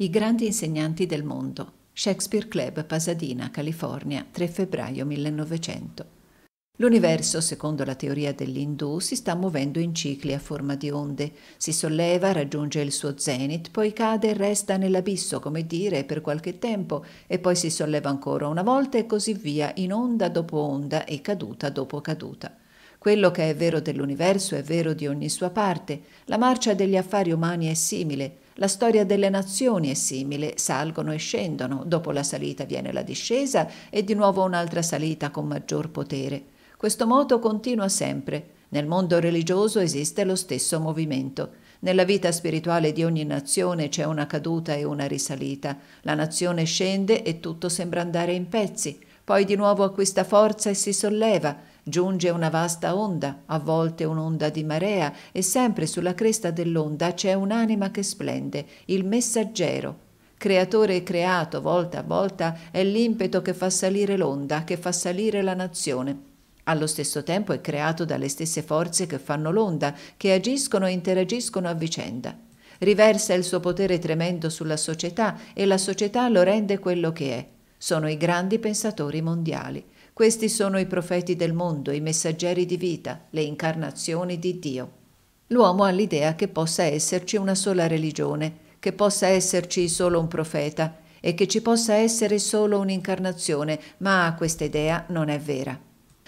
I grandi insegnanti del mondo. Shakespeare Club, Pasadena, California, 3 febbraio 1900. L'universo, secondo la teoria dell'Hindù, si sta muovendo in cicli a forma di onde. Si solleva, raggiunge il suo zenit, poi cade e resta nell'abisso, come dire, per qualche tempo, e poi si solleva ancora una volta e così via, in onda dopo onda e caduta dopo caduta. Quello che è vero dell'universo è vero di ogni sua parte. La marcia degli affari umani è simile. La storia delle nazioni è simile, salgono e scendono, dopo la salita viene la discesa e di nuovo un'altra salita con maggior potere. Questo moto continua sempre. Nel mondo religioso esiste lo stesso movimento. Nella vita spirituale di ogni nazione c'è una caduta e una risalita. La nazione scende e tutto sembra andare in pezzi, poi di nuovo acquista forza e si solleva, Giunge una vasta onda, a volte un'onda di marea, e sempre sulla cresta dell'onda c'è un'anima che splende, il messaggero. Creatore e creato, volta a volta, è l'impeto che fa salire l'onda, che fa salire la nazione. Allo stesso tempo è creato dalle stesse forze che fanno l'onda, che agiscono e interagiscono a vicenda. Riversa il suo potere tremendo sulla società e la società lo rende quello che è. Sono i grandi pensatori mondiali. Questi sono i profeti del mondo, i messaggeri di vita, le incarnazioni di Dio. L'uomo ha l'idea che possa esserci una sola religione, che possa esserci solo un profeta e che ci possa essere solo un'incarnazione, ma questa idea non è vera.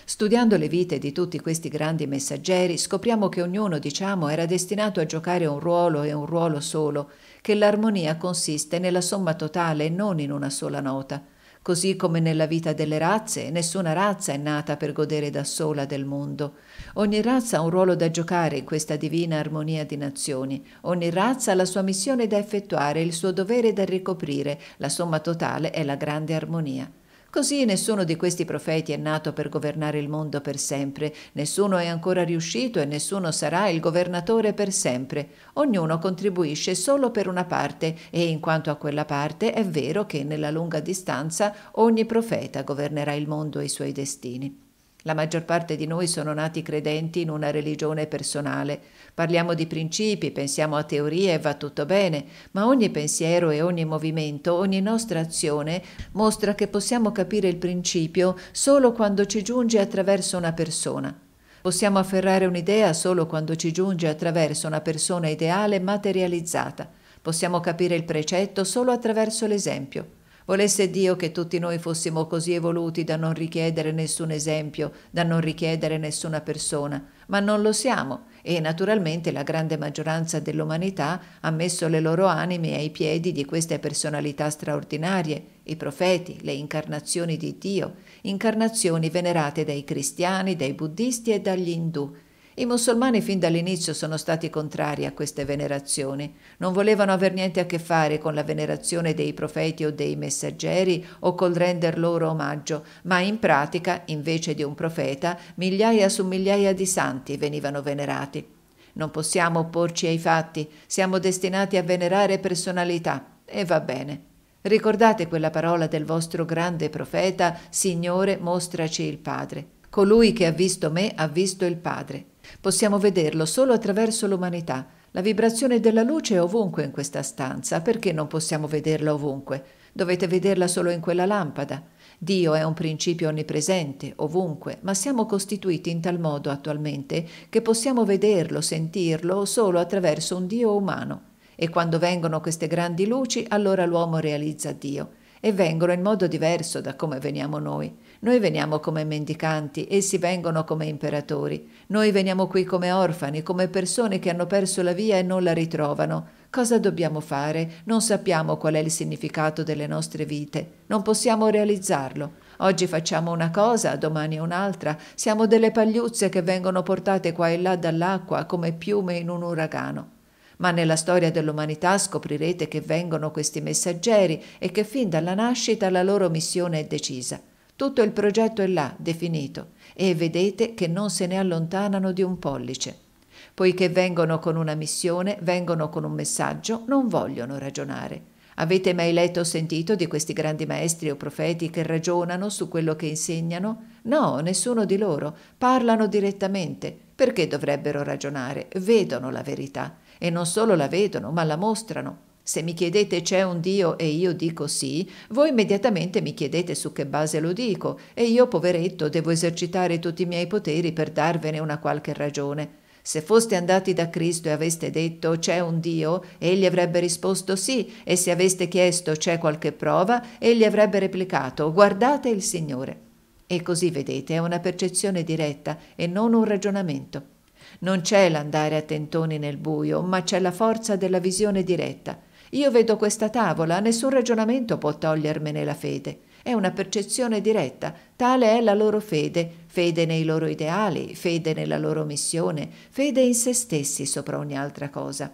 Studiando le vite di tutti questi grandi messaggeri, scopriamo che ognuno, diciamo, era destinato a giocare un ruolo e un ruolo solo, che l'armonia consiste nella somma totale e non in una sola nota. Così come nella vita delle razze, nessuna razza è nata per godere da sola del mondo. Ogni razza ha un ruolo da giocare in questa divina armonia di nazioni, ogni razza ha la sua missione da effettuare, il suo dovere da ricoprire, la somma totale è la grande armonia. Così nessuno di questi profeti è nato per governare il mondo per sempre, nessuno è ancora riuscito e nessuno sarà il governatore per sempre. Ognuno contribuisce solo per una parte e in quanto a quella parte è vero che nella lunga distanza ogni profeta governerà il mondo e i suoi destini. La maggior parte di noi sono nati credenti in una religione personale. Parliamo di principi, pensiamo a teorie e va tutto bene, ma ogni pensiero e ogni movimento, ogni nostra azione mostra che possiamo capire il principio solo quando ci giunge attraverso una persona. Possiamo afferrare un'idea solo quando ci giunge attraverso una persona ideale materializzata. Possiamo capire il precetto solo attraverso l'esempio. Volesse Dio che tutti noi fossimo così evoluti da non richiedere nessun esempio, da non richiedere nessuna persona, ma non lo siamo e naturalmente la grande maggioranza dell'umanità ha messo le loro anime ai piedi di queste personalità straordinarie, i profeti, le incarnazioni di Dio, incarnazioni venerate dai cristiani, dai buddisti e dagli indù i musulmani fin dall'inizio sono stati contrari a queste venerazioni, non volevano aver niente a che fare con la venerazione dei profeti o dei messaggeri o col render loro omaggio, ma in pratica, invece di un profeta, migliaia su migliaia di santi venivano venerati. Non possiamo opporci ai fatti, siamo destinati a venerare personalità, e va bene. Ricordate quella parola del vostro grande profeta, Signore, mostraci il Padre. Colui che ha visto me ha visto il Padre. Possiamo vederlo solo attraverso l'umanità. La vibrazione della luce è ovunque in questa stanza, perché non possiamo vederla ovunque? Dovete vederla solo in quella lampada. Dio è un principio onnipresente, ovunque, ma siamo costituiti in tal modo attualmente che possiamo vederlo, sentirlo solo attraverso un Dio umano. E quando vengono queste grandi luci, allora l'uomo realizza Dio. E vengono in modo diverso da come veniamo noi. Noi veniamo come mendicanti, essi vengono come imperatori. Noi veniamo qui come orfani, come persone che hanno perso la via e non la ritrovano. Cosa dobbiamo fare? Non sappiamo qual è il significato delle nostre vite. Non possiamo realizzarlo. Oggi facciamo una cosa, domani un'altra. Siamo delle pagliuzze che vengono portate qua e là dall'acqua come piume in un uragano. Ma nella storia dell'umanità scoprirete che vengono questi messaggeri e che fin dalla nascita la loro missione è decisa. Tutto il progetto è là, definito, e vedete che non se ne allontanano di un pollice. Poiché vengono con una missione, vengono con un messaggio, non vogliono ragionare. Avete mai letto o sentito di questi grandi maestri o profeti che ragionano su quello che insegnano? No, nessuno di loro. Parlano direttamente. Perché dovrebbero ragionare? Vedono la verità. E non solo la vedono, ma la mostrano. Se mi chiedete c'è un Dio e io dico sì, voi immediatamente mi chiedete su che base lo dico e io, poveretto, devo esercitare tutti i miei poteri per darvene una qualche ragione. Se foste andati da Cristo e aveste detto c'è un Dio, egli avrebbe risposto sì, e se aveste chiesto c'è qualche prova, egli avrebbe replicato guardate il Signore. E così vedete, è una percezione diretta e non un ragionamento. Non c'è l'andare a tentoni nel buio, ma c'è la forza della visione diretta. Io vedo questa tavola, nessun ragionamento può togliermene la fede. È una percezione diretta, tale è la loro fede, fede nei loro ideali, fede nella loro missione, fede in se stessi sopra ogni altra cosa.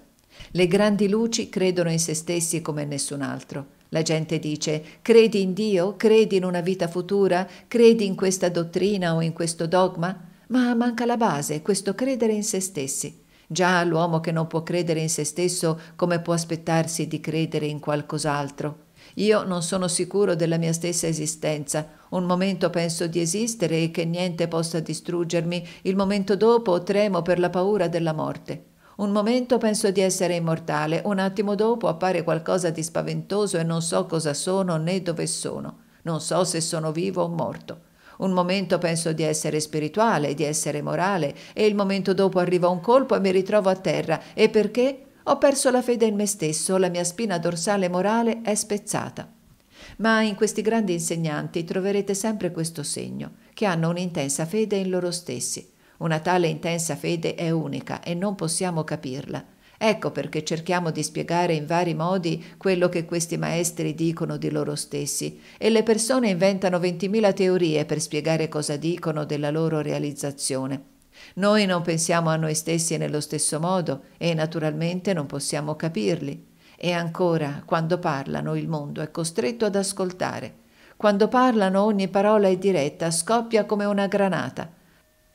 Le grandi luci credono in se stessi come nessun altro. La gente dice, credi in Dio, credi in una vita futura, credi in questa dottrina o in questo dogma, ma manca la base, questo credere in se stessi. Già l'uomo che non può credere in se stesso come può aspettarsi di credere in qualcos'altro? Io non sono sicuro della mia stessa esistenza. Un momento penso di esistere e che niente possa distruggermi, il momento dopo tremo per la paura della morte. Un momento penso di essere immortale, un attimo dopo appare qualcosa di spaventoso e non so cosa sono né dove sono. Non so se sono vivo o morto. Un momento penso di essere spirituale, di essere morale e il momento dopo arriva un colpo e mi ritrovo a terra. E perché? Ho perso la fede in me stesso, la mia spina dorsale morale è spezzata. Ma in questi grandi insegnanti troverete sempre questo segno, che hanno un'intensa fede in loro stessi. Una tale intensa fede è unica e non possiamo capirla. Ecco perché cerchiamo di spiegare in vari modi quello che questi maestri dicono di loro stessi e le persone inventano 20.000 teorie per spiegare cosa dicono della loro realizzazione. Noi non pensiamo a noi stessi nello stesso modo e naturalmente non possiamo capirli. E ancora, quando parlano, il mondo è costretto ad ascoltare. Quando parlano, ogni parola è diretta, scoppia come una granata.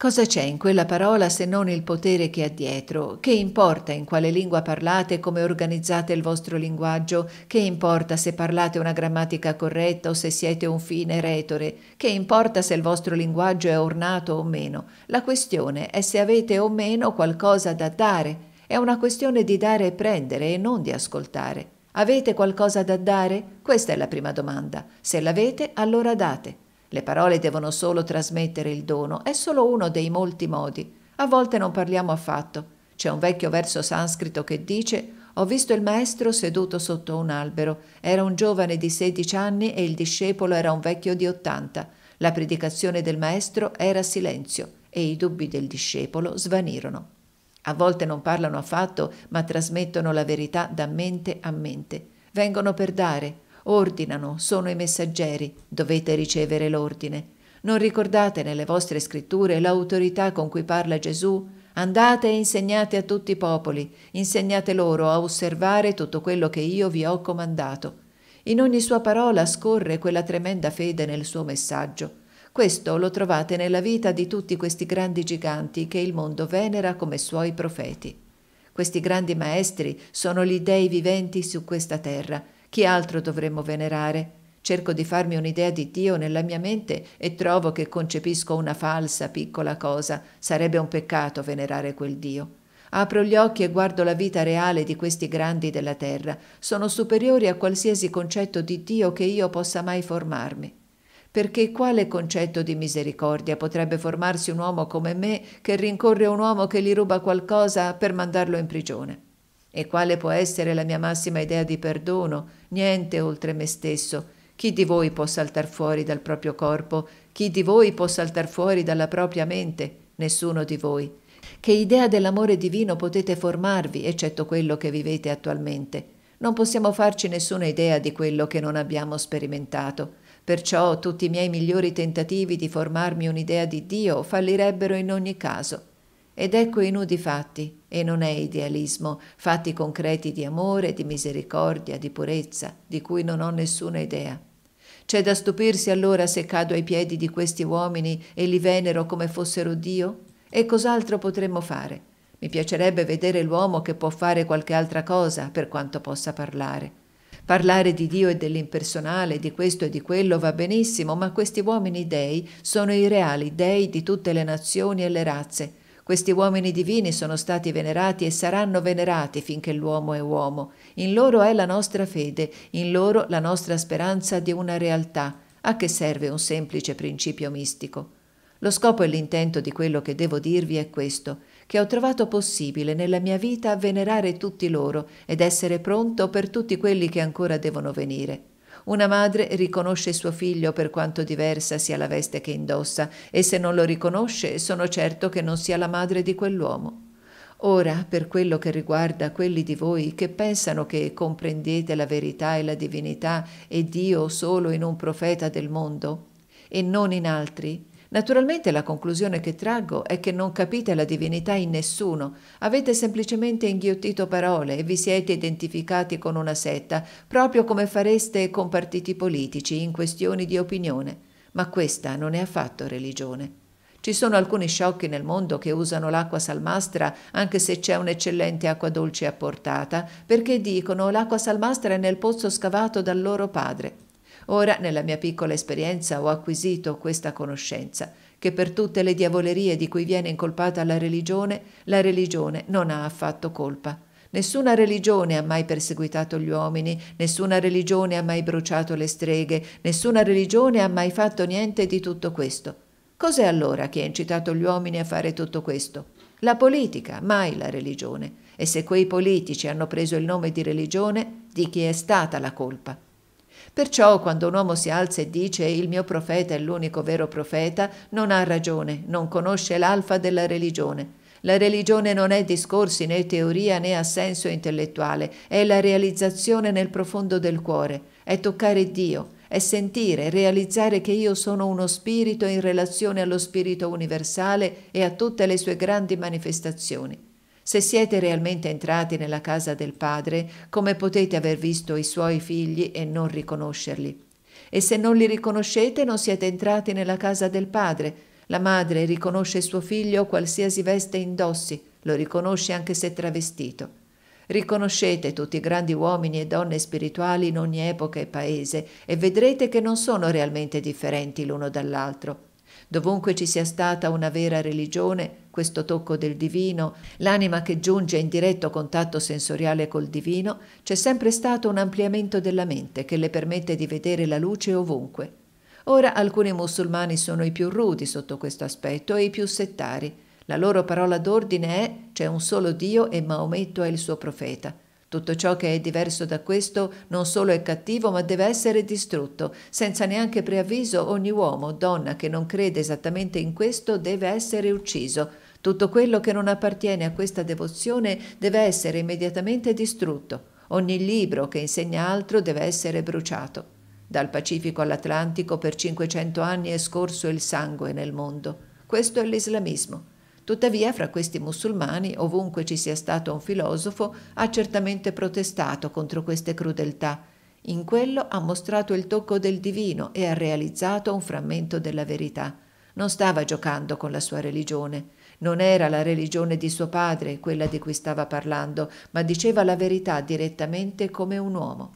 Cosa c'è in quella parola se non il potere che ha dietro? Che importa in quale lingua parlate, come organizzate il vostro linguaggio? Che importa se parlate una grammatica corretta o se siete un fine retore? Che importa se il vostro linguaggio è ornato o meno? La questione è se avete o meno qualcosa da dare. È una questione di dare e prendere e non di ascoltare. Avete qualcosa da dare? Questa è la prima domanda. Se l'avete, allora date. Le parole devono solo trasmettere il dono, è solo uno dei molti modi. A volte non parliamo affatto. C'è un vecchio verso sanscrito che dice ho visto il maestro seduto sotto un albero. Era un giovane di 16 anni e il discepolo era un vecchio di 80. La predicazione del maestro era silenzio e i dubbi del discepolo svanirono. A volte non parlano affatto, ma trasmettono la verità da mente a mente. Vengono per dare. Ordinano, sono i messaggeri, dovete ricevere l'ordine. Non ricordate nelle vostre scritture l'autorità con cui parla Gesù? Andate e insegnate a tutti i popoli, insegnate loro a osservare tutto quello che io vi ho comandato. In ogni sua parola scorre quella tremenda fede nel suo messaggio. Questo lo trovate nella vita di tutti questi grandi giganti che il mondo venera come suoi profeti. Questi grandi maestri sono gli dei viventi su questa terra chi altro dovremmo venerare? Cerco di farmi un'idea di Dio nella mia mente e trovo che concepisco una falsa piccola cosa. Sarebbe un peccato venerare quel Dio. Apro gli occhi e guardo la vita reale di questi grandi della terra. Sono superiori a qualsiasi concetto di Dio che io possa mai formarmi. Perché quale concetto di misericordia potrebbe formarsi un uomo come me che rincorre un uomo che gli ruba qualcosa per mandarlo in prigione? E quale può essere la mia massima idea di perdono? Niente oltre me stesso. Chi di voi può saltar fuori dal proprio corpo? Chi di voi può saltar fuori dalla propria mente? Nessuno di voi. Che idea dell'amore divino potete formarvi, eccetto quello che vivete attualmente? Non possiamo farci nessuna idea di quello che non abbiamo sperimentato. Perciò tutti i miei migliori tentativi di formarmi un'idea di Dio fallirebbero in ogni caso. Ed ecco i nudi fatti, e non è idealismo, fatti concreti di amore, di misericordia, di purezza, di cui non ho nessuna idea. C'è da stupirsi allora se cado ai piedi di questi uomini e li venero come fossero Dio? E cos'altro potremmo fare? Mi piacerebbe vedere l'uomo che può fare qualche altra cosa per quanto possa parlare. Parlare di Dio e dell'impersonale, di questo e di quello va benissimo, ma questi uomini dei sono i reali dei di tutte le nazioni e le razze, questi uomini divini sono stati venerati e saranno venerati finché l'uomo è uomo. In loro è la nostra fede, in loro la nostra speranza di una realtà. A che serve un semplice principio mistico? Lo scopo e l'intento di quello che devo dirvi è questo, che ho trovato possibile nella mia vita venerare tutti loro ed essere pronto per tutti quelli che ancora devono venire. Una madre riconosce suo figlio per quanto diversa sia la veste che indossa e se non lo riconosce sono certo che non sia la madre di quell'uomo. Ora, per quello che riguarda quelli di voi che pensano che comprendete la verità e la divinità e Dio solo in un profeta del mondo e non in altri, Naturalmente la conclusione che traggo è che non capite la divinità in nessuno, avete semplicemente inghiottito parole e vi siete identificati con una setta, proprio come fareste con partiti politici in questioni di opinione. Ma questa non è affatto religione. Ci sono alcuni sciocchi nel mondo che usano l'acqua salmastra anche se c'è un'eccellente acqua dolce a portata, perché dicono l'acqua salmastra è nel pozzo scavato dal loro padre. Ora, nella mia piccola esperienza, ho acquisito questa conoscenza, che per tutte le diavolerie di cui viene incolpata la religione, la religione non ha affatto colpa. Nessuna religione ha mai perseguitato gli uomini, nessuna religione ha mai bruciato le streghe, nessuna religione ha mai fatto niente di tutto questo. Cos'è allora che ha incitato gli uomini a fare tutto questo? La politica, mai la religione. E se quei politici hanno preso il nome di religione, di chi è stata la colpa? Perciò quando un uomo si alza e dice il mio profeta è l'unico vero profeta, non ha ragione, non conosce l'alfa della religione. La religione non è discorsi né teoria né assenso intellettuale, è la realizzazione nel profondo del cuore, è toccare Dio, è sentire, realizzare che io sono uno spirito in relazione allo spirito universale e a tutte le sue grandi manifestazioni. Se siete realmente entrati nella casa del Padre, come potete aver visto i suoi figli e non riconoscerli? E se non li riconoscete, non siete entrati nella casa del Padre. La madre riconosce il suo figlio qualsiasi veste indossi, lo riconosce anche se travestito. Riconoscete tutti i grandi uomini e donne spirituali in ogni epoca e paese e vedrete che non sono realmente differenti l'uno dall'altro. Dovunque ci sia stata una vera religione, questo tocco del divino, l'anima che giunge in diretto contatto sensoriale col divino, c'è sempre stato un ampliamento della mente che le permette di vedere la luce ovunque. Ora alcuni musulmani sono i più rudi sotto questo aspetto e i più settari. La loro parola d'ordine è c'è un solo Dio e Maometto è il suo profeta. Tutto ciò che è diverso da questo non solo è cattivo, ma deve essere distrutto. Senza neanche preavviso, ogni uomo o donna che non crede esattamente in questo deve essere ucciso. Tutto quello che non appartiene a questa devozione deve essere immediatamente distrutto. Ogni libro che insegna altro deve essere bruciato. Dal Pacifico all'Atlantico per 500 anni è scorso il sangue nel mondo. Questo è l'islamismo. Tuttavia fra questi musulmani, ovunque ci sia stato un filosofo, ha certamente protestato contro queste crudeltà. In quello ha mostrato il tocco del divino e ha realizzato un frammento della verità. Non stava giocando con la sua religione. Non era la religione di suo padre quella di cui stava parlando, ma diceva la verità direttamente come un uomo.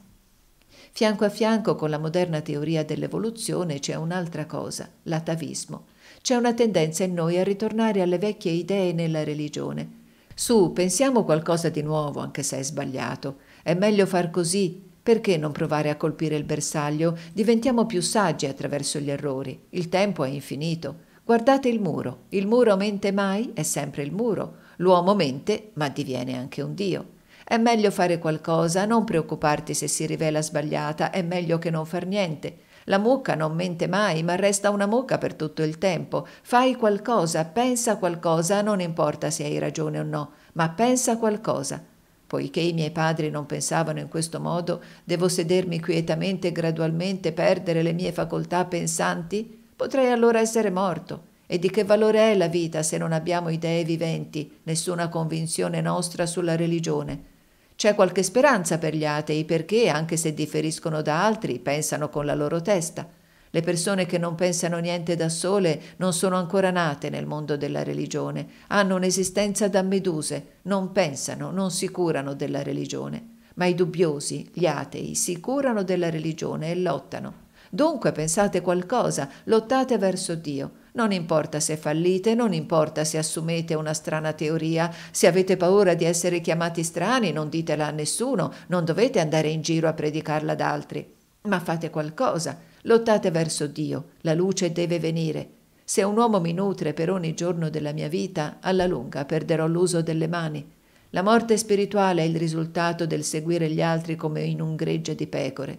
Fianco a fianco con la moderna teoria dell'evoluzione c'è un'altra cosa, l'atavismo c'è una tendenza in noi a ritornare alle vecchie idee nella religione. Su, pensiamo qualcosa di nuovo, anche se è sbagliato. È meglio far così. Perché non provare a colpire il bersaglio? Diventiamo più saggi attraverso gli errori. Il tempo è infinito. Guardate il muro. Il muro mente mai? È sempre il muro. L'uomo mente, ma diviene anche un dio. È meglio fare qualcosa, non preoccuparti se si rivela sbagliata, è meglio che non far niente. La mucca non mente mai, ma resta una mucca per tutto il tempo. Fai qualcosa, pensa qualcosa, non importa se hai ragione o no, ma pensa qualcosa. Poiché i miei padri non pensavano in questo modo, devo sedermi quietamente e gradualmente perdere le mie facoltà pensanti? Potrei allora essere morto. E di che valore è la vita se non abbiamo idee viventi, nessuna convinzione nostra sulla religione? C'è qualche speranza per gli atei perché, anche se differiscono da altri, pensano con la loro testa. Le persone che non pensano niente da sole non sono ancora nate nel mondo della religione, hanno un'esistenza da meduse, non pensano, non si curano della religione. Ma i dubbiosi, gli atei, si curano della religione e lottano. Dunque pensate qualcosa, lottate verso Dio. Non importa se fallite, non importa se assumete una strana teoria, se avete paura di essere chiamati strani, non ditela a nessuno, non dovete andare in giro a predicarla ad altri. Ma fate qualcosa, lottate verso Dio, la luce deve venire. Se un uomo mi nutre per ogni giorno della mia vita, alla lunga perderò l'uso delle mani. La morte spirituale è il risultato del seguire gli altri come in un gregge di pecore.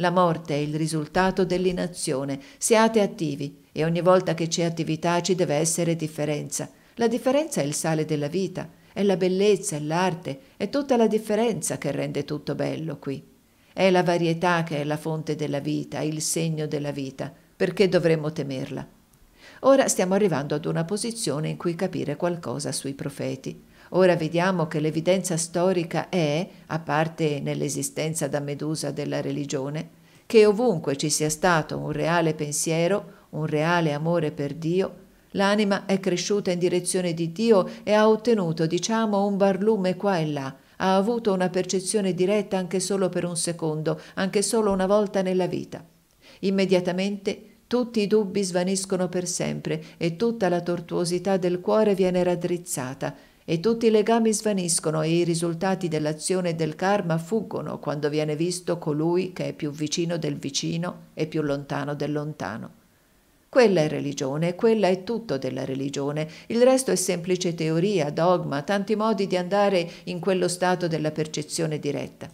La morte è il risultato dell'inazione. Siate attivi e ogni volta che c'è attività ci deve essere differenza. La differenza è il sale della vita, è la bellezza, è l'arte, è tutta la differenza che rende tutto bello qui. È la varietà che è la fonte della vita, il segno della vita. Perché dovremmo temerla? Ora stiamo arrivando ad una posizione in cui capire qualcosa sui profeti. Ora vediamo che l'evidenza storica è, a parte nell'esistenza da Medusa della religione, che ovunque ci sia stato un reale pensiero, un reale amore per Dio, l'anima è cresciuta in direzione di Dio e ha ottenuto, diciamo, un barlume qua e là, ha avuto una percezione diretta anche solo per un secondo, anche solo una volta nella vita. Immediatamente tutti i dubbi svaniscono per sempre e tutta la tortuosità del cuore viene raddrizzata, e tutti i legami svaniscono e i risultati dell'azione e del karma fuggono quando viene visto colui che è più vicino del vicino e più lontano del lontano. Quella è religione, quella è tutto della religione, il resto è semplice teoria, dogma, tanti modi di andare in quello stato della percezione diretta.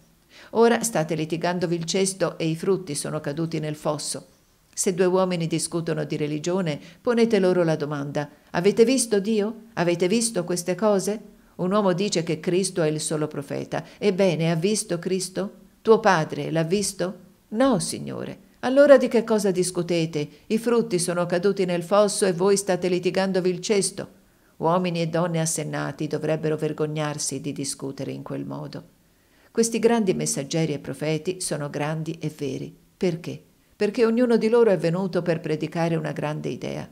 Ora state litigandovi il cesto e i frutti sono caduti nel fosso. Se due uomini discutono di religione, ponete loro la domanda Avete visto Dio? Avete visto queste cose? Un uomo dice che Cristo è il solo profeta. Ebbene, ha visto Cristo? Tuo padre l'ha visto? No, Signore. Allora di che cosa discutete? I frutti sono caduti nel fosso e voi state litigandovi il cesto. Uomini e donne assennati dovrebbero vergognarsi di discutere in quel modo. Questi grandi messaggeri e profeti sono grandi e veri. Perché? perché ognuno di loro è venuto per predicare una grande idea.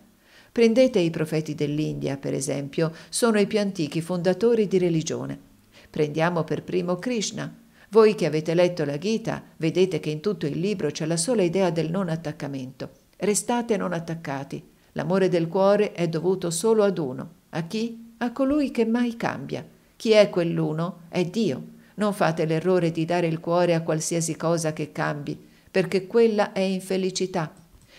Prendete i profeti dell'India, per esempio, sono i più antichi fondatori di religione. Prendiamo per primo Krishna. Voi che avete letto la Gita, vedete che in tutto il libro c'è la sola idea del non attaccamento. Restate non attaccati. L'amore del cuore è dovuto solo ad uno. A chi? A colui che mai cambia. Chi è quell'uno? È Dio. Non fate l'errore di dare il cuore a qualsiasi cosa che cambi perché quella è infelicità.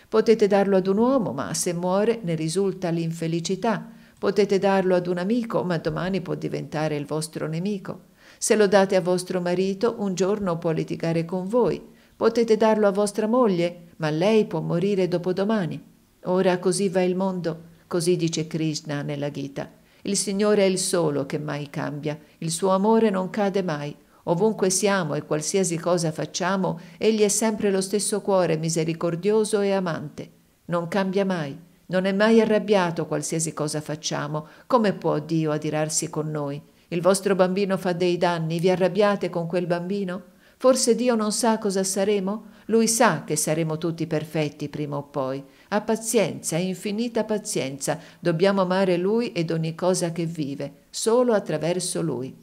Potete darlo ad un uomo, ma se muore ne risulta l'infelicità. Potete darlo ad un amico, ma domani può diventare il vostro nemico. Se lo date a vostro marito, un giorno può litigare con voi. Potete darlo a vostra moglie, ma lei può morire dopodomani. Ora così va il mondo, così dice Krishna nella Gita. Il Signore è il solo che mai cambia, il suo amore non cade mai. Ovunque siamo e qualsiasi cosa facciamo, egli è sempre lo stesso cuore misericordioso e amante. Non cambia mai, non è mai arrabbiato qualsiasi cosa facciamo. Come può Dio adirarsi con noi? Il vostro bambino fa dei danni, vi arrabbiate con quel bambino? Forse Dio non sa cosa saremo? Lui sa che saremo tutti perfetti prima o poi. Ha pazienza, infinita pazienza. Dobbiamo amare Lui ed ogni cosa che vive, solo attraverso Lui.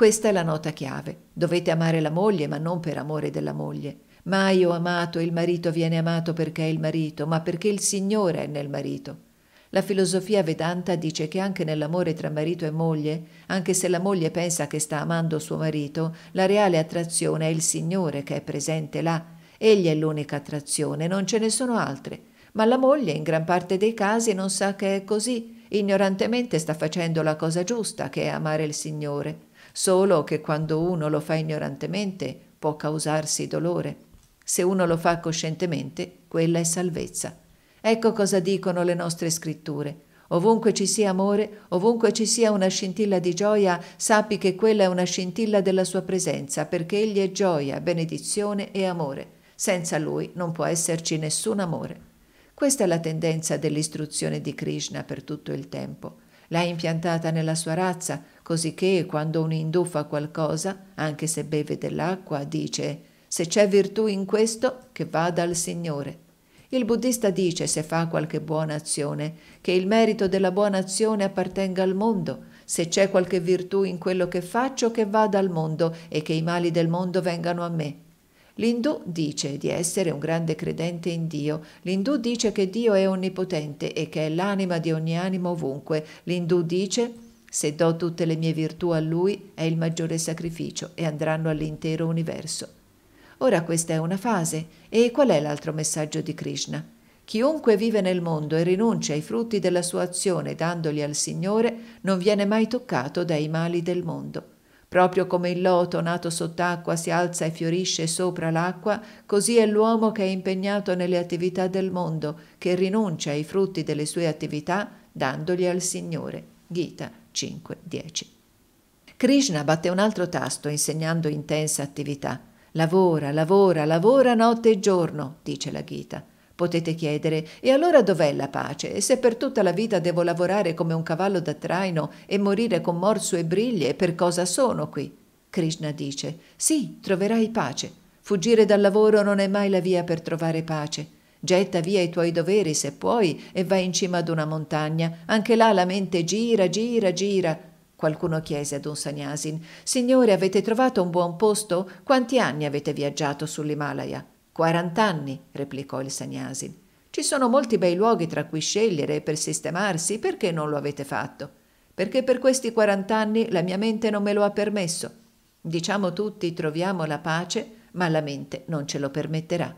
Questa è la nota chiave. Dovete amare la moglie, ma non per amore della moglie. Mai ho amato, il marito viene amato perché è il marito, ma perché il Signore è nel marito. La filosofia vedanta dice che anche nell'amore tra marito e moglie, anche se la moglie pensa che sta amando suo marito, la reale attrazione è il Signore che è presente là. Egli è l'unica attrazione, non ce ne sono altre. Ma la moglie in gran parte dei casi non sa che è così, ignorantemente sta facendo la cosa giusta che è amare il Signore solo che quando uno lo fa ignorantemente può causarsi dolore. Se uno lo fa coscientemente, quella è salvezza. Ecco cosa dicono le nostre scritture. Ovunque ci sia amore, ovunque ci sia una scintilla di gioia, sappi che quella è una scintilla della sua presenza, perché egli è gioia, benedizione e amore. Senza lui non può esserci nessun amore. Questa è la tendenza dell'istruzione di Krishna per tutto il tempo. L'ha impiantata nella sua razza, cosicché quando un indù fa qualcosa, anche se beve dell'acqua, dice se c'è virtù in questo, che vada al Signore. Il buddista dice, se fa qualche buona azione, che il merito della buona azione appartenga al mondo, se c'è qualche virtù in quello che faccio, che vada al mondo e che i mali del mondo vengano a me. L'Indù dice di essere un grande credente in Dio, l'Indù dice che Dio è onnipotente e che è l'anima di ogni animo ovunque, l'Indù dice se do tutte le mie virtù a Lui è il maggiore sacrificio e andranno all'intero universo. Ora questa è una fase. E qual è l'altro messaggio di Krishna? Chiunque vive nel mondo e rinuncia ai frutti della sua azione dandoli al Signore non viene mai toccato dai mali del mondo. Proprio come il loto nato sott'acqua si alza e fiorisce sopra l'acqua, così è l'uomo che è impegnato nelle attività del mondo, che rinuncia ai frutti delle sue attività dandoli al Signore. Gita 5, 10. Krishna batte un altro tasto insegnando intensa attività. Lavora, lavora, lavora notte e giorno, dice la Gita. Potete chiedere, e allora dov'è la pace? E se per tutta la vita devo lavorare come un cavallo da traino e morire con morso e briglie, per cosa sono qui? Krishna dice, sì, troverai pace. Fuggire dal lavoro non è mai la via per trovare pace. Getta via i tuoi doveri se puoi e vai in cima ad una montagna. Anche là la mente gira, gira, gira. Qualcuno chiese ad un Saniasin: Signore, avete trovato un buon posto? Quanti anni avete viaggiato sull'Himalaya? Quarant'anni, replicò il Saniasin. Ci sono molti bei luoghi tra cui scegliere e per sistemarsi, perché non lo avete fatto? Perché per questi quarant'anni la mia mente non me lo ha permesso. Diciamo tutti troviamo la pace, ma la mente non ce lo permetterà.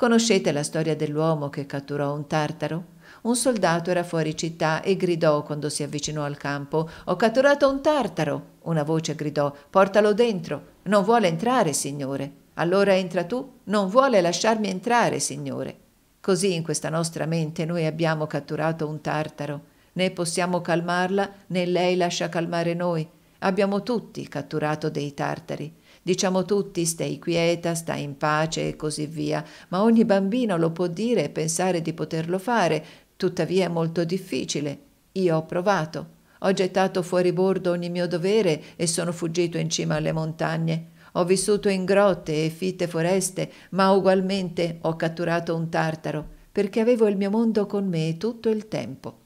Conoscete la storia dell'uomo che catturò un tartaro? Un soldato era fuori città e gridò quando si avvicinò al campo: Ho catturato un tartaro! Una voce gridò: Portalo dentro! Non vuole entrare, signore. Allora entra tu? Non vuole lasciarmi entrare, signore. Così in questa nostra mente noi abbiamo catturato un tartaro. Né possiamo calmarla, né lei lascia calmare noi. Abbiamo tutti catturato dei tartari. Diciamo tutti stai quieta, stai in pace e così via, ma ogni bambino lo può dire e pensare di poterlo fare, tuttavia è molto difficile. Io ho provato. Ho gettato fuori bordo ogni mio dovere e sono fuggito in cima alle montagne. Ho vissuto in grotte e fitte foreste, ma ugualmente ho catturato un tartaro, perché avevo il mio mondo con me tutto il tempo.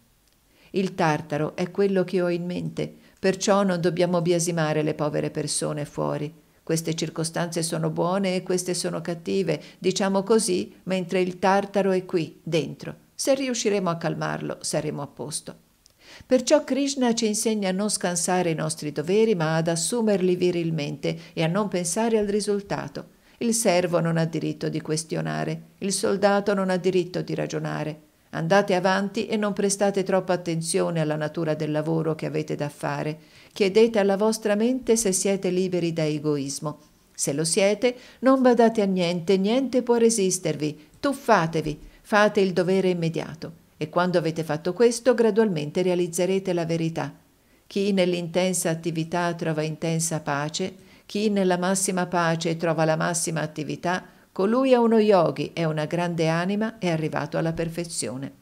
Il tartaro è quello che ho in mente, perciò non dobbiamo biasimare le povere persone fuori queste circostanze sono buone e queste sono cattive, diciamo così, mentre il tartaro è qui, dentro. Se riusciremo a calmarlo, saremo a posto. Perciò Krishna ci insegna a non scansare i nostri doveri, ma ad assumerli virilmente e a non pensare al risultato. Il servo non ha diritto di questionare, il soldato non ha diritto di ragionare. Andate avanti e non prestate troppa attenzione alla natura del lavoro che avete da fare. Chiedete alla vostra mente se siete liberi da egoismo. Se lo siete, non badate a niente, niente può resistervi. Tuffatevi, fate il dovere immediato. E quando avete fatto questo, gradualmente realizzerete la verità. Chi nell'intensa attività trova intensa pace, chi nella massima pace trova la massima attività, Colui è uno yogi, è una grande anima, è arrivato alla perfezione.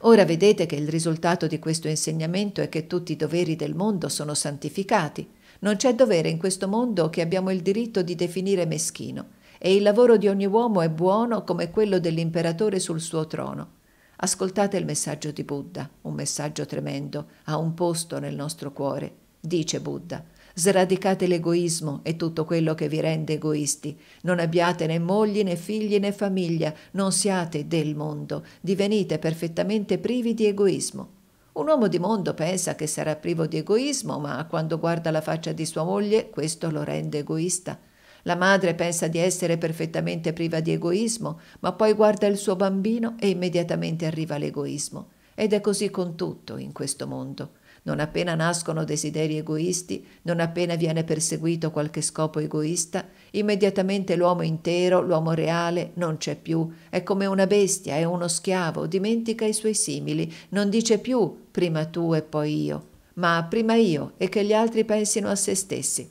Ora vedete che il risultato di questo insegnamento è che tutti i doveri del mondo sono santificati. Non c'è dovere in questo mondo che abbiamo il diritto di definire meschino, e il lavoro di ogni uomo è buono come quello dell'imperatore sul suo trono. Ascoltate il messaggio di Buddha, un messaggio tremendo, ha un posto nel nostro cuore. Dice Buddha, Sradicate l'egoismo e tutto quello che vi rende egoisti. Non abbiate né mogli né figli né famiglia, non siate del mondo, divenite perfettamente privi di egoismo. Un uomo di mondo pensa che sarà privo di egoismo, ma quando guarda la faccia di sua moglie questo lo rende egoista. La madre pensa di essere perfettamente priva di egoismo, ma poi guarda il suo bambino e immediatamente arriva l'egoismo. Ed è così con tutto in questo mondo. Non appena nascono desideri egoisti, non appena viene perseguito qualche scopo egoista, immediatamente l'uomo intero, l'uomo reale, non c'è più, è come una bestia, è uno schiavo, dimentica i suoi simili, non dice più prima tu e poi io, ma prima io e che gli altri pensino a se stessi.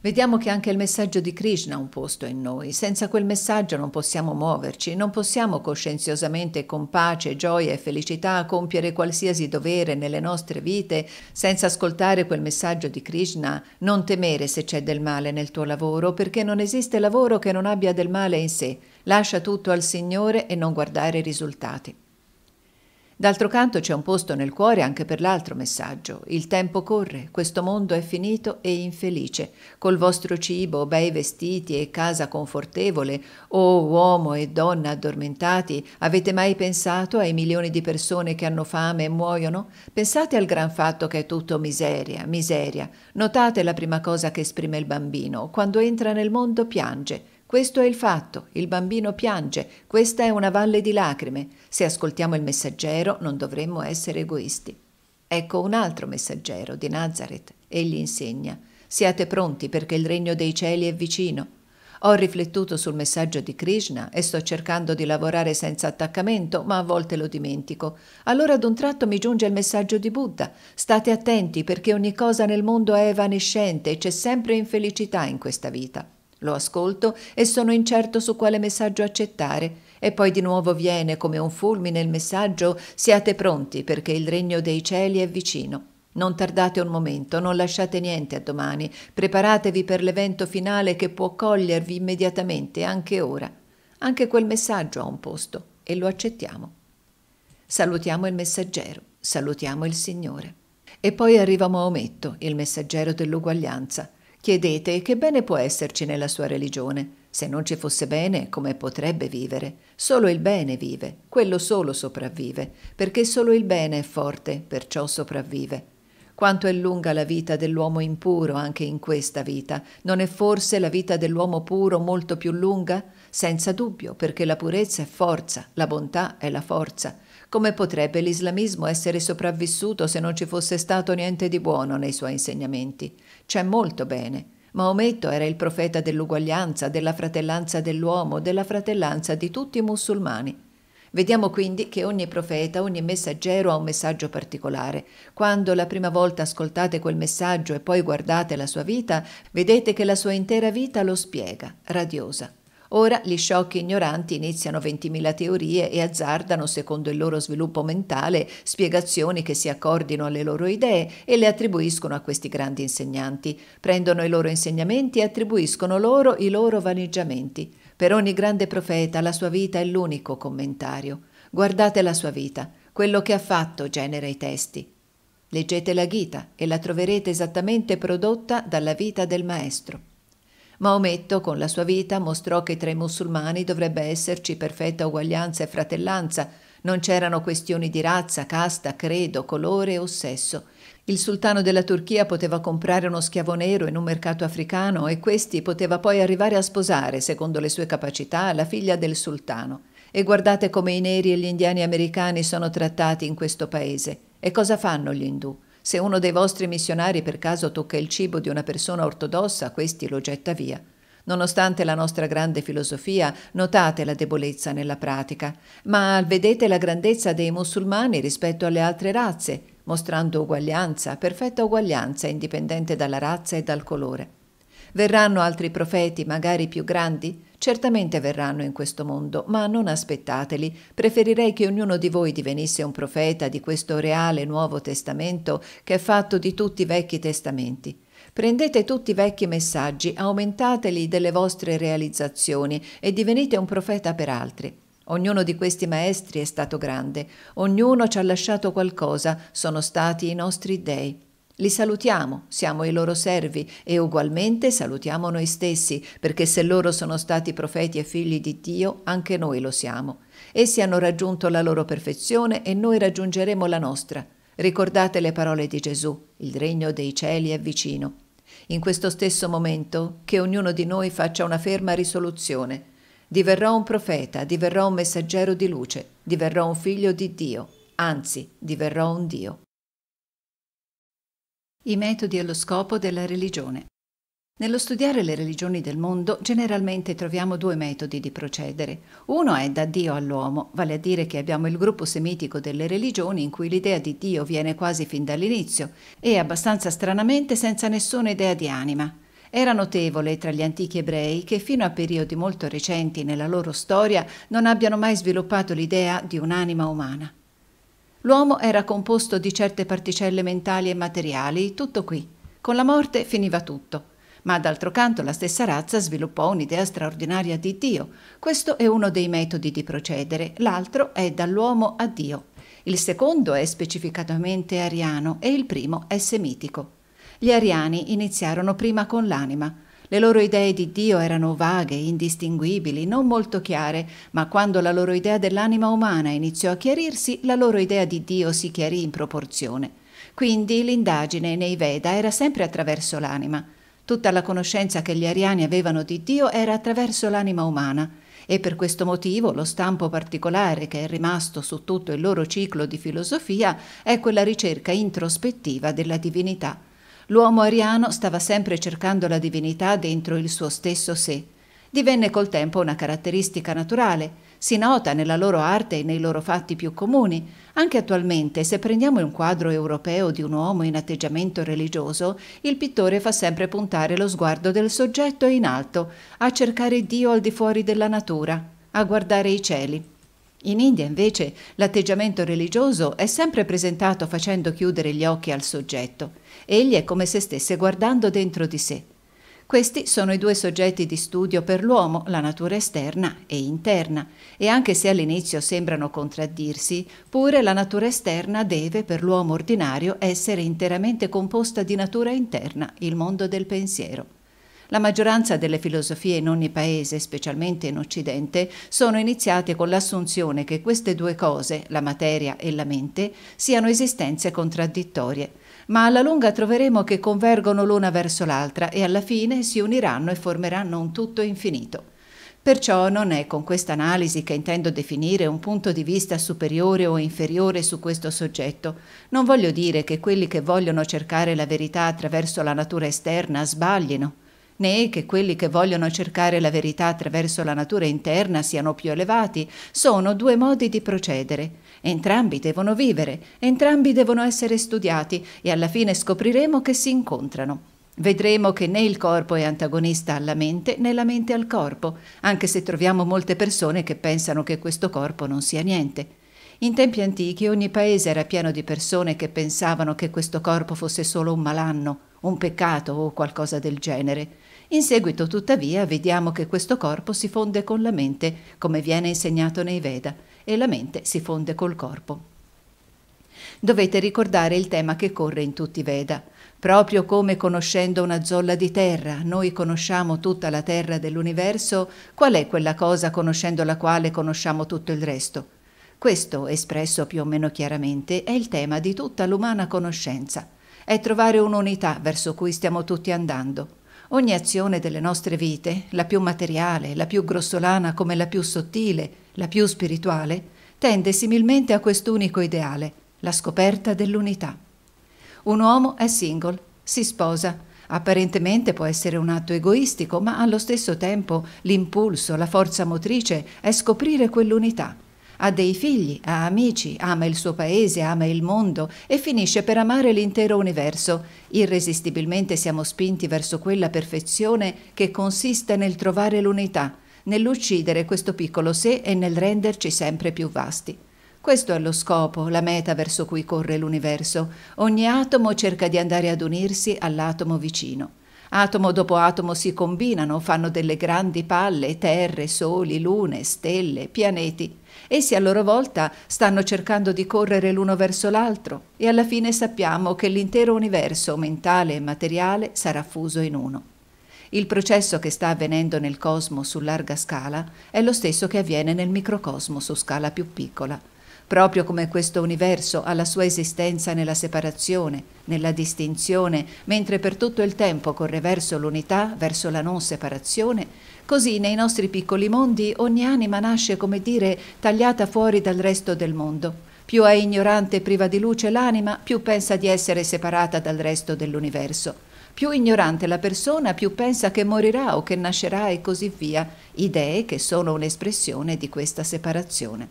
Vediamo che anche il messaggio di Krishna ha un posto in noi. Senza quel messaggio non possiamo muoverci, non possiamo coscienziosamente, con pace, gioia e felicità, compiere qualsiasi dovere nelle nostre vite. Senza ascoltare quel messaggio di Krishna, non temere se c'è del male nel tuo lavoro, perché non esiste lavoro che non abbia del male in sé. Lascia tutto al Signore e non guardare i risultati. D'altro canto c'è un posto nel cuore anche per l'altro messaggio. Il tempo corre, questo mondo è finito e infelice. Col vostro cibo, bei vestiti e casa confortevole, o oh, uomo e donna addormentati, avete mai pensato ai milioni di persone che hanno fame e muoiono? Pensate al gran fatto che è tutto miseria, miseria. Notate la prima cosa che esprime il bambino. Quando entra nel mondo piange. Questo è il fatto, il bambino piange, questa è una valle di lacrime. Se ascoltiamo il messaggero non dovremmo essere egoisti. Ecco un altro messaggero di Nazareth. Egli insegna, siate pronti perché il regno dei cieli è vicino. Ho riflettuto sul messaggio di Krishna e sto cercando di lavorare senza attaccamento, ma a volte lo dimentico. Allora ad un tratto mi giunge il messaggio di Buddha. State attenti perché ogni cosa nel mondo è evanescente e c'è sempre infelicità in questa vita. Lo ascolto e sono incerto su quale messaggio accettare. E poi di nuovo viene come un fulmine il messaggio siate pronti perché il regno dei cieli è vicino. Non tardate un momento, non lasciate niente a domani, preparatevi per l'evento finale che può cogliervi immediatamente, anche ora. Anche quel messaggio ha un posto e lo accettiamo. Salutiamo il messaggero, salutiamo il Signore. E poi arriva Maometto, il messaggero dell'uguaglianza Chiedete che bene può esserci nella sua religione. Se non ci fosse bene, come potrebbe vivere? Solo il bene vive, quello solo sopravvive, perché solo il bene è forte, perciò sopravvive. Quanto è lunga la vita dell'uomo impuro anche in questa vita? Non è forse la vita dell'uomo puro molto più lunga? Senza dubbio, perché la purezza è forza, la bontà è la forza. Come potrebbe l'islamismo essere sopravvissuto se non ci fosse stato niente di buono nei suoi insegnamenti? C'è molto bene. Maometto era il profeta dell'uguaglianza, della fratellanza dell'uomo, della fratellanza di tutti i musulmani. Vediamo quindi che ogni profeta, ogni messaggero ha un messaggio particolare. Quando la prima volta ascoltate quel messaggio e poi guardate la sua vita, vedete che la sua intera vita lo spiega, radiosa. Ora gli sciocchi ignoranti iniziano 20.000 teorie e azzardano, secondo il loro sviluppo mentale, spiegazioni che si accordino alle loro idee e le attribuiscono a questi grandi insegnanti. Prendono i loro insegnamenti e attribuiscono loro i loro vaneggiamenti. Per ogni grande profeta la sua vita è l'unico commentario. Guardate la sua vita, quello che ha fatto genera i testi. Leggete la Gita e la troverete esattamente prodotta dalla vita del Maestro. Maometto con la sua vita mostrò che tra i musulmani dovrebbe esserci perfetta uguaglianza e fratellanza, non c'erano questioni di razza, casta, credo, colore o sesso. Il sultano della Turchia poteva comprare uno schiavo nero in un mercato africano e questi poteva poi arrivare a sposare, secondo le sue capacità, la figlia del sultano. E guardate come i neri e gli indiani americani sono trattati in questo paese. E cosa fanno gli indù? Se uno dei vostri missionari per caso tocca il cibo di una persona ortodossa, questi lo getta via. Nonostante la nostra grande filosofia, notate la debolezza nella pratica, ma vedete la grandezza dei musulmani rispetto alle altre razze, mostrando uguaglianza, perfetta uguaglianza, indipendente dalla razza e dal colore. Verranno altri profeti, magari più grandi, Certamente verranno in questo mondo, ma non aspettateli. Preferirei che ognuno di voi divenisse un profeta di questo reale Nuovo Testamento che è fatto di tutti i vecchi testamenti. Prendete tutti i vecchi messaggi, aumentateli delle vostre realizzazioni e divenite un profeta per altri. Ognuno di questi maestri è stato grande, ognuno ci ha lasciato qualcosa, sono stati i nostri dei. Li salutiamo, siamo i loro servi e ugualmente salutiamo noi stessi, perché se loro sono stati profeti e figli di Dio, anche noi lo siamo. Essi hanno raggiunto la loro perfezione e noi raggiungeremo la nostra. Ricordate le parole di Gesù, il regno dei cieli è vicino. In questo stesso momento, che ognuno di noi faccia una ferma risoluzione. Diverrò un profeta, diverrò un messaggero di luce, diverrò un figlio di Dio, anzi, diverrò un Dio. I metodi e lo scopo della religione. Nello studiare le religioni del mondo generalmente troviamo due metodi di procedere. Uno è da Dio all'uomo, vale a dire che abbiamo il gruppo semitico delle religioni in cui l'idea di Dio viene quasi fin dall'inizio e abbastanza stranamente senza nessuna idea di anima. Era notevole tra gli antichi ebrei che fino a periodi molto recenti nella loro storia non abbiano mai sviluppato l'idea di un'anima umana. L'uomo era composto di certe particelle mentali e materiali, tutto qui. Con la morte finiva tutto. Ma d'altro canto la stessa razza sviluppò un'idea straordinaria di Dio. Questo è uno dei metodi di procedere, l'altro è dall'uomo a Dio. Il secondo è specificatamente ariano e il primo è semitico. Gli ariani iniziarono prima con l'anima, le loro idee di Dio erano vaghe, indistinguibili, non molto chiare, ma quando la loro idea dell'anima umana iniziò a chiarirsi, la loro idea di Dio si chiarì in proporzione. Quindi l'indagine nei Veda era sempre attraverso l'anima. Tutta la conoscenza che gli ariani avevano di Dio era attraverso l'anima umana e per questo motivo lo stampo particolare che è rimasto su tutto il loro ciclo di filosofia è quella ricerca introspettiva della divinità L'uomo ariano stava sempre cercando la divinità dentro il suo stesso sé. Divenne col tempo una caratteristica naturale, si nota nella loro arte e nei loro fatti più comuni. Anche attualmente, se prendiamo un quadro europeo di un uomo in atteggiamento religioso, il pittore fa sempre puntare lo sguardo del soggetto in alto, a cercare Dio al di fuori della natura, a guardare i cieli. In India invece l'atteggiamento religioso è sempre presentato facendo chiudere gli occhi al soggetto. Egli è come se stesse guardando dentro di sé. Questi sono i due soggetti di studio per l'uomo, la natura esterna e interna, e anche se all'inizio sembrano contraddirsi, pure la natura esterna deve per l'uomo ordinario essere interamente composta di natura interna, il mondo del pensiero. La maggioranza delle filosofie in ogni paese, specialmente in Occidente, sono iniziate con l'assunzione che queste due cose, la materia e la mente, siano esistenze contraddittorie ma alla lunga troveremo che convergono l'una verso l'altra e alla fine si uniranno e formeranno un tutto infinito. Perciò non è con questa analisi che intendo definire un punto di vista superiore o inferiore su questo soggetto. Non voglio dire che quelli che vogliono cercare la verità attraverso la natura esterna sbaglino, né che quelli che vogliono cercare la verità attraverso la natura interna siano più elevati. Sono due modi di procedere. Entrambi devono vivere, entrambi devono essere studiati e alla fine scopriremo che si incontrano. Vedremo che né il corpo è antagonista alla mente né la mente al corpo, anche se troviamo molte persone che pensano che questo corpo non sia niente. In tempi antichi ogni paese era pieno di persone che pensavano che questo corpo fosse solo un malanno, un peccato o qualcosa del genere. In seguito, tuttavia, vediamo che questo corpo si fonde con la mente, come viene insegnato nei Veda, e la mente si fonde col corpo. Dovete ricordare il tema che corre in tutti i Veda. Proprio come conoscendo una zolla di terra, noi conosciamo tutta la terra dell'universo, qual è quella cosa conoscendo la quale conosciamo tutto il resto? Questo, espresso più o meno chiaramente, è il tema di tutta l'umana conoscenza. È trovare un'unità verso cui stiamo tutti andando. Ogni azione delle nostre vite, la più materiale, la più grossolana come la più sottile, la più spirituale, tende similmente a quest'unico ideale, la scoperta dell'unità. Un uomo è single, si sposa, apparentemente può essere un atto egoistico, ma allo stesso tempo l'impulso, la forza motrice è scoprire quell'unità. Ha dei figli, ha amici, ama il suo paese, ama il mondo e finisce per amare l'intero universo. Irresistibilmente siamo spinti verso quella perfezione che consiste nel trovare l'unità, nell'uccidere questo piccolo sé e nel renderci sempre più vasti. Questo è lo scopo, la meta verso cui corre l'universo. Ogni atomo cerca di andare ad unirsi all'atomo vicino. Atomo dopo atomo si combinano, fanno delle grandi palle, terre, soli, lune, stelle, pianeti. Essi a loro volta stanno cercando di correre l'uno verso l'altro e alla fine sappiamo che l'intero universo mentale e materiale sarà fuso in uno. Il processo che sta avvenendo nel cosmo su larga scala è lo stesso che avviene nel microcosmo su scala più piccola. Proprio come questo universo ha la sua esistenza nella separazione, nella distinzione, mentre per tutto il tempo corre verso l'unità, verso la non separazione, così nei nostri piccoli mondi ogni anima nasce, come dire, tagliata fuori dal resto del mondo. Più è ignorante e priva di luce l'anima, più pensa di essere separata dal resto dell'universo. Più ignorante la persona, più pensa che morirà o che nascerà e così via, idee che sono un'espressione di questa separazione.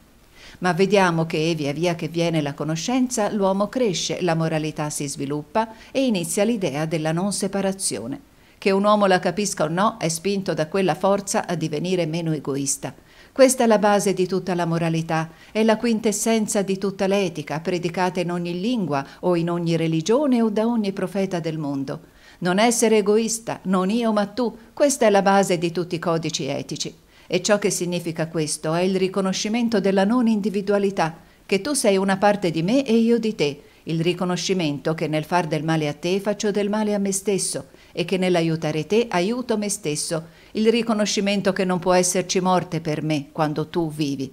Ma vediamo che via via che viene la conoscenza, l'uomo cresce, la moralità si sviluppa e inizia l'idea della non separazione. Che un uomo la capisca o no è spinto da quella forza a divenire meno egoista. Questa è la base di tutta la moralità, è la quintessenza di tutta l'etica, predicata in ogni lingua o in ogni religione o da ogni profeta del mondo. Non essere egoista, non io ma tu, questa è la base di tutti i codici etici. E ciò che significa questo è il riconoscimento della non individualità, che tu sei una parte di me e io di te, il riconoscimento che nel far del male a te faccio del male a me stesso e che nell'aiutare te aiuto me stesso, il riconoscimento che non può esserci morte per me quando tu vivi.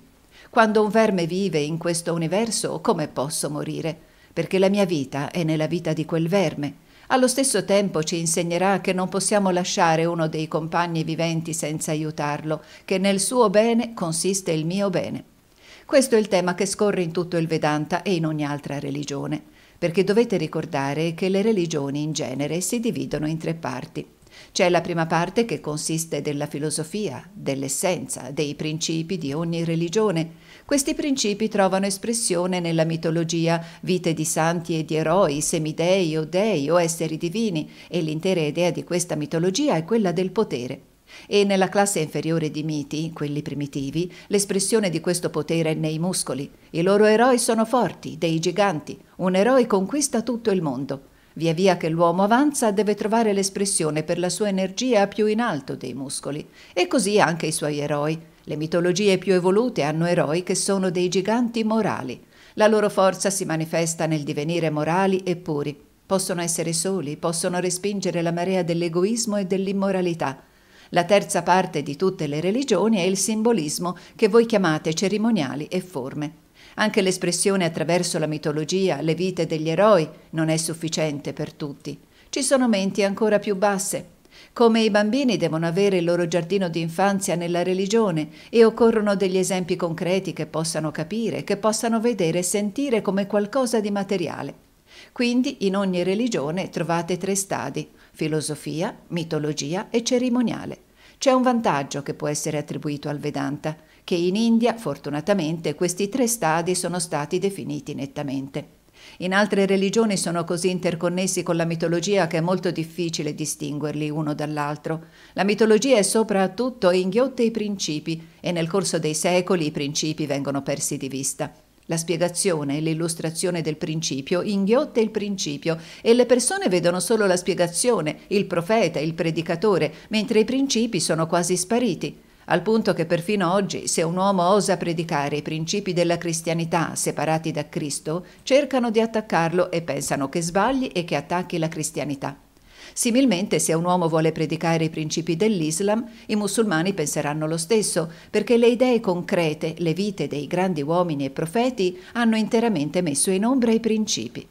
Quando un verme vive in questo universo, come posso morire? Perché la mia vita è nella vita di quel verme allo stesso tempo ci insegnerà che non possiamo lasciare uno dei compagni viventi senza aiutarlo, che nel suo bene consiste il mio bene. Questo è il tema che scorre in tutto il Vedanta e in ogni altra religione, perché dovete ricordare che le religioni in genere si dividono in tre parti. C'è la prima parte che consiste della filosofia, dell'essenza, dei principi di ogni religione, questi principi trovano espressione nella mitologia, vite di santi e di eroi, semidei o dei o esseri divini, e l'intera idea di questa mitologia è quella del potere. E nella classe inferiore di miti, quelli primitivi, l'espressione di questo potere è nei muscoli. I loro eroi sono forti, dei giganti. Un eroe conquista tutto il mondo. Via via che l'uomo avanza deve trovare l'espressione per la sua energia più in alto dei muscoli, e così anche i suoi eroi. Le mitologie più evolute hanno eroi che sono dei giganti morali. La loro forza si manifesta nel divenire morali e puri. Possono essere soli, possono respingere la marea dell'egoismo e dell'immoralità. La terza parte di tutte le religioni è il simbolismo che voi chiamate cerimoniali e forme. Anche l'espressione attraverso la mitologia, le vite degli eroi, non è sufficiente per tutti. Ci sono menti ancora più basse, come i bambini devono avere il loro giardino di infanzia nella religione e occorrono degli esempi concreti che possano capire, che possano vedere e sentire come qualcosa di materiale. Quindi in ogni religione trovate tre stadi, filosofia, mitologia e cerimoniale. C'è un vantaggio che può essere attribuito al Vedanta, che in India fortunatamente questi tre stadi sono stati definiti nettamente. In altre religioni sono così interconnessi con la mitologia che è molto difficile distinguerli uno dall'altro. La mitologia è soprattutto inghiotte i principi e nel corso dei secoli i principi vengono persi di vista. La spiegazione e l'illustrazione del principio inghiotta il principio e le persone vedono solo la spiegazione, il profeta, il predicatore, mentre i principi sono quasi spariti al punto che perfino oggi, se un uomo osa predicare i principi della cristianità separati da Cristo, cercano di attaccarlo e pensano che sbagli e che attacchi la cristianità. Similmente, se un uomo vuole predicare i principi dell'Islam, i musulmani penseranno lo stesso, perché le idee concrete, le vite dei grandi uomini e profeti hanno interamente messo in ombra i principi.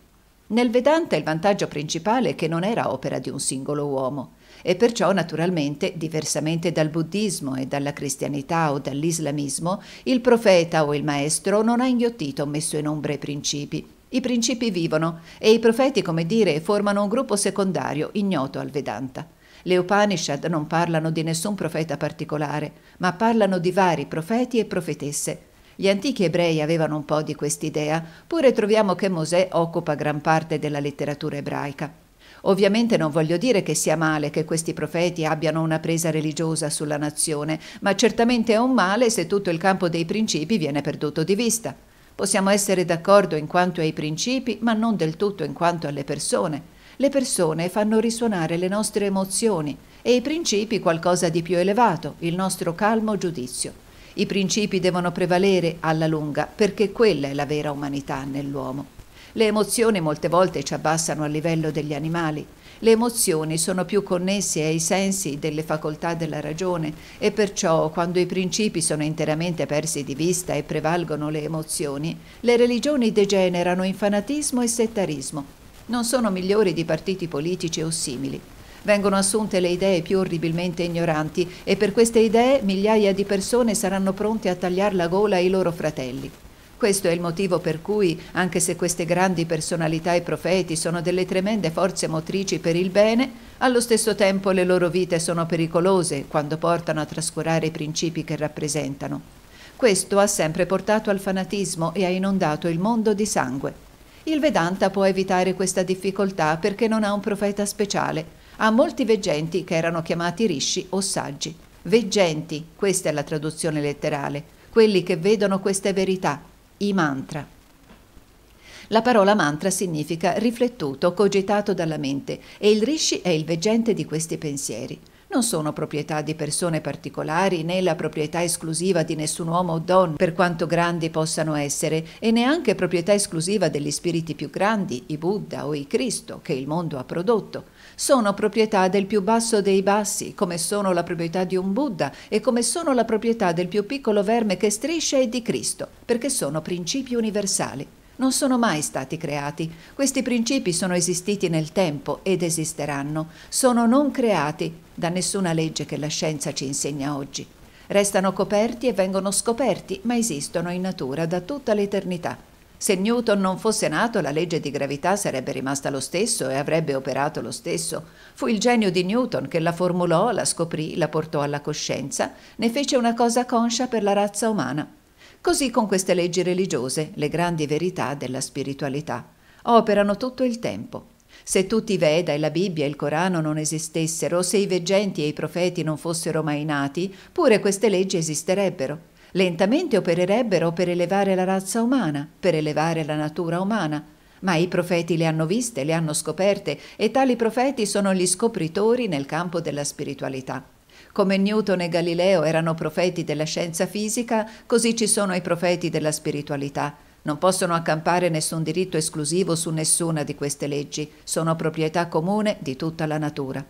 Nel Vedanta il vantaggio principale è che non era opera di un singolo uomo e perciò naturalmente, diversamente dal buddismo e dalla cristianità o dall'islamismo, il profeta o il maestro non ha inghiottito o messo in ombra i principi. I principi vivono e i profeti, come dire, formano un gruppo secondario ignoto al Vedanta. Le Upanishad non parlano di nessun profeta particolare, ma parlano di vari profeti e profetesse. Gli antichi ebrei avevano un po' di quest'idea, pure troviamo che Mosè occupa gran parte della letteratura ebraica. Ovviamente non voglio dire che sia male che questi profeti abbiano una presa religiosa sulla nazione, ma certamente è un male se tutto il campo dei principi viene perduto di vista. Possiamo essere d'accordo in quanto ai principi, ma non del tutto in quanto alle persone. Le persone fanno risuonare le nostre emozioni e i principi qualcosa di più elevato, il nostro calmo giudizio. I principi devono prevalere alla lunga perché quella è la vera umanità nell'uomo. Le emozioni molte volte ci abbassano al livello degli animali. Le emozioni sono più connesse ai sensi delle facoltà della ragione e perciò quando i principi sono interamente persi di vista e prevalgono le emozioni, le religioni degenerano in fanatismo e settarismo. Non sono migliori di partiti politici o simili. Vengono assunte le idee più orribilmente ignoranti e per queste idee migliaia di persone saranno pronte a tagliare la gola ai loro fratelli. Questo è il motivo per cui, anche se queste grandi personalità e profeti sono delle tremende forze motrici per il bene, allo stesso tempo le loro vite sono pericolose quando portano a trascurare i principi che rappresentano. Questo ha sempre portato al fanatismo e ha inondato il mondo di sangue. Il Vedanta può evitare questa difficoltà perché non ha un profeta speciale, ha molti veggenti che erano chiamati rishi o saggi. Veggenti, questa è la traduzione letterale, quelli che vedono queste verità, i mantra. La parola mantra significa riflettuto, cogitato dalla mente e il rishi è il veggente di questi pensieri. Non sono proprietà di persone particolari né la proprietà esclusiva di nessun uomo o donna, per quanto grandi possano essere, e neanche proprietà esclusiva degli spiriti più grandi, i Buddha o i Cristo, che il mondo ha prodotto sono proprietà del più basso dei bassi, come sono la proprietà di un Buddha e come sono la proprietà del più piccolo verme che striscia e di Cristo, perché sono principi universali. Non sono mai stati creati. Questi principi sono esistiti nel tempo ed esisteranno. Sono non creati da nessuna legge che la scienza ci insegna oggi. Restano coperti e vengono scoperti, ma esistono in natura da tutta l'eternità. Se Newton non fosse nato, la legge di gravità sarebbe rimasta lo stesso e avrebbe operato lo stesso. Fu il genio di Newton che la formulò, la scoprì, la portò alla coscienza, ne fece una cosa conscia per la razza umana. Così con queste leggi religiose, le grandi verità della spiritualità. Operano tutto il tempo. Se tutti i Veda e la Bibbia e il Corano non esistessero, se i veggenti e i profeti non fossero mai nati, pure queste leggi esisterebbero. Lentamente opererebbero per elevare la razza umana, per elevare la natura umana, ma i profeti le hanno viste, le hanno scoperte e tali profeti sono gli scopritori nel campo della spiritualità. Come Newton e Galileo erano profeti della scienza fisica, così ci sono i profeti della spiritualità. Non possono accampare nessun diritto esclusivo su nessuna di queste leggi, sono proprietà comune di tutta la natura.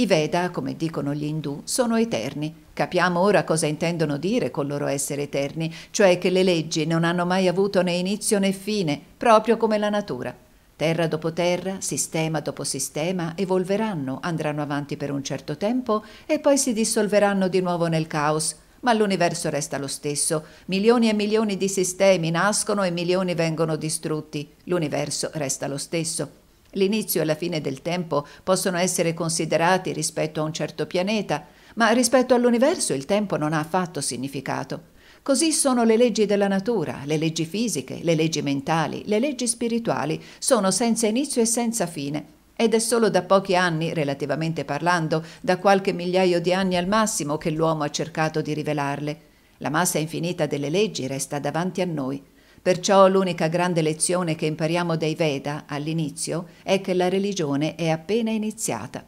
I Veda, come dicono gli Hindu, sono eterni. Capiamo ora cosa intendono dire col loro essere eterni, cioè che le leggi non hanno mai avuto né inizio né fine, proprio come la natura. Terra dopo terra, sistema dopo sistema, evolveranno, andranno avanti per un certo tempo e poi si dissolveranno di nuovo nel caos. Ma l'universo resta lo stesso. Milioni e milioni di sistemi nascono e milioni vengono distrutti. L'universo resta lo stesso l'inizio e la fine del tempo possono essere considerati rispetto a un certo pianeta, ma rispetto all'universo il tempo non ha affatto significato. Così sono le leggi della natura, le leggi fisiche, le leggi mentali, le leggi spirituali, sono senza inizio e senza fine. Ed è solo da pochi anni, relativamente parlando, da qualche migliaio di anni al massimo, che l'uomo ha cercato di rivelarle. La massa infinita delle leggi resta davanti a noi. Perciò l'unica grande lezione che impariamo dai Veda all'inizio è che la religione è appena iniziata.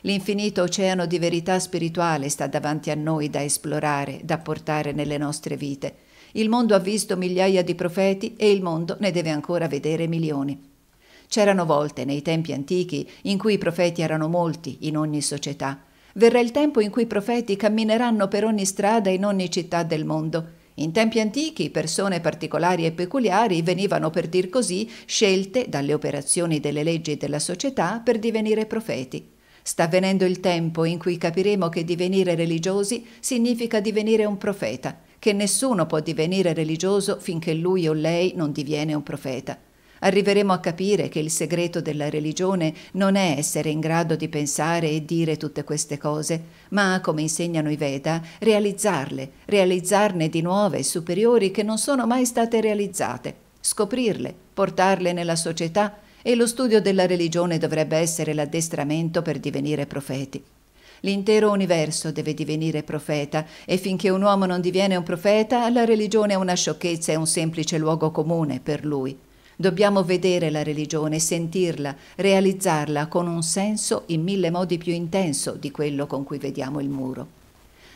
L'infinito oceano di verità spirituale sta davanti a noi da esplorare, da portare nelle nostre vite. Il mondo ha visto migliaia di profeti e il mondo ne deve ancora vedere milioni. C'erano volte nei tempi antichi in cui i profeti erano molti in ogni società. Verrà il tempo in cui i profeti cammineranno per ogni strada in ogni città del mondo in tempi antichi persone particolari e peculiari venivano, per dir così, scelte dalle operazioni delle leggi e della società per divenire profeti. Sta venendo il tempo in cui capiremo che divenire religiosi significa divenire un profeta, che nessuno può divenire religioso finché lui o lei non diviene un profeta arriveremo a capire che il segreto della religione non è essere in grado di pensare e dire tutte queste cose, ma, come insegnano i Veda, realizzarle, realizzarne di nuove e superiori che non sono mai state realizzate, scoprirle, portarle nella società e lo studio della religione dovrebbe essere l'addestramento per divenire profeti. L'intero universo deve divenire profeta e finché un uomo non diviene un profeta, la religione è una sciocchezza e un semplice luogo comune per lui. Dobbiamo vedere la religione, sentirla, realizzarla con un senso in mille modi più intenso di quello con cui vediamo il muro.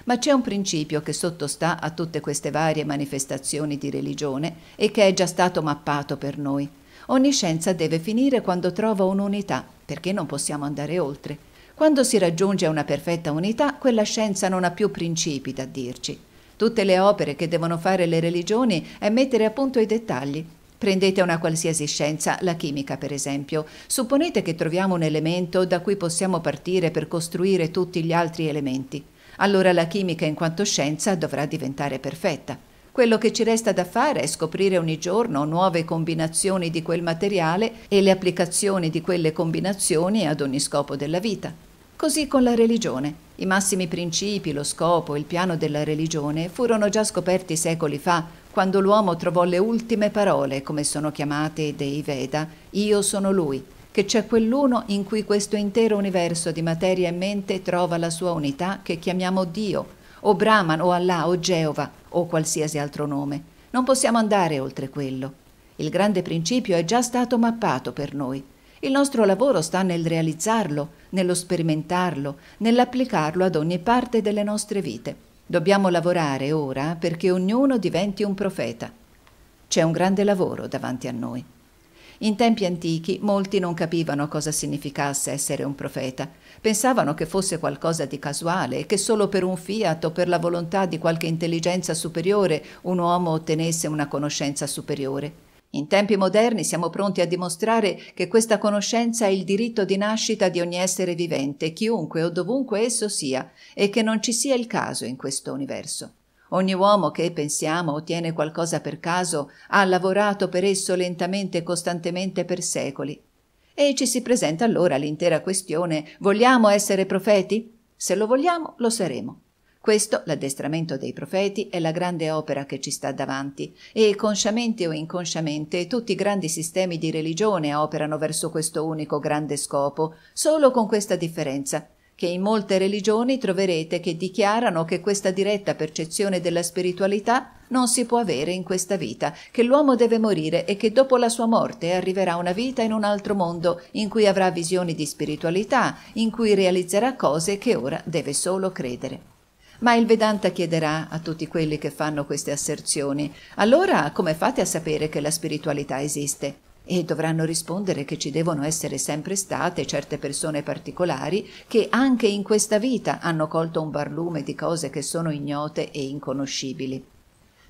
Ma c'è un principio che sottostà a tutte queste varie manifestazioni di religione e che è già stato mappato per noi. Ogni scienza deve finire quando trova un'unità, perché non possiamo andare oltre. Quando si raggiunge una perfetta unità, quella scienza non ha più principi da dirci. Tutte le opere che devono fare le religioni è mettere a punto i dettagli, Prendete una qualsiasi scienza, la chimica per esempio. Supponete che troviamo un elemento da cui possiamo partire per costruire tutti gli altri elementi. Allora la chimica in quanto scienza dovrà diventare perfetta. Quello che ci resta da fare è scoprire ogni giorno nuove combinazioni di quel materiale e le applicazioni di quelle combinazioni ad ogni scopo della vita. Così con la religione. I massimi principi, lo scopo, il piano della religione furono già scoperti secoli fa quando l'uomo trovò le ultime parole, come sono chiamate dei Veda, io sono lui, che c'è quell'uno in cui questo intero universo di materia e mente trova la sua unità che chiamiamo Dio, o Brahman, o Allah, o Geova, o qualsiasi altro nome. Non possiamo andare oltre quello. Il grande principio è già stato mappato per noi. Il nostro lavoro sta nel realizzarlo, nello sperimentarlo, nell'applicarlo ad ogni parte delle nostre vite. Dobbiamo lavorare ora perché ognuno diventi un profeta. C'è un grande lavoro davanti a noi. In tempi antichi molti non capivano cosa significasse essere un profeta. Pensavano che fosse qualcosa di casuale e che solo per un fiat o per la volontà di qualche intelligenza superiore un uomo ottenesse una conoscenza superiore. In tempi moderni siamo pronti a dimostrare che questa conoscenza è il diritto di nascita di ogni essere vivente, chiunque o dovunque esso sia, e che non ci sia il caso in questo universo. Ogni uomo che, pensiamo, ottiene qualcosa per caso, ha lavorato per esso lentamente e costantemente per secoli. E ci si presenta allora l'intera questione vogliamo essere profeti? Se lo vogliamo, lo saremo. Questo, l'addestramento dei profeti, è la grande opera che ci sta davanti e consciamente o inconsciamente tutti i grandi sistemi di religione operano verso questo unico grande scopo, solo con questa differenza che in molte religioni troverete che dichiarano che questa diretta percezione della spiritualità non si può avere in questa vita, che l'uomo deve morire e che dopo la sua morte arriverà una vita in un altro mondo in cui avrà visioni di spiritualità, in cui realizzerà cose che ora deve solo credere. Ma il Vedanta chiederà a tutti quelli che fanno queste asserzioni, allora come fate a sapere che la spiritualità esiste? E dovranno rispondere che ci devono essere sempre state certe persone particolari che anche in questa vita hanno colto un barlume di cose che sono ignote e inconoscibili.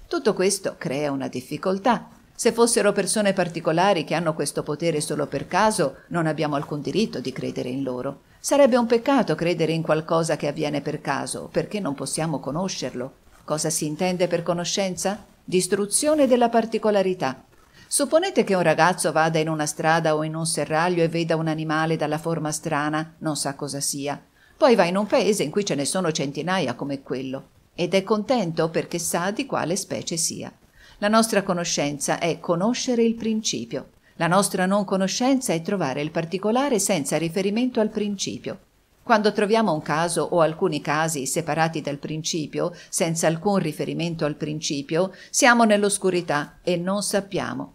Tutto questo crea una difficoltà. Se fossero persone particolari che hanno questo potere solo per caso, non abbiamo alcun diritto di credere in loro. Sarebbe un peccato credere in qualcosa che avviene per caso, perché non possiamo conoscerlo. Cosa si intende per conoscenza? Distruzione della particolarità. Supponete che un ragazzo vada in una strada o in un serraglio e veda un animale dalla forma strana, non sa cosa sia. Poi va in un paese in cui ce ne sono centinaia come quello ed è contento perché sa di quale specie sia. La nostra conoscenza è conoscere il principio. La nostra non conoscenza è trovare il particolare senza riferimento al principio. Quando troviamo un caso o alcuni casi separati dal principio, senza alcun riferimento al principio, siamo nell'oscurità e non sappiamo.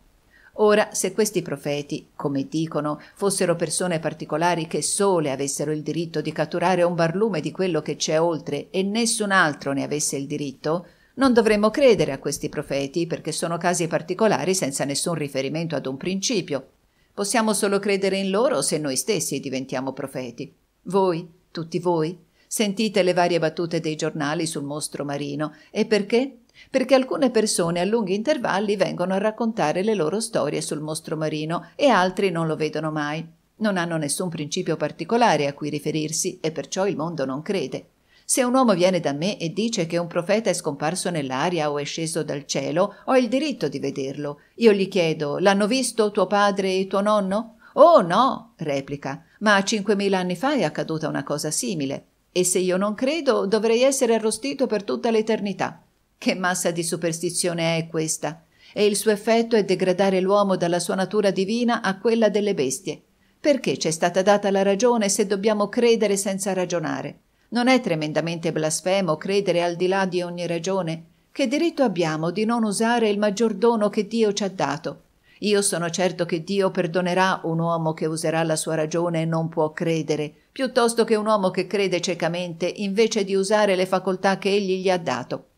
Ora, se questi profeti, come dicono, fossero persone particolari che sole avessero il diritto di catturare un barlume di quello che c'è oltre e nessun altro ne avesse il diritto, non dovremmo credere a questi profeti perché sono casi particolari senza nessun riferimento ad un principio. Possiamo solo credere in loro se noi stessi diventiamo profeti. Voi, tutti voi, sentite le varie battute dei giornali sul mostro marino. E perché? Perché alcune persone a lunghi intervalli vengono a raccontare le loro storie sul mostro marino e altri non lo vedono mai. Non hanno nessun principio particolare a cui riferirsi e perciò il mondo non crede. Se un uomo viene da me e dice che un profeta è scomparso nell'aria o è sceso dal cielo, ho il diritto di vederlo. Io gli chiedo: l'hanno visto tuo padre e tuo nonno? Oh no, replica, ma cinquemila anni fa è accaduta una cosa simile. E se io non credo, dovrei essere arrostito per tutta l'eternità. Che massa di superstizione è questa? E il suo effetto è degradare l'uomo dalla sua natura divina a quella delle bestie. Perché ci è stata data la ragione se dobbiamo credere senza ragionare? Non è tremendamente blasfemo credere al di là di ogni ragione? Che diritto abbiamo di non usare il maggior dono che Dio ci ha dato? Io sono certo che Dio perdonerà un uomo che userà la sua ragione e non può credere, piuttosto che un uomo che crede ciecamente invece di usare le facoltà che egli gli ha dato.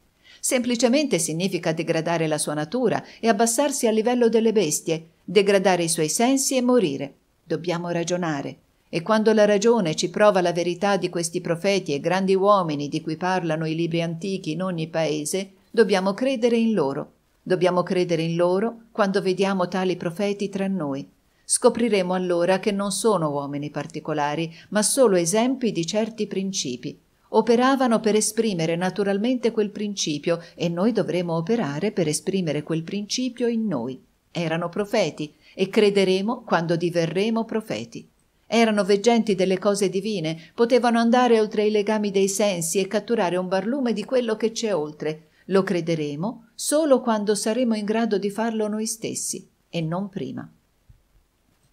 Semplicemente significa degradare la sua natura e abbassarsi al livello delle bestie, degradare i suoi sensi e morire. Dobbiamo ragionare, e quando la ragione ci prova la verità di questi profeti e grandi uomini di cui parlano i libri antichi in ogni paese, dobbiamo credere in loro. Dobbiamo credere in loro quando vediamo tali profeti tra noi. Scopriremo allora che non sono uomini particolari, ma solo esempi di certi principi. Operavano per esprimere naturalmente quel principio e noi dovremo operare per esprimere quel principio in noi. Erano profeti e crederemo quando diverremo profeti. Erano veggenti delle cose divine, potevano andare oltre i legami dei sensi e catturare un barlume di quello che c'è oltre. Lo crederemo solo quando saremo in grado di farlo noi stessi, e non prima.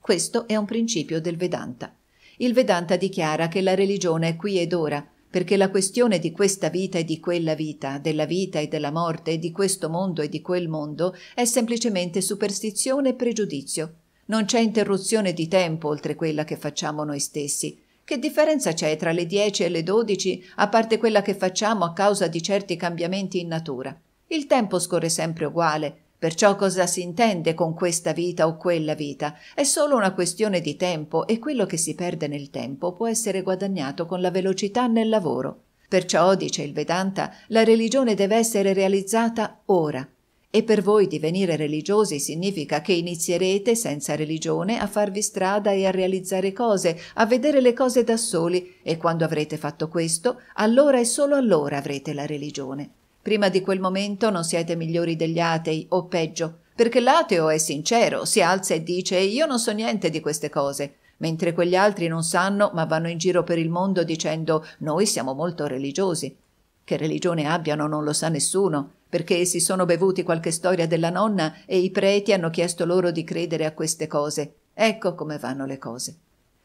Questo è un principio del Vedanta. Il Vedanta dichiara che la religione è qui ed ora, perché la questione di questa vita e di quella vita, della vita e della morte, di questo mondo e di quel mondo, è semplicemente superstizione e pregiudizio, non c'è interruzione di tempo oltre quella che facciamo noi stessi. Che differenza c'è tra le 10 e le 12, a parte quella che facciamo a causa di certi cambiamenti in natura? Il tempo scorre sempre uguale, perciò cosa si intende con questa vita o quella vita? È solo una questione di tempo e quello che si perde nel tempo può essere guadagnato con la velocità nel lavoro. Perciò, dice il Vedanta, la religione deve essere realizzata ora, e per voi divenire religiosi significa che inizierete senza religione a farvi strada e a realizzare cose, a vedere le cose da soli e quando avrete fatto questo, allora e solo allora avrete la religione. Prima di quel momento non siete migliori degli atei o peggio, perché l'ateo è sincero, si alza e dice io non so niente di queste cose, mentre quegli altri non sanno ma vanno in giro per il mondo dicendo noi siamo molto religiosi. Che religione abbiano non lo sa nessuno perché si sono bevuti qualche storia della nonna e i preti hanno chiesto loro di credere a queste cose. Ecco come vanno le cose.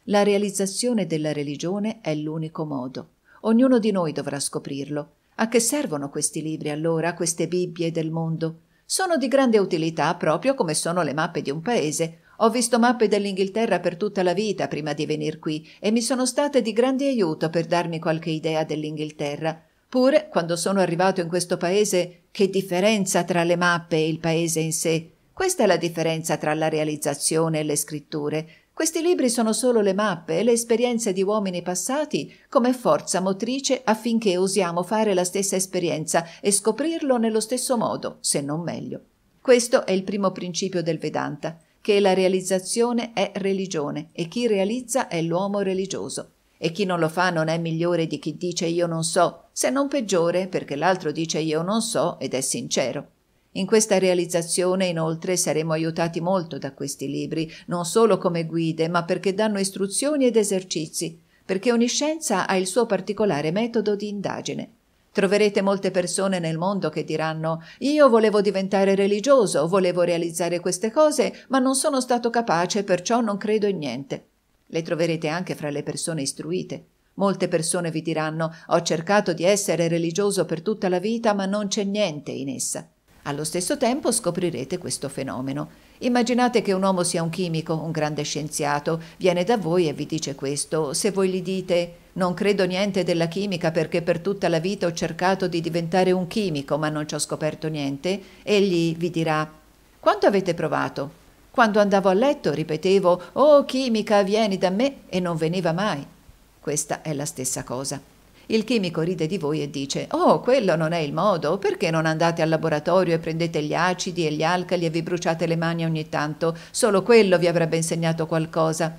La realizzazione della religione è l'unico modo. Ognuno di noi dovrà scoprirlo. A che servono questi libri allora, queste Bibbie del mondo? Sono di grande utilità proprio come sono le mappe di un paese. Ho visto mappe dell'Inghilterra per tutta la vita prima di venir qui e mi sono state di grande aiuto per darmi qualche idea dell'Inghilterra. Eppure, quando sono arrivato in questo paese, che differenza tra le mappe e il paese in sé. Questa è la differenza tra la realizzazione e le scritture. Questi libri sono solo le mappe e le esperienze di uomini passati come forza motrice affinché osiamo fare la stessa esperienza e scoprirlo nello stesso modo, se non meglio. Questo è il primo principio del Vedanta, che la realizzazione è religione e chi realizza è l'uomo religioso. E chi non lo fa non è migliore di chi dice io non so, se non peggiore perché l'altro dice io non so ed è sincero. In questa realizzazione inoltre saremo aiutati molto da questi libri, non solo come guide, ma perché danno istruzioni ed esercizi, perché ogni scienza ha il suo particolare metodo di indagine. Troverete molte persone nel mondo che diranno io volevo diventare religioso, volevo realizzare queste cose, ma non sono stato capace, perciò non credo in niente. Le troverete anche fra le persone istruite. Molte persone vi diranno ho cercato di essere religioso per tutta la vita, ma non c'è niente in essa. Allo stesso tempo scoprirete questo fenomeno. Immaginate che un uomo sia un chimico, un grande scienziato, viene da voi e vi dice questo. Se voi gli dite non credo niente della chimica perché per tutta la vita ho cercato di diventare un chimico, ma non ci ho scoperto niente, egli vi dirà quanto avete provato? Quando andavo a letto ripetevo Oh chimica, vieni da me e non veniva mai. Questa è la stessa cosa. Il chimico ride di voi e dice Oh, quello non è il modo, perché non andate al laboratorio e prendete gli acidi e gli alcali e vi bruciate le mani ogni tanto? Solo quello vi avrebbe insegnato qualcosa.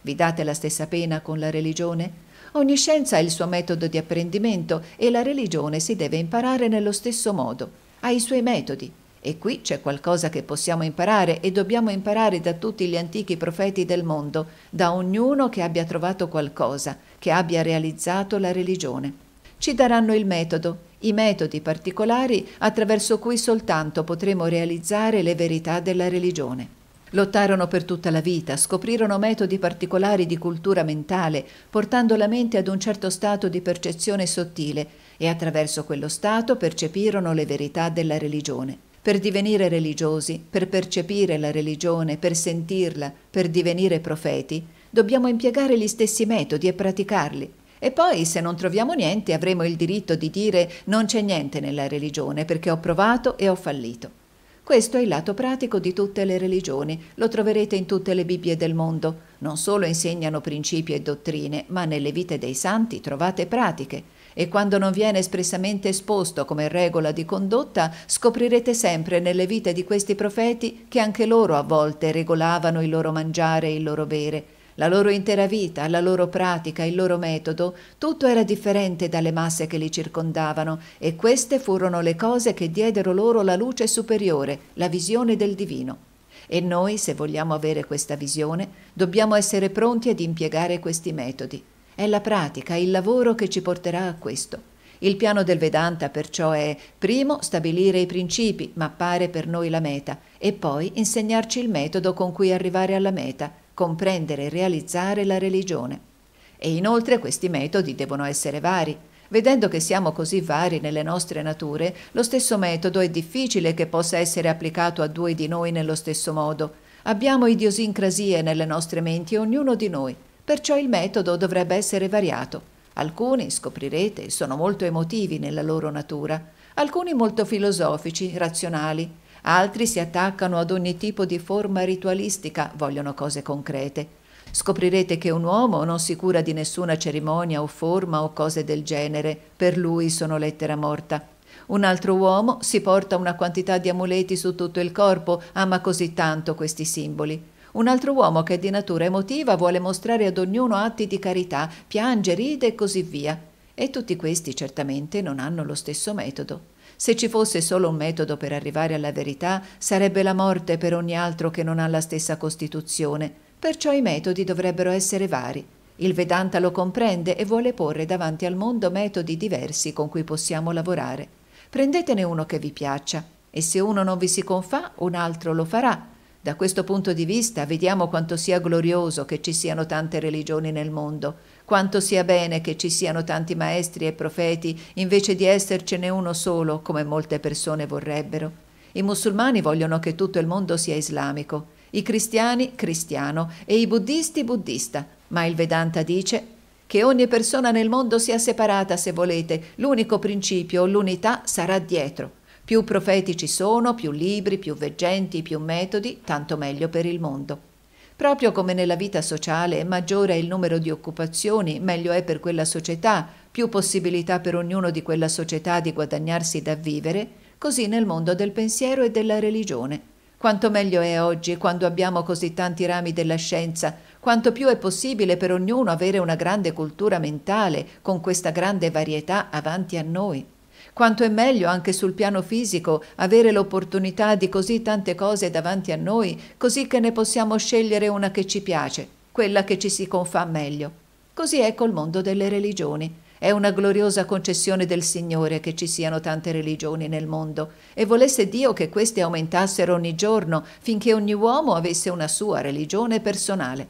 Vi date la stessa pena con la religione? Ogni scienza ha il suo metodo di apprendimento e la religione si deve imparare nello stesso modo, ha i suoi metodi. E qui c'è qualcosa che possiamo imparare e dobbiamo imparare da tutti gli antichi profeti del mondo, da ognuno che abbia trovato qualcosa, che abbia realizzato la religione. Ci daranno il metodo, i metodi particolari attraverso cui soltanto potremo realizzare le verità della religione. Lottarono per tutta la vita, scoprirono metodi particolari di cultura mentale, portando la mente ad un certo stato di percezione sottile e attraverso quello stato percepirono le verità della religione per divenire religiosi, per percepire la religione, per sentirla, per divenire profeti, dobbiamo impiegare gli stessi metodi e praticarli. E poi, se non troviamo niente, avremo il diritto di dire non c'è niente nella religione perché ho provato e ho fallito. Questo è il lato pratico di tutte le religioni, lo troverete in tutte le Bibbie del mondo. Non solo insegnano principi e dottrine, ma nelle vite dei santi trovate pratiche e quando non viene espressamente esposto come regola di condotta, scoprirete sempre nelle vite di questi profeti che anche loro a volte regolavano il loro mangiare e il loro bere. La loro intera vita, la loro pratica, il loro metodo, tutto era differente dalle masse che li circondavano e queste furono le cose che diedero loro la luce superiore, la visione del divino. E noi, se vogliamo avere questa visione, dobbiamo essere pronti ad impiegare questi metodi. È la pratica, il lavoro che ci porterà a questo. Il piano del Vedanta perciò è primo stabilire i principi, mappare per noi la meta, e poi insegnarci il metodo con cui arrivare alla meta, comprendere e realizzare la religione. E inoltre questi metodi devono essere vari. Vedendo che siamo così vari nelle nostre nature, lo stesso metodo è difficile che possa essere applicato a due di noi nello stesso modo. Abbiamo idiosincrasie nelle nostre menti, ognuno di noi perciò il metodo dovrebbe essere variato. Alcuni, scoprirete, sono molto emotivi nella loro natura, alcuni molto filosofici, razionali, altri si attaccano ad ogni tipo di forma ritualistica, vogliono cose concrete. Scoprirete che un uomo non si cura di nessuna cerimonia o forma o cose del genere, per lui sono lettera morta. Un altro uomo si porta una quantità di amuleti su tutto il corpo, ama così tanto questi simboli. Un altro uomo che è di natura emotiva vuole mostrare ad ognuno atti di carità, piange, ride e così via. E tutti questi certamente non hanno lo stesso metodo. Se ci fosse solo un metodo per arrivare alla verità, sarebbe la morte per ogni altro che non ha la stessa costituzione. Perciò i metodi dovrebbero essere vari. Il Vedanta lo comprende e vuole porre davanti al mondo metodi diversi con cui possiamo lavorare. Prendetene uno che vi piaccia e se uno non vi si confà, un altro lo farà da questo punto di vista vediamo quanto sia glorioso che ci siano tante religioni nel mondo, quanto sia bene che ci siano tanti maestri e profeti invece di essercene uno solo, come molte persone vorrebbero. I musulmani vogliono che tutto il mondo sia islamico, i cristiani cristiano e i buddisti buddista, ma il Vedanta dice che ogni persona nel mondo sia separata se volete, l'unico principio, l'unità sarà dietro. Più profetici sono, più libri, più veggenti, più metodi, tanto meglio per il mondo. Proprio come nella vita sociale maggiore è il numero di occupazioni, meglio è per quella società, più possibilità per ognuno di quella società di guadagnarsi da vivere, così nel mondo del pensiero e della religione. Quanto meglio è oggi quando abbiamo così tanti rami della scienza, quanto più è possibile per ognuno avere una grande cultura mentale con questa grande varietà avanti a noi. Quanto è meglio anche sul piano fisico avere l'opportunità di così tante cose davanti a noi, così che ne possiamo scegliere una che ci piace, quella che ci si confà meglio. Così è col mondo delle religioni. È una gloriosa concessione del Signore che ci siano tante religioni nel mondo e volesse Dio che queste aumentassero ogni giorno finché ogni uomo avesse una sua religione personale.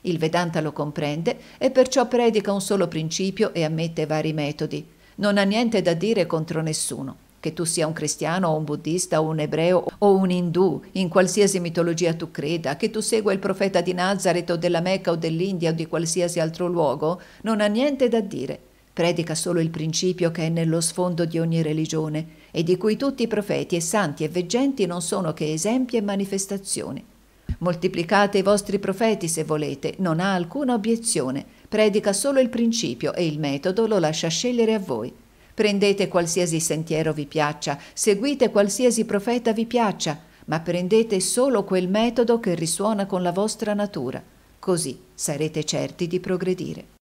Il Vedanta lo comprende e perciò predica un solo principio e ammette vari metodi non ha niente da dire contro nessuno. Che tu sia un cristiano o un buddista o un ebreo o un indù, in qualsiasi mitologia tu creda, che tu segua il profeta di Nazareth o della Mecca o dell'India o di qualsiasi altro luogo, non ha niente da dire. Predica solo il principio che è nello sfondo di ogni religione e di cui tutti i profeti e santi e veggenti non sono che esempi e manifestazioni. Moltiplicate i vostri profeti se volete, non ha alcuna obiezione, Predica solo il principio e il metodo lo lascia scegliere a voi. Prendete qualsiasi sentiero vi piaccia, seguite qualsiasi profeta vi piaccia, ma prendete solo quel metodo che risuona con la vostra natura. Così sarete certi di progredire.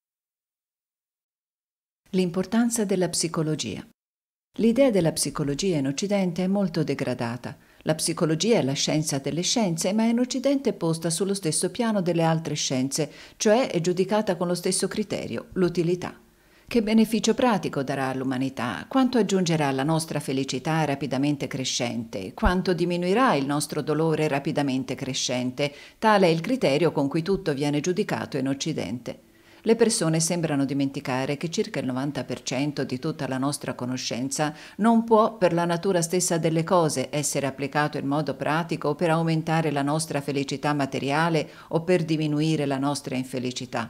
L'importanza della psicologia. L'idea della psicologia in Occidente è molto degradata. La psicologia è la scienza delle scienze, ma in Occidente è posta sullo stesso piano delle altre scienze, cioè è giudicata con lo stesso criterio, l'utilità. Che beneficio pratico darà all'umanità? Quanto aggiungerà alla nostra felicità rapidamente crescente? Quanto diminuirà il nostro dolore rapidamente crescente? Tale è il criterio con cui tutto viene giudicato in Occidente le persone sembrano dimenticare che circa il 90% di tutta la nostra conoscenza non può per la natura stessa delle cose essere applicato in modo pratico per aumentare la nostra felicità materiale o per diminuire la nostra infelicità.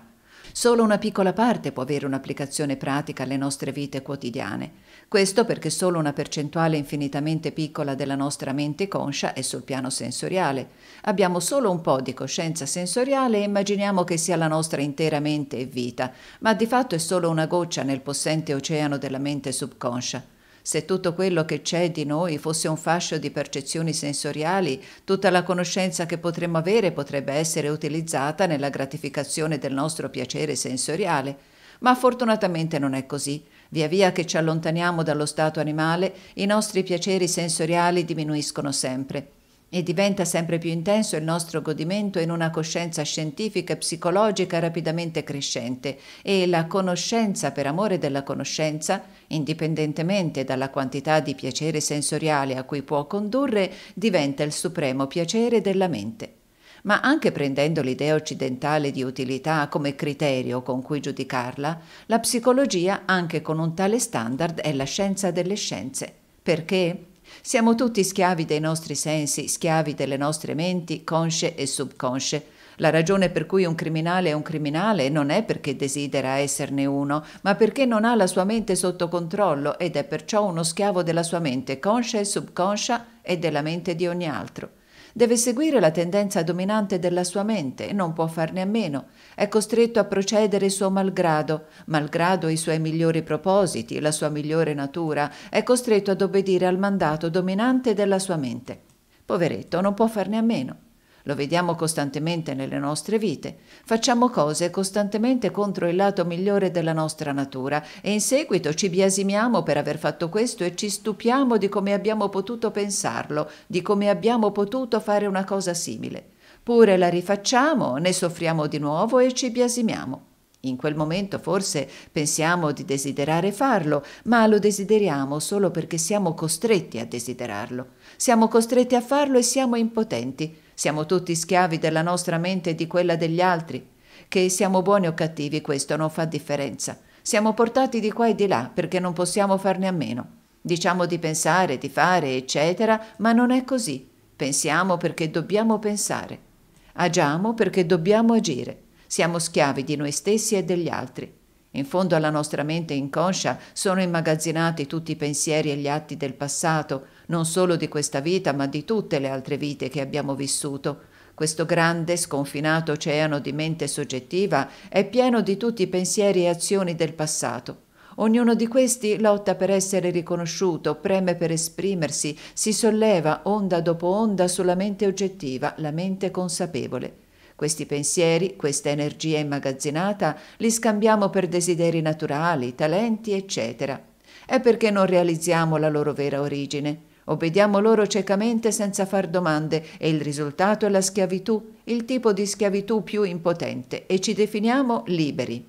Solo una piccola parte può avere un'applicazione pratica alle nostre vite quotidiane. Questo perché solo una percentuale infinitamente piccola della nostra mente conscia è sul piano sensoriale. Abbiamo solo un po' di coscienza sensoriale e immaginiamo che sia la nostra intera mente e vita, ma di fatto è solo una goccia nel possente oceano della mente subconscia. Se tutto quello che c'è di noi fosse un fascio di percezioni sensoriali, tutta la conoscenza che potremmo avere potrebbe essere utilizzata nella gratificazione del nostro piacere sensoriale. Ma fortunatamente non è così. Via via che ci allontaniamo dallo stato animale, i nostri piaceri sensoriali diminuiscono sempre e diventa sempre più intenso il nostro godimento in una coscienza scientifica e psicologica rapidamente crescente e la conoscenza per amore della conoscenza, indipendentemente dalla quantità di piacere sensoriale a cui può condurre, diventa il supremo piacere della mente ma anche prendendo l'idea occidentale di utilità come criterio con cui giudicarla, la psicologia anche con un tale standard è la scienza delle scienze. Perché? Siamo tutti schiavi dei nostri sensi, schiavi delle nostre menti, consce e subconsce. La ragione per cui un criminale è un criminale non è perché desidera esserne uno, ma perché non ha la sua mente sotto controllo ed è perciò uno schiavo della sua mente conscia e subconscia e della mente di ogni altro deve seguire la tendenza dominante della sua mente e non può farne a meno, è costretto a procedere suo malgrado, malgrado i suoi migliori propositi, la sua migliore natura, è costretto ad obbedire al mandato dominante della sua mente. Poveretto, non può farne a meno lo vediamo costantemente nelle nostre vite, facciamo cose costantemente contro il lato migliore della nostra natura e in seguito ci biasimiamo per aver fatto questo e ci stupiamo di come abbiamo potuto pensarlo, di come abbiamo potuto fare una cosa simile. Pure la rifacciamo, ne soffriamo di nuovo e ci biasimiamo. In quel momento forse pensiamo di desiderare farlo, ma lo desideriamo solo perché siamo costretti a desiderarlo. Siamo costretti a farlo e siamo impotenti. Siamo tutti schiavi della nostra mente e di quella degli altri. Che siamo buoni o cattivi, questo non fa differenza. Siamo portati di qua e di là perché non possiamo farne a meno. Diciamo di pensare, di fare, eccetera, ma non è così. Pensiamo perché dobbiamo pensare. Agiamo perché dobbiamo agire. Siamo schiavi di noi stessi e degli altri. In fondo alla nostra mente inconscia sono immagazzinati tutti i pensieri e gli atti del passato, non solo di questa vita, ma di tutte le altre vite che abbiamo vissuto. Questo grande, sconfinato oceano di mente soggettiva è pieno di tutti i pensieri e azioni del passato. Ognuno di questi lotta per essere riconosciuto, preme per esprimersi, si solleva onda dopo onda sulla mente oggettiva, la mente consapevole. Questi pensieri, questa energia immagazzinata, li scambiamo per desideri naturali, talenti, eccetera. È perché non realizziamo la loro vera origine. Obbediamo loro ciecamente senza far domande e il risultato è la schiavitù, il tipo di schiavitù più impotente, e ci definiamo liberi.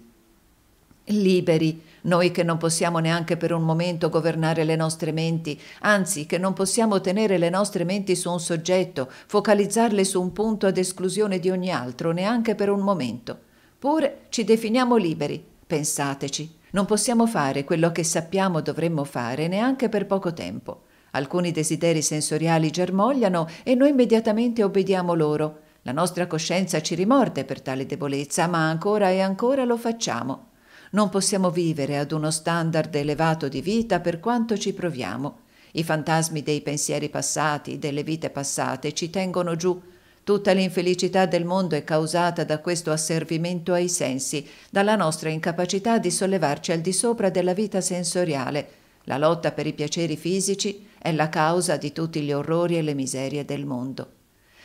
Liberi, noi che non possiamo neanche per un momento governare le nostre menti, anzi che non possiamo tenere le nostre menti su un soggetto, focalizzarle su un punto ad esclusione di ogni altro, neanche per un momento. Pure ci definiamo liberi, pensateci, non possiamo fare quello che sappiamo dovremmo fare neanche per poco tempo. Alcuni desideri sensoriali germogliano e noi immediatamente obbediamo loro. La nostra coscienza ci rimorde per tale debolezza, ma ancora e ancora lo facciamo. Non possiamo vivere ad uno standard elevato di vita per quanto ci proviamo. I fantasmi dei pensieri passati, delle vite passate, ci tengono giù. Tutta l'infelicità del mondo è causata da questo asservimento ai sensi, dalla nostra incapacità di sollevarci al di sopra della vita sensoriale, la lotta per i piaceri fisici, è la causa di tutti gli orrori e le miserie del mondo.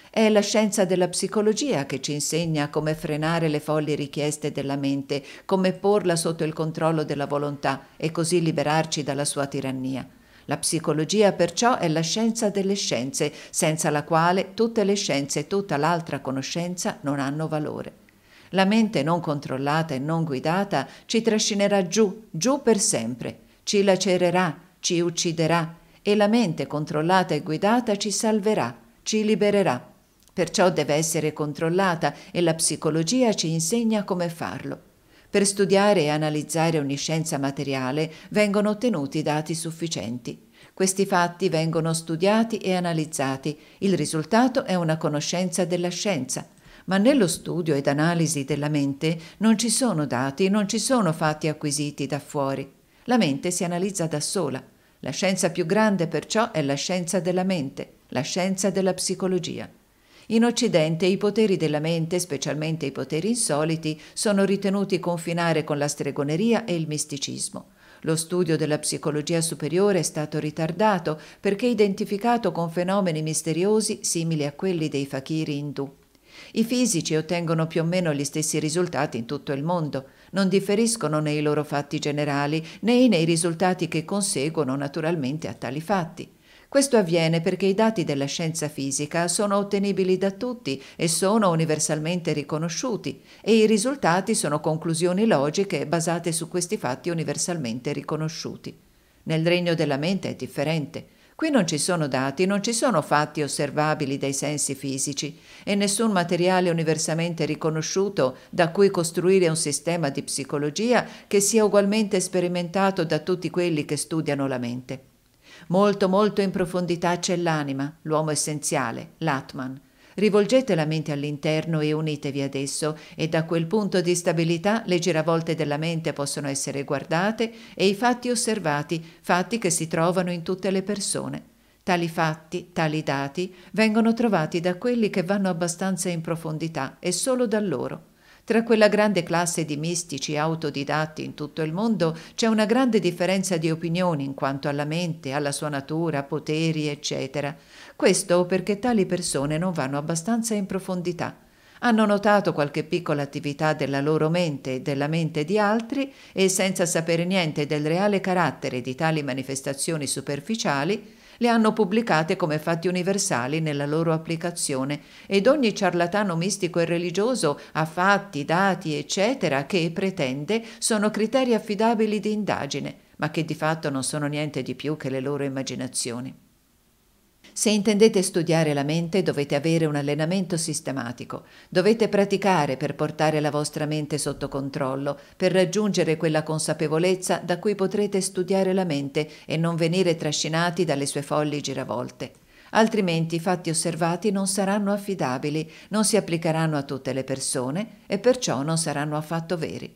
È la scienza della psicologia che ci insegna come frenare le folli richieste della mente, come porla sotto il controllo della volontà e così liberarci dalla sua tirannia. La psicologia perciò è la scienza delle scienze, senza la quale tutte le scienze e tutta l'altra conoscenza non hanno valore. La mente non controllata e non guidata ci trascinerà giù, giù per sempre, ci lacererà, ci ucciderà, e la mente controllata e guidata ci salverà, ci libererà. Perciò deve essere controllata e la psicologia ci insegna come farlo. Per studiare e analizzare ogni scienza materiale vengono ottenuti dati sufficienti. Questi fatti vengono studiati e analizzati. Il risultato è una conoscenza della scienza. Ma nello studio ed analisi della mente non ci sono dati, non ci sono fatti acquisiti da fuori. La mente si analizza da sola. La scienza più grande perciò è la scienza della mente, la scienza della psicologia. In Occidente i poteri della mente, specialmente i poteri insoliti, sono ritenuti confinare con la stregoneria e il misticismo. Lo studio della psicologia superiore è stato ritardato perché identificato con fenomeni misteriosi simili a quelli dei fakiri indù. I fisici ottengono più o meno gli stessi risultati in tutto il mondo non differiscono nei loro fatti generali né nei risultati che conseguono naturalmente a tali fatti. Questo avviene perché i dati della scienza fisica sono ottenibili da tutti e sono universalmente riconosciuti e i risultati sono conclusioni logiche basate su questi fatti universalmente riconosciuti. Nel regno della mente è differente. Qui non ci sono dati, non ci sono fatti osservabili dai sensi fisici e nessun materiale universalmente riconosciuto da cui costruire un sistema di psicologia che sia ugualmente sperimentato da tutti quelli che studiano la mente. Molto molto in profondità c'è l'anima, l'uomo essenziale, l'Atman, Rivolgete la mente all'interno e unitevi ad esso e da quel punto di stabilità le giravolte della mente possono essere guardate e i fatti osservati, fatti che si trovano in tutte le persone. Tali fatti, tali dati vengono trovati da quelli che vanno abbastanza in profondità e solo da loro. Tra quella grande classe di mistici autodidatti in tutto il mondo c'è una grande differenza di opinioni in quanto alla mente, alla sua natura, poteri, eccetera. Questo perché tali persone non vanno abbastanza in profondità. Hanno notato qualche piccola attività della loro mente e della mente di altri e senza sapere niente del reale carattere di tali manifestazioni superficiali, le hanno pubblicate come fatti universali nella loro applicazione ed ogni ciarlatano mistico e religioso ha fatti, dati, eccetera, che pretende sono criteri affidabili di indagine, ma che di fatto non sono niente di più che le loro immaginazioni. Se intendete studiare la mente dovete avere un allenamento sistematico, dovete praticare per portare la vostra mente sotto controllo, per raggiungere quella consapevolezza da cui potrete studiare la mente e non venire trascinati dalle sue folli giravolte. Altrimenti i fatti osservati non saranno affidabili, non si applicheranno a tutte le persone e perciò non saranno affatto veri.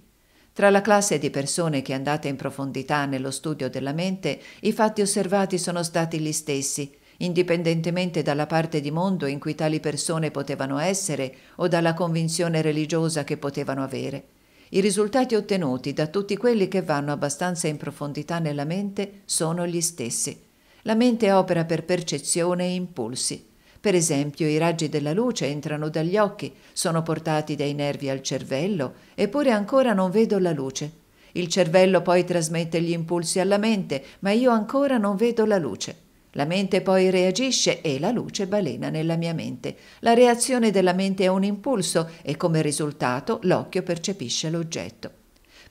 Tra la classe di persone che andate in profondità nello studio della mente, i fatti osservati sono stati gli stessi, indipendentemente dalla parte di mondo in cui tali persone potevano essere o dalla convinzione religiosa che potevano avere. I risultati ottenuti da tutti quelli che vanno abbastanza in profondità nella mente sono gli stessi. La mente opera per percezione e impulsi. Per esempio, i raggi della luce entrano dagli occhi, sono portati dai nervi al cervello, eppure ancora non vedo la luce. Il cervello poi trasmette gli impulsi alla mente, ma io ancora non vedo la luce. La mente poi reagisce e la luce balena nella mia mente. La reazione della mente è un impulso e come risultato l'occhio percepisce l'oggetto.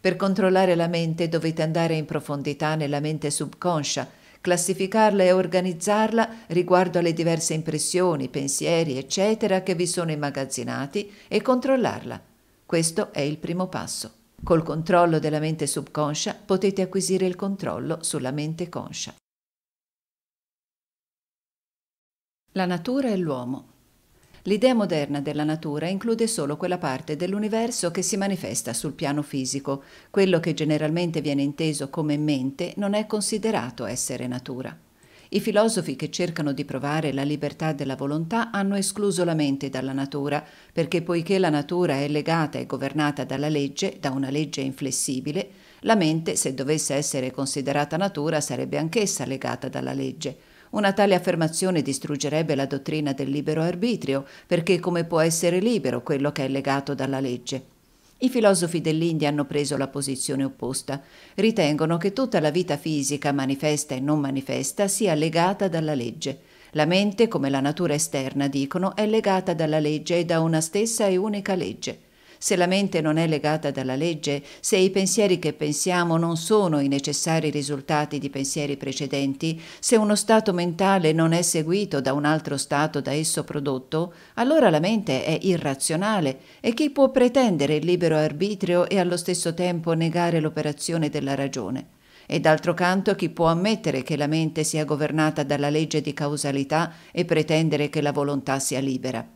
Per controllare la mente dovete andare in profondità nella mente subconscia, classificarla e organizzarla riguardo alle diverse impressioni, pensieri, eccetera, che vi sono immagazzinati e controllarla. Questo è il primo passo. Col controllo della mente subconscia potete acquisire il controllo sulla mente conscia. La natura e l'uomo. L'idea moderna della natura include solo quella parte dell'universo che si manifesta sul piano fisico. Quello che generalmente viene inteso come mente non è considerato essere natura. I filosofi che cercano di provare la libertà della volontà hanno escluso la mente dalla natura, perché poiché la natura è legata e governata dalla legge, da una legge inflessibile, la mente, se dovesse essere considerata natura, sarebbe anch'essa legata dalla legge una tale affermazione distruggerebbe la dottrina del libero arbitrio, perché come può essere libero quello che è legato dalla legge? I filosofi dell'India hanno preso la posizione opposta. Ritengono che tutta la vita fisica, manifesta e non manifesta, sia legata dalla legge. La mente, come la natura esterna, dicono, è legata dalla legge e da una stessa e unica legge se la mente non è legata dalla legge, se i pensieri che pensiamo non sono i necessari risultati di pensieri precedenti, se uno stato mentale non è seguito da un altro stato da esso prodotto, allora la mente è irrazionale e chi può pretendere il libero arbitrio e allo stesso tempo negare l'operazione della ragione? E d'altro canto chi può ammettere che la mente sia governata dalla legge di causalità e pretendere che la volontà sia libera?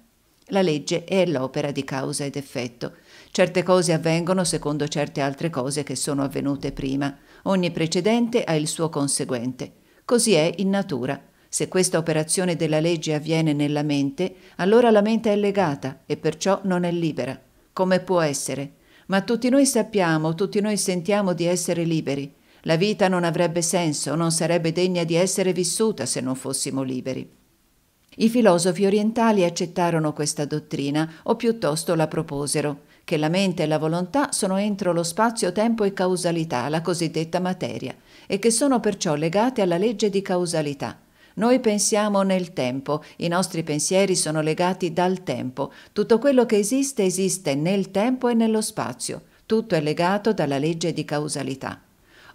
La legge è l'opera di causa ed effetto. Certe cose avvengono secondo certe altre cose che sono avvenute prima. Ogni precedente ha il suo conseguente. Così è in natura. Se questa operazione della legge avviene nella mente, allora la mente è legata e perciò non è libera. Come può essere? Ma tutti noi sappiamo, tutti noi sentiamo di essere liberi. La vita non avrebbe senso, non sarebbe degna di essere vissuta se non fossimo liberi. I filosofi orientali accettarono questa dottrina, o piuttosto la proposero, che la mente e la volontà sono entro lo spazio, tempo e causalità, la cosiddetta materia, e che sono perciò legate alla legge di causalità. Noi pensiamo nel tempo, i nostri pensieri sono legati dal tempo, tutto quello che esiste esiste nel tempo e nello spazio, tutto è legato dalla legge di causalità.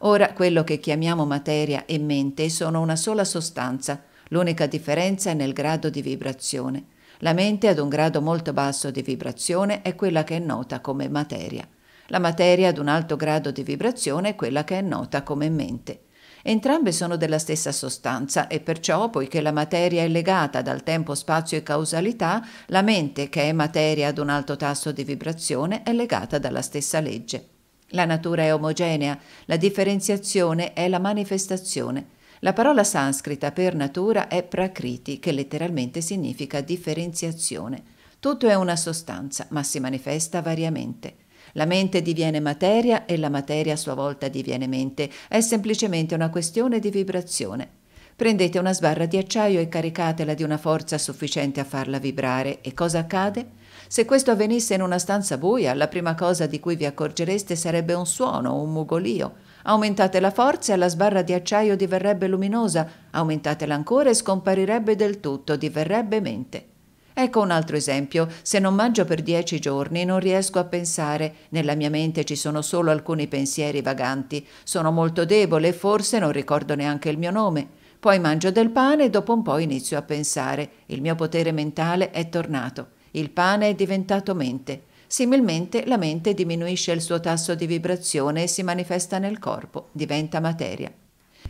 Ora quello che chiamiamo materia e mente sono una sola sostanza, L'unica differenza è nel grado di vibrazione. La mente ad un grado molto basso di vibrazione è quella che è nota come materia. La materia ad un alto grado di vibrazione è quella che è nota come mente. Entrambe sono della stessa sostanza e perciò, poiché la materia è legata dal tempo, spazio e causalità, la mente, che è materia ad un alto tasso di vibrazione, è legata dalla stessa legge. La natura è omogenea, la differenziazione è la manifestazione. La parola sanscrita per natura è prakriti, che letteralmente significa differenziazione. Tutto è una sostanza, ma si manifesta variamente. La mente diviene materia e la materia a sua volta diviene mente. È semplicemente una questione di vibrazione. Prendete una sbarra di acciaio e caricatela di una forza sufficiente a farla vibrare e cosa accade? Se questo avvenisse in una stanza buia, la prima cosa di cui vi accorgereste sarebbe un suono, un mugolio. Aumentate la forza e la sbarra di acciaio diverrebbe luminosa, aumentatela ancora e scomparirebbe del tutto, diverrebbe mente. Ecco un altro esempio. Se non mangio per dieci giorni non riesco a pensare. Nella mia mente ci sono solo alcuni pensieri vaganti. Sono molto debole e forse non ricordo neanche il mio nome. Poi mangio del pane e dopo un po' inizio a pensare. Il mio potere mentale è tornato. Il pane è diventato mente. Similmente la mente diminuisce il suo tasso di vibrazione e si manifesta nel corpo, diventa materia.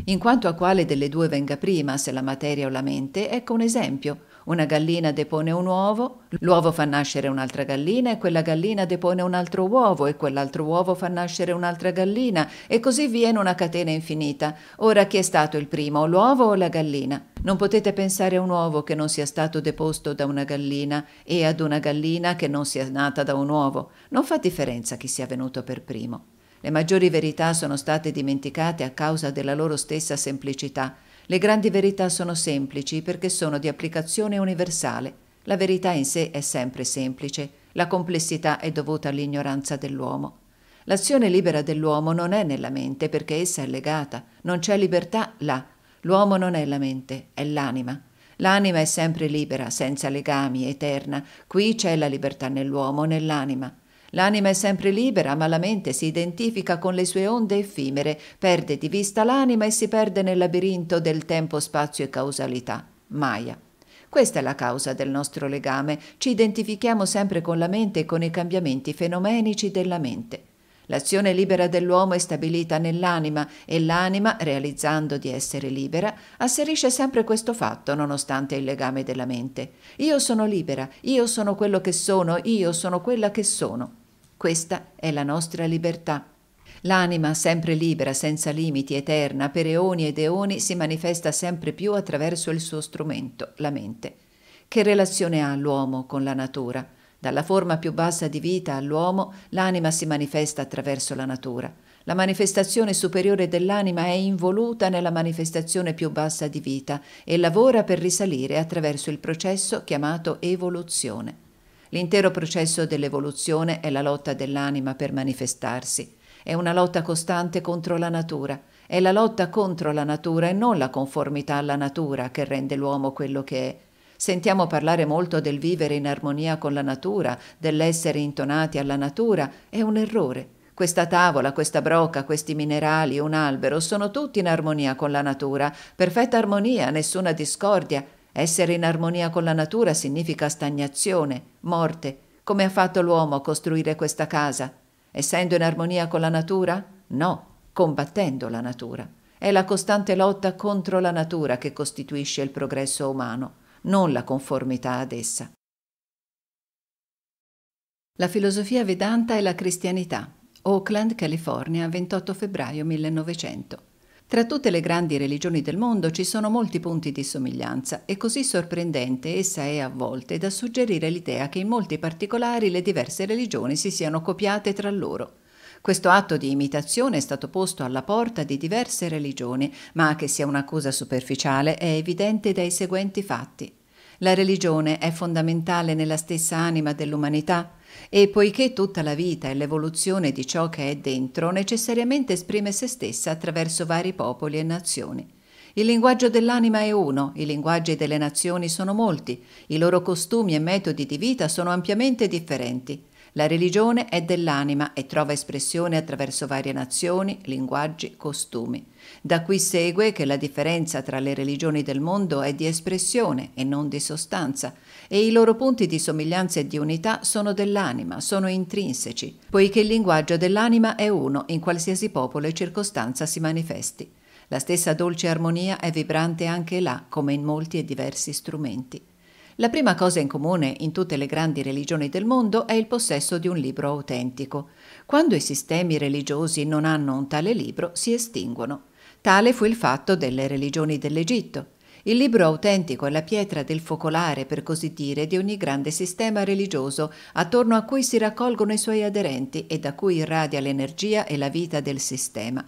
In quanto a quale delle due venga prima, se la materia o la mente, ecco un esempio. Una gallina depone un uovo, l'uovo fa nascere un'altra gallina e quella gallina depone un altro uovo e quell'altro uovo fa nascere un'altra gallina e così via in una catena infinita. Ora chi è stato il primo, l'uovo o la gallina? Non potete pensare a un uovo che non sia stato deposto da una gallina e ad una gallina che non sia nata da un uovo. Non fa differenza chi sia venuto per primo. Le maggiori verità sono state dimenticate a causa della loro stessa semplicità. Le grandi verità sono semplici perché sono di applicazione universale. La verità in sé è sempre semplice, la complessità è dovuta all'ignoranza dell'uomo. L'azione libera dell'uomo non è nella mente perché essa è legata, non c'è libertà là. L'uomo non è la mente, è l'anima. L'anima è sempre libera, senza legami, eterna. Qui c'è la libertà nell'uomo, nell'anima. L'anima è sempre libera, ma la mente si identifica con le sue onde effimere, perde di vista l'anima e si perde nel labirinto del tempo, spazio e causalità. Maya. Questa è la causa del nostro legame, ci identifichiamo sempre con la mente e con i cambiamenti fenomenici della mente. L'azione libera dell'uomo è stabilita nell'anima e l'anima, realizzando di essere libera, asserisce sempre questo fatto nonostante il legame della mente. Io sono libera, io sono quello che sono, io sono quella che sono. Questa è la nostra libertà. L'anima, sempre libera, senza limiti, eterna, per eoni ed eoni, si manifesta sempre più attraverso il suo strumento, la mente. Che relazione ha l'uomo con la natura? Dalla forma più bassa di vita all'uomo, l'anima si manifesta attraverso la natura. La manifestazione superiore dell'anima è involuta nella manifestazione più bassa di vita e lavora per risalire attraverso il processo chiamato evoluzione. L'intero processo dell'evoluzione è la lotta dell'anima per manifestarsi. È una lotta costante contro la natura. È la lotta contro la natura e non la conformità alla natura che rende l'uomo quello che è. Sentiamo parlare molto del vivere in armonia con la natura, dell'essere intonati alla natura. È un errore. Questa tavola, questa brocca, questi minerali, un albero sono tutti in armonia con la natura, perfetta armonia, nessuna discordia, essere in armonia con la natura significa stagnazione, morte. Come ha fatto l'uomo a costruire questa casa? Essendo in armonia con la natura? No, combattendo la natura. È la costante lotta contro la natura che costituisce il progresso umano, non la conformità ad essa. La filosofia vedanta e la cristianità. Oakland, California, 28 febbraio 1900. Tra tutte le grandi religioni del mondo ci sono molti punti di somiglianza e così sorprendente essa è a volte da suggerire l'idea che in molti particolari le diverse religioni si siano copiate tra loro. Questo atto di imitazione è stato posto alla porta di diverse religioni, ma che sia una cosa superficiale è evidente dai seguenti fatti. La religione è fondamentale nella stessa anima dell'umanità? E poiché tutta la vita è l'evoluzione di ciò che è dentro, necessariamente esprime se stessa attraverso vari popoli e nazioni. Il linguaggio dell'anima è uno, i linguaggi delle nazioni sono molti, i loro costumi e metodi di vita sono ampiamente differenti. La religione è dell'anima e trova espressione attraverso varie nazioni, linguaggi, costumi. Da qui segue che la differenza tra le religioni del mondo è di espressione e non di sostanza, e i loro punti di somiglianza e di unità sono dell'anima, sono intrinseci, poiché il linguaggio dell'anima è uno in qualsiasi popolo e circostanza si manifesti. La stessa dolce armonia è vibrante anche là, come in molti e diversi strumenti. La prima cosa in comune in tutte le grandi religioni del mondo è il possesso di un libro autentico. Quando i sistemi religiosi non hanno un tale libro, si estinguono. Tale fu il fatto delle religioni dell'Egitto. Il libro autentico è la pietra del focolare, per così dire, di ogni grande sistema religioso, attorno a cui si raccolgono i suoi aderenti e da cui irradia l'energia e la vita del sistema.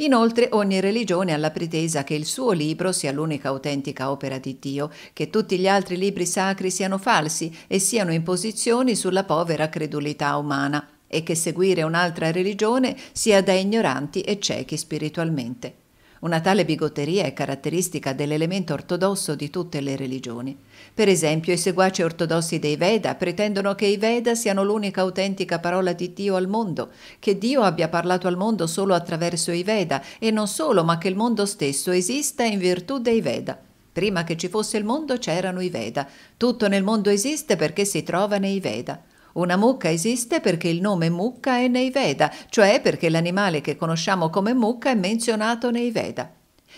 Inoltre ogni religione ha la pretesa che il suo libro sia l'unica autentica opera di Dio, che tutti gli altri libri sacri siano falsi e siano imposizioni sulla povera credulità umana e che seguire un'altra religione sia da ignoranti e ciechi spiritualmente. Una tale bigotteria è caratteristica dell'elemento ortodosso di tutte le religioni. Per esempio, i seguaci ortodossi dei Veda pretendono che i Veda siano l'unica autentica parola di Dio al mondo, che Dio abbia parlato al mondo solo attraverso i Veda e non solo, ma che il mondo stesso esista in virtù dei Veda. Prima che ci fosse il mondo c'erano i Veda. Tutto nel mondo esiste perché si trova nei Veda. Una mucca esiste perché il nome mucca è nei Veda, cioè perché l'animale che conosciamo come mucca è menzionato nei Veda.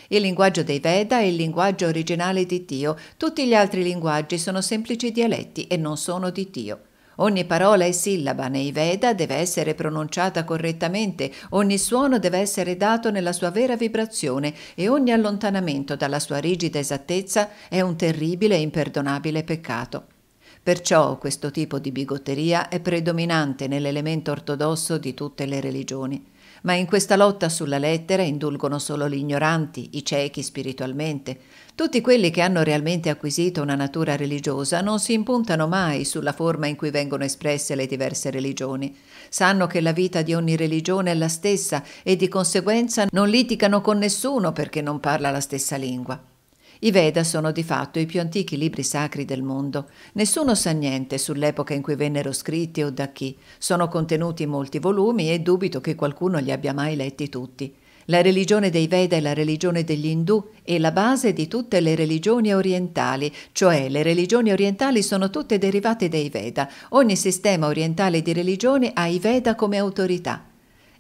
Il linguaggio dei Veda è il linguaggio originale di Dio, tutti gli altri linguaggi sono semplici dialetti e non sono di Dio. Ogni parola e sillaba nei Veda deve essere pronunciata correttamente, ogni suono deve essere dato nella sua vera vibrazione e ogni allontanamento dalla sua rigida esattezza è un terribile e imperdonabile peccato. Perciò questo tipo di bigotteria è predominante nell'elemento ortodosso di tutte le religioni ma in questa lotta sulla lettera indulgono solo gli ignoranti, i ciechi spiritualmente. Tutti quelli che hanno realmente acquisito una natura religiosa non si impuntano mai sulla forma in cui vengono espresse le diverse religioni. Sanno che la vita di ogni religione è la stessa e di conseguenza non litigano con nessuno perché non parla la stessa lingua. I Veda sono di fatto i più antichi libri sacri del mondo. Nessuno sa niente sull'epoca in cui vennero scritti o da chi. Sono contenuti in molti volumi e dubito che qualcuno li abbia mai letti tutti. La religione dei Veda è la religione degli Hindu e la base di tutte le religioni orientali, cioè le religioni orientali sono tutte derivate dai Veda. Ogni sistema orientale di religione ha i Veda come autorità.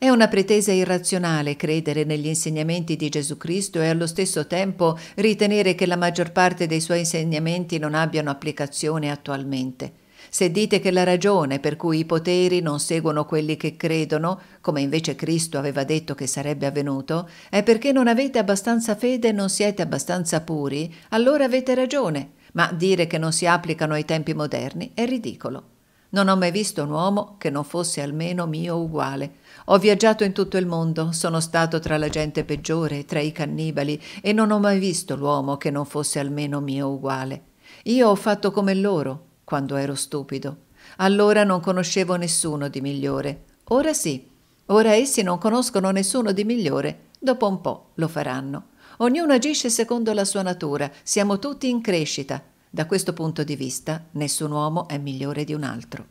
È una pretesa irrazionale credere negli insegnamenti di Gesù Cristo e allo stesso tempo ritenere che la maggior parte dei suoi insegnamenti non abbiano applicazione attualmente. Se dite che la ragione per cui i poteri non seguono quelli che credono, come invece Cristo aveva detto che sarebbe avvenuto, è perché non avete abbastanza fede e non siete abbastanza puri, allora avete ragione, ma dire che non si applicano ai tempi moderni è ridicolo. Non ho mai visto un uomo che non fosse almeno mio uguale, ho viaggiato in tutto il mondo, sono stato tra la gente peggiore, tra i cannibali, e non ho mai visto l'uomo che non fosse almeno mio uguale. Io ho fatto come loro, quando ero stupido. Allora non conoscevo nessuno di migliore. Ora sì. Ora essi non conoscono nessuno di migliore. Dopo un po' lo faranno. Ognuno agisce secondo la sua natura. Siamo tutti in crescita. Da questo punto di vista, nessun uomo è migliore di un altro.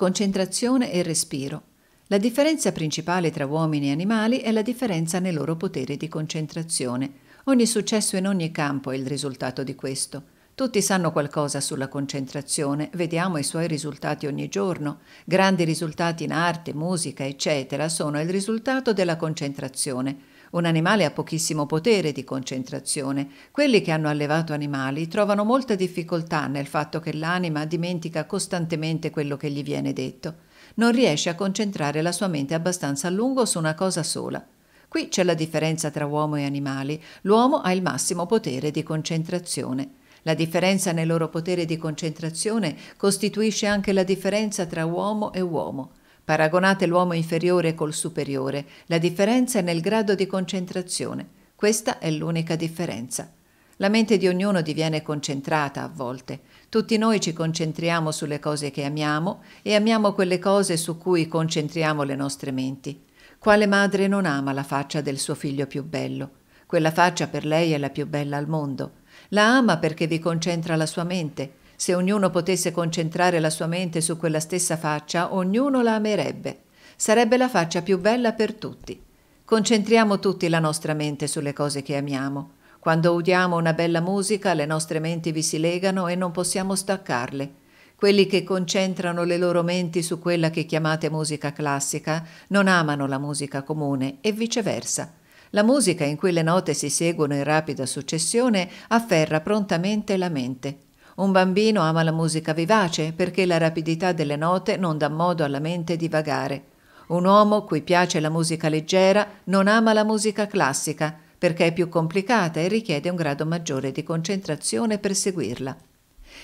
Concentrazione e respiro. La differenza principale tra uomini e animali è la differenza nel loro potere di concentrazione. Ogni successo in ogni campo è il risultato di questo. Tutti sanno qualcosa sulla concentrazione, vediamo i suoi risultati ogni giorno. Grandi risultati in arte, musica, eccetera, sono il risultato della concentrazione. Un animale ha pochissimo potere di concentrazione. Quelli che hanno allevato animali trovano molta difficoltà nel fatto che l'anima dimentica costantemente quello che gli viene detto. Non riesce a concentrare la sua mente abbastanza a lungo su una cosa sola. Qui c'è la differenza tra uomo e animali. L'uomo ha il massimo potere di concentrazione. La differenza nel loro potere di concentrazione costituisce anche la differenza tra uomo e uomo. Paragonate l'uomo inferiore col superiore, la differenza è nel grado di concentrazione. Questa è l'unica differenza. La mente di ognuno diviene concentrata a volte. Tutti noi ci concentriamo sulle cose che amiamo e amiamo quelle cose su cui concentriamo le nostre menti. Quale madre non ama la faccia del suo figlio più bello? Quella faccia per lei è la più bella al mondo. La ama perché vi concentra la sua mente se ognuno potesse concentrare la sua mente su quella stessa faccia, ognuno la amerebbe. Sarebbe la faccia più bella per tutti. Concentriamo tutti la nostra mente sulle cose che amiamo. Quando udiamo una bella musica, le nostre menti vi si legano e non possiamo staccarle. Quelli che concentrano le loro menti su quella che chiamate musica classica non amano la musica comune e viceversa. La musica in cui le note si seguono in rapida successione afferra prontamente la mente. Un bambino ama la musica vivace perché la rapidità delle note non dà modo alla mente di vagare. Un uomo cui piace la musica leggera non ama la musica classica perché è più complicata e richiede un grado maggiore di concentrazione per seguirla.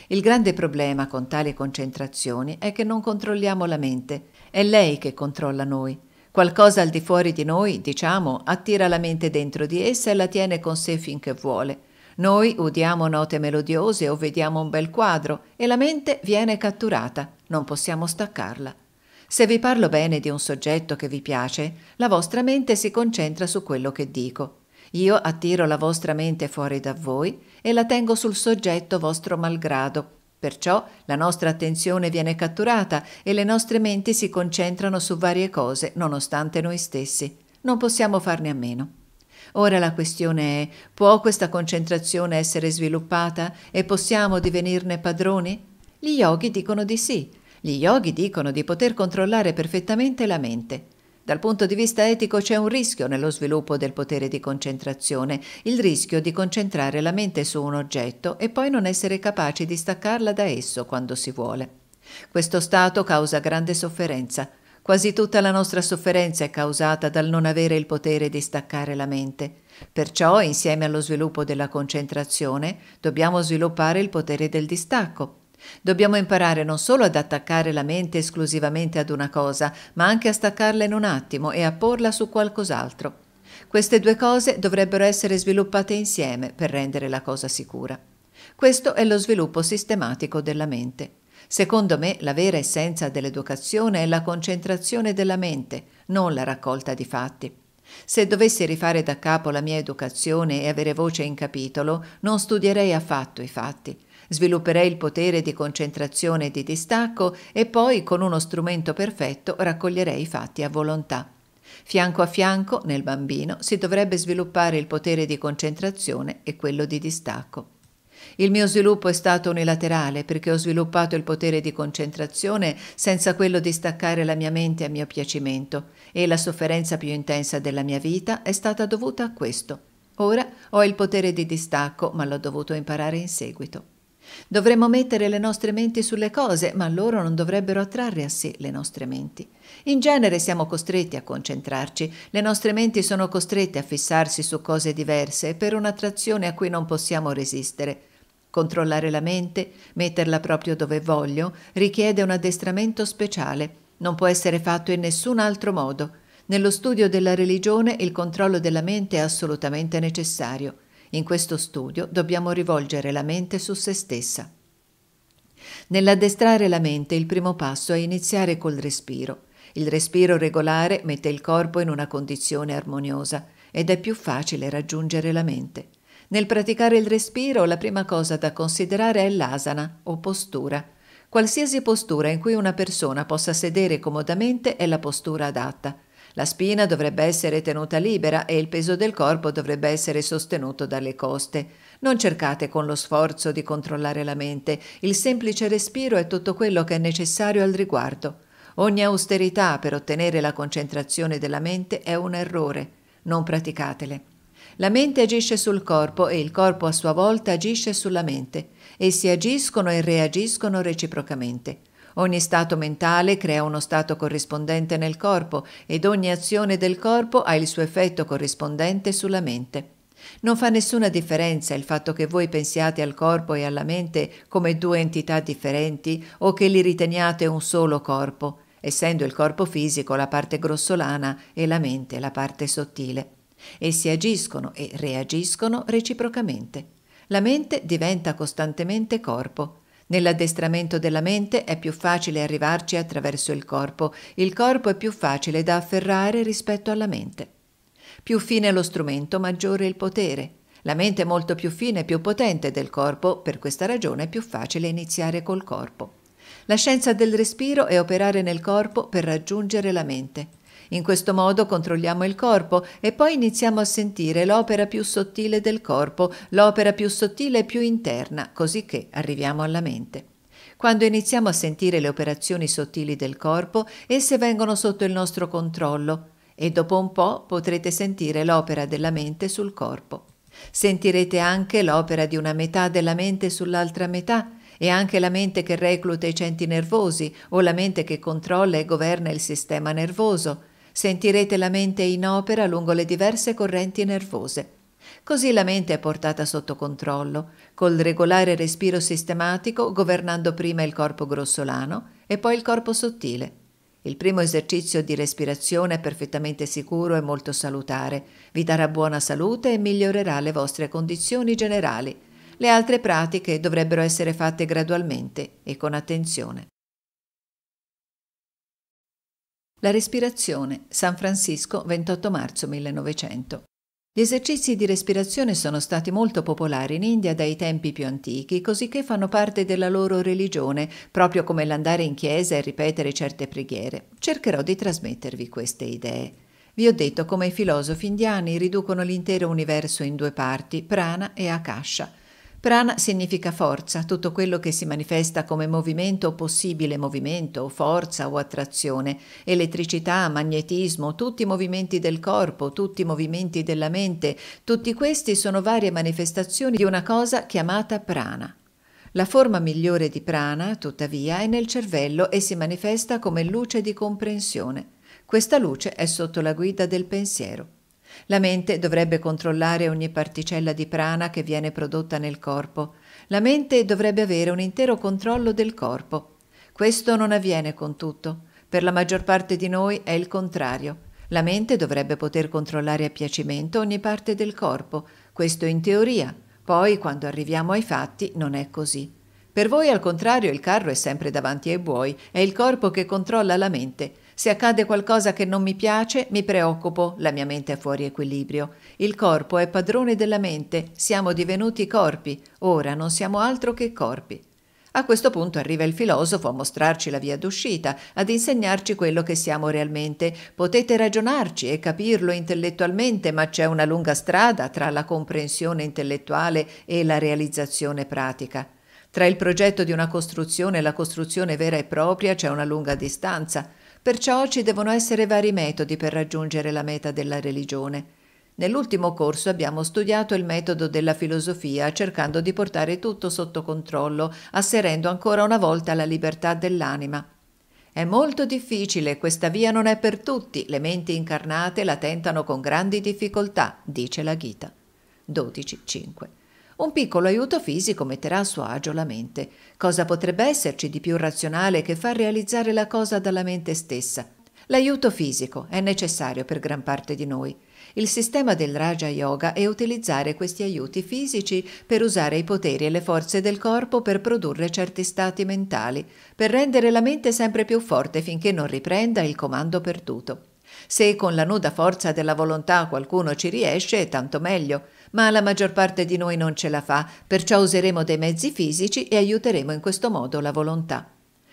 Il grande problema con tali concentrazioni è che non controlliamo la mente, è lei che controlla noi. Qualcosa al di fuori di noi, diciamo, attira la mente dentro di essa e la tiene con sé finché vuole. Noi udiamo note melodiose o vediamo un bel quadro e la mente viene catturata, non possiamo staccarla. Se vi parlo bene di un soggetto che vi piace, la vostra mente si concentra su quello che dico. Io attiro la vostra mente fuori da voi e la tengo sul soggetto vostro malgrado. Perciò la nostra attenzione viene catturata e le nostre menti si concentrano su varie cose, nonostante noi stessi. Non possiamo farne a meno. Ora la questione è, può questa concentrazione essere sviluppata e possiamo divenirne padroni? Gli yogi dicono di sì. Gli yogi dicono di poter controllare perfettamente la mente. Dal punto di vista etico c'è un rischio nello sviluppo del potere di concentrazione, il rischio di concentrare la mente su un oggetto e poi non essere capaci di staccarla da esso quando si vuole. Questo stato causa grande sofferenza. Quasi tutta la nostra sofferenza è causata dal non avere il potere di staccare la mente. Perciò, insieme allo sviluppo della concentrazione, dobbiamo sviluppare il potere del distacco. Dobbiamo imparare non solo ad attaccare la mente esclusivamente ad una cosa, ma anche a staccarla in un attimo e a porla su qualcos'altro. Queste due cose dovrebbero essere sviluppate insieme per rendere la cosa sicura. Questo è lo sviluppo sistematico della mente. Secondo me la vera essenza dell'educazione è la concentrazione della mente, non la raccolta di fatti. Se dovessi rifare da capo la mia educazione e avere voce in capitolo, non studierei affatto i fatti. Svilupperei il potere di concentrazione e di distacco e poi con uno strumento perfetto raccoglierei i fatti a volontà. Fianco a fianco, nel bambino, si dovrebbe sviluppare il potere di concentrazione e quello di distacco. Il mio sviluppo è stato unilaterale perché ho sviluppato il potere di concentrazione senza quello di staccare la mia mente a mio piacimento e la sofferenza più intensa della mia vita è stata dovuta a questo. Ora ho il potere di distacco, ma l'ho dovuto imparare in seguito. Dovremmo mettere le nostre menti sulle cose, ma loro non dovrebbero attrarre a sé le nostre menti. In genere siamo costretti a concentrarci, le nostre menti sono costrette a fissarsi su cose diverse per un'attrazione a cui non possiamo resistere. Controllare la mente, metterla proprio dove voglio, richiede un addestramento speciale, non può essere fatto in nessun altro modo. Nello studio della religione il controllo della mente è assolutamente necessario. In questo studio dobbiamo rivolgere la mente su se stessa. Nell'addestrare la mente il primo passo è iniziare col respiro. Il respiro regolare mette il corpo in una condizione armoniosa ed è più facile raggiungere la mente. Nel praticare il respiro la prima cosa da considerare è l'asana o postura. Qualsiasi postura in cui una persona possa sedere comodamente è la postura adatta. La spina dovrebbe essere tenuta libera e il peso del corpo dovrebbe essere sostenuto dalle coste. Non cercate con lo sforzo di controllare la mente, il semplice respiro è tutto quello che è necessario al riguardo. Ogni austerità per ottenere la concentrazione della mente è un errore, non praticatele. La mente agisce sul corpo e il corpo a sua volta agisce sulla mente. Essi agiscono e reagiscono reciprocamente. Ogni stato mentale crea uno stato corrispondente nel corpo ed ogni azione del corpo ha il suo effetto corrispondente sulla mente. Non fa nessuna differenza il fatto che voi pensiate al corpo e alla mente come due entità differenti o che li riteniate un solo corpo, essendo il corpo fisico la parte grossolana e la mente la parte sottile. Essi agiscono e reagiscono reciprocamente. La mente diventa costantemente corpo. Nell'addestramento della mente è più facile arrivarci attraverso il corpo, il corpo è più facile da afferrare rispetto alla mente. Più fine lo strumento, maggiore il potere. La mente è molto più fine e più potente del corpo, per questa ragione è più facile iniziare col corpo. La scienza del respiro è operare nel corpo per raggiungere la mente. In questo modo controlliamo il corpo e poi iniziamo a sentire l'opera più sottile del corpo, l'opera più sottile e più interna, così che arriviamo alla mente. Quando iniziamo a sentire le operazioni sottili del corpo, esse vengono sotto il nostro controllo e dopo un po' potrete sentire l'opera della mente sul corpo. Sentirete anche l'opera di una metà della mente sull'altra metà e anche la mente che recluta i centri nervosi o la mente che controlla e governa il sistema nervoso. Sentirete la mente in opera lungo le diverse correnti nervose. Così la mente è portata sotto controllo, col regolare respiro sistematico, governando prima il corpo grossolano e poi il corpo sottile. Il primo esercizio di respirazione è perfettamente sicuro e molto salutare, vi darà buona salute e migliorerà le vostre condizioni generali. Le altre pratiche dovrebbero essere fatte gradualmente e con attenzione. La respirazione, San Francisco, 28 marzo 1900. Gli esercizi di respirazione sono stati molto popolari in India dai tempi più antichi, cosicché fanno parte della loro religione, proprio come l'andare in chiesa e ripetere certe preghiere. Cercherò di trasmettervi queste idee. Vi ho detto come i filosofi indiani riducono l'intero universo in due parti, prana e akasha. Prana significa forza, tutto quello che si manifesta come movimento o possibile movimento, forza o attrazione, elettricità, magnetismo, tutti i movimenti del corpo, tutti i movimenti della mente, tutti questi sono varie manifestazioni di una cosa chiamata prana. La forma migliore di prana, tuttavia, è nel cervello e si manifesta come luce di comprensione. Questa luce è sotto la guida del pensiero. La mente dovrebbe controllare ogni particella di prana che viene prodotta nel corpo. La mente dovrebbe avere un intero controllo del corpo. Questo non avviene con tutto. Per la maggior parte di noi è il contrario. La mente dovrebbe poter controllare a piacimento ogni parte del corpo, questo in teoria. Poi, quando arriviamo ai fatti, non è così. Per voi, al contrario, il carro è sempre davanti ai buoi, è il corpo che controlla la mente. Se accade qualcosa che non mi piace, mi preoccupo, la mia mente è fuori equilibrio. Il corpo è padrone della mente, siamo divenuti corpi, ora non siamo altro che corpi. A questo punto arriva il filosofo a mostrarci la via d'uscita, ad insegnarci quello che siamo realmente. Potete ragionarci e capirlo intellettualmente, ma c'è una lunga strada tra la comprensione intellettuale e la realizzazione pratica. Tra il progetto di una costruzione e la costruzione vera e propria c'è una lunga distanza. Perciò ci devono essere vari metodi per raggiungere la meta della religione. Nell'ultimo corso abbiamo studiato il metodo della filosofia, cercando di portare tutto sotto controllo, asserendo ancora una volta la libertà dell'anima. È molto difficile, questa via non è per tutti, le menti incarnate la tentano con grandi difficoltà, dice la Gita. 12.5 un piccolo aiuto fisico metterà a suo agio la mente. Cosa potrebbe esserci di più razionale che far realizzare la cosa dalla mente stessa? L'aiuto fisico è necessario per gran parte di noi. Il sistema del Raja Yoga è utilizzare questi aiuti fisici per usare i poteri e le forze del corpo per produrre certi stati mentali, per rendere la mente sempre più forte finché non riprenda il comando perduto. Se con la nuda forza della volontà qualcuno ci riesce, tanto meglio ma la maggior parte di noi non ce la fa, perciò useremo dei mezzi fisici e aiuteremo in questo modo la volontà.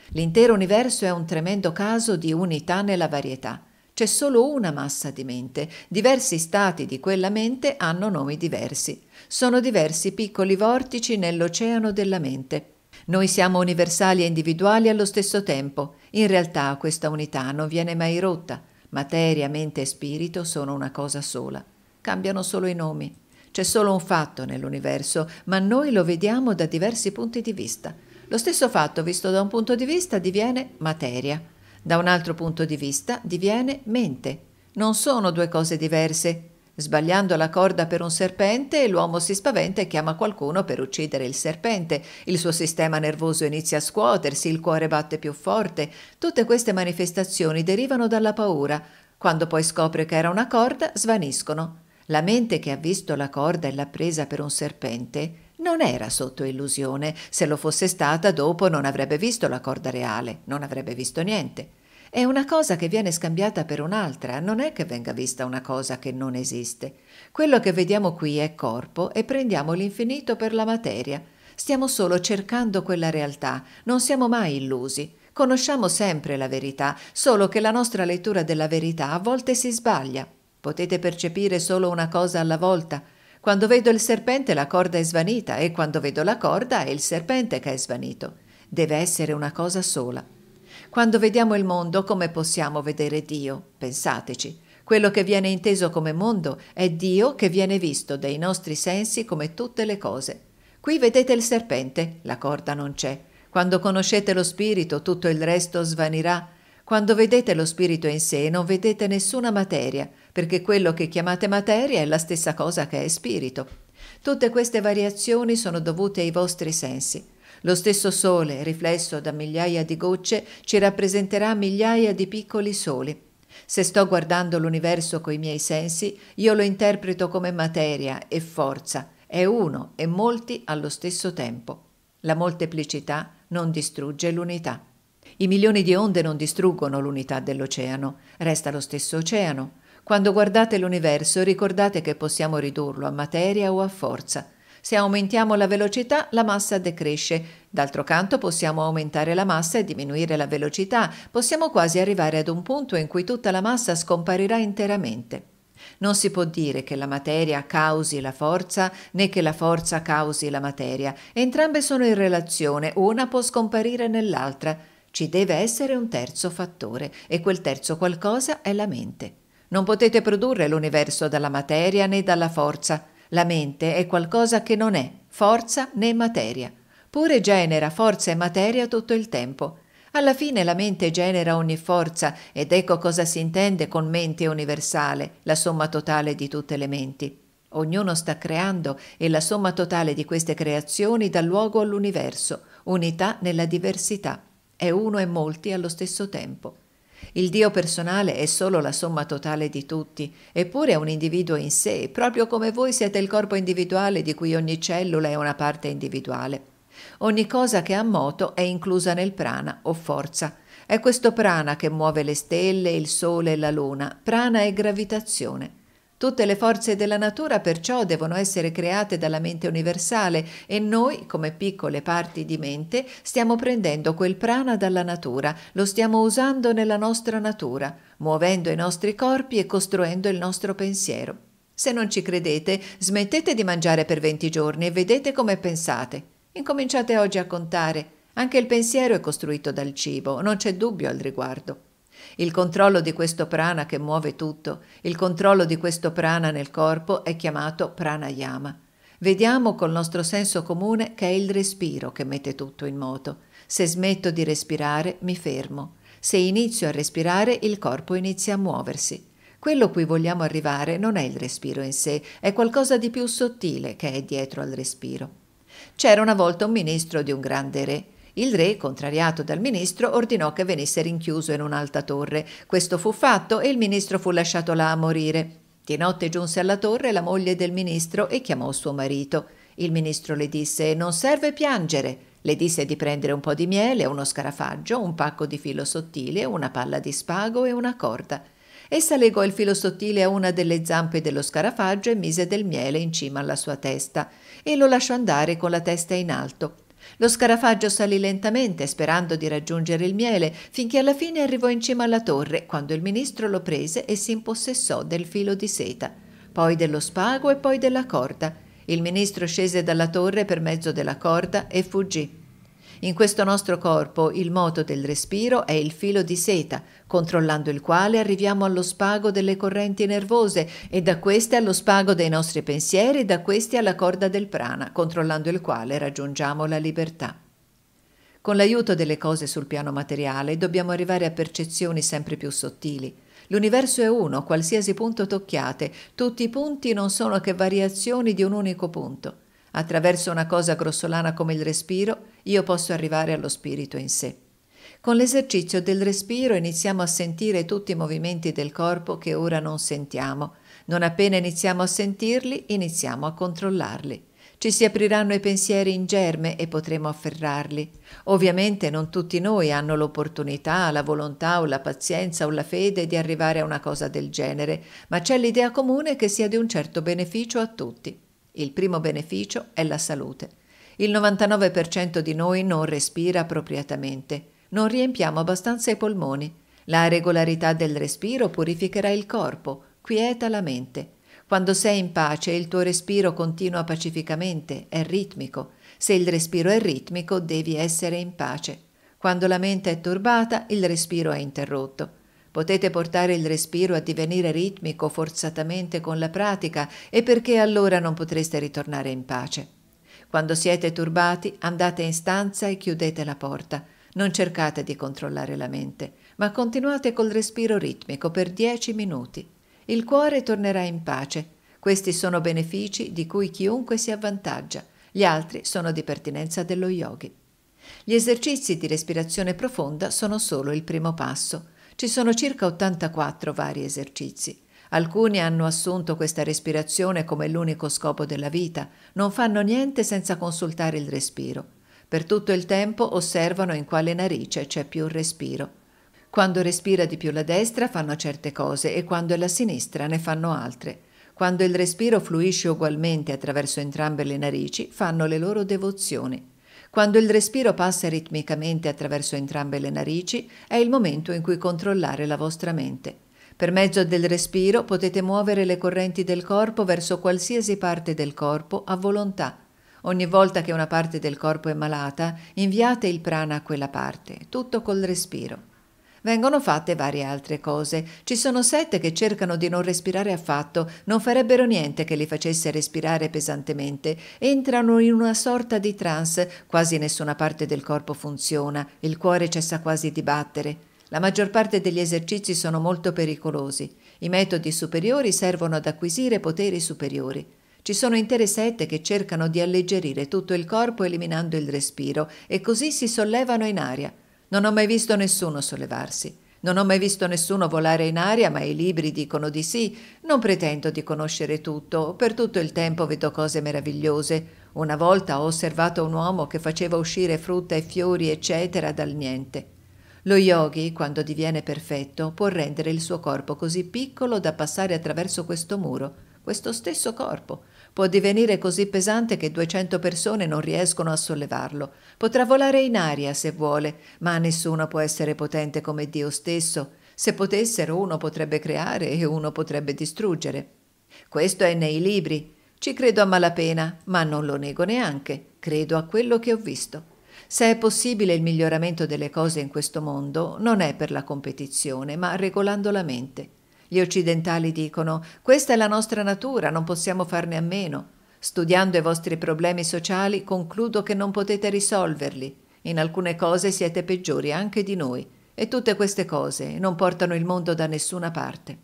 L'intero universo è un tremendo caso di unità nella varietà. C'è solo una massa di mente, diversi stati di quella mente hanno nomi diversi. Sono diversi piccoli vortici nell'oceano della mente. Noi siamo universali e individuali allo stesso tempo. In realtà questa unità non viene mai rotta. Materia, mente e spirito sono una cosa sola. Cambiano solo i nomi. C'è solo un fatto nell'universo, ma noi lo vediamo da diversi punti di vista. Lo stesso fatto visto da un punto di vista diviene materia, da un altro punto di vista diviene mente. Non sono due cose diverse. Sbagliando la corda per un serpente, l'uomo si spaventa e chiama qualcuno per uccidere il serpente, il suo sistema nervoso inizia a scuotersi, il cuore batte più forte. Tutte queste manifestazioni derivano dalla paura. Quando poi scopre che era una corda, svaniscono. La mente che ha visto la corda e l'ha presa per un serpente non era sotto illusione, se lo fosse stata dopo non avrebbe visto la corda reale, non avrebbe visto niente. È una cosa che viene scambiata per un'altra, non è che venga vista una cosa che non esiste. Quello che vediamo qui è corpo e prendiamo l'infinito per la materia. Stiamo solo cercando quella realtà, non siamo mai illusi. Conosciamo sempre la verità, solo che la nostra lettura della verità a volte si sbaglia. Potete percepire solo una cosa alla volta. Quando vedo il serpente la corda è svanita e quando vedo la corda è il serpente che è svanito. Deve essere una cosa sola. Quando vediamo il mondo come possiamo vedere Dio? Pensateci. Quello che viene inteso come mondo è Dio che viene visto dai nostri sensi come tutte le cose. Qui vedete il serpente, la corda non c'è. Quando conoscete lo spirito tutto il resto svanirà. Quando vedete lo spirito in sé non vedete nessuna materia, perché quello che chiamate materia è la stessa cosa che è spirito. Tutte queste variazioni sono dovute ai vostri sensi. Lo stesso sole, riflesso da migliaia di gocce, ci rappresenterà migliaia di piccoli soli. Se sto guardando l'universo coi miei sensi, io lo interpreto come materia e forza, è uno e molti allo stesso tempo. La molteplicità non distrugge l'unità. I milioni di onde non distruggono l'unità dell'oceano, resta lo stesso oceano. Quando guardate l'universo ricordate che possiamo ridurlo a materia o a forza. Se aumentiamo la velocità, la massa decresce. D'altro canto possiamo aumentare la massa e diminuire la velocità. Possiamo quasi arrivare ad un punto in cui tutta la massa scomparirà interamente. Non si può dire che la materia causi la forza né che la forza causi la materia. Entrambe sono in relazione, una può scomparire nell'altra. Ci deve essere un terzo fattore e quel terzo qualcosa è la mente. Non potete produrre l'universo dalla materia né dalla forza. La mente è qualcosa che non è forza né materia. Pure genera forza e materia tutto il tempo. Alla fine la mente genera ogni forza ed ecco cosa si intende con mente universale, la somma totale di tutte le menti. Ognuno sta creando e la somma totale di queste creazioni dà luogo all'universo, unità nella diversità. È uno e molti allo stesso tempo. Il Dio personale è solo la somma totale di tutti, eppure è un individuo in sé, proprio come voi siete il corpo individuale di cui ogni cellula è una parte individuale. Ogni cosa che ha moto è inclusa nel prana o forza. È questo prana che muove le stelle, il sole e la luna. Prana è gravitazione. Tutte le forze della natura perciò devono essere create dalla mente universale e noi, come piccole parti di mente, stiamo prendendo quel prana dalla natura, lo stiamo usando nella nostra natura, muovendo i nostri corpi e costruendo il nostro pensiero. Se non ci credete, smettete di mangiare per 20 giorni e vedete come pensate. Incominciate oggi a contare. Anche il pensiero è costruito dal cibo, non c'è dubbio al riguardo. Il controllo di questo prana che muove tutto, il controllo di questo prana nel corpo è chiamato pranayama. Vediamo col nostro senso comune che è il respiro che mette tutto in moto. Se smetto di respirare, mi fermo. Se inizio a respirare, il corpo inizia a muoversi. Quello cui vogliamo arrivare non è il respiro in sé, è qualcosa di più sottile che è dietro al respiro. C'era una volta un ministro di un grande re il re, contrariato dal ministro, ordinò che venisse rinchiuso in un'alta torre. Questo fu fatto e il ministro fu lasciato là a morire. Di notte giunse alla torre la moglie del ministro e chiamò suo marito. Il ministro le disse Non serve piangere. Le disse di prendere un po' di miele, uno scarafaggio, un pacco di filo sottile, una palla di spago e una corda. Essa legò il filo sottile a una delle zampe dello scarafaggio e mise del miele in cima alla sua testa e lo lasciò andare con la testa in alto. Lo scarafaggio salì lentamente, sperando di raggiungere il miele, finché alla fine arrivò in cima alla torre, quando il ministro lo prese e si impossessò del filo di seta, poi dello spago e poi della corda. Il ministro scese dalla torre per mezzo della corda e fuggì. In questo nostro corpo il moto del respiro è il filo di seta, controllando il quale arriviamo allo spago delle correnti nervose e da queste allo spago dei nostri pensieri e da questi alla corda del prana, controllando il quale raggiungiamo la libertà. Con l'aiuto delle cose sul piano materiale dobbiamo arrivare a percezioni sempre più sottili. L'universo è uno, qualsiasi punto tocchiate, tutti i punti non sono che variazioni di un unico punto. Attraverso una cosa grossolana come il respiro, io posso arrivare allo spirito in sé. Con l'esercizio del respiro iniziamo a sentire tutti i movimenti del corpo che ora non sentiamo. Non appena iniziamo a sentirli, iniziamo a controllarli. Ci si apriranno i pensieri in germe e potremo afferrarli. Ovviamente non tutti noi hanno l'opportunità, la volontà o la pazienza o la fede di arrivare a una cosa del genere, ma c'è l'idea comune che sia di un certo beneficio a tutti. Il primo beneficio è la salute. Il 99% di noi non respira appropriatamente, non riempiamo abbastanza i polmoni. La regolarità del respiro purificherà il corpo, quieta la mente. Quando sei in pace il tuo respiro continua pacificamente, è ritmico. Se il respiro è ritmico devi essere in pace. Quando la mente è turbata il respiro è interrotto. Potete portare il respiro a divenire ritmico forzatamente con la pratica e perché allora non potreste ritornare in pace. Quando siete turbati, andate in stanza e chiudete la porta. Non cercate di controllare la mente, ma continuate col respiro ritmico per dieci minuti. Il cuore tornerà in pace. Questi sono benefici di cui chiunque si avvantaggia, gli altri sono di pertinenza dello yogi. Gli esercizi di respirazione profonda sono solo il primo passo. Ci sono circa 84 vari esercizi. Alcuni hanno assunto questa respirazione come l'unico scopo della vita, non fanno niente senza consultare il respiro. Per tutto il tempo osservano in quale narice c'è più respiro. Quando respira di più la destra fanno certe cose e quando è la sinistra ne fanno altre. Quando il respiro fluisce ugualmente attraverso entrambe le narici fanno le loro devozioni. Quando il respiro passa ritmicamente attraverso entrambe le narici è il momento in cui controllare la vostra mente. Per mezzo del respiro potete muovere le correnti del corpo verso qualsiasi parte del corpo a volontà. Ogni volta che una parte del corpo è malata, inviate il prana a quella parte, tutto col respiro. Vengono fatte varie altre cose. Ci sono sette che cercano di non respirare affatto, non farebbero niente che li facesse respirare pesantemente. Entrano in una sorta di trance, quasi nessuna parte del corpo funziona, il cuore cessa quasi di battere. La maggior parte degli esercizi sono molto pericolosi. I metodi superiori servono ad acquisire poteri superiori. Ci sono intere sette che cercano di alleggerire tutto il corpo eliminando il respiro e così si sollevano in aria. Non ho mai visto nessuno sollevarsi. Non ho mai visto nessuno volare in aria, ma i libri dicono di sì. Non pretendo di conoscere tutto, per tutto il tempo vedo cose meravigliose. Una volta ho osservato un uomo che faceva uscire frutta e fiori, eccetera, dal niente. Lo yogi, quando diviene perfetto, può rendere il suo corpo così piccolo da passare attraverso questo muro, questo stesso corpo. Può divenire così pesante che 200 persone non riescono a sollevarlo. Potrà volare in aria se vuole, ma nessuno può essere potente come Dio stesso. Se potessero uno potrebbe creare e uno potrebbe distruggere. Questo è nei libri. Ci credo a malapena, ma non lo nego neanche. Credo a quello che ho visto. Se è possibile il miglioramento delle cose in questo mondo, non è per la competizione, ma regolando la mente. Gli occidentali dicono questa è la nostra natura, non possiamo farne a meno. Studiando i vostri problemi sociali, concludo che non potete risolverli. In alcune cose siete peggiori anche di noi. E tutte queste cose non portano il mondo da nessuna parte.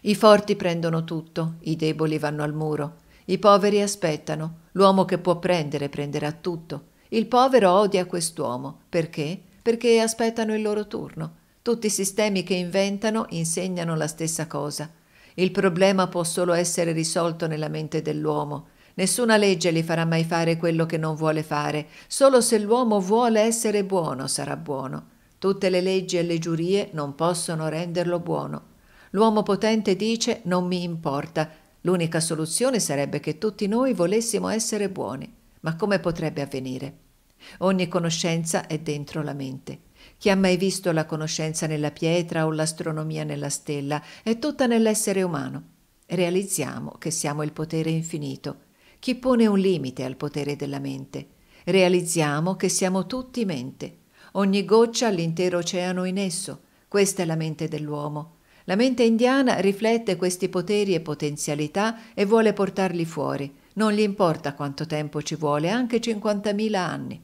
I forti prendono tutto, i deboli vanno al muro, i poveri aspettano, l'uomo che può prendere prenderà tutto. Il povero odia quest'uomo. Perché? Perché aspettano il loro turno. Tutti i sistemi che inventano insegnano la stessa cosa. Il problema può solo essere risolto nella mente dell'uomo. Nessuna legge gli farà mai fare quello che non vuole fare. Solo se l'uomo vuole essere buono sarà buono. Tutte le leggi e le giurie non possono renderlo buono. L'uomo potente dice non mi importa. L'unica soluzione sarebbe che tutti noi volessimo essere buoni. Ma come potrebbe avvenire? Ogni conoscenza è dentro la mente. Chi ha mai visto la conoscenza nella pietra o l'astronomia nella stella è tutta nell'essere umano. Realizziamo che siamo il potere infinito. Chi pone un limite al potere della mente? Realizziamo che siamo tutti mente. Ogni goccia ha l'intero oceano in esso. Questa è la mente dell'uomo. La mente indiana riflette questi poteri e potenzialità e vuole portarli fuori non gli importa quanto tempo ci vuole, anche 50.000 anni.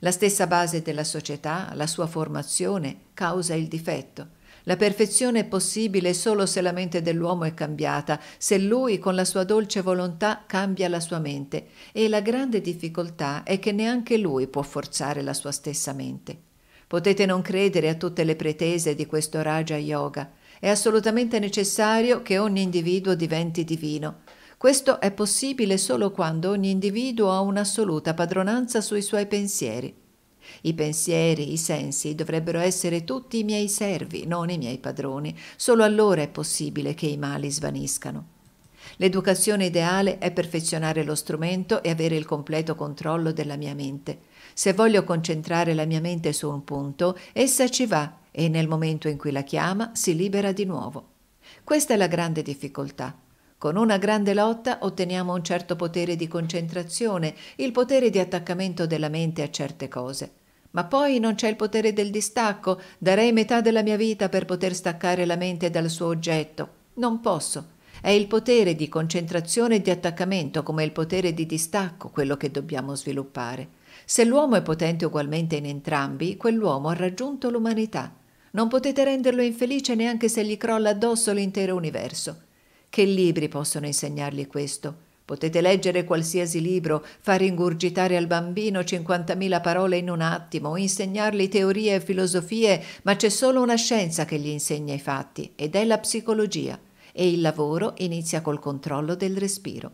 La stessa base della società, la sua formazione, causa il difetto. La perfezione è possibile solo se la mente dell'uomo è cambiata, se lui con la sua dolce volontà cambia la sua mente, e la grande difficoltà è che neanche lui può forzare la sua stessa mente. Potete non credere a tutte le pretese di questo Raja Yoga. È assolutamente necessario che ogni individuo diventi divino, questo è possibile solo quando ogni individuo ha un'assoluta padronanza sui suoi pensieri. I pensieri, i sensi dovrebbero essere tutti i miei servi, non i miei padroni. Solo allora è possibile che i mali svaniscano. L'educazione ideale è perfezionare lo strumento e avere il completo controllo della mia mente. Se voglio concentrare la mia mente su un punto, essa ci va e nel momento in cui la chiama si libera di nuovo. Questa è la grande difficoltà. Con una grande lotta otteniamo un certo potere di concentrazione, il potere di attaccamento della mente a certe cose. Ma poi non c'è il potere del distacco, darei metà della mia vita per poter staccare la mente dal suo oggetto. Non posso. È il potere di concentrazione e di attaccamento come il potere di distacco quello che dobbiamo sviluppare. Se l'uomo è potente ugualmente in entrambi, quell'uomo ha raggiunto l'umanità. Non potete renderlo infelice neanche se gli crolla addosso l'intero universo. Che libri possono insegnargli questo? Potete leggere qualsiasi libro, far ingurgitare al bambino 50.000 parole in un attimo, insegnargli teorie e filosofie, ma c'è solo una scienza che gli insegna i fatti ed è la psicologia e il lavoro inizia col controllo del respiro.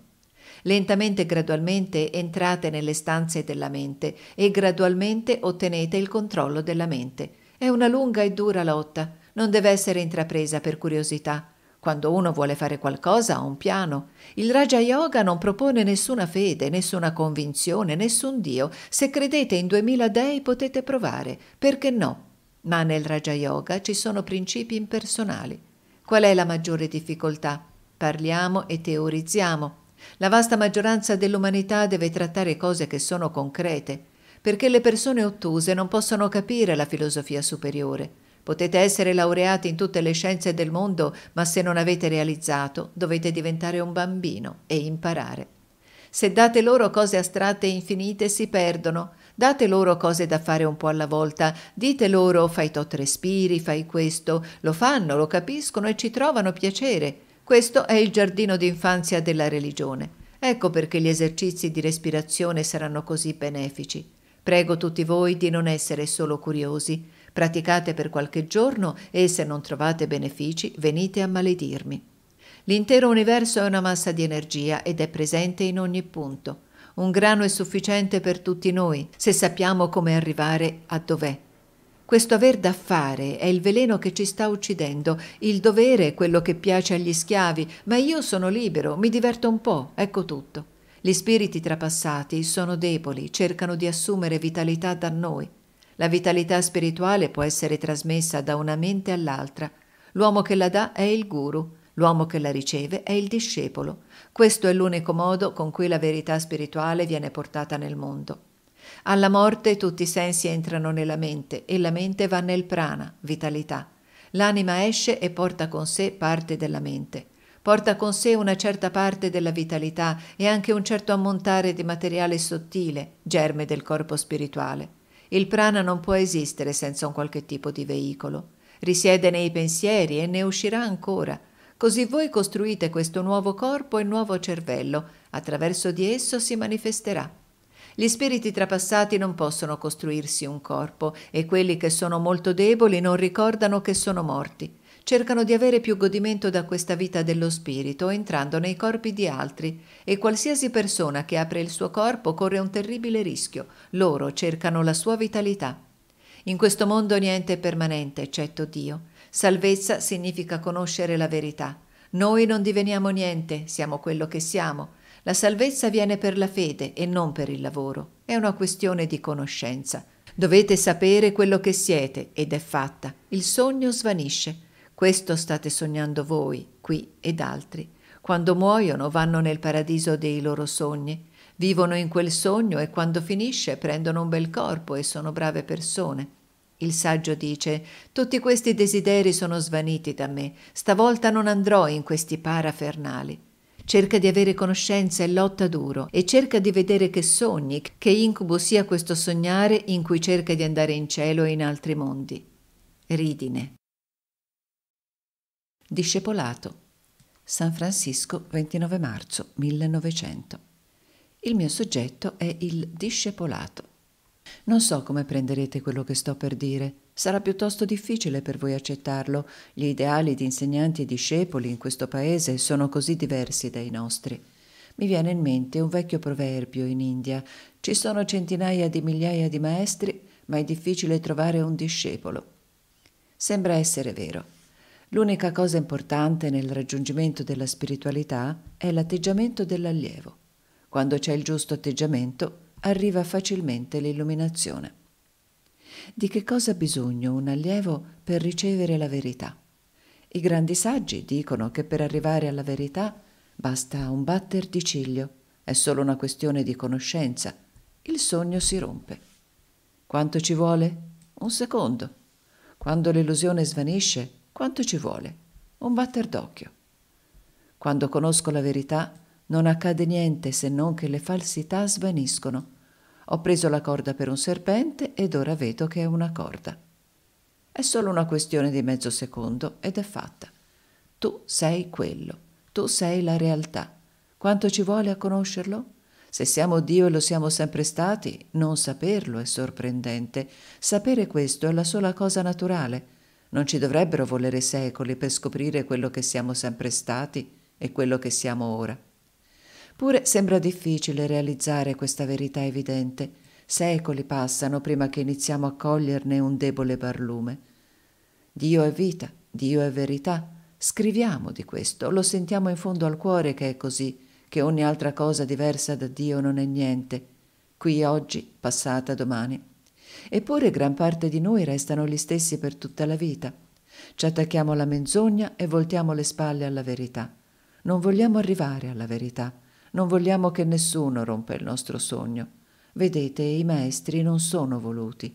Lentamente e gradualmente entrate nelle stanze della mente e gradualmente ottenete il controllo della mente. È una lunga e dura lotta, non deve essere intrapresa per curiosità, quando uno vuole fare qualcosa ha un piano. Il Raja Yoga non propone nessuna fede, nessuna convinzione, nessun Dio. Se credete in duemila dei potete provare, perché no? Ma nel Raja Yoga ci sono principi impersonali. Qual è la maggiore difficoltà? Parliamo e teorizziamo. La vasta maggioranza dell'umanità deve trattare cose che sono concrete, perché le persone ottuse non possono capire la filosofia superiore Potete essere laureati in tutte le scienze del mondo, ma se non avete realizzato, dovete diventare un bambino e imparare. Se date loro cose astratte e infinite, si perdono. Date loro cose da fare un po' alla volta, dite loro fai tot respiri, fai questo, lo fanno, lo capiscono e ci trovano piacere. Questo è il giardino d'infanzia della religione. Ecco perché gli esercizi di respirazione saranno così benefici. Prego tutti voi di non essere solo curiosi, Praticate per qualche giorno e se non trovate benefici venite a maledirmi. L'intero universo è una massa di energia ed è presente in ogni punto. Un grano è sufficiente per tutti noi se sappiamo come arrivare a dov'è. Questo aver da fare è il veleno che ci sta uccidendo, il dovere è quello che piace agli schiavi, ma io sono libero, mi diverto un po', ecco tutto. Gli spiriti trapassati sono deboli, cercano di assumere vitalità da noi. La vitalità spirituale può essere trasmessa da una mente all'altra. L'uomo che la dà è il guru, l'uomo che la riceve è il discepolo. Questo è l'unico modo con cui la verità spirituale viene portata nel mondo. Alla morte tutti i sensi entrano nella mente e la mente va nel prana, vitalità. L'anima esce e porta con sé parte della mente. Porta con sé una certa parte della vitalità e anche un certo ammontare di materiale sottile, germe del corpo spirituale. Il prana non può esistere senza un qualche tipo di veicolo. Risiede nei pensieri e ne uscirà ancora. Così voi costruite questo nuovo corpo e nuovo cervello, attraverso di esso si manifesterà. Gli spiriti trapassati non possono costruirsi un corpo e quelli che sono molto deboli non ricordano che sono morti cercano di avere più godimento da questa vita dello spirito entrando nei corpi di altri e qualsiasi persona che apre il suo corpo corre un terribile rischio, loro cercano la sua vitalità. In questo mondo niente è permanente eccetto Dio. Salvezza significa conoscere la verità. Noi non diveniamo niente, siamo quello che siamo. La salvezza viene per la fede e non per il lavoro. È una questione di conoscenza. Dovete sapere quello che siete ed è fatta. Il sogno svanisce. Questo state sognando voi, qui ed altri. Quando muoiono vanno nel paradiso dei loro sogni, vivono in quel sogno e quando finisce prendono un bel corpo e sono brave persone. Il saggio dice, tutti questi desideri sono svaniti da me, stavolta non andrò in questi parafernali. Cerca di avere conoscenza e lotta duro e cerca di vedere che sogni, che incubo sia questo sognare in cui cerca di andare in cielo e in altri mondi. Ridine. Discepolato. San Francisco, 29 marzo 1900. Il mio soggetto è il discepolato. Non so come prenderete quello che sto per dire. Sarà piuttosto difficile per voi accettarlo. Gli ideali di insegnanti e discepoli in questo paese sono così diversi dai nostri. Mi viene in mente un vecchio proverbio in India. Ci sono centinaia di migliaia di maestri, ma è difficile trovare un discepolo. Sembra essere vero. L'unica cosa importante nel raggiungimento della spiritualità è l'atteggiamento dell'allievo. Quando c'è il giusto atteggiamento, arriva facilmente l'illuminazione. Di che cosa ha bisogno un allievo per ricevere la verità? I grandi saggi dicono che per arrivare alla verità basta un batter di ciglio, è solo una questione di conoscenza, il sogno si rompe. Quanto ci vuole? Un secondo. Quando l'illusione svanisce, quanto ci vuole? Un batter d'occhio. Quando conosco la verità, non accade niente se non che le falsità svaniscono. Ho preso la corda per un serpente ed ora vedo che è una corda. È solo una questione di mezzo secondo ed è fatta. Tu sei quello, tu sei la realtà. Quanto ci vuole a conoscerlo? Se siamo Dio e lo siamo sempre stati, non saperlo è sorprendente. Sapere questo è la sola cosa naturale non ci dovrebbero volere secoli per scoprire quello che siamo sempre stati e quello che siamo ora. Pure sembra difficile realizzare questa verità evidente. Secoli passano prima che iniziamo a coglierne un debole barlume. Dio è vita, Dio è verità. Scriviamo di questo, lo sentiamo in fondo al cuore che è così, che ogni altra cosa diversa da Dio non è niente, qui oggi, passata domani. Eppure gran parte di noi restano gli stessi per tutta la vita. Ci attacchiamo alla menzogna e voltiamo le spalle alla verità. Non vogliamo arrivare alla verità. Non vogliamo che nessuno rompa il nostro sogno. Vedete, i maestri non sono voluti.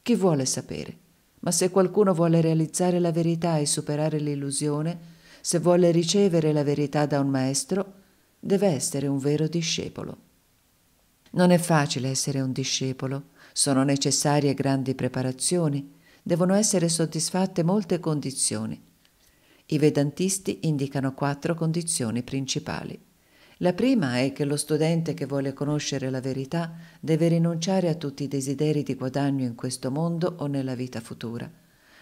Chi vuole sapere? Ma se qualcuno vuole realizzare la verità e superare l'illusione, se vuole ricevere la verità da un maestro, deve essere un vero discepolo. Non è facile essere un discepolo, sono necessarie grandi preparazioni, devono essere soddisfatte molte condizioni. I vedantisti indicano quattro condizioni principali. La prima è che lo studente che vuole conoscere la verità deve rinunciare a tutti i desideri di guadagno in questo mondo o nella vita futura.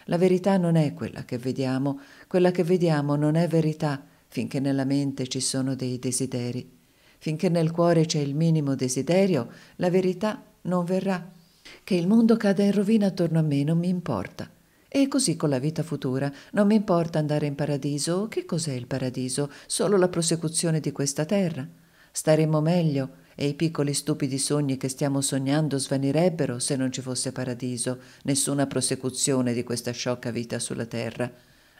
La verità non è quella che vediamo, quella che vediamo non è verità finché nella mente ci sono dei desideri. Finché nel cuore c'è il minimo desiderio, la verità non verrà che il mondo cada in rovina attorno a me non mi importa. E così con la vita futura. Non mi importa andare in paradiso. Che cos'è il paradiso? Solo la prosecuzione di questa terra. Staremmo meglio e i piccoli stupidi sogni che stiamo sognando svanirebbero se non ci fosse paradiso, nessuna prosecuzione di questa sciocca vita sulla terra.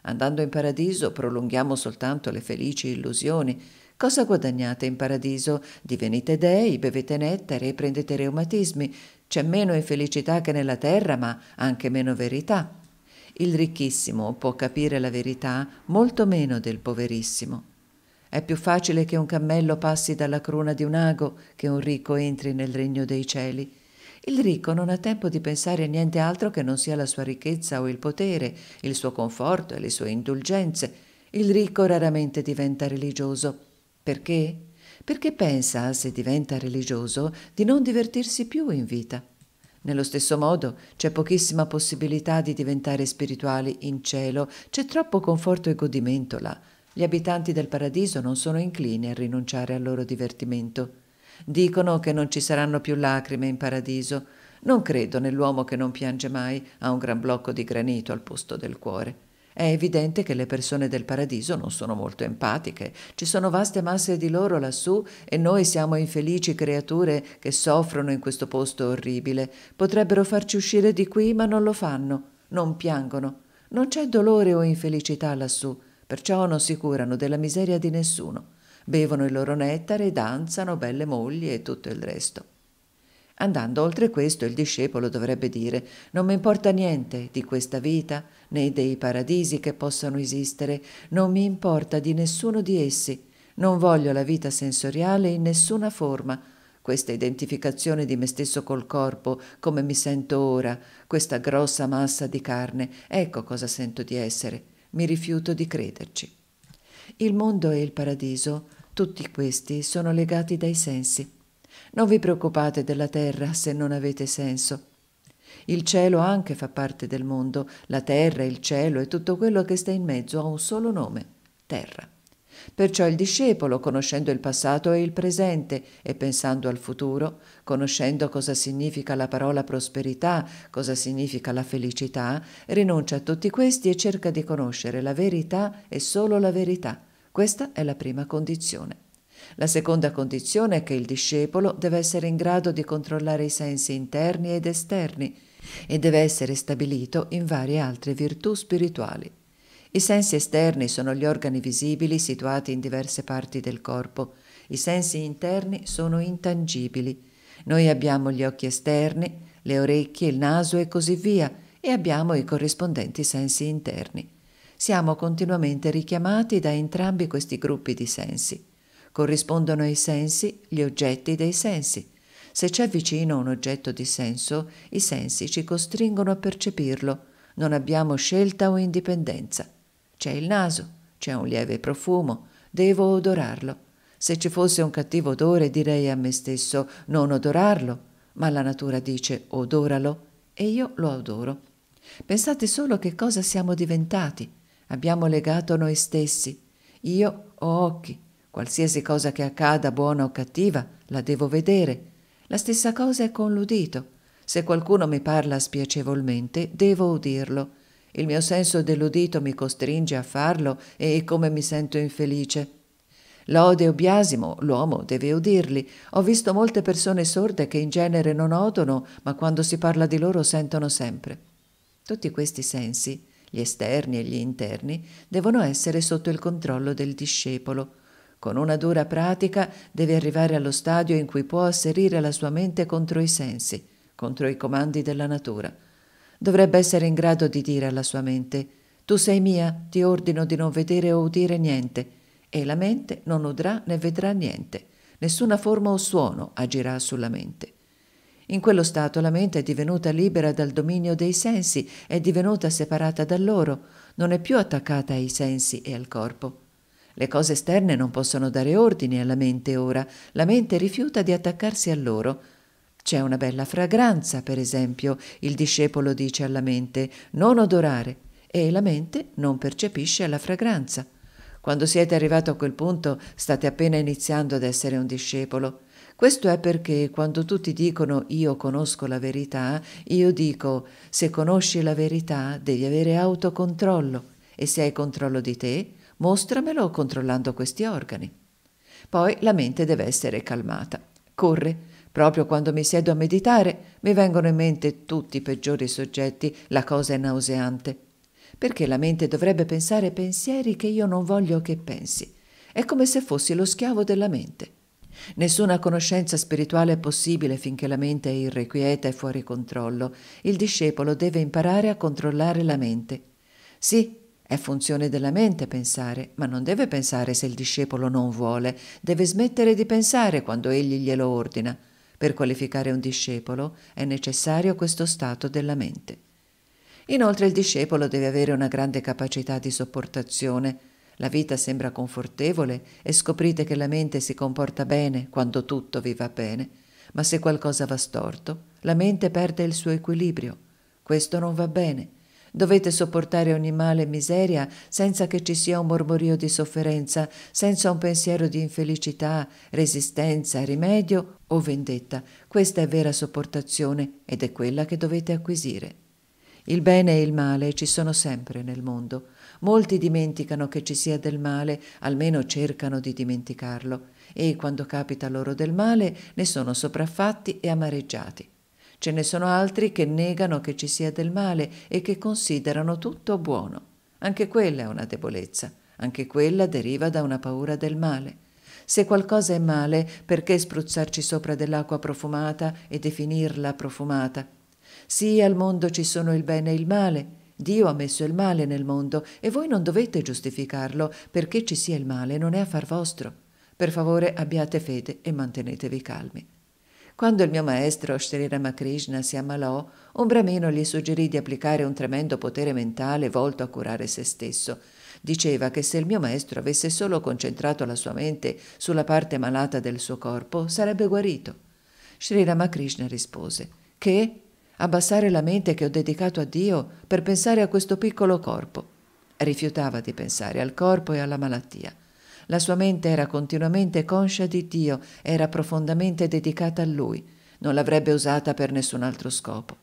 Andando in paradiso prolunghiamo soltanto le felici illusioni. Cosa guadagnate in paradiso? Divenite dei, bevete nettare e prendete reumatismi. C'è meno infelicità che nella terra, ma anche meno verità. Il ricchissimo può capire la verità molto meno del poverissimo. È più facile che un cammello passi dalla cruna di un ago che un ricco entri nel regno dei cieli. Il ricco non ha tempo di pensare a niente altro che non sia la sua ricchezza o il potere, il suo conforto e le sue indulgenze. Il ricco raramente diventa religioso. Perché? Perché pensa, se diventa religioso, di non divertirsi più in vita. Nello stesso modo c'è pochissima possibilità di diventare spirituali in cielo, c'è troppo conforto e godimento là. Gli abitanti del paradiso non sono inclini a rinunciare al loro divertimento. Dicono che non ci saranno più lacrime in paradiso. Non credo nell'uomo che non piange mai ha un gran blocco di granito al posto del cuore. È evidente che le persone del paradiso non sono molto empatiche, ci sono vaste masse di loro lassù e noi siamo infelici creature che soffrono in questo posto orribile. Potrebbero farci uscire di qui, ma non lo fanno, non piangono. Non c'è dolore o infelicità lassù, perciò non si curano della miseria di nessuno bevono il loro nettare, danzano, belle mogli e tutto il resto. Andando oltre questo, il discepolo dovrebbe dire non mi importa niente di questa vita, né dei paradisi che possano esistere, non mi importa di nessuno di essi, non voglio la vita sensoriale in nessuna forma, questa identificazione di me stesso col corpo, come mi sento ora, questa grossa massa di carne, ecco cosa sento di essere, mi rifiuto di crederci. Il mondo e il paradiso tutti questi sono legati dai sensi. Non vi preoccupate della terra se non avete senso. Il cielo anche fa parte del mondo, la terra, il cielo e tutto quello che sta in mezzo ha un solo nome, terra. Perciò il discepolo, conoscendo il passato e il presente e pensando al futuro, conoscendo cosa significa la parola prosperità, cosa significa la felicità, rinuncia a tutti questi e cerca di conoscere la verità e solo la verità questa è la prima condizione. La seconda condizione è che il discepolo deve essere in grado di controllare i sensi interni ed esterni e deve essere stabilito in varie altre virtù spirituali. I sensi esterni sono gli organi visibili situati in diverse parti del corpo, i sensi interni sono intangibili. Noi abbiamo gli occhi esterni, le orecchie, il naso e così via, e abbiamo i corrispondenti sensi interni siamo continuamente richiamati da entrambi questi gruppi di sensi. Corrispondono ai sensi gli oggetti dei sensi. Se c'è vicino un oggetto di senso, i sensi ci costringono a percepirlo. Non abbiamo scelta o indipendenza. C'è il naso, c'è un lieve profumo, devo odorarlo. Se ci fosse un cattivo odore direi a me stesso non odorarlo, ma la natura dice odoralo e io lo adoro. Pensate solo che cosa siamo diventati abbiamo legato noi stessi. Io ho occhi, qualsiasi cosa che accada, buona o cattiva, la devo vedere. La stessa cosa è con l'udito. Se qualcuno mi parla spiacevolmente, devo udirlo. Il mio senso dell'udito mi costringe a farlo e come mi sento infelice. Lode o biasimo, l'uomo deve udirli. Ho visto molte persone sorde che in genere non odono, ma quando si parla di loro sentono sempre. Tutti questi sensi gli esterni e gli interni, devono essere sotto il controllo del discepolo. Con una dura pratica deve arrivare allo stadio in cui può asserire la sua mente contro i sensi, contro i comandi della natura. Dovrebbe essere in grado di dire alla sua mente Tu sei mia, ti ordino di non vedere o udire niente, e la mente non udrà né vedrà niente, nessuna forma o suono agirà sulla mente. In quello stato la mente è divenuta libera dal dominio dei sensi, è divenuta separata da loro, non è più attaccata ai sensi e al corpo. Le cose esterne non possono dare ordini alla mente ora, la mente rifiuta di attaccarsi a loro. C'è una bella fragranza, per esempio, il discepolo dice alla mente non odorare e la mente non percepisce la fragranza. Quando siete arrivato a quel punto state appena iniziando ad essere un discepolo. Questo è perché quando tutti dicono io conosco la verità, io dico se conosci la verità devi avere autocontrollo e se hai controllo di te, mostramelo controllando questi organi. Poi la mente deve essere calmata. Corre. Proprio quando mi siedo a meditare mi vengono in mente tutti i peggiori soggetti, la cosa è nauseante. Perché la mente dovrebbe pensare pensieri che io non voglio che pensi. È come se fossi lo schiavo della mente. Nessuna conoscenza spirituale è possibile finché la mente è irrequieta e fuori controllo. Il discepolo deve imparare a controllare la mente. Sì, è funzione della mente pensare, ma non deve pensare se il discepolo non vuole, deve smettere di pensare quando egli glielo ordina. Per qualificare un discepolo è necessario questo stato della mente. Inoltre il discepolo deve avere una grande capacità di sopportazione, la vita sembra confortevole e scoprite che la mente si comporta bene quando tutto vi va bene, ma se qualcosa va storto, la mente perde il suo equilibrio. Questo non va bene. Dovete sopportare ogni male e miseria senza che ci sia un mormorio di sofferenza, senza un pensiero di infelicità, resistenza, rimedio o vendetta. Questa è vera sopportazione ed è quella che dovete acquisire. Il bene e il male ci sono sempre nel mondo. Molti dimenticano che ci sia del male, almeno cercano di dimenticarlo, e quando capita loro del male ne sono sopraffatti e amareggiati. Ce ne sono altri che negano che ci sia del male e che considerano tutto buono. Anche quella è una debolezza, anche quella deriva da una paura del male. Se qualcosa è male, perché spruzzarci sopra dell'acqua profumata e definirla profumata? Sì, al mondo ci sono il bene e il male, Dio ha messo il male nel mondo e voi non dovete giustificarlo, perché ci sia il male non è affar vostro. Per favore abbiate fede e mantenetevi calmi. Quando il mio maestro Sri Ramakrishna si ammalò, un bramino gli suggerì di applicare un tremendo potere mentale volto a curare se stesso. Diceva che se il mio maestro avesse solo concentrato la sua mente sulla parte malata del suo corpo, sarebbe guarito. Sri Ramakrishna rispose che abbassare la mente che ho dedicato a Dio per pensare a questo piccolo corpo. Rifiutava di pensare al corpo e alla malattia. La sua mente era continuamente conscia di Dio, era profondamente dedicata a Lui, non l'avrebbe usata per nessun altro scopo.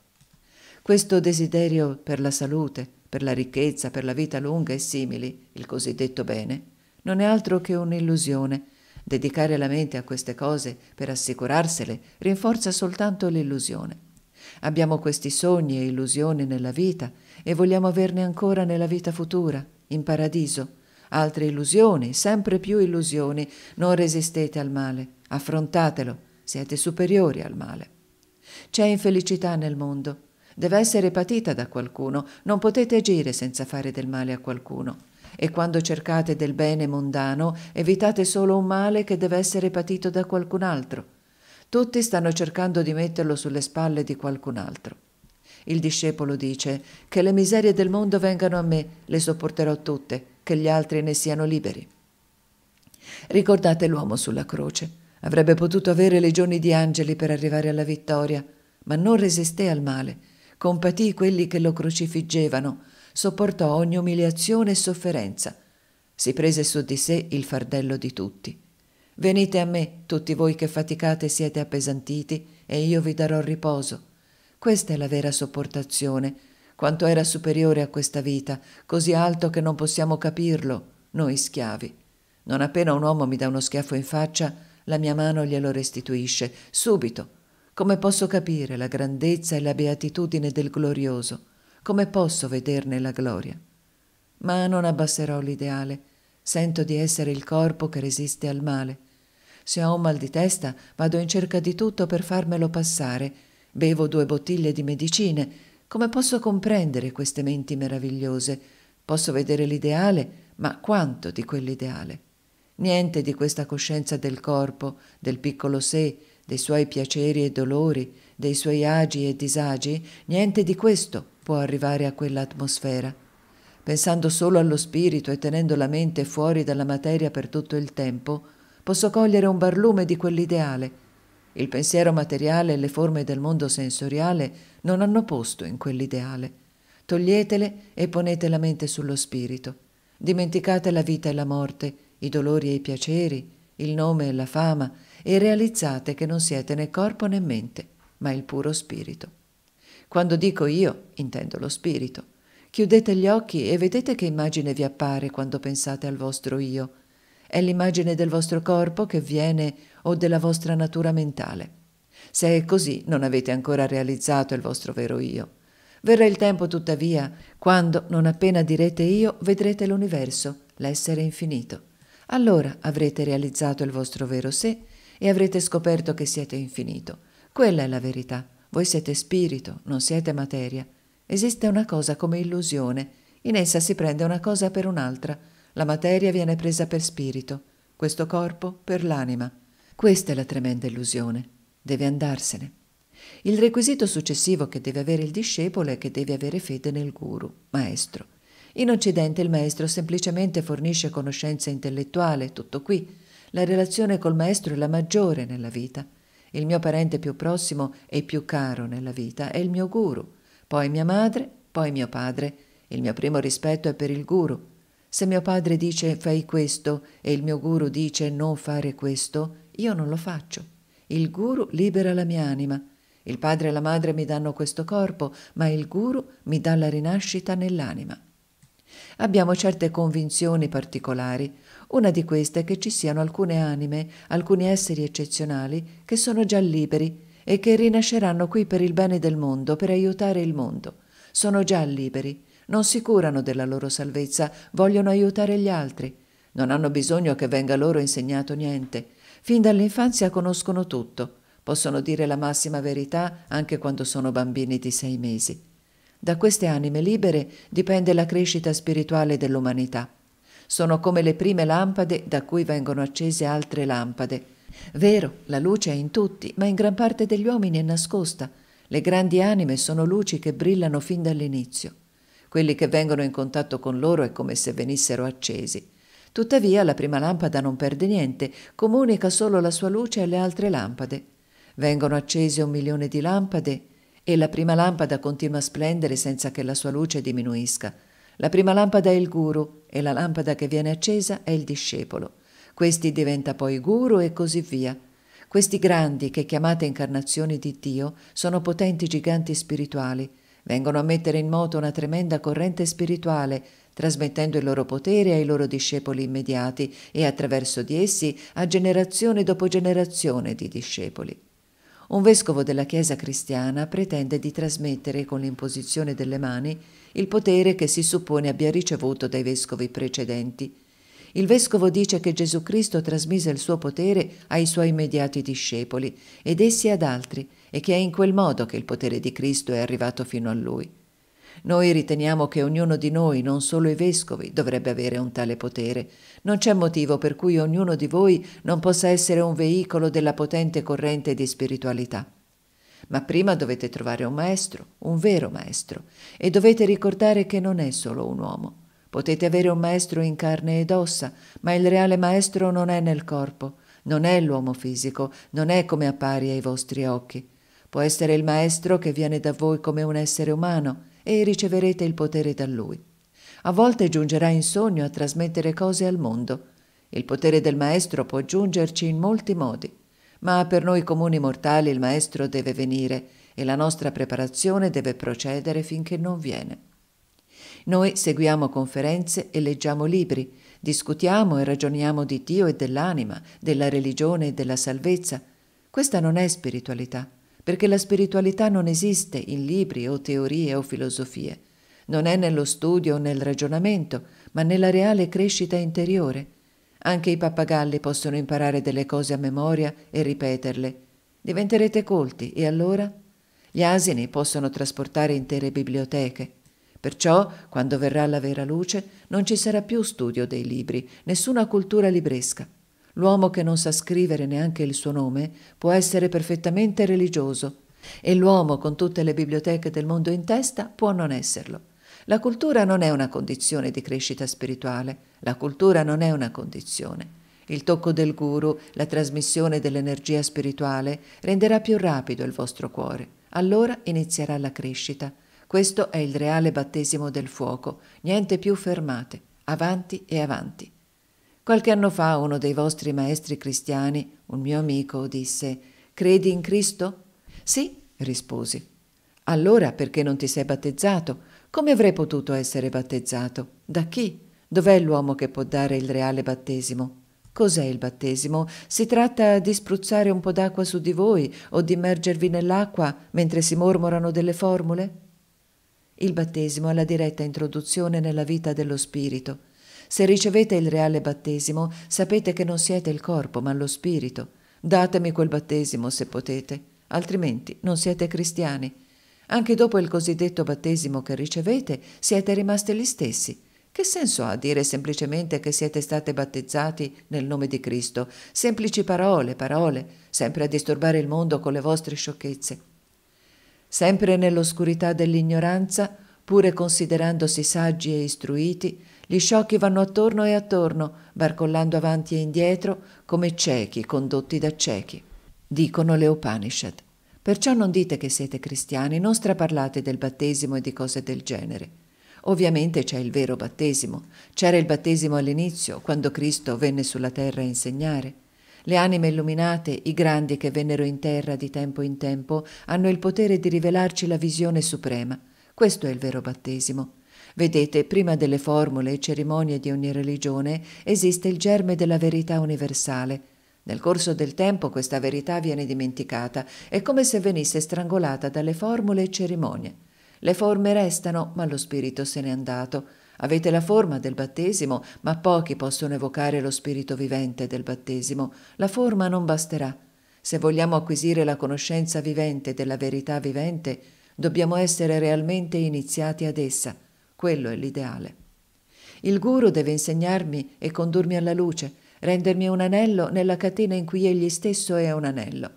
Questo desiderio per la salute, per la ricchezza, per la vita lunga e simili, il cosiddetto bene, non è altro che un'illusione. Dedicare la mente a queste cose per assicurarsele rinforza soltanto l'illusione. Abbiamo questi sogni e illusioni nella vita e vogliamo averne ancora nella vita futura, in paradiso. Altre illusioni, sempre più illusioni. Non resistete al male, affrontatelo, siete superiori al male. C'è infelicità nel mondo. Deve essere patita da qualcuno, non potete agire senza fare del male a qualcuno. E quando cercate del bene mondano, evitate solo un male che deve essere patito da qualcun altro tutti stanno cercando di metterlo sulle spalle di qualcun altro. Il discepolo dice che le miserie del mondo vengano a me, le sopporterò tutte, che gli altri ne siano liberi. Ricordate l'uomo sulla croce. Avrebbe potuto avere legioni di angeli per arrivare alla vittoria, ma non resisté al male, compatì quelli che lo crocifiggevano, sopportò ogni umiliazione e sofferenza, si prese su di sé il fardello di tutti. Venite a me, tutti voi che faticate e siete appesantiti, e io vi darò riposo. Questa è la vera sopportazione. Quanto era superiore a questa vita, così alto che non possiamo capirlo, noi schiavi. Non appena un uomo mi dà uno schiaffo in faccia, la mia mano glielo restituisce, subito. Come posso capire la grandezza e la beatitudine del glorioso? Come posso vederne la gloria? Ma non abbasserò l'ideale. Sento di essere il corpo che resiste al male. Se ho un mal di testa, vado in cerca di tutto per farmelo passare. Bevo due bottiglie di medicine. Come posso comprendere queste menti meravigliose? Posso vedere l'ideale, ma quanto di quell'ideale? Niente di questa coscienza del corpo, del piccolo sé, dei suoi piaceri e dolori, dei suoi agi e disagi, niente di questo può arrivare a quell'atmosfera. Pensando solo allo spirito e tenendo la mente fuori dalla materia per tutto il tempo, posso cogliere un barlume di quell'ideale. Il pensiero materiale e le forme del mondo sensoriale non hanno posto in quell'ideale. Toglietele e ponete la mente sullo spirito. Dimenticate la vita e la morte, i dolori e i piaceri, il nome e la fama, e realizzate che non siete né corpo né mente, ma il puro spirito. Quando dico io, intendo lo spirito. Chiudete gli occhi e vedete che immagine vi appare quando pensate al vostro io, è l'immagine del vostro corpo che viene o della vostra natura mentale. Se è così, non avete ancora realizzato il vostro vero io. Verrà il tempo, tuttavia, quando, non appena direte io, vedrete l'universo, l'essere infinito. Allora avrete realizzato il vostro vero sé e avrete scoperto che siete infinito. Quella è la verità. Voi siete spirito, non siete materia. Esiste una cosa come illusione. In essa si prende una cosa per un'altra la materia viene presa per spirito, questo corpo per l'anima. Questa è la tremenda illusione. Deve andarsene. Il requisito successivo che deve avere il discepolo è che deve avere fede nel guru, maestro. In Occidente il maestro semplicemente fornisce conoscenza intellettuale, tutto qui. La relazione col maestro è la maggiore nella vita. Il mio parente più prossimo e più caro nella vita è il mio guru, poi mia madre, poi mio padre. Il mio primo rispetto è per il guru, se mio padre dice fai questo e il mio guru dice non fare questo, io non lo faccio. Il guru libera la mia anima. Il padre e la madre mi danno questo corpo, ma il guru mi dà la rinascita nell'anima. Abbiamo certe convinzioni particolari. Una di queste è che ci siano alcune anime, alcuni esseri eccezionali, che sono già liberi e che rinasceranno qui per il bene del mondo, per aiutare il mondo. Sono già liberi, non si curano della loro salvezza, vogliono aiutare gli altri. Non hanno bisogno che venga loro insegnato niente. Fin dall'infanzia conoscono tutto, possono dire la massima verità anche quando sono bambini di sei mesi. Da queste anime libere dipende la crescita spirituale dell'umanità. Sono come le prime lampade da cui vengono accese altre lampade. Vero, la luce è in tutti, ma in gran parte degli uomini è nascosta. Le grandi anime sono luci che brillano fin dall'inizio. Quelli che vengono in contatto con loro è come se venissero accesi. Tuttavia la prima lampada non perde niente, comunica solo la sua luce alle altre lampade. Vengono accese un milione di lampade e la prima lampada continua a splendere senza che la sua luce diminuisca. La prima lampada è il guru e la lampada che viene accesa è il discepolo. Questi diventa poi guru e così via. Questi grandi, che chiamate incarnazioni di Dio, sono potenti giganti spirituali, vengono a mettere in moto una tremenda corrente spirituale, trasmettendo il loro potere ai loro discepoli immediati e attraverso di essi a generazione dopo generazione di discepoli. Un vescovo della Chiesa cristiana pretende di trasmettere con l'imposizione delle mani il potere che si suppone abbia ricevuto dai vescovi precedenti. Il vescovo dice che Gesù Cristo trasmise il suo potere ai suoi immediati discepoli ed essi ad altri, e che è in quel modo che il potere di Cristo è arrivato fino a lui. Noi riteniamo che ognuno di noi, non solo i vescovi, dovrebbe avere un tale potere. Non c'è motivo per cui ognuno di voi non possa essere un veicolo della potente corrente di spiritualità. Ma prima dovete trovare un maestro, un vero maestro, e dovete ricordare che non è solo un uomo. Potete avere un maestro in carne ed ossa, ma il reale maestro non è nel corpo, non è l'uomo fisico, non è come appari ai vostri occhi. Può essere il Maestro che viene da voi come un essere umano e riceverete il potere da Lui. A volte giungerà in sogno a trasmettere cose al mondo. Il potere del Maestro può giungerci in molti modi, ma per noi comuni mortali il Maestro deve venire e la nostra preparazione deve procedere finché non viene. Noi seguiamo conferenze e leggiamo libri, discutiamo e ragioniamo di Dio e dell'anima, della religione e della salvezza. Questa non è spiritualità perché la spiritualità non esiste in libri o teorie o filosofie, non è nello studio o nel ragionamento, ma nella reale crescita interiore. Anche i pappagalli possono imparare delle cose a memoria e ripeterle. Diventerete colti e allora? Gli asini possono trasportare intere biblioteche. Perciò, quando verrà la vera luce, non ci sarà più studio dei libri, nessuna cultura libresca L'uomo che non sa scrivere neanche il suo nome può essere perfettamente religioso e l'uomo con tutte le biblioteche del mondo in testa può non esserlo. La cultura non è una condizione di crescita spirituale, la cultura non è una condizione. Il tocco del guru, la trasmissione dell'energia spirituale renderà più rapido il vostro cuore. Allora inizierà la crescita. Questo è il reale battesimo del fuoco, niente più fermate, avanti e avanti. Qualche anno fa uno dei vostri maestri cristiani, un mio amico, disse Credi in Cristo? Sì, risposi. Allora perché non ti sei battezzato? Come avrei potuto essere battezzato? Da chi? Dov'è l'uomo che può dare il reale battesimo? Cos'è il battesimo? Si tratta di spruzzare un po' d'acqua su di voi o di immergervi nell'acqua mentre si mormorano delle formule? Il battesimo è la diretta introduzione nella vita dello Spirito se ricevete il reale battesimo, sapete che non siete il corpo, ma lo spirito. Datemi quel battesimo se potete, altrimenti non siete cristiani. Anche dopo il cosiddetto battesimo che ricevete, siete rimasti gli stessi. Che senso ha dire semplicemente che siete stati battezzati nel nome di Cristo? Semplici parole, parole, sempre a disturbare il mondo con le vostre sciocchezze. Sempre nell'oscurità dell'ignoranza, pure considerandosi saggi e istruiti, gli sciocchi vanno attorno e attorno, barcollando avanti e indietro, come ciechi condotti da ciechi. Dicono le Upanishad. Perciò non dite che siete cristiani, non straparlate del battesimo e di cose del genere. Ovviamente c'è il vero battesimo. C'era il battesimo all'inizio, quando Cristo venne sulla terra a insegnare. Le anime illuminate, i grandi che vennero in terra di tempo in tempo, hanno il potere di rivelarci la visione suprema. Questo è il vero battesimo. Vedete, prima delle formule e cerimonie di ogni religione esiste il germe della verità universale. Nel corso del tempo questa verità viene dimenticata, è come se venisse strangolata dalle formule e cerimonie. Le forme restano, ma lo spirito se n'è andato. Avete la forma del battesimo, ma pochi possono evocare lo spirito vivente del battesimo. La forma non basterà. Se vogliamo acquisire la conoscenza vivente della verità vivente, dobbiamo essere realmente iniziati ad essa. Quello è l'ideale. Il guru deve insegnarmi e condurmi alla luce, rendermi un anello nella catena in cui egli stesso è un anello.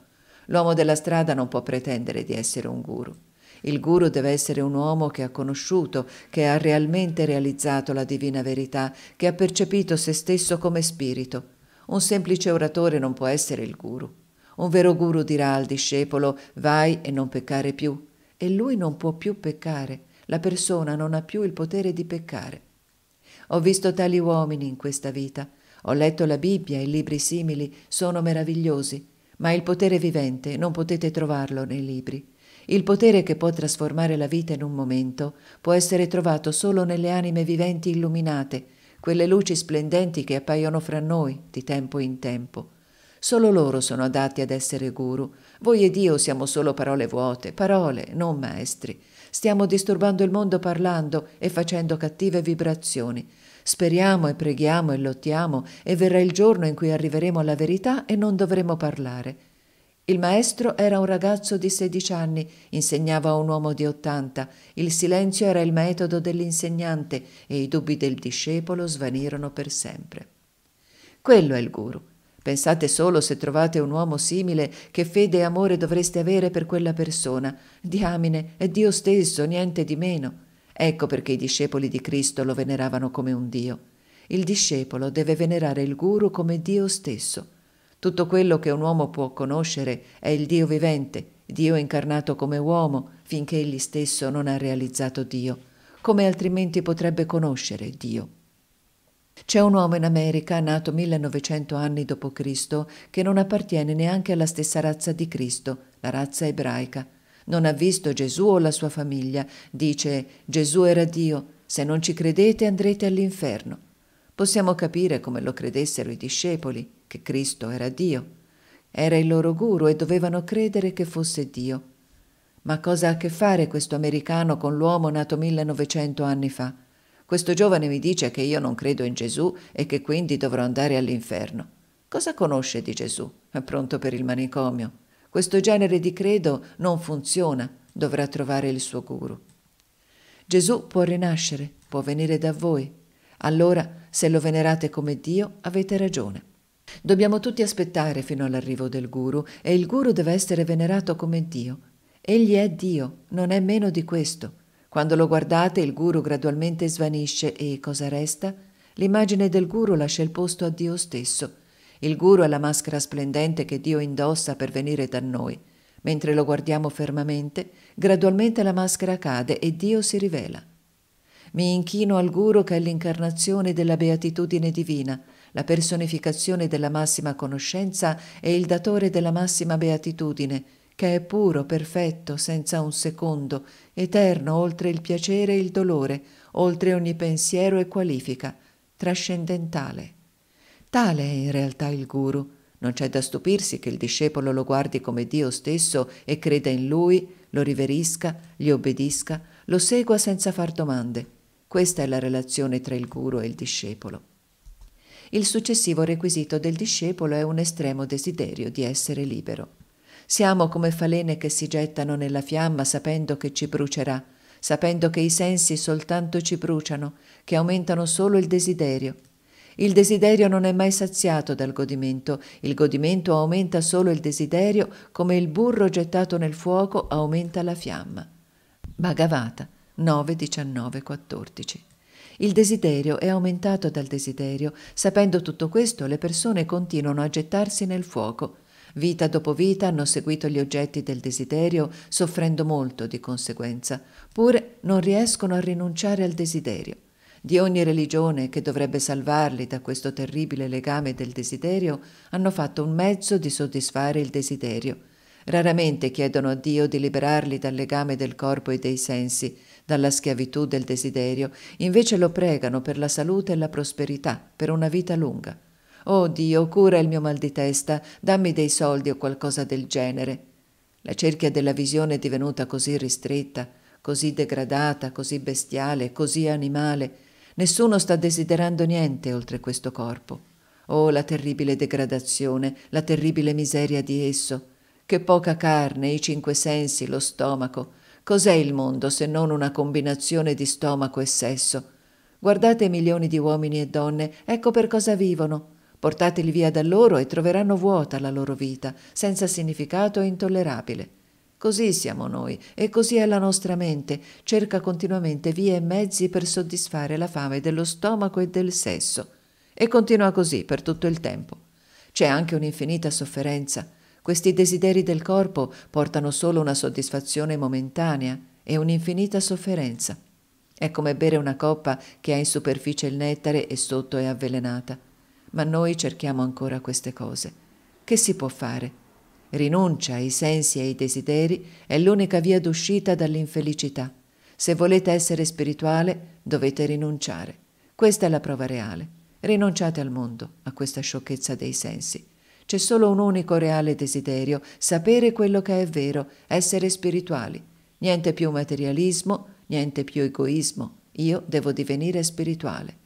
L'uomo della strada non può pretendere di essere un guru. Il guru deve essere un uomo che ha conosciuto, che ha realmente realizzato la divina verità, che ha percepito se stesso come spirito. Un semplice oratore non può essere il guru. Un vero guru dirà al discepolo vai e non peccare più. E lui non può più peccare la persona non ha più il potere di peccare. Ho visto tali uomini in questa vita, ho letto la Bibbia e libri simili, sono meravigliosi, ma il potere vivente non potete trovarlo nei libri. Il potere che può trasformare la vita in un momento può essere trovato solo nelle anime viventi illuminate, quelle luci splendenti che appaiono fra noi di tempo in tempo. Solo loro sono adatti ad essere guru. Voi ed io siamo solo parole vuote, parole, non maestri. Stiamo disturbando il mondo parlando e facendo cattive vibrazioni. Speriamo e preghiamo e lottiamo e verrà il giorno in cui arriveremo alla verità e non dovremo parlare. Il maestro era un ragazzo di 16 anni, insegnava a un uomo di 80. Il silenzio era il metodo dell'insegnante e i dubbi del discepolo svanirono per sempre. Quello è il guru. Pensate solo se trovate un uomo simile, che fede e amore dovreste avere per quella persona. Diamine, è Dio stesso, niente di meno. Ecco perché i discepoli di Cristo lo veneravano come un Dio. Il discepolo deve venerare il guru come Dio stesso. Tutto quello che un uomo può conoscere è il Dio vivente, Dio incarnato come uomo, finché egli stesso non ha realizzato Dio. Come altrimenti potrebbe conoscere Dio? C'è un uomo in America, nato 1900 anni dopo Cristo, che non appartiene neanche alla stessa razza di Cristo, la razza ebraica. Non ha visto Gesù o la sua famiglia. Dice Gesù era Dio, se non ci credete andrete all'inferno. Possiamo capire come lo credessero i discepoli, che Cristo era Dio. Era il loro guru e dovevano credere che fosse Dio. Ma cosa ha a che fare questo americano con l'uomo nato 1900 anni fa? Questo giovane mi dice che io non credo in Gesù e che quindi dovrò andare all'inferno. Cosa conosce di Gesù? È pronto per il manicomio. Questo genere di credo non funziona, dovrà trovare il suo guru. Gesù può rinascere, può venire da voi. Allora, se lo venerate come Dio, avete ragione. Dobbiamo tutti aspettare fino all'arrivo del guru e il guru deve essere venerato come Dio. Egli è Dio, non è meno di questo. Quando lo guardate il guru gradualmente svanisce e cosa resta? L'immagine del guru lascia il posto a Dio stesso. Il guru è la maschera splendente che Dio indossa per venire da noi. Mentre lo guardiamo fermamente, gradualmente la maschera cade e Dio si rivela. Mi inchino al guru che è l'incarnazione della beatitudine divina, la personificazione della massima conoscenza e il datore della massima beatitudine, che è puro, perfetto, senza un secondo, eterno oltre il piacere e il dolore, oltre ogni pensiero e qualifica, trascendentale. Tale è in realtà il guru. Non c'è da stupirsi che il discepolo lo guardi come Dio stesso e creda in lui, lo riverisca, gli obbedisca, lo segua senza far domande. Questa è la relazione tra il guru e il discepolo. Il successivo requisito del discepolo è un estremo desiderio di essere libero. Siamo come falene che si gettano nella fiamma sapendo che ci brucerà, sapendo che i sensi soltanto ci bruciano, che aumentano solo il desiderio. Il desiderio non è mai saziato dal godimento, il godimento aumenta solo il desiderio come il burro gettato nel fuoco aumenta la fiamma. Bhagavata 9, 19, 14. Il desiderio è aumentato dal desiderio. Sapendo tutto questo, le persone continuano a gettarsi nel fuoco. Vita dopo vita hanno seguito gli oggetti del desiderio, soffrendo molto di conseguenza, pur non riescono a rinunciare al desiderio. Di ogni religione che dovrebbe salvarli da questo terribile legame del desiderio, hanno fatto un mezzo di soddisfare il desiderio. Raramente chiedono a Dio di liberarli dal legame del corpo e dei sensi, dalla schiavitù del desiderio, invece lo pregano per la salute e la prosperità, per una vita lunga. Oh Dio, cura il mio mal di testa, dammi dei soldi o qualcosa del genere. La cerchia della visione è divenuta così ristretta, così degradata, così bestiale, così animale. Nessuno sta desiderando niente oltre questo corpo. Oh, la terribile degradazione, la terribile miseria di esso. Che poca carne, i cinque sensi, lo stomaco. Cos'è il mondo se non una combinazione di stomaco e sesso? Guardate i milioni di uomini e donne, ecco per cosa vivono. Portateli via da loro e troveranno vuota la loro vita, senza significato e intollerabile. Così siamo noi e così è la nostra mente, cerca continuamente vie e mezzi per soddisfare la fame dello stomaco e del sesso. E continua così per tutto il tempo. C'è anche un'infinita sofferenza. Questi desideri del corpo portano solo una soddisfazione momentanea e un'infinita sofferenza. È come bere una coppa che ha in superficie il nettare e sotto è avvelenata ma noi cerchiamo ancora queste cose. Che si può fare? Rinuncia ai sensi e ai desideri è l'unica via d'uscita dall'infelicità. Se volete essere spirituale, dovete rinunciare. Questa è la prova reale. Rinunciate al mondo, a questa sciocchezza dei sensi. C'è solo un unico reale desiderio, sapere quello che è vero, essere spirituali. Niente più materialismo, niente più egoismo. Io devo divenire spirituale.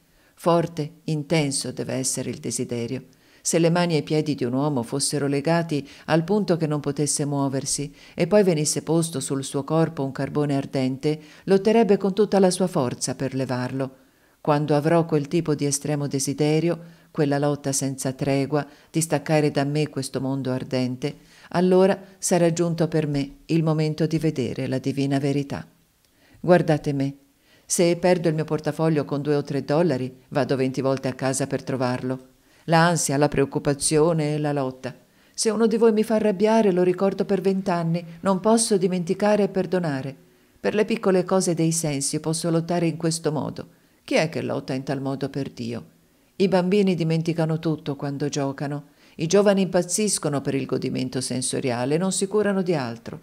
Forte, intenso deve essere il desiderio. Se le mani e i piedi di un uomo fossero legati al punto che non potesse muoversi e poi venisse posto sul suo corpo un carbone ardente, lotterebbe con tutta la sua forza per levarlo. Quando avrò quel tipo di estremo desiderio, quella lotta senza tregua di staccare da me questo mondo ardente, allora sarà giunto per me il momento di vedere la divina verità. Guardate me, se perdo il mio portafoglio con due o tre dollari, vado venti volte a casa per trovarlo. L'ansia, la preoccupazione e la lotta. Se uno di voi mi fa arrabbiare, lo ricordo per vent'anni, non posso dimenticare e perdonare. Per le piccole cose dei sensi posso lottare in questo modo. Chi è che lotta in tal modo per Dio? I bambini dimenticano tutto quando giocano. I giovani impazziscono per il godimento sensoriale, non si curano di altro.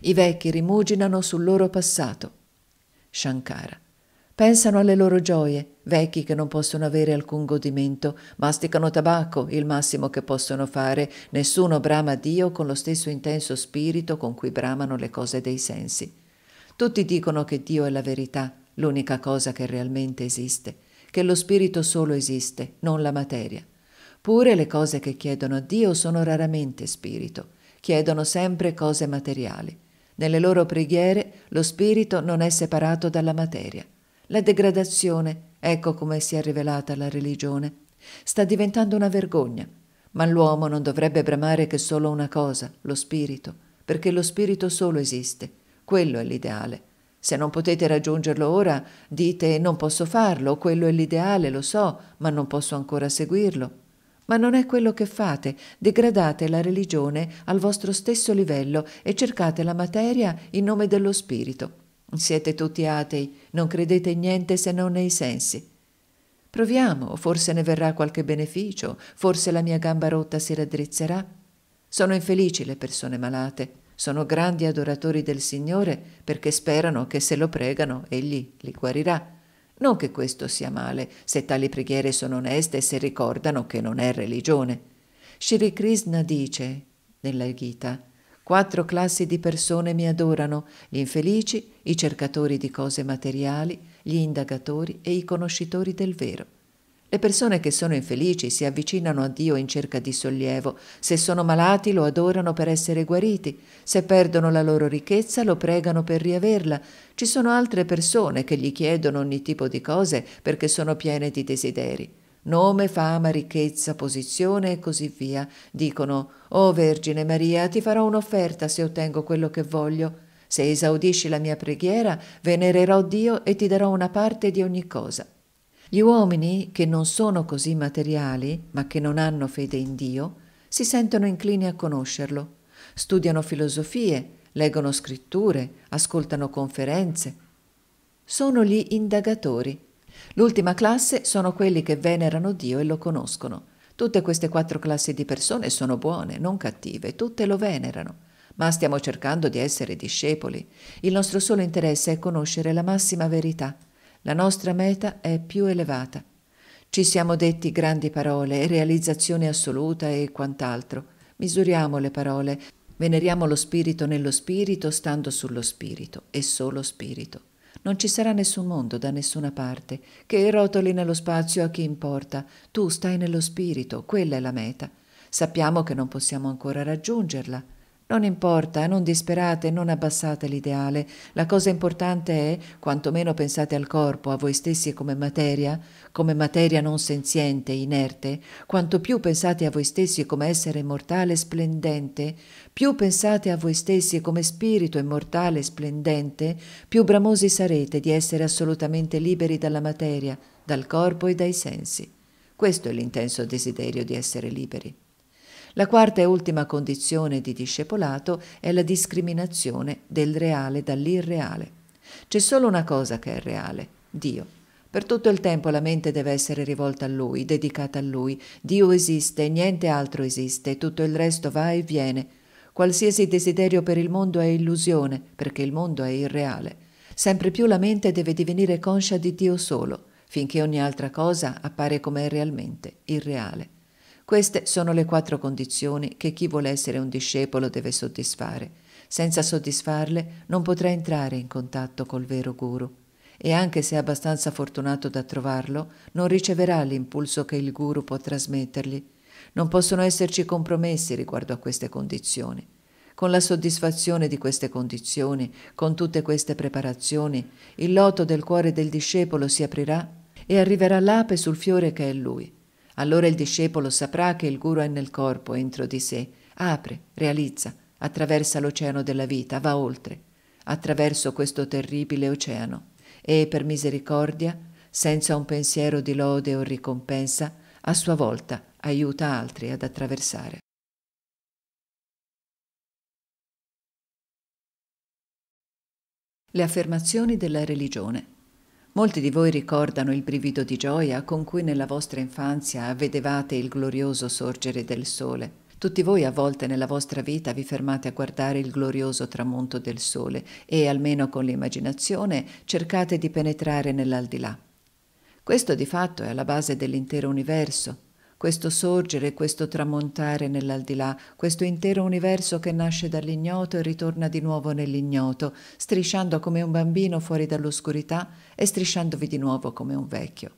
I vecchi rimuginano sul loro passato. Shankara pensano alle loro gioie, vecchi che non possono avere alcun godimento, masticano tabacco, il massimo che possono fare, nessuno brama Dio con lo stesso intenso spirito con cui bramano le cose dei sensi. Tutti dicono che Dio è la verità, l'unica cosa che realmente esiste, che lo spirito solo esiste, non la materia. Pure le cose che chiedono a Dio sono raramente spirito, chiedono sempre cose materiali. Nelle loro preghiere lo spirito non è separato dalla materia la degradazione, ecco come si è rivelata la religione. Sta diventando una vergogna, ma l'uomo non dovrebbe bramare che solo una cosa, lo spirito, perché lo spirito solo esiste, quello è l'ideale. Se non potete raggiungerlo ora, dite non posso farlo, quello è l'ideale, lo so, ma non posso ancora seguirlo. Ma non è quello che fate, degradate la religione al vostro stesso livello e cercate la materia in nome dello spirito. Siete tutti atei, non credete in niente se non nei sensi. Proviamo, forse ne verrà qualche beneficio, forse la mia gamba rotta si raddrizzerà. Sono infelici le persone malate, sono grandi adoratori del Signore perché sperano che se lo pregano egli li guarirà. Non che questo sia male, se tali preghiere sono oneste e se ricordano che non è religione. Shri Krishna dice nella Gita Quattro classi di persone mi adorano, gli infelici, i cercatori di cose materiali, gli indagatori e i conoscitori del vero. Le persone che sono infelici si avvicinano a Dio in cerca di sollievo, se sono malati lo adorano per essere guariti, se perdono la loro ricchezza lo pregano per riaverla. Ci sono altre persone che gli chiedono ogni tipo di cose perché sono piene di desideri nome, fama, ricchezza, posizione e così via. Dicono, Oh Vergine Maria, ti farò un'offerta se ottengo quello che voglio. Se esaudisci la mia preghiera, venererò Dio e ti darò una parte di ogni cosa. Gli uomini, che non sono così materiali, ma che non hanno fede in Dio, si sentono inclini a conoscerlo. Studiano filosofie, leggono scritture, ascoltano conferenze. Sono gli indagatori L'ultima classe sono quelli che venerano Dio e lo conoscono. Tutte queste quattro classi di persone sono buone, non cattive, tutte lo venerano. Ma stiamo cercando di essere discepoli. Il nostro solo interesse è conoscere la massima verità. La nostra meta è più elevata. Ci siamo detti grandi parole, realizzazione assoluta e quant'altro. Misuriamo le parole, veneriamo lo spirito nello spirito, stando sullo spirito e solo spirito. Non ci sarà nessun mondo da nessuna parte, che rotoli nello spazio a chi importa. Tu stai nello spirito, quella è la meta. Sappiamo che non possiamo ancora raggiungerla. Non importa, non disperate, non abbassate l'ideale. La cosa importante è, quantomeno pensate al corpo, a voi stessi come materia, come materia non senziente, inerte, quanto più pensate a voi stessi come essere mortale e splendente, più pensate a voi stessi come spirito immortale e splendente, più bramosi sarete di essere assolutamente liberi dalla materia, dal corpo e dai sensi. Questo è l'intenso desiderio di essere liberi. La quarta e ultima condizione di discepolato è la discriminazione del reale dall'irreale. C'è solo una cosa che è reale, Dio. Per tutto il tempo la mente deve essere rivolta a Lui, dedicata a Lui. Dio esiste, niente altro esiste, tutto il resto va e viene. Qualsiasi desiderio per il mondo è illusione, perché il mondo è irreale. Sempre più la mente deve divenire conscia di Dio solo, finché ogni altra cosa appare come è realmente, irreale. Queste sono le quattro condizioni che chi vuole essere un discepolo deve soddisfare. Senza soddisfarle non potrà entrare in contatto col vero guru e anche se è abbastanza fortunato da trovarlo, non riceverà l'impulso che il guru può trasmettergli. Non possono esserci compromessi riguardo a queste condizioni. Con la soddisfazione di queste condizioni, con tutte queste preparazioni, il loto del cuore del discepolo si aprirà e arriverà l'ape sul fiore che è lui. Allora il discepolo saprà che il guru è nel corpo, entro di sé, apre, realizza, attraversa l'oceano della vita, va oltre, attraverso questo terribile oceano e per misericordia, senza un pensiero di lode o ricompensa, a sua volta aiuta altri ad attraversare. Le affermazioni della religione. Molti di voi ricordano il brivido di gioia con cui nella vostra infanzia vedevate il glorioso sorgere del sole. Tutti voi a volte nella vostra vita vi fermate a guardare il glorioso tramonto del sole e, almeno con l'immaginazione, cercate di penetrare nell'aldilà. Questo di fatto è alla base dell'intero universo, questo sorgere, questo tramontare nell'aldilà, questo intero universo che nasce dall'ignoto e ritorna di nuovo nell'ignoto, strisciando come un bambino fuori dall'oscurità e strisciandovi di nuovo come un vecchio.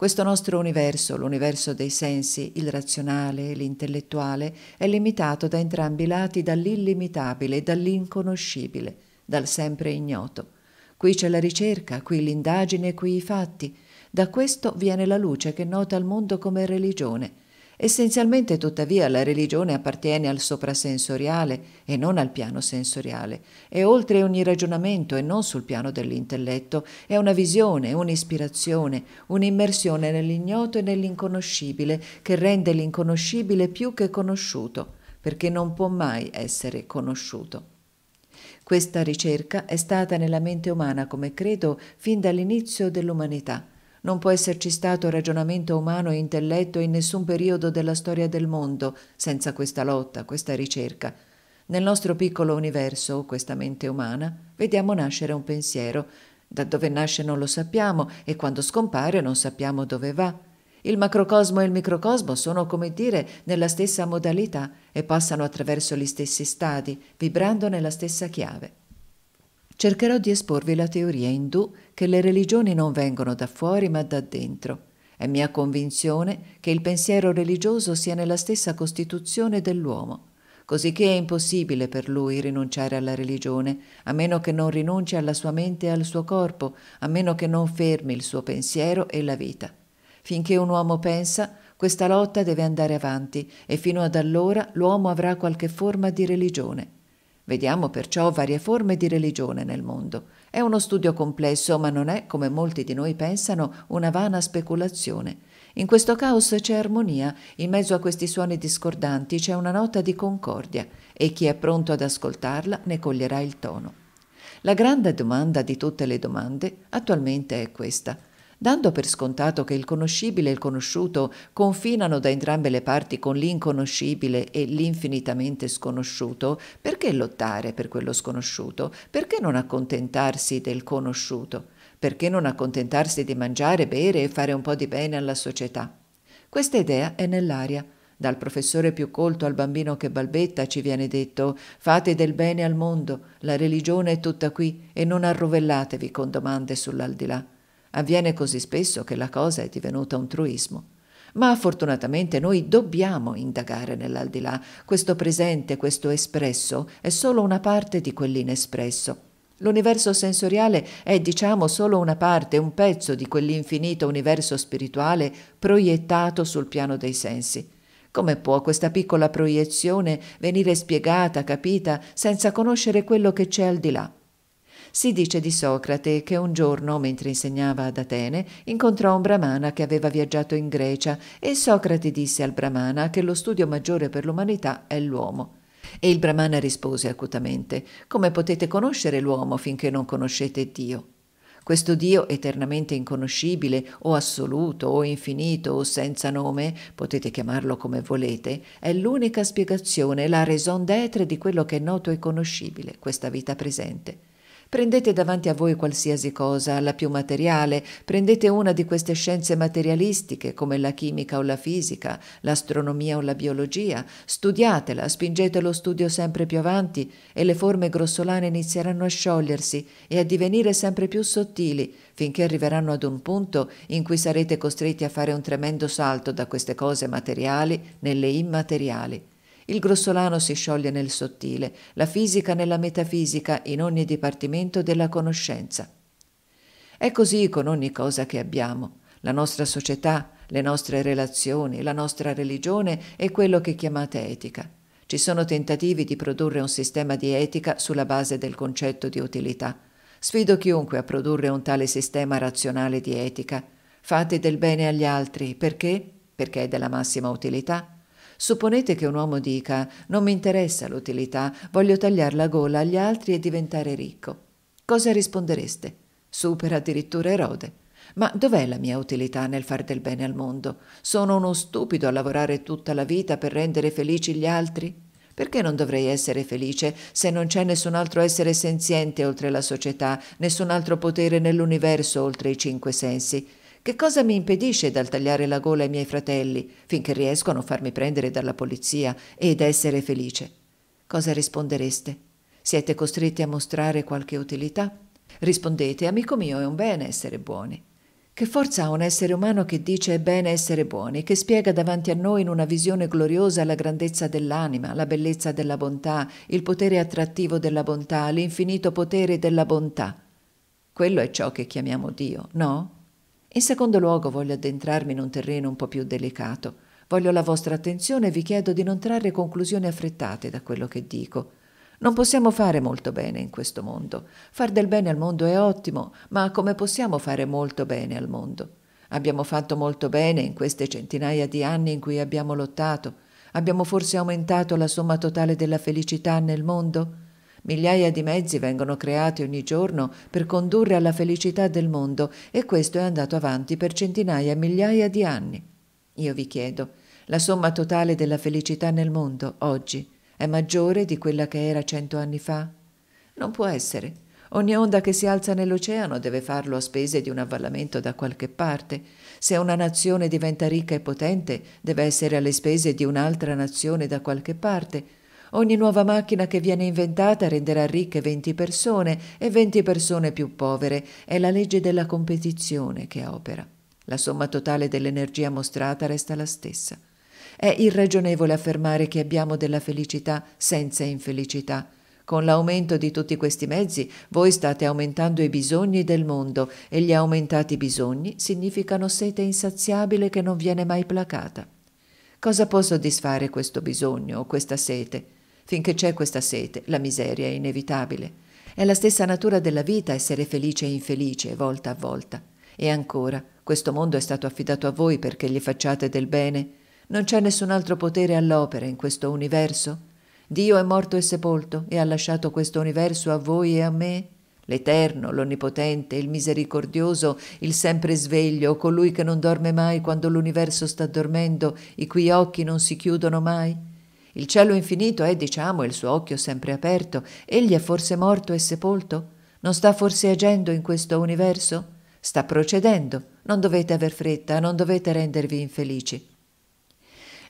Questo nostro universo, l'universo dei sensi, il razionale e l'intellettuale, è limitato da entrambi i lati dall'illimitabile e dall'inconoscibile, dal sempre ignoto. Qui c'è la ricerca, qui l'indagine, qui i fatti. Da questo viene la luce che nota il mondo come religione, Essenzialmente, tuttavia, la religione appartiene al soprasensoriale e non al piano sensoriale, è oltre ogni ragionamento e non sul piano dell'intelletto, è una visione, un'ispirazione, un'immersione nell'ignoto e nell'inconoscibile che rende l'inconoscibile più che conosciuto, perché non può mai essere conosciuto. Questa ricerca è stata nella mente umana, come credo, fin dall'inizio dell'umanità non può esserci stato ragionamento umano e intelletto in nessun periodo della storia del mondo senza questa lotta, questa ricerca. Nel nostro piccolo universo, questa mente umana, vediamo nascere un pensiero. Da dove nasce non lo sappiamo e quando scompare non sappiamo dove va. Il macrocosmo e il microcosmo sono, come dire, nella stessa modalità e passano attraverso gli stessi stadi, vibrando nella stessa chiave cercherò di esporvi la teoria indù che le religioni non vengono da fuori ma da dentro. È mia convinzione che il pensiero religioso sia nella stessa costituzione dell'uomo, cosicché è impossibile per lui rinunciare alla religione, a meno che non rinunci alla sua mente e al suo corpo, a meno che non fermi il suo pensiero e la vita. Finché un uomo pensa, questa lotta deve andare avanti e fino ad allora l'uomo avrà qualche forma di religione. Vediamo perciò varie forme di religione nel mondo. È uno studio complesso, ma non è, come molti di noi pensano, una vana speculazione. In questo caos c'è armonia, in mezzo a questi suoni discordanti c'è una nota di concordia e chi è pronto ad ascoltarla ne coglierà il tono. La grande domanda di tutte le domande attualmente è questa dando per scontato che il conoscibile e il conosciuto confinano da entrambe le parti con l'inconoscibile e l'infinitamente sconosciuto, perché lottare per quello sconosciuto? Perché non accontentarsi del conosciuto? Perché non accontentarsi di mangiare, bere e fare un po' di bene alla società? Questa idea è nell'aria. Dal professore più colto al bambino che balbetta ci viene detto fate del bene al mondo, la religione è tutta qui e non arrovellatevi con domande sull'aldilà. Avviene così spesso che la cosa è divenuta un truismo. Ma fortunatamente noi dobbiamo indagare nell'aldilà. Questo presente, questo espresso, è solo una parte di quell'inespresso. L'universo sensoriale è, diciamo, solo una parte, un pezzo di quell'infinito universo spirituale proiettato sul piano dei sensi. Come può questa piccola proiezione venire spiegata, capita, senza conoscere quello che c'è al di là? Si dice di Socrate che un giorno, mentre insegnava ad Atene, incontrò un bramana che aveva viaggiato in Grecia e Socrate disse al bramana che lo studio maggiore per l'umanità è l'uomo. E il bramana rispose acutamente, come potete conoscere l'uomo finché non conoscete Dio? Questo Dio eternamente inconoscibile o assoluto o infinito o senza nome, potete chiamarlo come volete, è l'unica spiegazione, la raison d'être di quello che è noto e conoscibile, questa vita presente. Prendete davanti a voi qualsiasi cosa, la più materiale, prendete una di queste scienze materialistiche come la chimica o la fisica, l'astronomia o la biologia, studiatela, spingete lo studio sempre più avanti e le forme grossolane inizieranno a sciogliersi e a divenire sempre più sottili, finché arriveranno ad un punto in cui sarete costretti a fare un tremendo salto da queste cose materiali nelle immateriali. Il grossolano si scioglie nel sottile, la fisica nella metafisica in ogni dipartimento della conoscenza. È così con ogni cosa che abbiamo, la nostra società, le nostre relazioni, la nostra religione e quello che chiamate etica. Ci sono tentativi di produrre un sistema di etica sulla base del concetto di utilità. Sfido chiunque a produrre un tale sistema razionale di etica. Fate del bene agli altri perché? Perché è della massima utilità. Supponete che un uomo dica non mi interessa l'utilità, voglio tagliare la gola agli altri e diventare ricco. Cosa rispondereste? Supera addirittura Erode. Ma dov'è la mia utilità nel far del bene al mondo? Sono uno stupido a lavorare tutta la vita per rendere felici gli altri? Perché non dovrei essere felice se non c'è nessun altro essere senziente oltre la società, nessun altro potere nell'universo oltre i cinque sensi? Che cosa mi impedisce dal tagliare la gola ai miei fratelli finché riescono a farmi prendere dalla polizia ed essere felice? Cosa rispondereste? Siete costretti a mostrare qualche utilità? Rispondete, amico mio, è un bene essere buoni. Che forza ha un essere umano che dice è bene essere buoni, che spiega davanti a noi in una visione gloriosa la grandezza dell'anima, la bellezza della bontà, il potere attrattivo della bontà, l'infinito potere della bontà? Quello è ciò che chiamiamo Dio, no? In secondo luogo voglio addentrarmi in un terreno un po' più delicato. Voglio la vostra attenzione e vi chiedo di non trarre conclusioni affrettate da quello che dico. Non possiamo fare molto bene in questo mondo. Far del bene al mondo è ottimo, ma come possiamo fare molto bene al mondo? Abbiamo fatto molto bene in queste centinaia di anni in cui abbiamo lottato. Abbiamo forse aumentato la somma totale della felicità nel mondo? Migliaia di mezzi vengono creati ogni giorno per condurre alla felicità del mondo e questo è andato avanti per centinaia e migliaia di anni. Io vi chiedo, la somma totale della felicità nel mondo oggi è maggiore di quella che era cento anni fa? Non può essere. Ogni onda che si alza nell'oceano deve farlo a spese di un avvallamento da qualche parte. Se una nazione diventa ricca e potente, deve essere alle spese di un'altra nazione da qualche parte. Ogni nuova macchina che viene inventata renderà ricche 20 persone e 20 persone più povere. È la legge della competizione che opera. La somma totale dell'energia mostrata resta la stessa. È irragionevole affermare che abbiamo della felicità senza infelicità. Con l'aumento di tutti questi mezzi voi state aumentando i bisogni del mondo e gli aumentati bisogni significano sete insaziabile che non viene mai placata. Cosa può soddisfare questo bisogno o questa sete? Finché c'è questa sete, la miseria è inevitabile. È la stessa natura della vita essere felice e infelice, volta a volta. E ancora, questo mondo è stato affidato a voi perché gli facciate del bene. Non c'è nessun altro potere all'opera in questo universo? Dio è morto e sepolto e ha lasciato questo universo a voi e a me? L'Eterno, l'Onnipotente, il Misericordioso, il sempre sveglio, colui che non dorme mai quando l'universo sta dormendo, i cui occhi non si chiudono mai? Il cielo infinito è, diciamo, il suo occhio sempre aperto. Egli è forse morto e sepolto? Non sta forse agendo in questo universo? Sta procedendo. Non dovete aver fretta, non dovete rendervi infelici.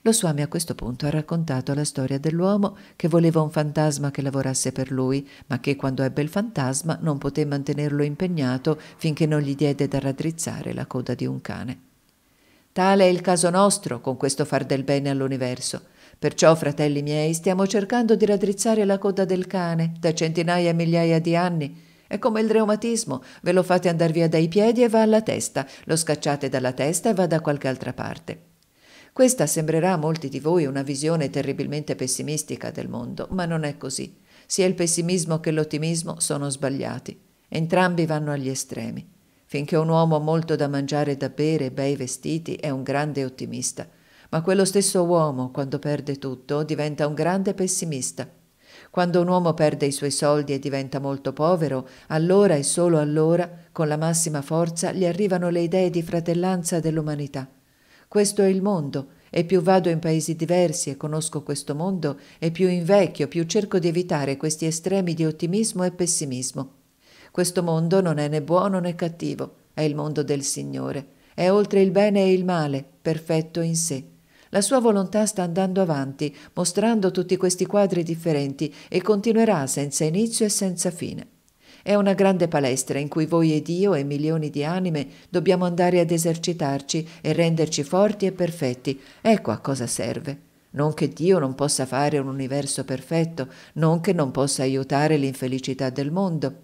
Lo Swami a questo punto ha raccontato la storia dell'uomo che voleva un fantasma che lavorasse per lui, ma che quando ebbe il fantasma non poté mantenerlo impegnato finché non gli diede da raddrizzare la coda di un cane. Tale è il caso nostro con questo far del bene all'universo. Perciò, fratelli miei, stiamo cercando di raddrizzare la coda del cane da centinaia e migliaia di anni. È come il reumatismo, ve lo fate andare via dai piedi e va alla testa, lo scacciate dalla testa e va da qualche altra parte. Questa sembrerà a molti di voi una visione terribilmente pessimistica del mondo, ma non è così. Sia il pessimismo che l'ottimismo sono sbagliati. Entrambi vanno agli estremi. Finché un uomo ha molto da mangiare e da bere, bei vestiti, è un grande ottimista ma quello stesso uomo, quando perde tutto, diventa un grande pessimista. Quando un uomo perde i suoi soldi e diventa molto povero, allora e solo allora, con la massima forza, gli arrivano le idee di fratellanza dell'umanità. Questo è il mondo, e più vado in paesi diversi e conosco questo mondo, e più invecchio, più cerco di evitare questi estremi di ottimismo e pessimismo. Questo mondo non è né buono né cattivo, è il mondo del Signore, è oltre il bene e il male, perfetto in sé. La sua volontà sta andando avanti, mostrando tutti questi quadri differenti e continuerà senza inizio e senza fine. È una grande palestra in cui voi e Dio e milioni di anime dobbiamo andare ad esercitarci e renderci forti e perfetti. Ecco a cosa serve. Non che Dio non possa fare un universo perfetto, non che non possa aiutare l'infelicità del mondo.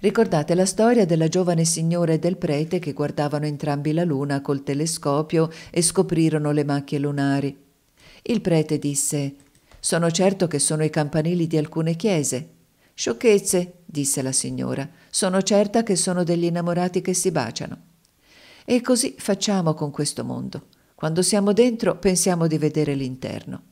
Ricordate la storia della giovane signora e del prete che guardavano entrambi la luna col telescopio e scoprirono le macchie lunari. Il prete disse Sono certo che sono i campanili di alcune chiese. Sciocchezze, disse la signora, sono certa che sono degli innamorati che si baciano. E così facciamo con questo mondo. Quando siamo dentro pensiamo di vedere l'interno.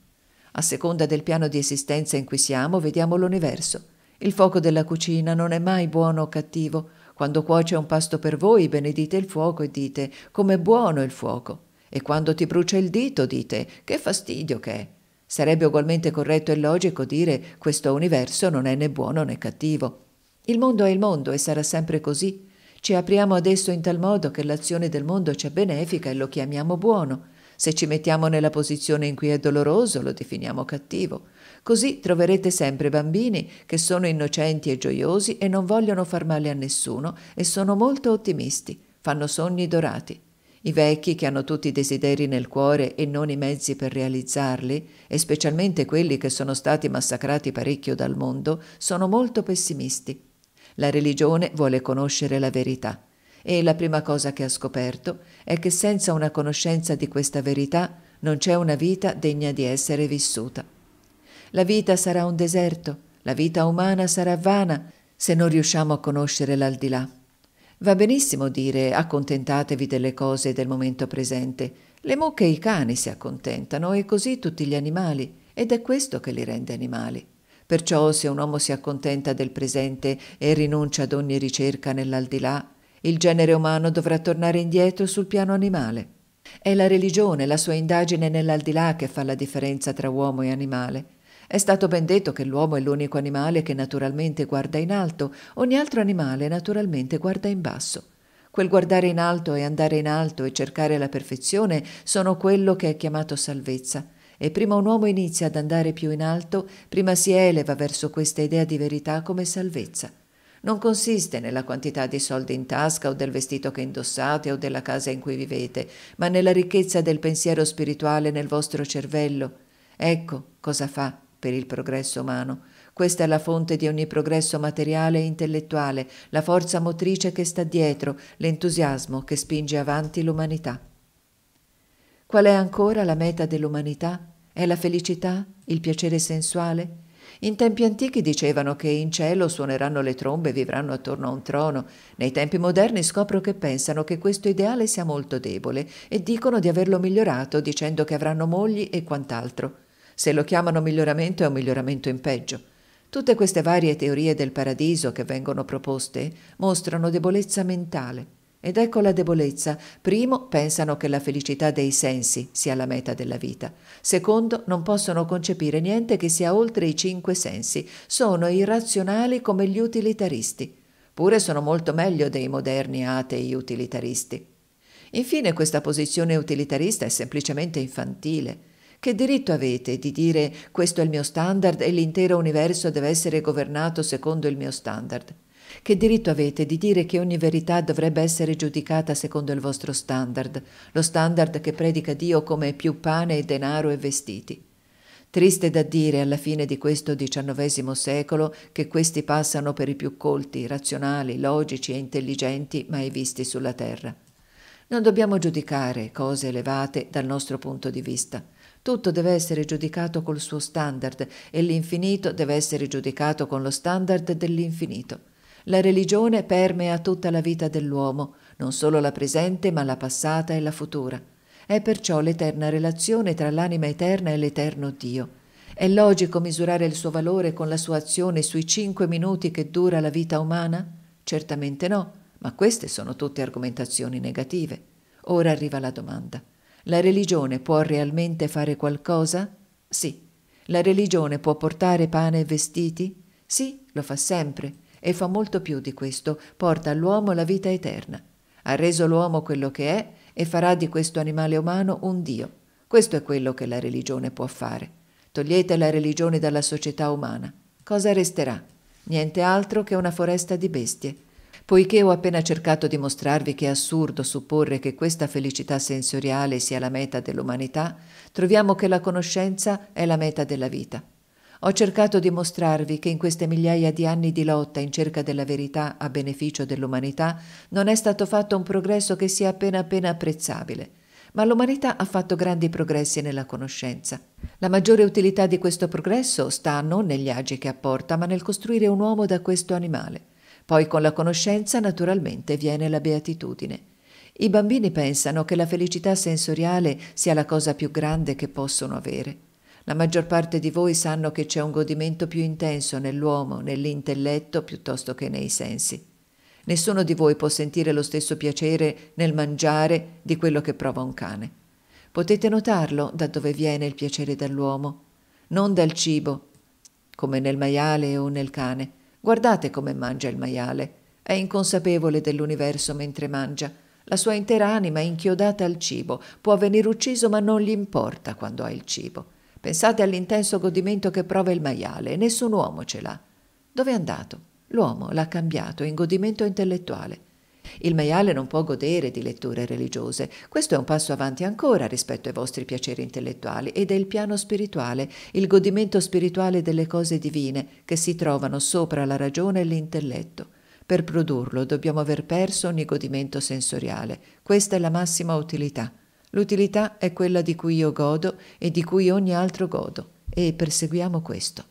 A seconda del piano di esistenza in cui siamo, vediamo l'universo. Il fuoco della cucina non è mai buono o cattivo. Quando cuoce un pasto per voi, benedite il fuoco e dite com'è buono il fuoco. E quando ti brucia il dito, dite che fastidio che è. Sarebbe ugualmente corretto e logico dire questo universo non è né buono né cattivo. Il mondo è il mondo e sarà sempre così. Ci apriamo adesso in tal modo che l'azione del mondo ci è benefica e lo chiamiamo buono. Se ci mettiamo nella posizione in cui è doloroso, lo definiamo cattivo. Così troverete sempre bambini che sono innocenti e gioiosi e non vogliono far male a nessuno e sono molto ottimisti, fanno sogni dorati. I vecchi che hanno tutti i desideri nel cuore e non i mezzi per realizzarli, e specialmente quelli che sono stati massacrati parecchio dal mondo, sono molto pessimisti. La religione vuole conoscere la verità e la prima cosa che ha scoperto è che senza una conoscenza di questa verità non c'è una vita degna di essere vissuta. La vita sarà un deserto, la vita umana sarà vana se non riusciamo a conoscere l'aldilà. Va benissimo dire accontentatevi delle cose del momento presente. Le mucche e i cani si accontentano e così tutti gli animali, ed è questo che li rende animali. Perciò se un uomo si accontenta del presente e rinuncia ad ogni ricerca nell'aldilà, il genere umano dovrà tornare indietro sul piano animale. È la religione, la sua indagine nell'aldilà che fa la differenza tra uomo e animale. È stato ben detto che l'uomo è l'unico animale che naturalmente guarda in alto, ogni altro animale naturalmente guarda in basso. Quel guardare in alto e andare in alto e cercare la perfezione sono quello che è chiamato salvezza. E prima un uomo inizia ad andare più in alto, prima si eleva verso questa idea di verità come salvezza. Non consiste nella quantità di soldi in tasca o del vestito che indossate o della casa in cui vivete, ma nella ricchezza del pensiero spirituale nel vostro cervello. Ecco cosa fa per il progresso umano. Questa è la fonte di ogni progresso materiale e intellettuale, la forza motrice che sta dietro, l'entusiasmo che spinge avanti l'umanità. Qual è ancora la meta dell'umanità? È la felicità? Il piacere sensuale? In tempi antichi dicevano che in cielo suoneranno le trombe e vivranno attorno a un trono. Nei tempi moderni scopro che pensano che questo ideale sia molto debole e dicono di averlo migliorato dicendo che avranno mogli e quant'altro. Se lo chiamano miglioramento è un miglioramento in peggio. Tutte queste varie teorie del paradiso che vengono proposte mostrano debolezza mentale. Ed ecco la debolezza. Primo, pensano che la felicità dei sensi sia la meta della vita. Secondo, non possono concepire niente che sia oltre i cinque sensi. Sono irrazionali come gli utilitaristi. Pure sono molto meglio dei moderni atei utilitaristi. Infine, questa posizione utilitarista è semplicemente infantile. Che diritto avete di dire questo è il mio standard e l'intero universo deve essere governato secondo il mio standard? Che diritto avete di dire che ogni verità dovrebbe essere giudicata secondo il vostro standard, lo standard che predica Dio come più pane e denaro e vestiti? Triste da dire alla fine di questo XIX secolo che questi passano per i più colti, razionali, logici e intelligenti mai visti sulla terra. Non dobbiamo giudicare cose elevate dal nostro punto di vista. Tutto deve essere giudicato col suo standard e l'infinito deve essere giudicato con lo standard dell'infinito. La religione permea tutta la vita dell'uomo, non solo la presente ma la passata e la futura. È perciò l'eterna relazione tra l'anima eterna e l'eterno Dio. È logico misurare il suo valore con la sua azione sui cinque minuti che dura la vita umana? Certamente no, ma queste sono tutte argomentazioni negative. Ora arriva la domanda. La religione può realmente fare qualcosa? Sì. La religione può portare pane e vestiti? Sì, lo fa sempre e fa molto più di questo, porta all'uomo la vita eterna. Ha reso l'uomo quello che è e farà di questo animale umano un Dio. Questo è quello che la religione può fare. Togliete la religione dalla società umana. Cosa resterà? Niente altro che una foresta di bestie. Poiché ho appena cercato di mostrarvi che è assurdo supporre che questa felicità sensoriale sia la meta dell'umanità, troviamo che la conoscenza è la meta della vita. Ho cercato di mostrarvi che in queste migliaia di anni di lotta in cerca della verità a beneficio dell'umanità non è stato fatto un progresso che sia appena appena apprezzabile ma l'umanità ha fatto grandi progressi nella conoscenza. La maggiore utilità di questo progresso sta non negli agi che apporta, ma nel costruire un uomo da questo animale. Poi con la conoscenza naturalmente viene la beatitudine. I bambini pensano che la felicità sensoriale sia la cosa più grande che possono avere. La maggior parte di voi sanno che c'è un godimento più intenso nell'uomo, nell'intelletto, piuttosto che nei sensi. Nessuno di voi può sentire lo stesso piacere nel mangiare di quello che prova un cane. Potete notarlo da dove viene il piacere dall'uomo, non dal cibo, come nel maiale o nel cane, Guardate come mangia il maiale. È inconsapevole dell'universo mentre mangia. La sua intera anima è inchiodata al cibo. Può venire ucciso, ma non gli importa quando ha il cibo. Pensate all'intenso godimento che prova il maiale. Nessun uomo ce l'ha. Dove è andato? L'uomo l'ha cambiato in godimento intellettuale. Il maiale non può godere di letture religiose. Questo è un passo avanti ancora rispetto ai vostri piaceri intellettuali ed è il piano spirituale, il godimento spirituale delle cose divine che si trovano sopra la ragione e l'intelletto. Per produrlo dobbiamo aver perso ogni godimento sensoriale. Questa è la massima utilità. L'utilità è quella di cui io godo e di cui ogni altro godo. E perseguiamo questo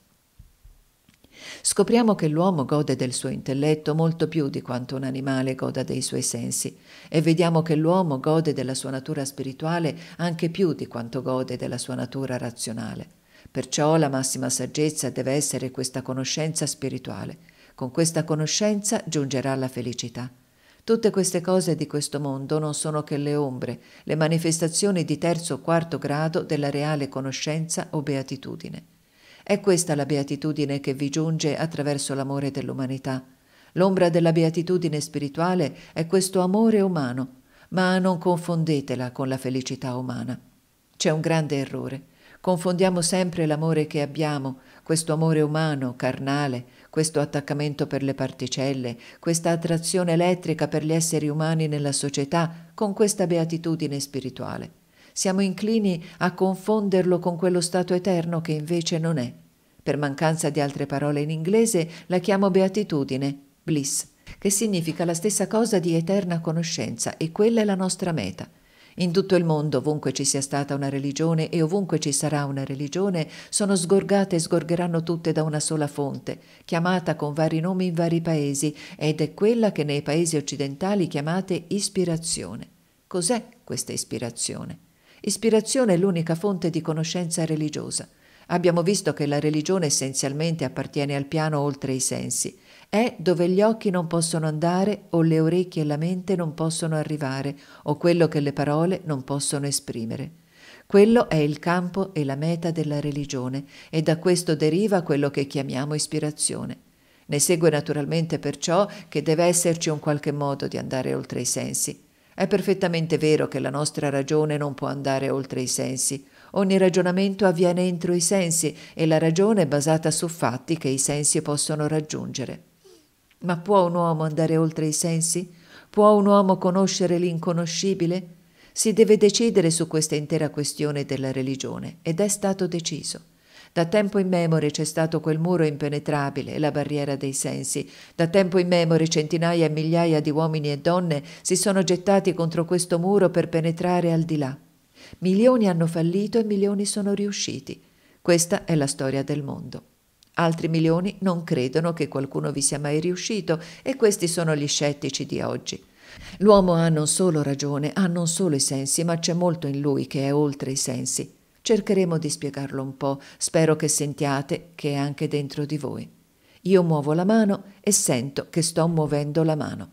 scopriamo che l'uomo gode del suo intelletto molto più di quanto un animale goda dei suoi sensi e vediamo che l'uomo gode della sua natura spirituale anche più di quanto gode della sua natura razionale. Perciò la massima saggezza deve essere questa conoscenza spirituale. Con questa conoscenza giungerà la felicità. Tutte queste cose di questo mondo non sono che le ombre, le manifestazioni di terzo o quarto grado della reale conoscenza o beatitudine. È questa la beatitudine che vi giunge attraverso l'amore dell'umanità. L'ombra della beatitudine spirituale è questo amore umano, ma non confondetela con la felicità umana. C'è un grande errore. Confondiamo sempre l'amore che abbiamo, questo amore umano, carnale, questo attaccamento per le particelle, questa attrazione elettrica per gli esseri umani nella società, con questa beatitudine spirituale siamo inclini a confonderlo con quello stato eterno che invece non è. Per mancanza di altre parole in inglese la chiamo beatitudine, bliss, che significa la stessa cosa di eterna conoscenza e quella è la nostra meta. In tutto il mondo, ovunque ci sia stata una religione e ovunque ci sarà una religione, sono sgorgate e sgorgeranno tutte da una sola fonte, chiamata con vari nomi in vari paesi, ed è quella che nei paesi occidentali chiamate ispirazione. Cos'è questa ispirazione? Ispirazione è l'unica fonte di conoscenza religiosa. Abbiamo visto che la religione essenzialmente appartiene al piano oltre i sensi. È dove gli occhi non possono andare o le orecchie e la mente non possono arrivare o quello che le parole non possono esprimere. Quello è il campo e la meta della religione e da questo deriva quello che chiamiamo ispirazione. Ne segue naturalmente perciò che deve esserci un qualche modo di andare oltre i sensi. È perfettamente vero che la nostra ragione non può andare oltre i sensi. Ogni ragionamento avviene entro i sensi e la ragione è basata su fatti che i sensi possono raggiungere. Ma può un uomo andare oltre i sensi? Può un uomo conoscere l'inconoscibile? Si deve decidere su questa intera questione della religione ed è stato deciso. Da tempo immemore c'è stato quel muro impenetrabile, la barriera dei sensi. Da tempo immemore centinaia e migliaia di uomini e donne si sono gettati contro questo muro per penetrare al di là. Milioni hanno fallito e milioni sono riusciti. Questa è la storia del mondo. Altri milioni non credono che qualcuno vi sia mai riuscito e questi sono gli scettici di oggi. L'uomo ha non solo ragione, ha non solo i sensi, ma c'è molto in lui che è oltre i sensi. Cercheremo di spiegarlo un po', spero che sentiate che è anche dentro di voi. Io muovo la mano e sento che sto muovendo la mano.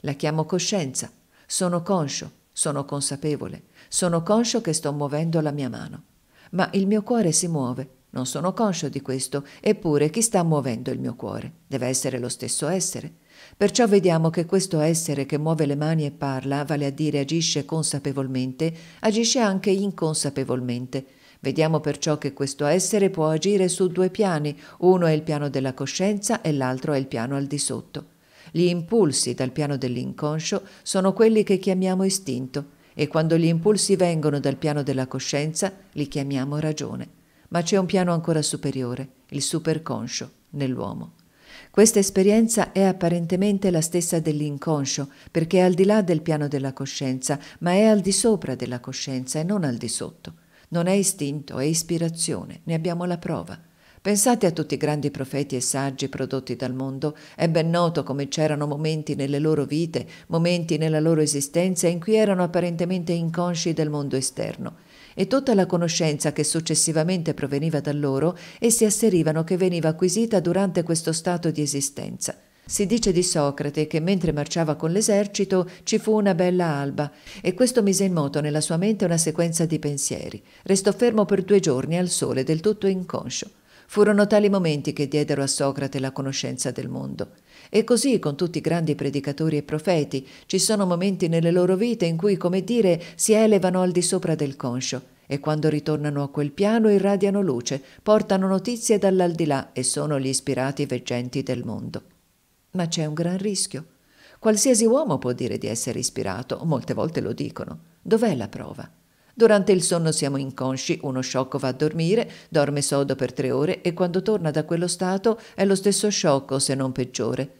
La chiamo coscienza, sono conscio, sono consapevole, sono conscio che sto muovendo la mia mano. Ma il mio cuore si muove, non sono conscio di questo, eppure chi sta muovendo il mio cuore? Deve essere lo stesso essere. Perciò vediamo che questo essere che muove le mani e parla, vale a dire agisce consapevolmente, agisce anche inconsapevolmente. Vediamo perciò che questo essere può agire su due piani, uno è il piano della coscienza e l'altro è il piano al di sotto. Gli impulsi dal piano dell'inconscio sono quelli che chiamiamo istinto e quando gli impulsi vengono dal piano della coscienza li chiamiamo ragione. Ma c'è un piano ancora superiore, il superconscio, nell'uomo. Questa esperienza è apparentemente la stessa dell'inconscio, perché è al di là del piano della coscienza, ma è al di sopra della coscienza e non al di sotto. Non è istinto, è ispirazione, ne abbiamo la prova. Pensate a tutti i grandi profeti e saggi prodotti dal mondo, è ben noto come c'erano momenti nelle loro vite, momenti nella loro esistenza in cui erano apparentemente inconsci del mondo esterno e tutta la conoscenza che successivamente proveniva da loro essi asserivano che veniva acquisita durante questo stato di esistenza. Si dice di Socrate che mentre marciava con l'esercito ci fu una bella alba e questo mise in moto nella sua mente una sequenza di pensieri. Restò fermo per due giorni al sole, del tutto inconscio. Furono tali momenti che diedero a Socrate la conoscenza del mondo. E così con tutti i grandi predicatori e profeti ci sono momenti nelle loro vite in cui, come dire, si elevano al di sopra del conscio e quando ritornano a quel piano irradiano luce, portano notizie dall'aldilà e sono gli ispirati veggenti del mondo. Ma c'è un gran rischio. Qualsiasi uomo può dire di essere ispirato, molte volte lo dicono. Dov'è la prova? Durante il sonno siamo inconsci, uno sciocco va a dormire, dorme sodo per tre ore e quando torna da quello stato è lo stesso sciocco, se non peggiore.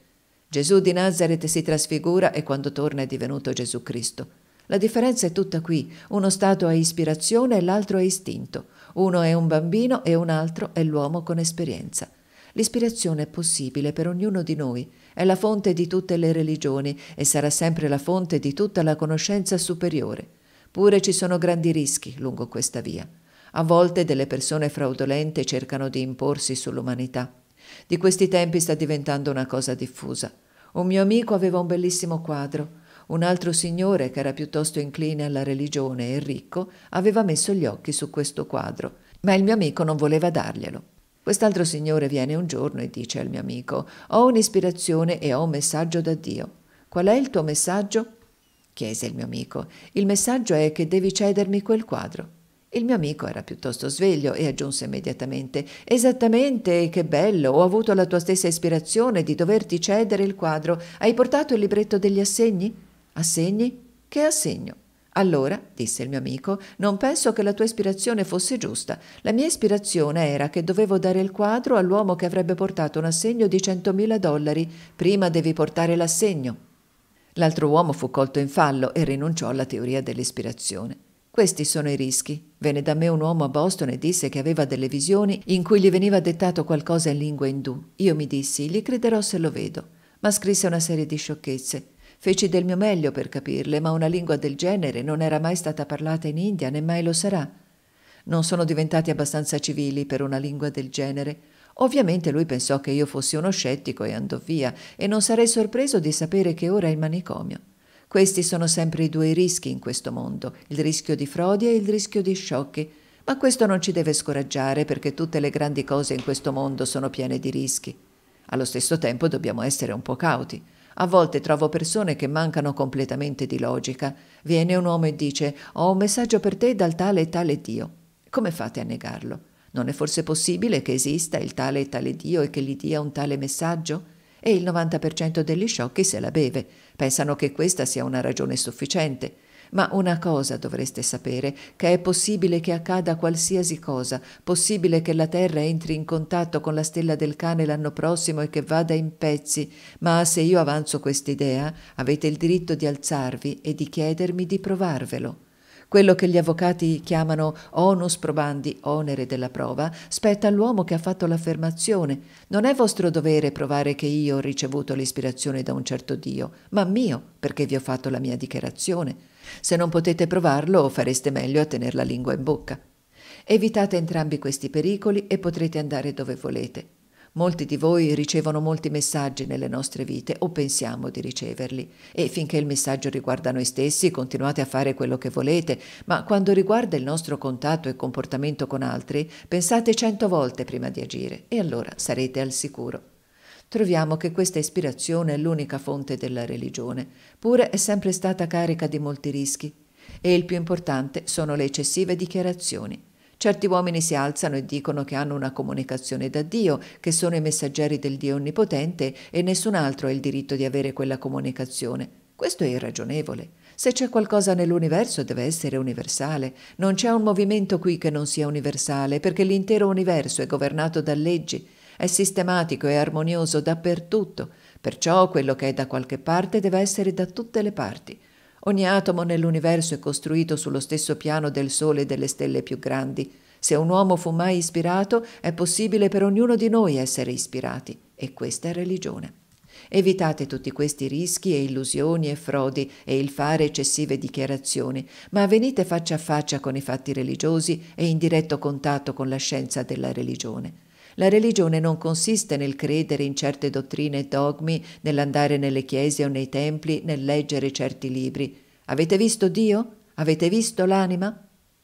Gesù di Nazareth si trasfigura e quando torna è divenuto Gesù Cristo. La differenza è tutta qui, uno stato è ispirazione e l'altro è istinto, uno è un bambino e un altro è l'uomo con esperienza. L'ispirazione è possibile per ognuno di noi, è la fonte di tutte le religioni e sarà sempre la fonte di tutta la conoscenza superiore. Pure ci sono grandi rischi lungo questa via. A volte delle persone fraudolente cercano di imporsi sull'umanità. Di questi tempi sta diventando una cosa diffusa. Un mio amico aveva un bellissimo quadro. Un altro signore, che era piuttosto incline alla religione e ricco, aveva messo gli occhi su questo quadro, ma il mio amico non voleva darglielo. Quest'altro signore viene un giorno e dice al mio amico Ho un'ispirazione e ho un messaggio da Dio. Qual è il tuo messaggio? chiese il mio amico. Il messaggio è che devi cedermi quel quadro. Il mio amico era piuttosto sveglio e aggiunse immediatamente Esattamente, che bello, ho avuto la tua stessa ispirazione di doverti cedere il quadro. Hai portato il libretto degli assegni? Assegni? Che assegno? Allora, disse il mio amico, non penso che la tua ispirazione fosse giusta. La mia ispirazione era che dovevo dare il quadro all'uomo che avrebbe portato un assegno di 100.000 dollari. Prima devi portare l'assegno. L'altro uomo fu colto in fallo e rinunciò alla teoria dell'ispirazione. Questi sono i rischi. Venne da me un uomo a Boston e disse che aveva delle visioni in cui gli veniva dettato qualcosa in lingua indù. Io mi dissi, gli crederò se lo vedo. Ma scrisse una serie di sciocchezze. Feci del mio meglio per capirle, ma una lingua del genere non era mai stata parlata in India né mai lo sarà. Non sono diventati abbastanza civili per una lingua del genere. Ovviamente lui pensò che io fossi uno scettico e andò via, e non sarei sorpreso di sapere che ora è il manicomio. Questi sono sempre i due rischi in questo mondo, il rischio di frodi e il rischio di sciocchi. Ma questo non ci deve scoraggiare perché tutte le grandi cose in questo mondo sono piene di rischi. Allo stesso tempo dobbiamo essere un po' cauti. A volte trovo persone che mancano completamente di logica. Viene un uomo e dice: Ho un messaggio per te dal tale e tale Dio. Come fate a negarlo? Non è forse possibile che esista il tale e tale Dio e che gli dia un tale messaggio? E il 90% degli sciocchi se la beve, pensano che questa sia una ragione sufficiente. Ma una cosa dovreste sapere, che è possibile che accada qualsiasi cosa, possibile che la Terra entri in contatto con la stella del cane l'anno prossimo e che vada in pezzi, ma se io avanzo quest'idea, avete il diritto di alzarvi e di chiedermi di provarvelo. Quello che gli avvocati chiamano onus probandi, onere della prova, spetta all'uomo che ha fatto l'affermazione. Non è vostro dovere provare che io ho ricevuto l'ispirazione da un certo Dio, ma mio, perché vi ho fatto la mia dichiarazione. Se non potete provarlo, fareste meglio a tenere la lingua in bocca. Evitate entrambi questi pericoli e potrete andare dove volete. Molti di voi ricevono molti messaggi nelle nostre vite o pensiamo di riceverli e finché il messaggio riguarda noi stessi continuate a fare quello che volete, ma quando riguarda il nostro contatto e comportamento con altri pensate cento volte prima di agire e allora sarete al sicuro. Troviamo che questa ispirazione è l'unica fonte della religione, pure è sempre stata carica di molti rischi e il più importante sono le eccessive dichiarazioni. Certi uomini si alzano e dicono che hanno una comunicazione da Dio, che sono i messaggeri del Dio Onnipotente e nessun altro ha il diritto di avere quella comunicazione. Questo è irragionevole. Se c'è qualcosa nell'universo deve essere universale. Non c'è un movimento qui che non sia universale, perché l'intero universo è governato da leggi, è sistematico e armonioso dappertutto. Perciò quello che è da qualche parte deve essere da tutte le parti. Ogni atomo nell'universo è costruito sullo stesso piano del Sole e delle stelle più grandi. Se un uomo fu mai ispirato, è possibile per ognuno di noi essere ispirati, e questa è religione. Evitate tutti questi rischi e illusioni e frodi e il fare eccessive dichiarazioni, ma venite faccia a faccia con i fatti religiosi e in diretto contatto con la scienza della religione. La religione non consiste nel credere in certe dottrine e dogmi, nell'andare nelle chiese o nei templi, nel leggere certi libri. Avete visto Dio? Avete visto l'anima?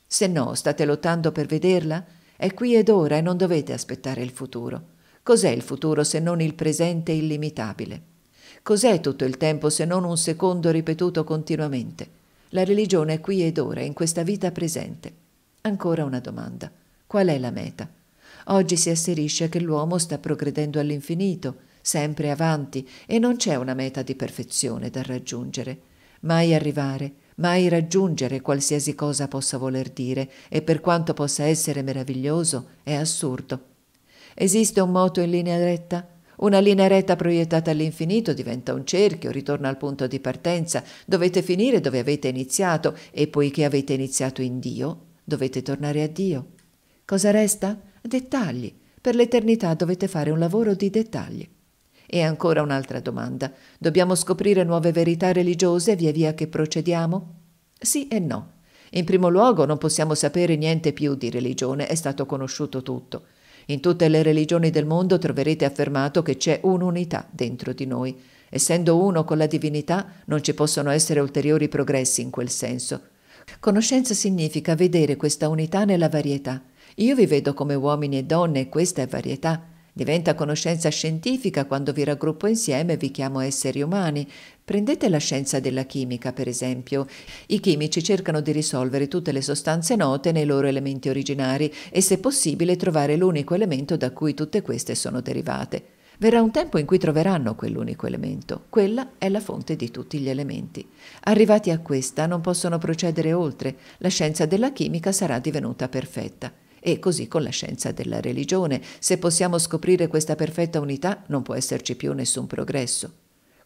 Se no, state lottando per vederla? È qui ed ora e non dovete aspettare il futuro. Cos'è il futuro se non il presente illimitabile? Cos'è tutto il tempo se non un secondo ripetuto continuamente? La religione è qui ed ora, in questa vita presente. Ancora una domanda. Qual è la meta? Oggi si asserisce che l'uomo sta progredendo all'infinito, sempre avanti, e non c'è una meta di perfezione da raggiungere. Mai arrivare, mai raggiungere qualsiasi cosa possa voler dire, e per quanto possa essere meraviglioso, è assurdo. Esiste un moto in linea retta? Una linea retta proiettata all'infinito diventa un cerchio, ritorna al punto di partenza, dovete finire dove avete iniziato e poiché avete iniziato in Dio, dovete tornare a Dio. Cosa resta? Dettagli. Per l'eternità dovete fare un lavoro di dettagli. E ancora un'altra domanda. Dobbiamo scoprire nuove verità religiose via via che procediamo? Sì e no. In primo luogo non possiamo sapere niente più di religione, è stato conosciuto tutto. In tutte le religioni del mondo troverete affermato che c'è un'unità dentro di noi. Essendo uno con la divinità, non ci possono essere ulteriori progressi in quel senso. Conoscenza significa vedere questa unità nella varietà, io vi vedo come uomini e donne questa è varietà. Diventa conoscenza scientifica quando vi raggruppo insieme e vi chiamo esseri umani. Prendete la scienza della chimica, per esempio. I chimici cercano di risolvere tutte le sostanze note nei loro elementi originari e, se possibile, trovare l'unico elemento da cui tutte queste sono derivate. Verrà un tempo in cui troveranno quell'unico elemento. Quella è la fonte di tutti gli elementi. Arrivati a questa non possono procedere oltre. La scienza della chimica sarà divenuta perfetta. E così con la scienza della religione, se possiamo scoprire questa perfetta unità, non può esserci più nessun progresso.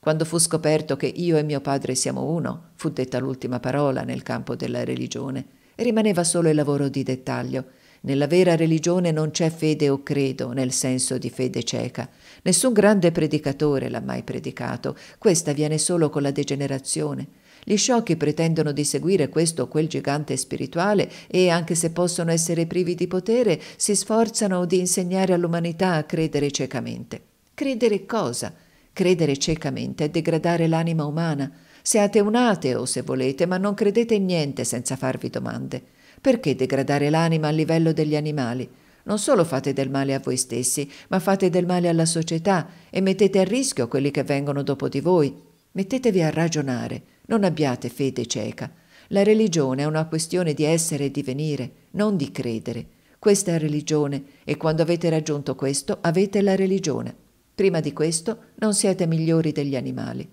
Quando fu scoperto che io e mio padre siamo uno, fu detta l'ultima parola nel campo della religione, e rimaneva solo il lavoro di dettaglio. Nella vera religione non c'è fede o credo, nel senso di fede cieca. Nessun grande predicatore l'ha mai predicato, questa viene solo con la degenerazione. Gli sciocchi pretendono di seguire questo o quel gigante spirituale e, anche se possono essere privi di potere, si sforzano di insegnare all'umanità a credere ciecamente. Credere cosa? Credere ciecamente è degradare l'anima umana. Siate un ateo, se volete, ma non credete in niente senza farvi domande. Perché degradare l'anima a livello degli animali? Non solo fate del male a voi stessi, ma fate del male alla società e mettete a rischio quelli che vengono dopo di voi. Mettetevi a ragionare. Non abbiate fede cieca. La religione è una questione di essere e di venire, non di credere. Questa è religione e quando avete raggiunto questo avete la religione. Prima di questo non siete migliori degli animali.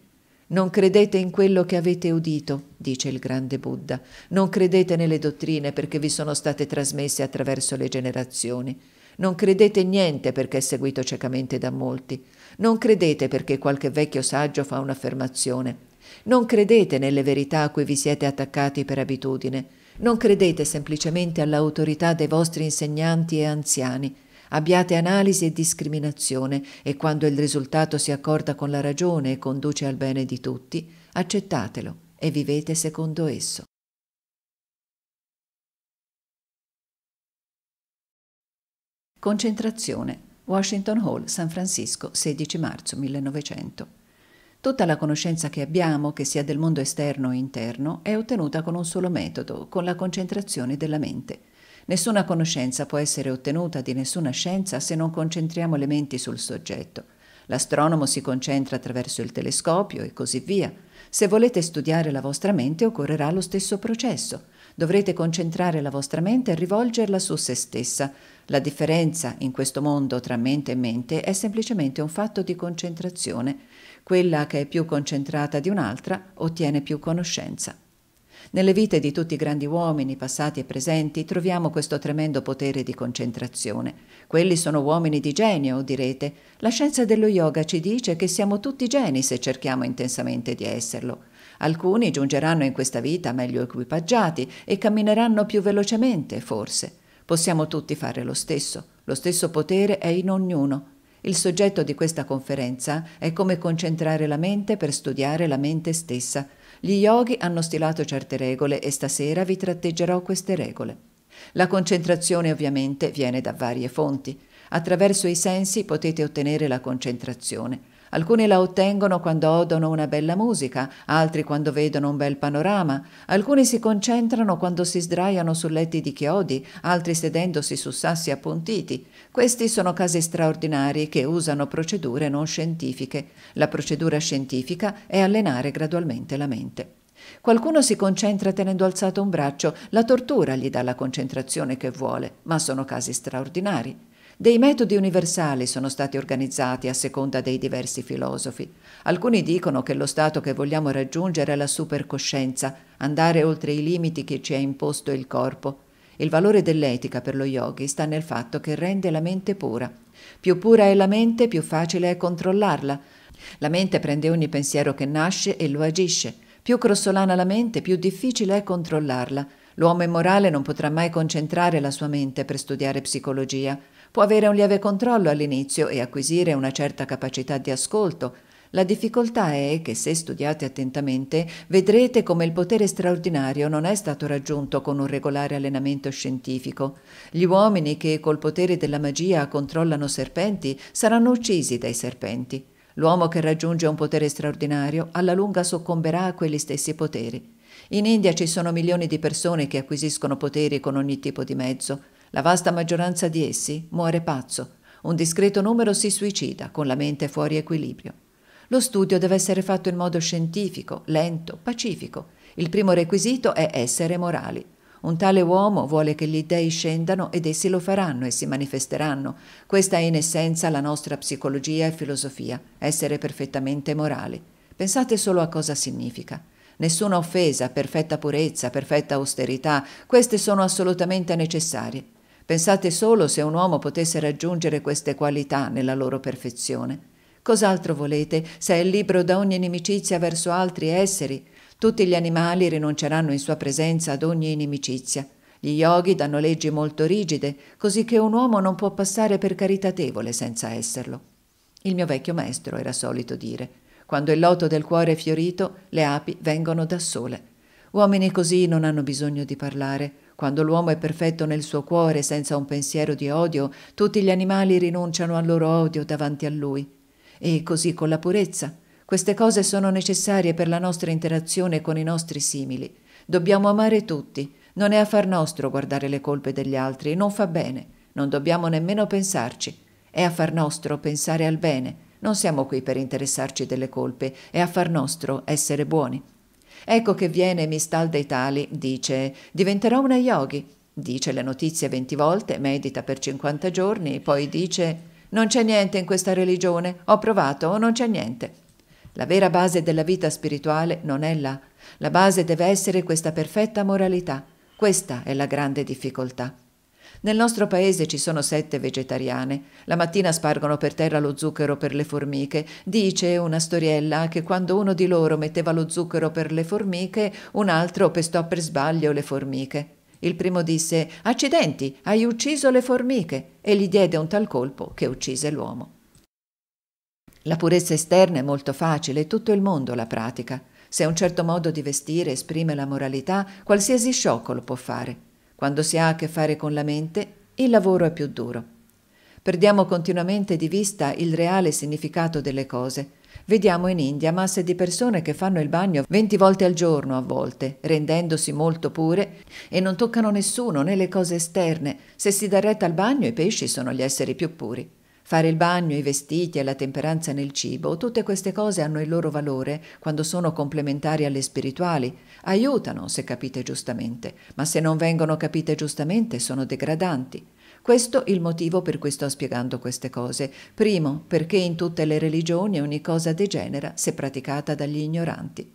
Non credete in quello che avete udito, dice il grande Buddha. Non credete nelle dottrine perché vi sono state trasmesse attraverso le generazioni. Non credete in niente perché è seguito ciecamente da molti. Non credete perché qualche vecchio saggio fa un'affermazione. Non credete nelle verità a cui vi siete attaccati per abitudine. Non credete semplicemente all'autorità dei vostri insegnanti e anziani. Abbiate analisi e discriminazione e quando il risultato si accorda con la ragione e conduce al bene di tutti, accettatelo e vivete secondo esso. Concentrazione. Washington Hall, San Francisco, 16 marzo 1900. Tutta la conoscenza che abbiamo, che sia del mondo esterno o interno, è ottenuta con un solo metodo, con la concentrazione della mente. Nessuna conoscenza può essere ottenuta di nessuna scienza se non concentriamo le menti sul soggetto. L'astronomo si concentra attraverso il telescopio e così via. Se volete studiare la vostra mente occorrerà lo stesso processo. Dovrete concentrare la vostra mente e rivolgerla su se stessa, la differenza in questo mondo tra mente e mente è semplicemente un fatto di concentrazione. Quella che è più concentrata di un'altra ottiene più conoscenza. Nelle vite di tutti i grandi uomini, passati e presenti, troviamo questo tremendo potere di concentrazione. Quelli sono uomini di genio, direte. La scienza dello yoga ci dice che siamo tutti geni se cerchiamo intensamente di esserlo. Alcuni giungeranno in questa vita meglio equipaggiati e cammineranno più velocemente, forse. Possiamo tutti fare lo stesso, lo stesso potere è in ognuno. Il soggetto di questa conferenza è come concentrare la mente per studiare la mente stessa. Gli yogi hanno stilato certe regole e stasera vi tratteggerò queste regole. La concentrazione ovviamente viene da varie fonti. Attraverso i sensi potete ottenere la concentrazione. Alcuni la ottengono quando odono una bella musica, altri quando vedono un bel panorama, alcuni si concentrano quando si sdraiano su letti di chiodi, altri sedendosi su sassi appuntiti. Questi sono casi straordinari che usano procedure non scientifiche. La procedura scientifica è allenare gradualmente la mente. Qualcuno si concentra tenendo alzato un braccio, la tortura gli dà la concentrazione che vuole, ma sono casi straordinari. Dei metodi universali sono stati organizzati a seconda dei diversi filosofi. Alcuni dicono che lo stato che vogliamo raggiungere è la supercoscienza, andare oltre i limiti che ci ha imposto il corpo. Il valore dell'etica per lo yogi sta nel fatto che rende la mente pura. Più pura è la mente, più facile è controllarla. La mente prende ogni pensiero che nasce e lo agisce. Più grossolana la mente, più difficile è controllarla. L'uomo immorale non potrà mai concentrare la sua mente per studiare psicologia. Può avere un lieve controllo all'inizio e acquisire una certa capacità di ascolto. La difficoltà è che se studiate attentamente vedrete come il potere straordinario non è stato raggiunto con un regolare allenamento scientifico. Gli uomini che col potere della magia controllano serpenti saranno uccisi dai serpenti. L'uomo che raggiunge un potere straordinario alla lunga soccomberà a quegli stessi poteri. In India ci sono milioni di persone che acquisiscono poteri con ogni tipo di mezzo. La vasta maggioranza di essi muore pazzo, un discreto numero si suicida con la mente fuori equilibrio. Lo studio deve essere fatto in modo scientifico, lento, pacifico. Il primo requisito è essere morali. Un tale uomo vuole che gli dèi scendano ed essi lo faranno e si manifesteranno. Questa è in essenza la nostra psicologia e filosofia, essere perfettamente morali. Pensate solo a cosa significa. Nessuna offesa, perfetta purezza, perfetta austerità, queste sono assolutamente necessarie. Pensate solo se un uomo potesse raggiungere queste qualità nella loro perfezione. Cos'altro volete se è libero da ogni inimicizia verso altri esseri? Tutti gli animali rinunceranno in sua presenza ad ogni inimicizia. Gli yogi danno leggi molto rigide, così che un uomo non può passare per caritatevole senza esserlo. Il mio vecchio maestro era solito dire: Quando il loto del cuore è fiorito, le api vengono da sole. Uomini così non hanno bisogno di parlare, quando l'uomo è perfetto nel suo cuore, senza un pensiero di odio, tutti gli animali rinunciano al loro odio davanti a lui. E così con la purezza. Queste cose sono necessarie per la nostra interazione con i nostri simili. Dobbiamo amare tutti. Non è affar nostro guardare le colpe degli altri, non fa bene. Non dobbiamo nemmeno pensarci. È affar nostro pensare al bene. Non siamo qui per interessarci delle colpe, è affar nostro essere buoni. Ecco che viene Mistalda Tali, dice, diventerò una yogi. Dice le notizie venti volte, medita per 50 giorni, poi dice, non c'è niente in questa religione, ho provato non c'è niente. La vera base della vita spirituale non è là. La base deve essere questa perfetta moralità. Questa è la grande difficoltà. Nel nostro paese ci sono sette vegetariane. La mattina spargono per terra lo zucchero per le formiche. Dice una storiella che quando uno di loro metteva lo zucchero per le formiche, un altro pestò per sbaglio le formiche. Il primo disse Accidenti, hai ucciso le formiche e gli diede un tal colpo che uccise l'uomo. La purezza esterna è molto facile, tutto il mondo la pratica. Se un certo modo di vestire esprime la moralità, qualsiasi sciocco lo può fare. Quando si ha a che fare con la mente, il lavoro è più duro. Perdiamo continuamente di vista il reale significato delle cose. Vediamo in India masse di persone che fanno il bagno 20 volte al giorno a volte, rendendosi molto pure, e non toccano nessuno né le cose esterne. Se si dà retta al bagno i pesci sono gli esseri più puri. Fare il bagno, i vestiti e la temperanza nel cibo, tutte queste cose hanno il loro valore quando sono complementari alle spirituali, aiutano se capite giustamente, ma se non vengono capite giustamente sono degradanti. Questo è il motivo per cui sto spiegando queste cose. Primo, perché in tutte le religioni ogni cosa degenera se praticata dagli ignoranti.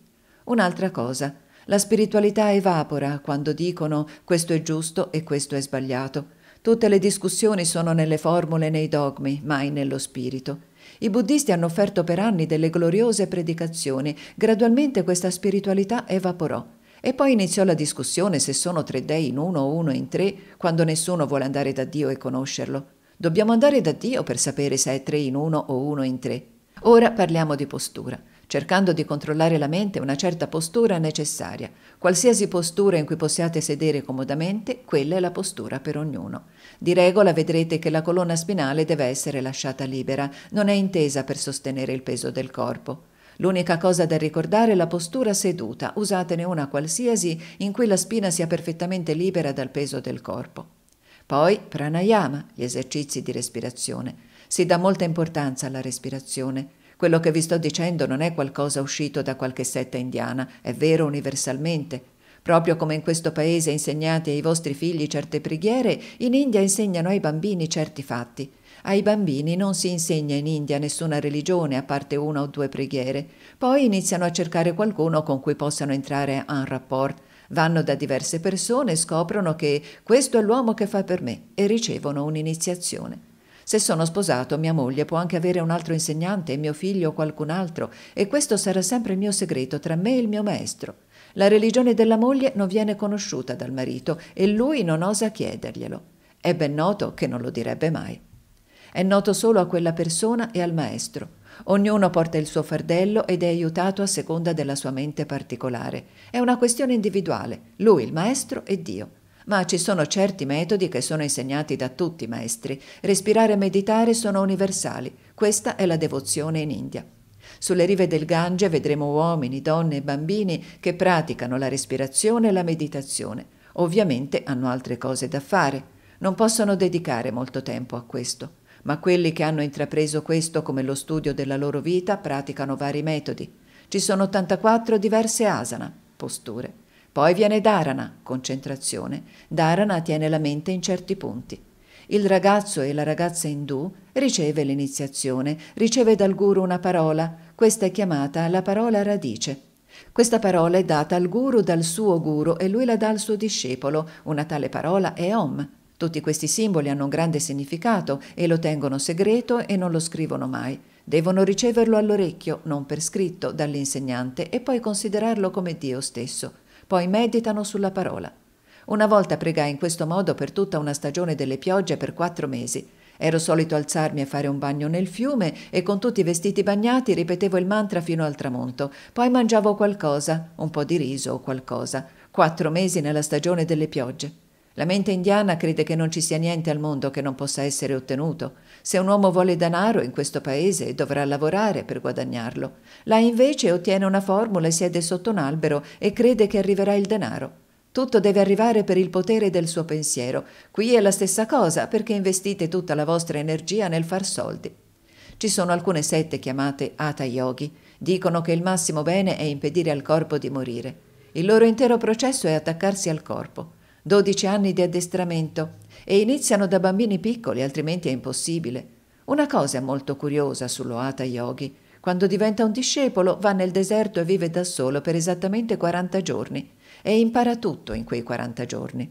Un'altra cosa, la spiritualità evapora quando dicono questo è giusto e questo è sbagliato Tutte le discussioni sono nelle formule nei dogmi, mai nello spirito. I buddhisti hanno offerto per anni delle gloriose predicazioni, gradualmente questa spiritualità evaporò. E poi iniziò la discussione se sono tre dei in uno o uno in tre, quando nessuno vuole andare da Dio e conoscerlo. Dobbiamo andare da Dio per sapere se è tre in uno o uno in tre. Ora parliamo di postura. Cercando di controllare la mente, una certa postura è necessaria. Qualsiasi postura in cui possiate sedere comodamente, quella è la postura per ognuno. Di regola vedrete che la colonna spinale deve essere lasciata libera, non è intesa per sostenere il peso del corpo. L'unica cosa da ricordare è la postura seduta, usatene una qualsiasi in cui la spina sia perfettamente libera dal peso del corpo. Poi pranayama, gli esercizi di respirazione. Si dà molta importanza alla respirazione. Quello che vi sto dicendo non è qualcosa uscito da qualche setta indiana, è vero universalmente, Proprio come in questo paese insegnate ai vostri figli certe preghiere, in India insegnano ai bambini certi fatti. Ai bambini non si insegna in India nessuna religione a parte una o due preghiere. Poi iniziano a cercare qualcuno con cui possano entrare en rapport. Vanno da diverse persone e scoprono che questo è l'uomo che fa per me e ricevono un'iniziazione. Se sono sposato, mia moglie può anche avere un altro insegnante, mio figlio o qualcun altro, e questo sarà sempre il mio segreto tra me e il mio maestro. La religione della moglie non viene conosciuta dal marito e lui non osa chiederglielo. È ben noto che non lo direbbe mai. È noto solo a quella persona e al maestro. Ognuno porta il suo fardello ed è aiutato a seconda della sua mente particolare. È una questione individuale, lui, il maestro e Dio ma ci sono certi metodi che sono insegnati da tutti i maestri. Respirare e meditare sono universali. Questa è la devozione in India. Sulle rive del Gange vedremo uomini, donne e bambini che praticano la respirazione e la meditazione. Ovviamente hanno altre cose da fare. Non possono dedicare molto tempo a questo, ma quelli che hanno intrapreso questo come lo studio della loro vita praticano vari metodi. Ci sono 84 diverse asana, posture. Poi viene dharana, concentrazione. Dharana tiene la mente in certi punti. Il ragazzo e la ragazza indù riceve l'iniziazione, riceve dal guru una parola, questa è chiamata la parola radice. Questa parola è data al guru dal suo guru e lui la dà al suo discepolo. Una tale parola è Om. Tutti questi simboli hanno un grande significato e lo tengono segreto e non lo scrivono mai. Devono riceverlo all'orecchio, non per scritto, dall'insegnante e poi considerarlo come Dio stesso. Poi meditano sulla parola. Una volta pregai in questo modo per tutta una stagione delle piogge per quattro mesi. Ero solito alzarmi a fare un bagno nel fiume e con tutti i vestiti bagnati ripetevo il mantra fino al tramonto. Poi mangiavo qualcosa, un po' di riso o qualcosa. Quattro mesi nella stagione delle piogge. La mente indiana crede che non ci sia niente al mondo che non possa essere ottenuto. Se un uomo vuole denaro in questo paese dovrà lavorare per guadagnarlo. Là invece ottiene una formula e siede sotto un albero e crede che arriverà il denaro. Tutto deve arrivare per il potere del suo pensiero. Qui è la stessa cosa perché investite tutta la vostra energia nel far soldi. Ci sono alcune sette chiamate Hatha Yogi. Dicono che il massimo bene è impedire al corpo di morire. Il loro intero processo è attaccarsi al corpo. 12 anni di addestramento e iniziano da bambini piccoli, altrimenti è impossibile. Una cosa molto curiosa sullo Hatha Yogi. Quando diventa un discepolo va nel deserto e vive da solo per esattamente 40 giorni e impara tutto in quei 40 giorni.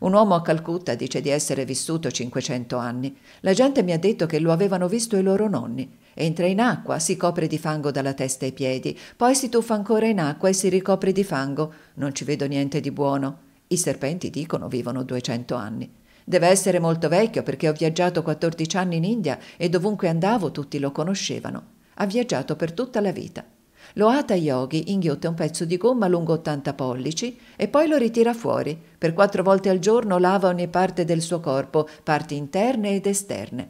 Un uomo a Calcutta dice di essere vissuto 500 anni. La gente mi ha detto che lo avevano visto i loro nonni. Entra in acqua, si copre di fango dalla testa ai piedi, poi si tuffa ancora in acqua e si ricopre di fango. Non ci vedo niente di buono. I serpenti dicono vivono 200 anni. Deve essere molto vecchio perché ho viaggiato 14 anni in India e dovunque andavo tutti lo conoscevano. Ha viaggiato per tutta la vita. Lo Hatha Yogi inghiotta un pezzo di gomma lungo 80 pollici e poi lo ritira fuori. Per quattro volte al giorno lava ogni parte del suo corpo, parti interne ed esterne.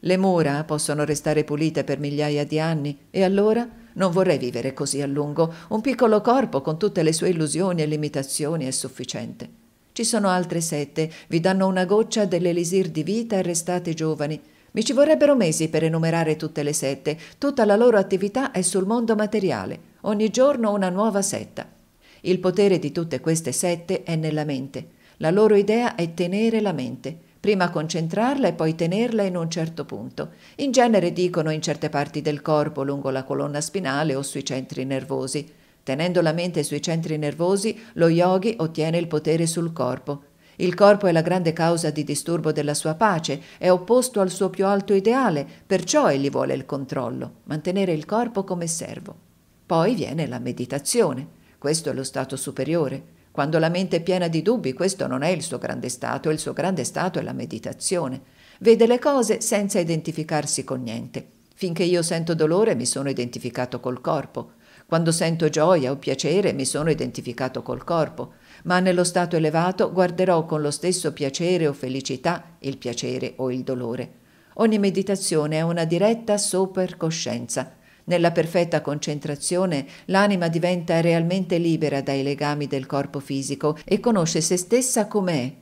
Le mura possono restare pulite per migliaia di anni e allora non vorrei vivere così a lungo. Un piccolo corpo con tutte le sue illusioni e limitazioni è sufficiente. Ci sono altre sette, vi danno una goccia dell'elisir di vita e restate giovani mi ci vorrebbero mesi per enumerare tutte le sette. Tutta la loro attività è sul mondo materiale. Ogni giorno una nuova setta. Il potere di tutte queste sette è nella mente. La loro idea è tenere la mente. Prima concentrarla e poi tenerla in un certo punto. In genere dicono in certe parti del corpo, lungo la colonna spinale o sui centri nervosi. Tenendo la mente sui centri nervosi, lo yogi ottiene il potere sul corpo. Il corpo è la grande causa di disturbo della sua pace, è opposto al suo più alto ideale, perciò egli vuole il controllo, mantenere il corpo come servo. Poi viene la meditazione, questo è lo stato superiore. Quando la mente è piena di dubbi, questo non è il suo grande stato, il suo grande stato è la meditazione. Vede le cose senza identificarsi con niente. Finché io sento dolore mi sono identificato col corpo. Quando sento gioia o piacere mi sono identificato col corpo ma nello stato elevato guarderò con lo stesso piacere o felicità il piacere o il dolore. Ogni meditazione è una diretta supercoscienza. Nella perfetta concentrazione l'anima diventa realmente libera dai legami del corpo fisico e conosce se stessa come è.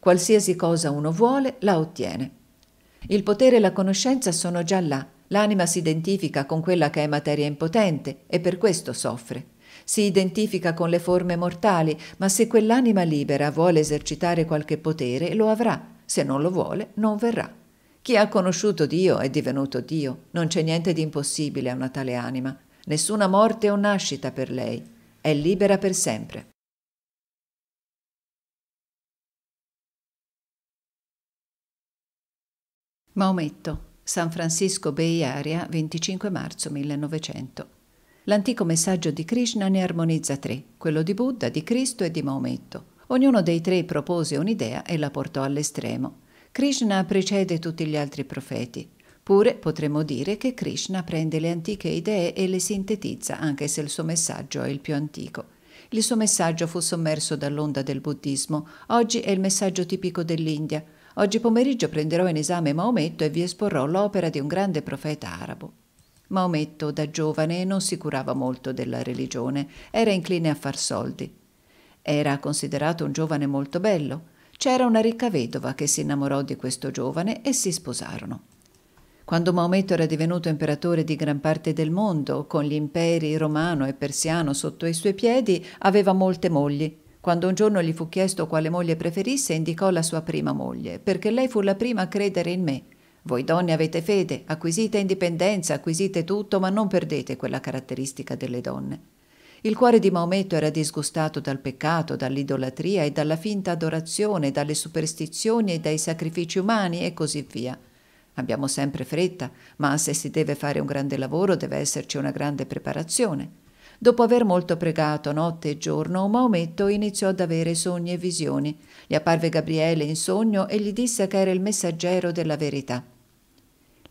Qualsiasi cosa uno vuole la ottiene. Il potere e la conoscenza sono già là. L'anima si identifica con quella che è materia impotente e per questo soffre si identifica con le forme mortali, ma se quell'anima libera vuole esercitare qualche potere, lo avrà, se non lo vuole, non verrà. Chi ha conosciuto Dio è divenuto Dio, non c'è niente di impossibile a una tale anima, nessuna morte o nascita per lei, è libera per sempre. Maometto, San Francisco Bay Area, 25 marzo 1900. L'antico messaggio di Krishna ne armonizza tre, quello di Buddha, di Cristo e di Maometto. Ognuno dei tre propose un'idea e la portò all'estremo. Krishna precede tutti gli altri profeti. Pure potremmo dire che Krishna prende le antiche idee e le sintetizza, anche se il suo messaggio è il più antico. Il suo messaggio fu sommerso dall'onda del buddismo. Oggi è il messaggio tipico dell'India. Oggi pomeriggio prenderò in esame Maometto e vi esporrò l'opera di un grande profeta arabo. Maometto da giovane non si curava molto della religione, era incline a far soldi. Era considerato un giovane molto bello. C'era una ricca vedova che si innamorò di questo giovane e si sposarono. Quando Maometto era divenuto imperatore di gran parte del mondo, con gli imperi romano e persiano sotto i suoi piedi, aveva molte mogli. Quando un giorno gli fu chiesto quale moglie preferisse, indicò la sua prima moglie, perché lei fu la prima a credere in me voi donne avete fede, acquisite indipendenza, acquisite tutto, ma non perdete quella caratteristica delle donne. Il cuore di Maometto era disgustato dal peccato, dall'idolatria e dalla finta adorazione, dalle superstizioni e dai sacrifici umani e così via. Abbiamo sempre fretta, ma se si deve fare un grande lavoro deve esserci una grande preparazione. Dopo aver molto pregato notte e giorno, Maometto iniziò ad avere sogni e visioni. Gli apparve Gabriele in sogno e gli disse che era il messaggero della verità.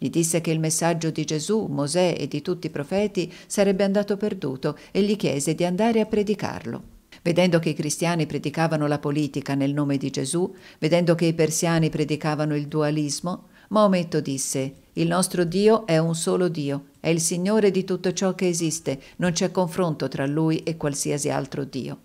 Gli disse che il messaggio di Gesù, Mosè e di tutti i profeti sarebbe andato perduto e gli chiese di andare a predicarlo. Vedendo che i cristiani predicavano la politica nel nome di Gesù, vedendo che i persiani predicavano il dualismo, Maometto disse il nostro Dio è un solo Dio, è il Signore di tutto ciò che esiste, non c'è confronto tra Lui e qualsiasi altro Dio.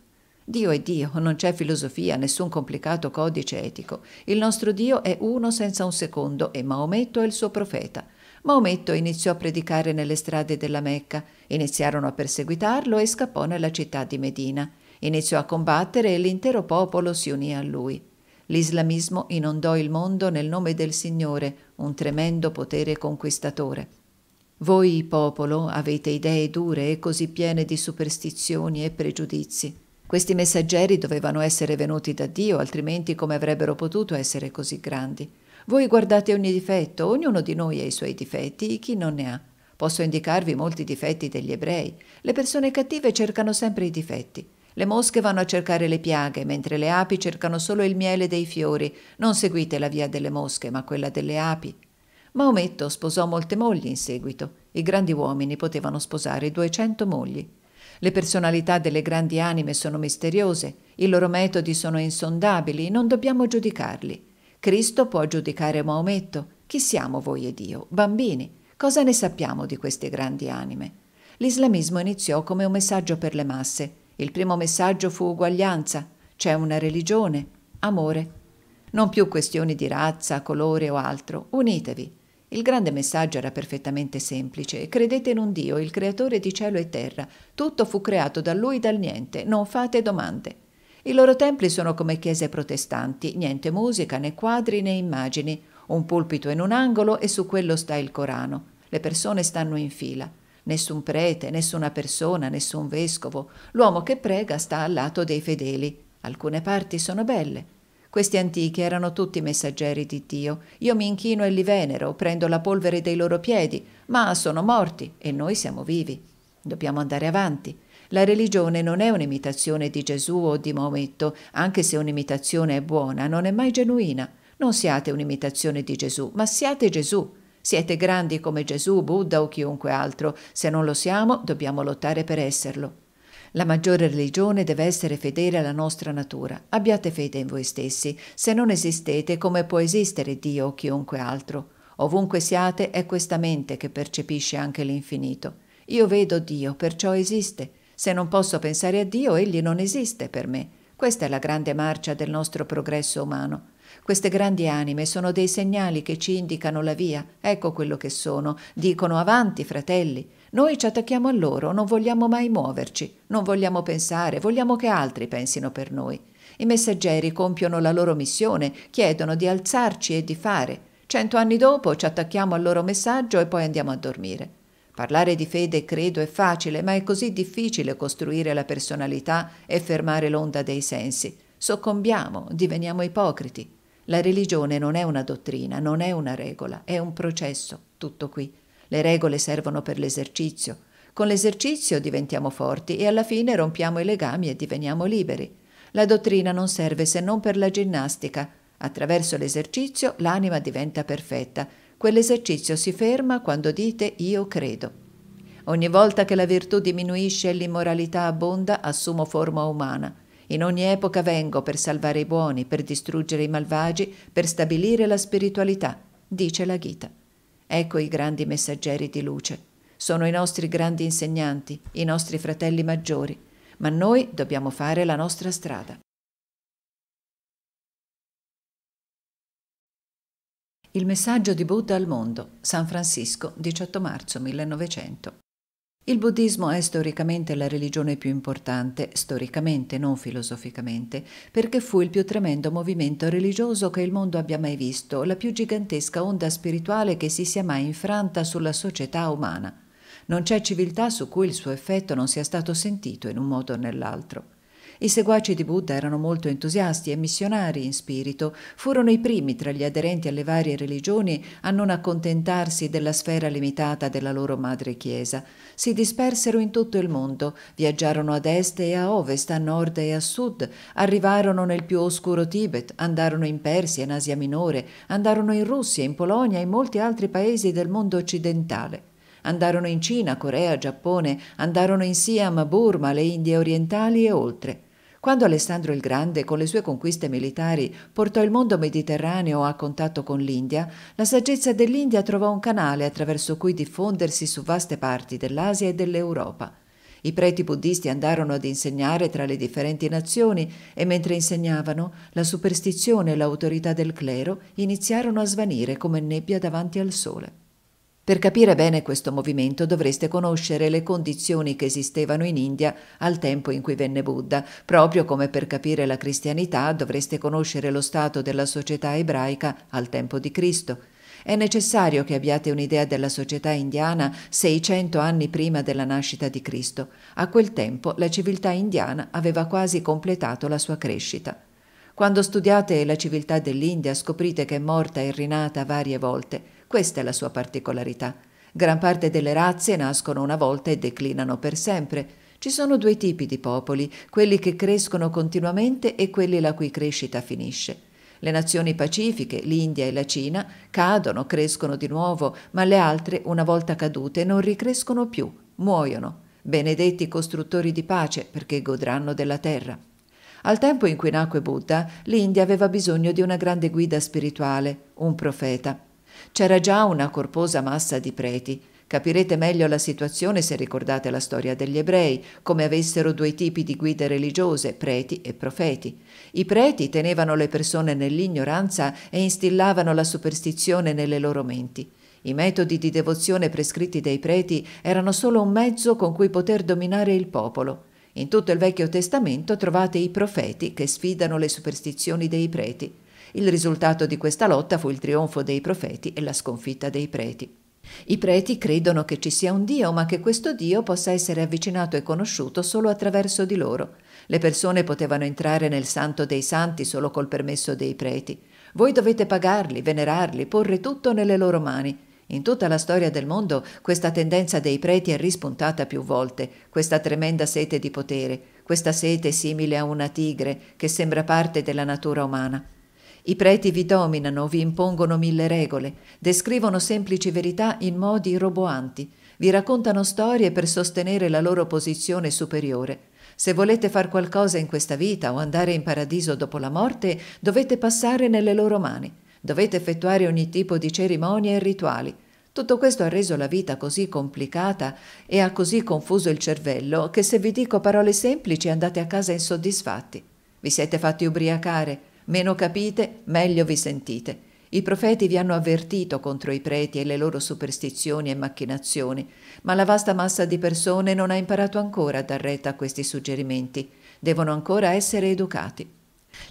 Dio è Dio, non c'è filosofia, nessun complicato codice etico. Il nostro Dio è uno senza un secondo e Maometto è il suo profeta. Maometto iniziò a predicare nelle strade della Mecca, iniziarono a perseguitarlo e scappò nella città di Medina. Iniziò a combattere e l'intero popolo si unì a lui. L'islamismo inondò il mondo nel nome del Signore, un tremendo potere conquistatore. Voi, popolo, avete idee dure e così piene di superstizioni e pregiudizi. Questi messaggeri dovevano essere venuti da Dio, altrimenti come avrebbero potuto essere così grandi? Voi guardate ogni difetto, ognuno di noi ha i suoi difetti, chi non ne ha? Posso indicarvi molti difetti degli ebrei. Le persone cattive cercano sempre i difetti. Le mosche vanno a cercare le piaghe, mentre le api cercano solo il miele dei fiori. Non seguite la via delle mosche, ma quella delle api. Maometto sposò molte mogli in seguito. I grandi uomini potevano sposare 200 mogli. Le personalità delle grandi anime sono misteriose, i loro metodi sono insondabili, non dobbiamo giudicarli. Cristo può giudicare Maometto. Chi siamo voi ed io? Bambini. Cosa ne sappiamo di queste grandi anime? L'islamismo iniziò come un messaggio per le masse. Il primo messaggio fu uguaglianza. C'è una religione, amore. Non più questioni di razza, colore o altro. Unitevi. Il grande messaggio era perfettamente semplice. Credete in un Dio, il creatore di cielo e terra. Tutto fu creato da lui dal niente. Non fate domande. I loro templi sono come chiese protestanti, niente musica, né quadri né immagini. Un pulpito in un angolo e su quello sta il Corano. Le persone stanno in fila. Nessun prete, nessuna persona, nessun vescovo. L'uomo che prega sta al lato dei fedeli. Alcune parti sono belle, questi antichi erano tutti messaggeri di Dio. Io mi inchino e li venero, prendo la polvere dei loro piedi, ma sono morti e noi siamo vivi. Dobbiamo andare avanti. La religione non è un'imitazione di Gesù o di Maometto, anche se un'imitazione è buona, non è mai genuina. Non siate un'imitazione di Gesù, ma siate Gesù. Siete grandi come Gesù, Buddha o chiunque altro. Se non lo siamo, dobbiamo lottare per esserlo. La maggiore religione deve essere fedele alla nostra natura. Abbiate fede in voi stessi. Se non esistete, come può esistere Dio o chiunque altro? Ovunque siate, è questa mente che percepisce anche l'infinito. Io vedo Dio, perciò esiste. Se non posso pensare a Dio, egli non esiste per me. Questa è la grande marcia del nostro progresso umano. Queste grandi anime sono dei segnali che ci indicano la via. Ecco quello che sono. Dicono avanti, fratelli. Noi ci attacchiamo a loro, non vogliamo mai muoverci, non vogliamo pensare, vogliamo che altri pensino per noi. I messaggeri compiono la loro missione, chiedono di alzarci e di fare. Cento anni dopo ci attacchiamo al loro messaggio e poi andiamo a dormire. Parlare di fede e credo è facile, ma è così difficile costruire la personalità e fermare l'onda dei sensi. Soccombiamo, diveniamo ipocriti. La religione non è una dottrina, non è una regola, è un processo, tutto qui. Le regole servono per l'esercizio. Con l'esercizio diventiamo forti e alla fine rompiamo i legami e diveniamo liberi. La dottrina non serve se non per la ginnastica. Attraverso l'esercizio l'anima diventa perfetta. Quell'esercizio si ferma quando dite io credo. Ogni volta che la virtù diminuisce e l'immoralità abbonda, assumo forma umana. In ogni epoca vengo per salvare i buoni, per distruggere i malvagi, per stabilire la spiritualità, dice la Gita. Ecco i grandi messaggeri di luce. Sono i nostri grandi insegnanti, i nostri fratelli maggiori, ma noi dobbiamo fare la nostra strada. Il messaggio di Buddha al mondo, San Francisco, 18 marzo 1900. Il buddismo è storicamente la religione più importante, storicamente, non filosoficamente, perché fu il più tremendo movimento religioso che il mondo abbia mai visto, la più gigantesca onda spirituale che si sia mai infranta sulla società umana. Non c'è civiltà su cui il suo effetto non sia stato sentito in un modo o nell'altro. I seguaci di Buddha erano molto entusiasti e missionari in spirito, furono i primi tra gli aderenti alle varie religioni a non accontentarsi della sfera limitata della loro madre chiesa, si dispersero in tutto il mondo, viaggiarono ad est e a ovest, a nord e a sud, arrivarono nel più oscuro Tibet, andarono in Persia, in Asia Minore, andarono in Russia, in Polonia e in molti altri paesi del mondo occidentale. Andarono in Cina, Corea, Giappone, andarono in Siam, Burma, le Indie orientali e oltre. Quando Alessandro il Grande, con le sue conquiste militari, portò il mondo mediterraneo a contatto con l'India, la saggezza dell'India trovò un canale attraverso cui diffondersi su vaste parti dell'Asia e dell'Europa. I preti buddisti andarono ad insegnare tra le differenti nazioni e mentre insegnavano, la superstizione e l'autorità del clero iniziarono a svanire come nebbia davanti al sole. Per capire bene questo movimento dovreste conoscere le condizioni che esistevano in India al tempo in cui venne Buddha, proprio come per capire la cristianità dovreste conoscere lo stato della società ebraica al tempo di Cristo. È necessario che abbiate un'idea della società indiana 600 anni prima della nascita di Cristo. A quel tempo la civiltà indiana aveva quasi completato la sua crescita. Quando studiate la civiltà dell'India scoprite che è morta e rinata varie volte. Questa è la sua particolarità. Gran parte delle razze nascono una volta e declinano per sempre. Ci sono due tipi di popoli, quelli che crescono continuamente e quelli la cui crescita finisce. Le nazioni pacifiche, l'India e la Cina, cadono, crescono di nuovo, ma le altre, una volta cadute, non ricrescono più, muoiono. Benedetti costruttori di pace, perché godranno della terra. Al tempo in cui nacque Buddha, l'India aveva bisogno di una grande guida spirituale, un profeta. C'era già una corposa massa di preti. Capirete meglio la situazione se ricordate la storia degli ebrei, come avessero due tipi di guide religiose, preti e profeti. I preti tenevano le persone nell'ignoranza e instillavano la superstizione nelle loro menti. I metodi di devozione prescritti dai preti erano solo un mezzo con cui poter dominare il popolo. In tutto il Vecchio Testamento trovate i profeti che sfidano le superstizioni dei preti. Il risultato di questa lotta fu il trionfo dei profeti e la sconfitta dei preti. I preti credono che ci sia un Dio, ma che questo Dio possa essere avvicinato e conosciuto solo attraverso di loro. Le persone potevano entrare nel santo dei santi solo col permesso dei preti. Voi dovete pagarli, venerarli, porre tutto nelle loro mani. In tutta la storia del mondo questa tendenza dei preti è rispuntata più volte, questa tremenda sete di potere, questa sete simile a una tigre che sembra parte della natura umana. I preti vi dominano, vi impongono mille regole, descrivono semplici verità in modi roboanti, vi raccontano storie per sostenere la loro posizione superiore. Se volete far qualcosa in questa vita o andare in paradiso dopo la morte, dovete passare nelle loro mani. Dovete effettuare ogni tipo di cerimonie e rituali. Tutto questo ha reso la vita così complicata e ha così confuso il cervello che se vi dico parole semplici andate a casa insoddisfatti. Vi siete fatti ubriacare, Meno capite, meglio vi sentite. I profeti vi hanno avvertito contro i preti e le loro superstizioni e macchinazioni, ma la vasta massa di persone non ha imparato ancora a dar retta a questi suggerimenti. Devono ancora essere educati.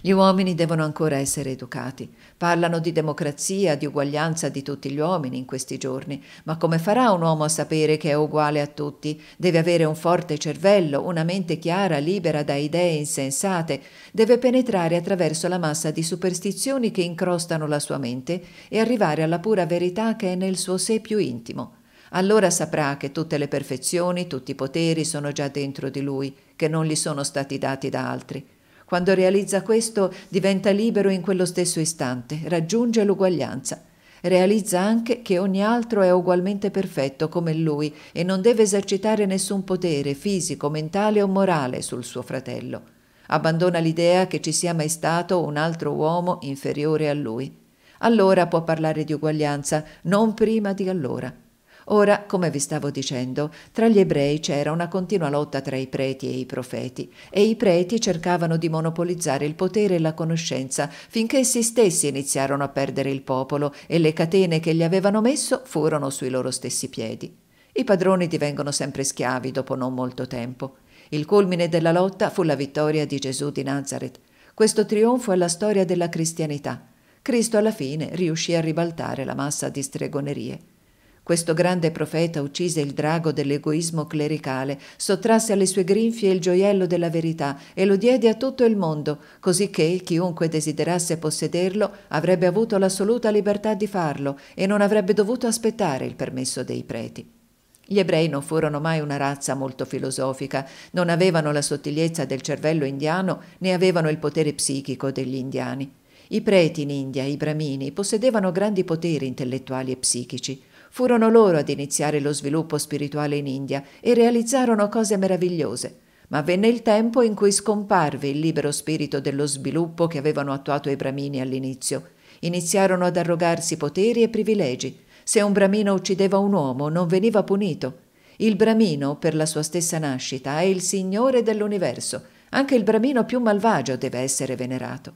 Gli uomini devono ancora essere educati. Parlano di democrazia, di uguaglianza di tutti gli uomini in questi giorni, ma come farà un uomo a sapere che è uguale a tutti? Deve avere un forte cervello, una mente chiara, libera da idee insensate, deve penetrare attraverso la massa di superstizioni che incrostano la sua mente e arrivare alla pura verità che è nel suo sé più intimo. Allora saprà che tutte le perfezioni, tutti i poteri sono già dentro di lui, che non gli sono stati dati da altri quando realizza questo diventa libero in quello stesso istante, raggiunge l'uguaglianza. Realizza anche che ogni altro è ugualmente perfetto come lui e non deve esercitare nessun potere fisico, mentale o morale sul suo fratello. Abbandona l'idea che ci sia mai stato un altro uomo inferiore a lui. Allora può parlare di uguaglianza, non prima di allora. Ora, come vi stavo dicendo, tra gli ebrei c'era una continua lotta tra i preti e i profeti, e i preti cercavano di monopolizzare il potere e la conoscenza finché essi stessi iniziarono a perdere il popolo e le catene che gli avevano messo furono sui loro stessi piedi. I padroni divengono sempre schiavi dopo non molto tempo. Il culmine della lotta fu la vittoria di Gesù di Nazareth. Questo trionfo è la storia della cristianità. Cristo alla fine riuscì a ribaltare la massa di stregonerie. Questo grande profeta uccise il drago dell'egoismo clericale, sottrasse alle sue grinfie il gioiello della verità e lo diede a tutto il mondo, cosicché chiunque desiderasse possederlo avrebbe avuto l'assoluta libertà di farlo e non avrebbe dovuto aspettare il permesso dei preti. Gli ebrei non furono mai una razza molto filosofica, non avevano la sottigliezza del cervello indiano né avevano il potere psichico degli indiani. I preti in India, i bramini, possedevano grandi poteri intellettuali e psichici. Furono loro ad iniziare lo sviluppo spirituale in India e realizzarono cose meravigliose. Ma venne il tempo in cui scomparve il libero spirito dello sviluppo che avevano attuato i bramini all'inizio. Iniziarono ad arrogarsi poteri e privilegi. Se un bramino uccideva un uomo non veniva punito. Il bramino, per la sua stessa nascita, è il signore dell'universo. Anche il bramino più malvagio deve essere venerato.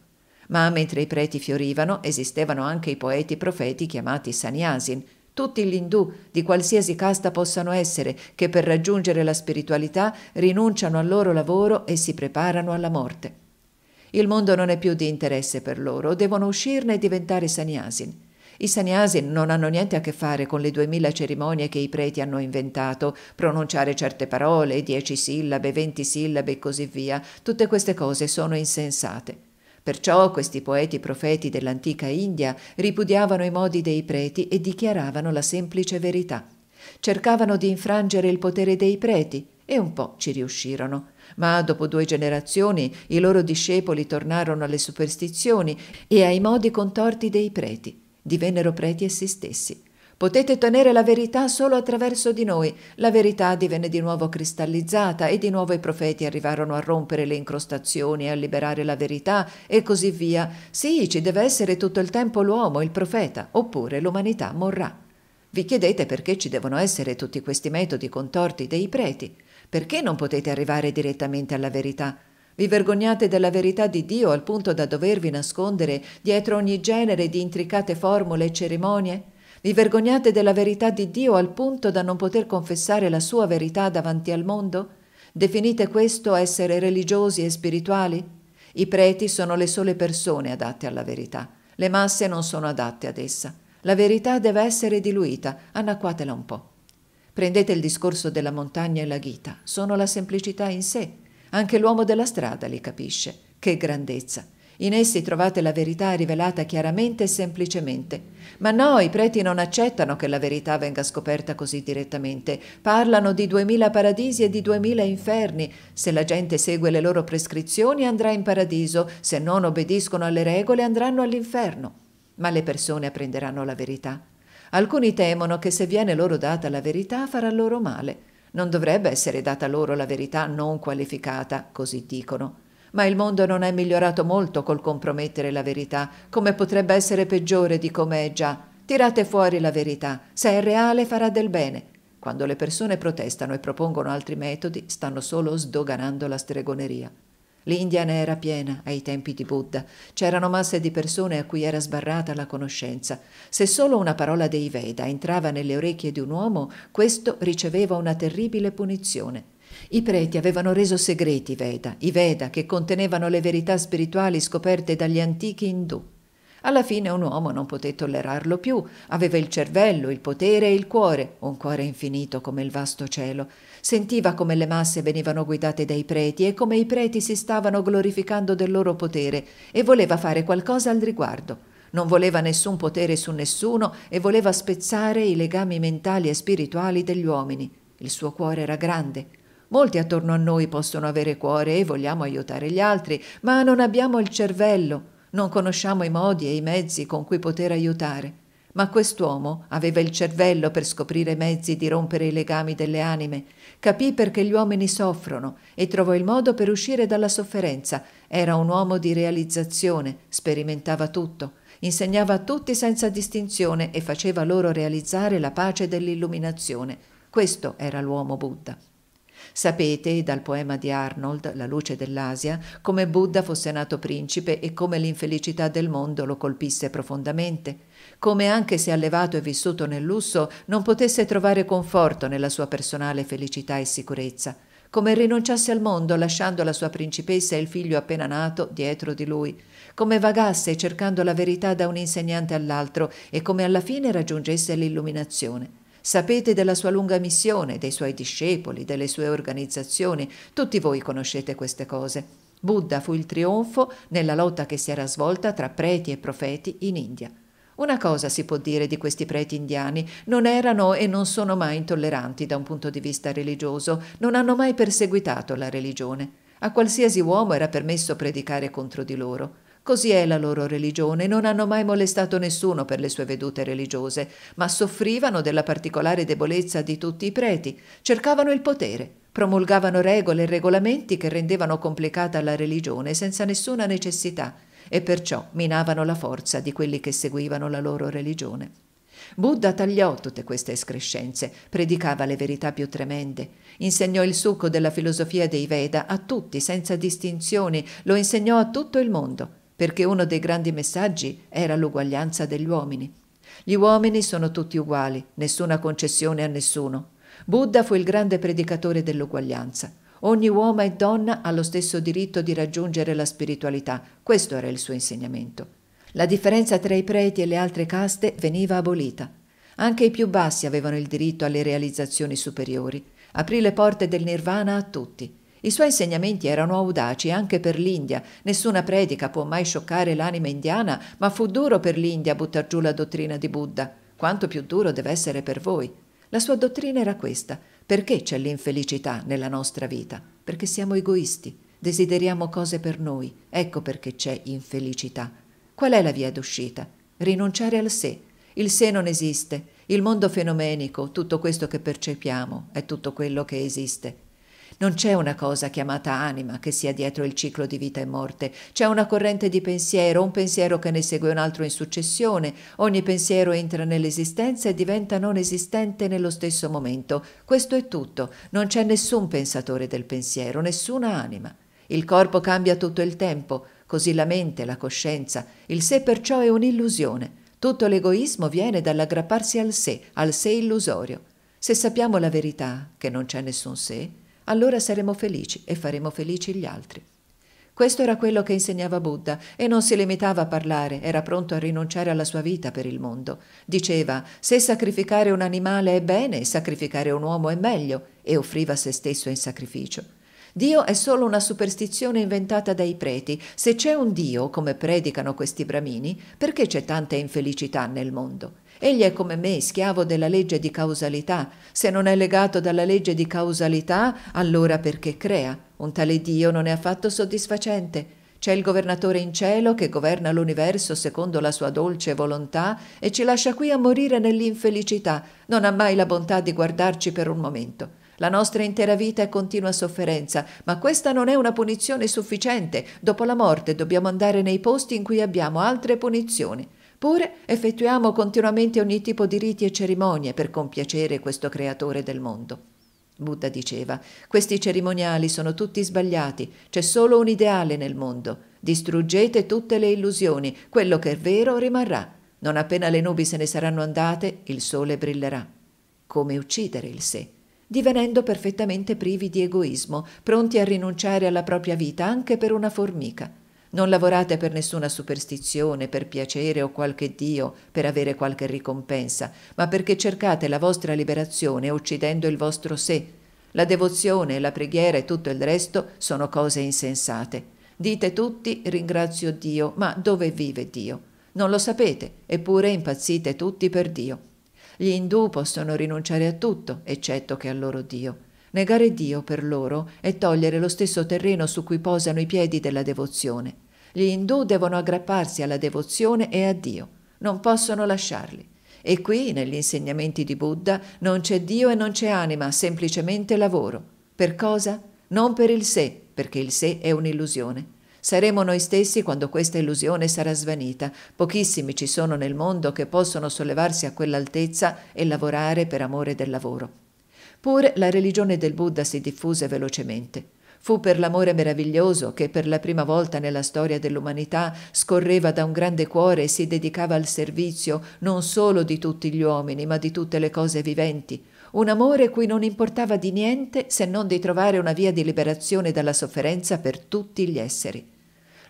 Ma mentre i preti fiorivano, esistevano anche i poeti profeti chiamati saniasin, tutti gli indù, di qualsiasi casta possano essere, che per raggiungere la spiritualità rinunciano al loro lavoro e si preparano alla morte. Il mondo non è più di interesse per loro, devono uscirne e diventare sannyasin. I sannyasin non hanno niente a che fare con le duemila cerimonie che i preti hanno inventato, pronunciare certe parole, dieci sillabe, venti sillabe e così via. Tutte queste cose sono insensate. Perciò questi poeti profeti dell'antica India ripudiavano i modi dei preti e dichiaravano la semplice verità. Cercavano di infrangere il potere dei preti e un po' ci riuscirono, ma dopo due generazioni i loro discepoli tornarono alle superstizioni e ai modi contorti dei preti, divennero preti essi stessi. Potete ottenere la verità solo attraverso di noi. La verità divenne di nuovo cristallizzata e di nuovo i profeti arrivarono a rompere le incrostazioni, a liberare la verità e così via. Sì, ci deve essere tutto il tempo l'uomo, il profeta, oppure l'umanità morrà. Vi chiedete perché ci devono essere tutti questi metodi contorti dei preti? Perché non potete arrivare direttamente alla verità? Vi vergognate della verità di Dio al punto da dovervi nascondere dietro ogni genere di intricate formule e cerimonie? Vi vergognate della verità di Dio al punto da non poter confessare la sua verità davanti al mondo? Definite questo essere religiosi e spirituali? I preti sono le sole persone adatte alla verità, le masse non sono adatte ad essa. La verità deve essere diluita, anacquatela un po'. Prendete il discorso della montagna e la ghita, sono la semplicità in sé. Anche l'uomo della strada li capisce. Che grandezza! In essi trovate la verità rivelata chiaramente e semplicemente. Ma no, i preti non accettano che la verità venga scoperta così direttamente. Parlano di duemila paradisi e di duemila inferni. Se la gente segue le loro prescrizioni andrà in paradiso, se non obbediscono alle regole andranno all'inferno. Ma le persone apprenderanno la verità. Alcuni temono che se viene loro data la verità farà loro male. Non dovrebbe essere data loro la verità non qualificata, così dicono ma il mondo non è migliorato molto col compromettere la verità, come potrebbe essere peggiore di come è già. Tirate fuori la verità, se è reale farà del bene. Quando le persone protestano e propongono altri metodi, stanno solo sdoganando la stregoneria. L'India ne era piena ai tempi di Buddha, c'erano masse di persone a cui era sbarrata la conoscenza. Se solo una parola dei Veda entrava nelle orecchie di un uomo, questo riceveva una terribile punizione. I preti avevano reso segreti i Veda, i Veda che contenevano le verità spirituali scoperte dagli antichi indù. Alla fine un uomo non poté tollerarlo più, aveva il cervello, il potere e il cuore, un cuore infinito come il vasto cielo. Sentiva come le masse venivano guidate dai preti e come i preti si stavano glorificando del loro potere e voleva fare qualcosa al riguardo. Non voleva nessun potere su nessuno e voleva spezzare i legami mentali e spirituali degli uomini. Il suo cuore era grande, Molti attorno a noi possono avere cuore e vogliamo aiutare gli altri, ma non abbiamo il cervello, non conosciamo i modi e i mezzi con cui poter aiutare. Ma quest'uomo aveva il cervello per scoprire i mezzi di rompere i legami delle anime, capì perché gli uomini soffrono e trovò il modo per uscire dalla sofferenza. Era un uomo di realizzazione, sperimentava tutto, insegnava a tutti senza distinzione e faceva loro realizzare la pace dell'illuminazione. Questo era l'uomo Buddha. Sapete, dal poema di Arnold, La luce dell'Asia, come Buddha fosse nato principe e come l'infelicità del mondo lo colpisse profondamente, come anche se allevato e vissuto nel lusso non potesse trovare conforto nella sua personale felicità e sicurezza, come rinunciasse al mondo lasciando la sua principessa e il figlio appena nato dietro di lui, come vagasse cercando la verità da un insegnante all'altro e come alla fine raggiungesse l'illuminazione. Sapete della sua lunga missione, dei suoi discepoli, delle sue organizzazioni, tutti voi conoscete queste cose. Buddha fu il trionfo nella lotta che si era svolta tra preti e profeti in India. Una cosa si può dire di questi preti indiani, non erano e non sono mai intolleranti da un punto di vista religioso, non hanno mai perseguitato la religione. A qualsiasi uomo era permesso predicare contro di loro. Così è la loro religione, non hanno mai molestato nessuno per le sue vedute religiose, ma soffrivano della particolare debolezza di tutti i preti, cercavano il potere, promulgavano regole e regolamenti che rendevano complicata la religione senza nessuna necessità e perciò minavano la forza di quelli che seguivano la loro religione. Buddha tagliò tutte queste escrescenze, predicava le verità più tremende, insegnò il succo della filosofia dei Veda a tutti senza distinzioni, lo insegnò a tutto il mondo perché uno dei grandi messaggi era l'uguaglianza degli uomini. Gli uomini sono tutti uguali, nessuna concessione a nessuno. Buddha fu il grande predicatore dell'uguaglianza. Ogni uomo e donna ha lo stesso diritto di raggiungere la spiritualità, questo era il suo insegnamento. La differenza tra i preti e le altre caste veniva abolita. Anche i più bassi avevano il diritto alle realizzazioni superiori. Aprì le porte del nirvana a tutti. I suoi insegnamenti erano audaci anche per l'India. Nessuna predica può mai scioccare l'anima indiana, ma fu duro per l'India buttar giù la dottrina di Buddha. Quanto più duro deve essere per voi. La sua dottrina era questa. Perché c'è l'infelicità nella nostra vita? Perché siamo egoisti, desideriamo cose per noi. Ecco perché c'è infelicità. Qual è la via d'uscita? Rinunciare al sé. Il sé non esiste. Il mondo fenomenico, tutto questo che percepiamo, è tutto quello che esiste. Non c'è una cosa chiamata anima che sia dietro il ciclo di vita e morte, c'è una corrente di pensiero, un pensiero che ne segue un altro in successione, ogni pensiero entra nell'esistenza e diventa non esistente nello stesso momento. Questo è tutto, non c'è nessun pensatore del pensiero, nessuna anima. Il corpo cambia tutto il tempo, così la mente, la coscienza, il sé perciò è un'illusione. Tutto l'egoismo viene dall'aggrapparsi al sé, al sé illusorio. Se sappiamo la verità, che non c'è nessun sé, allora saremo felici e faremo felici gli altri. Questo era quello che insegnava Buddha e non si limitava a parlare, era pronto a rinunciare alla sua vita per il mondo. Diceva, se sacrificare un animale è bene, sacrificare un uomo è meglio, e offriva se stesso in sacrificio. Dio è solo una superstizione inventata dai preti. Se c'è un Dio, come predicano questi bramini, perché c'è tanta infelicità nel mondo? Egli è come me, schiavo della legge di causalità. Se non è legato dalla legge di causalità, allora perché crea? Un tale Dio non è affatto soddisfacente. C'è il governatore in cielo che governa l'universo secondo la sua dolce volontà e ci lascia qui a morire nell'infelicità. Non ha mai la bontà di guardarci per un momento. La nostra intera vita è continua sofferenza, ma questa non è una punizione sufficiente. Dopo la morte dobbiamo andare nei posti in cui abbiamo altre punizioni. Pure effettuiamo continuamente ogni tipo di riti e cerimonie per compiacere questo creatore del mondo. Buddha diceva, questi cerimoniali sono tutti sbagliati, c'è solo un ideale nel mondo. Distruggete tutte le illusioni, quello che è vero rimarrà. Non appena le nubi se ne saranno andate, il sole brillerà. Come uccidere il sé? divenendo perfettamente privi di egoismo, pronti a rinunciare alla propria vita anche per una formica. Non lavorate per nessuna superstizione, per piacere o qualche dio, per avere qualche ricompensa, ma perché cercate la vostra liberazione uccidendo il vostro sé. La devozione, la preghiera e tutto il resto sono cose insensate. Dite tutti ringrazio Dio, ma dove vive Dio? Non lo sapete, eppure impazzite tutti per Dio. Gli indù possono rinunciare a tutto, eccetto che al loro Dio. Negare Dio per loro è togliere lo stesso terreno su cui posano i piedi della devozione. Gli Indù devono aggrapparsi alla devozione e a Dio, non possono lasciarli. E qui, negli insegnamenti di Buddha, non c'è Dio e non c'è anima, semplicemente lavoro. Per cosa? Non per il sé, perché il sé è un'illusione. Saremo noi stessi quando questa illusione sarà svanita. Pochissimi ci sono nel mondo che possono sollevarsi a quell'altezza e lavorare per amore del lavoro. Pure la religione del Buddha si diffuse velocemente. Fu per l'amore meraviglioso che per la prima volta nella storia dell'umanità scorreva da un grande cuore e si dedicava al servizio non solo di tutti gli uomini, ma di tutte le cose viventi. Un amore cui non importava di niente se non di trovare una via di liberazione dalla sofferenza per tutti gli esseri.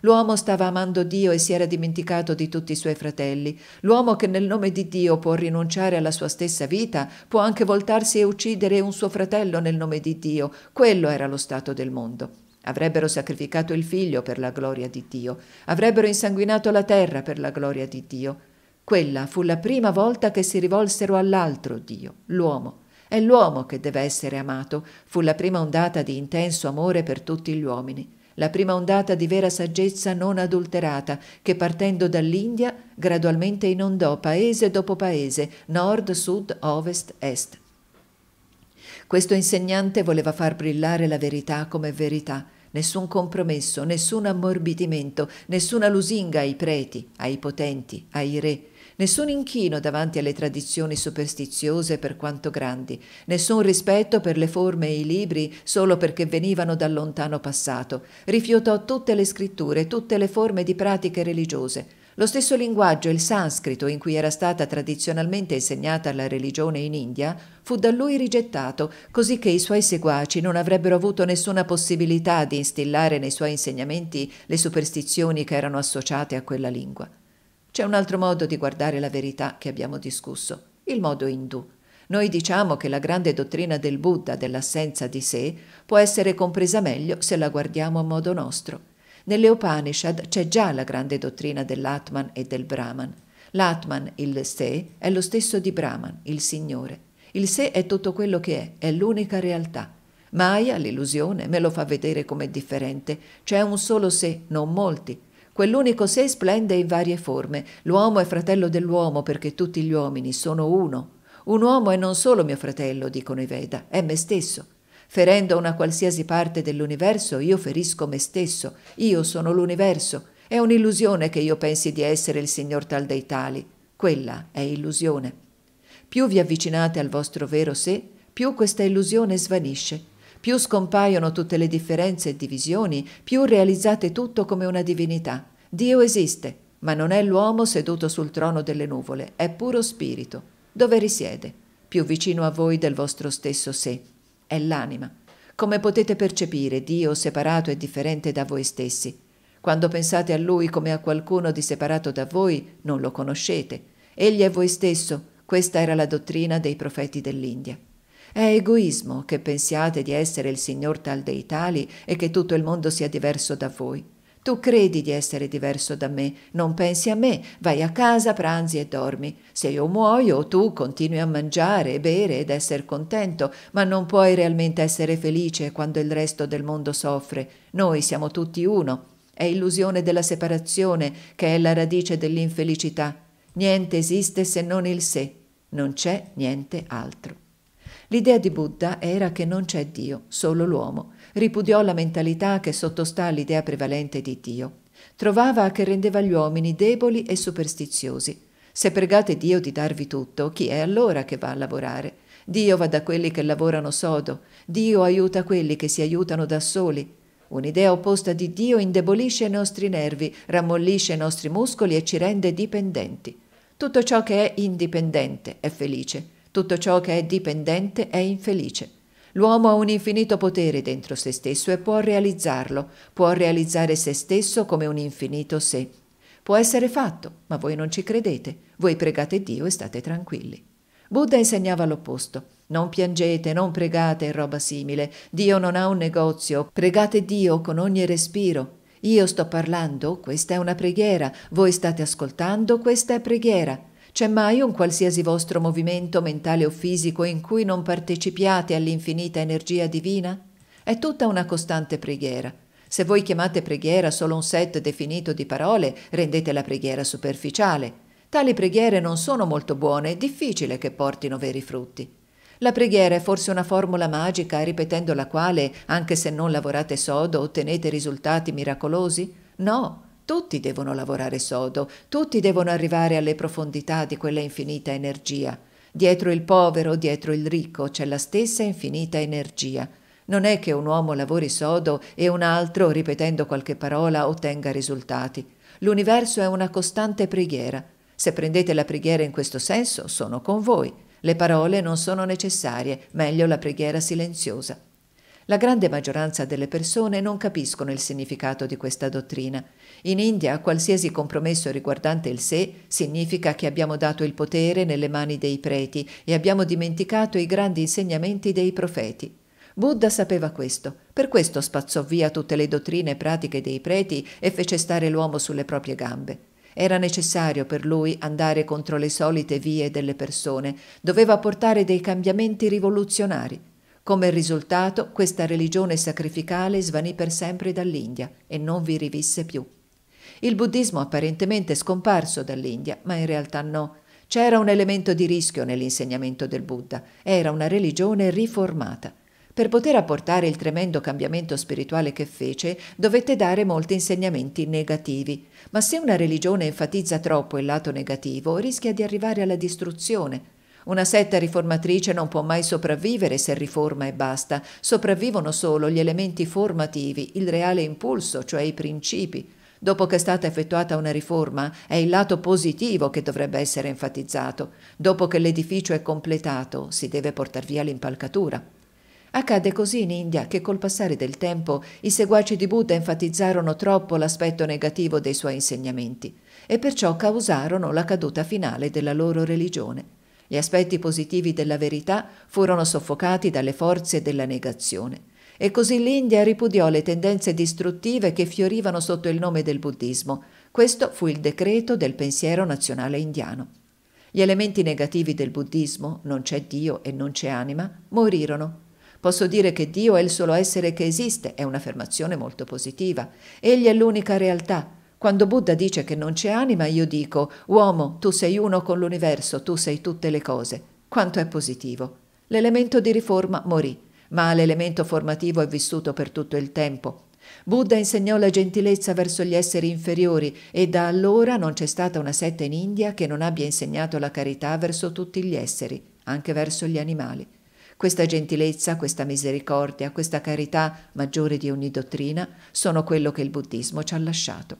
L'uomo stava amando Dio e si era dimenticato di tutti i suoi fratelli. L'uomo che nel nome di Dio può rinunciare alla sua stessa vita, può anche voltarsi e uccidere un suo fratello nel nome di Dio. Quello era lo stato del mondo. Avrebbero sacrificato il figlio per la gloria di Dio, avrebbero insanguinato la terra per la gloria di Dio. Quella fu la prima volta che si rivolsero all'altro Dio, l'uomo. È l'uomo che deve essere amato, fu la prima ondata di intenso amore per tutti gli uomini la prima ondata di vera saggezza non adulterata, che partendo dall'India gradualmente inondò paese dopo paese, nord, sud, ovest, est. Questo insegnante voleva far brillare la verità come verità, nessun compromesso, nessun ammorbidimento, nessuna lusinga ai preti, ai potenti, ai re, nessun inchino davanti alle tradizioni superstiziose per quanto grandi, nessun rispetto per le forme e i libri solo perché venivano dal lontano passato. Rifiutò tutte le scritture, tutte le forme di pratiche religiose. Lo stesso linguaggio, il sanscrito, in cui era stata tradizionalmente insegnata la religione in India, fu da lui rigettato, così che i suoi seguaci non avrebbero avuto nessuna possibilità di instillare nei suoi insegnamenti le superstizioni che erano associate a quella lingua. C'è un altro modo di guardare la verità che abbiamo discusso, il modo indù. Noi diciamo che la grande dottrina del Buddha dell'assenza di sé può essere compresa meglio se la guardiamo a modo nostro. Nelle Upanishad c'è già la grande dottrina dell'Atman e del Brahman. L'Atman, il sé, è lo stesso di Brahman, il Signore. Il sé è tutto quello che è, è l'unica realtà. Maya, l'illusione, me lo fa vedere come differente. C'è un solo sé, non molti. Quell'unico sé splende in varie forme. L'uomo è fratello dell'uomo perché tutti gli uomini sono uno. Un uomo è non solo mio fratello, dicono i Veda, è me stesso. Ferendo una qualsiasi parte dell'universo, io ferisco me stesso. Io sono l'universo. È un'illusione che io pensi di essere il Signor tal dei tali. Quella è illusione. Più vi avvicinate al vostro vero sé, più questa illusione svanisce più scompaiono tutte le differenze e divisioni, più realizzate tutto come una divinità. Dio esiste, ma non è l'uomo seduto sul trono delle nuvole, è puro spirito. Dove risiede? Più vicino a voi del vostro stesso sé. È l'anima. Come potete percepire Dio separato e differente da voi stessi? Quando pensate a Lui come a qualcuno di separato da voi, non lo conoscete. Egli è voi stesso. Questa era la dottrina dei profeti dell'India. È egoismo che pensiate di essere il signor tal dei tali e che tutto il mondo sia diverso da voi. Tu credi di essere diverso da me, non pensi a me, vai a casa, pranzi e dormi. Se io muoio, tu continui a mangiare, bere ed essere contento, ma non puoi realmente essere felice quando il resto del mondo soffre. Noi siamo tutti uno. È illusione della separazione che è la radice dell'infelicità. Niente esiste se non il sé, non c'è niente altro. L'idea di Buddha era che non c'è Dio, solo l'uomo. Ripudiò la mentalità che sottostà all'idea prevalente di Dio. Trovava che rendeva gli uomini deboli e superstiziosi. Se pregate Dio di darvi tutto, chi è allora che va a lavorare? Dio va da quelli che lavorano sodo, Dio aiuta quelli che si aiutano da soli. Un'idea opposta di Dio indebolisce i nostri nervi, rammollisce i nostri muscoli e ci rende dipendenti. Tutto ciò che è indipendente è felice, tutto ciò che è dipendente è infelice. L'uomo ha un infinito potere dentro se stesso e può realizzarlo, può realizzare se stesso come un infinito sé. Può essere fatto, ma voi non ci credete, voi pregate Dio e state tranquilli. Buddha insegnava l'opposto. Non piangete, non pregate e roba simile. Dio non ha un negozio. Pregate Dio con ogni respiro. Io sto parlando, questa è una preghiera. Voi state ascoltando, questa è preghiera. C'è mai un qualsiasi vostro movimento mentale o fisico in cui non partecipiate all'infinita energia divina? È tutta una costante preghiera. Se voi chiamate preghiera solo un set definito di parole, rendete la preghiera superficiale. Tali preghiere non sono molto buone, è difficile che portino veri frutti. La preghiera è forse una formula magica ripetendo la quale, anche se non lavorate sodo, ottenete risultati miracolosi? No, tutti devono lavorare sodo, tutti devono arrivare alle profondità di quella infinita energia. Dietro il povero, dietro il ricco c'è la stessa infinita energia. Non è che un uomo lavori sodo e un altro, ripetendo qualche parola, ottenga risultati. L'universo è una costante preghiera. Se prendete la preghiera in questo senso, sono con voi. Le parole non sono necessarie, meglio la preghiera silenziosa. La grande maggioranza delle persone non capiscono il significato di questa dottrina in India qualsiasi compromesso riguardante il sé significa che abbiamo dato il potere nelle mani dei preti e abbiamo dimenticato i grandi insegnamenti dei profeti. Buddha sapeva questo, per questo spazzò via tutte le dottrine e pratiche dei preti e fece stare l'uomo sulle proprie gambe. Era necessario per lui andare contro le solite vie delle persone, doveva portare dei cambiamenti rivoluzionari. Come risultato, questa religione sacrificale svanì per sempre dall'India e non vi rivisse più. Il buddismo apparentemente è scomparso dall'India, ma in realtà no. C'era un elemento di rischio nell'insegnamento del Buddha, era una religione riformata. Per poter apportare il tremendo cambiamento spirituale che fece, dovette dare molti insegnamenti negativi. Ma se una religione enfatizza troppo il lato negativo, rischia di arrivare alla distruzione. Una setta riformatrice non può mai sopravvivere se riforma e basta, sopravvivono solo gli elementi formativi, il reale impulso, cioè i principi. Dopo che è stata effettuata una riforma, è il lato positivo che dovrebbe essere enfatizzato. Dopo che l'edificio è completato, si deve portare via l'impalcatura. Accadde così in India che col passare del tempo i seguaci di Buddha enfatizzarono troppo l'aspetto negativo dei suoi insegnamenti e perciò causarono la caduta finale della loro religione. Gli aspetti positivi della verità furono soffocati dalle forze della negazione e così l'India ripudiò le tendenze distruttive che fiorivano sotto il nome del buddismo. Questo fu il decreto del pensiero nazionale indiano. Gli elementi negativi del buddismo, non c'è Dio e non c'è anima, morirono. Posso dire che Dio è il solo essere che esiste, è un'affermazione molto positiva. Egli è l'unica realtà. Quando Buddha dice che non c'è anima, io dico, uomo, tu sei uno con l'universo, tu sei tutte le cose. Quanto è positivo. L'elemento di riforma morì ma l'elemento formativo è vissuto per tutto il tempo. Buddha insegnò la gentilezza verso gli esseri inferiori e da allora non c'è stata una setta in India che non abbia insegnato la carità verso tutti gli esseri, anche verso gli animali. Questa gentilezza, questa misericordia, questa carità maggiore di ogni dottrina sono quello che il buddismo ci ha lasciato.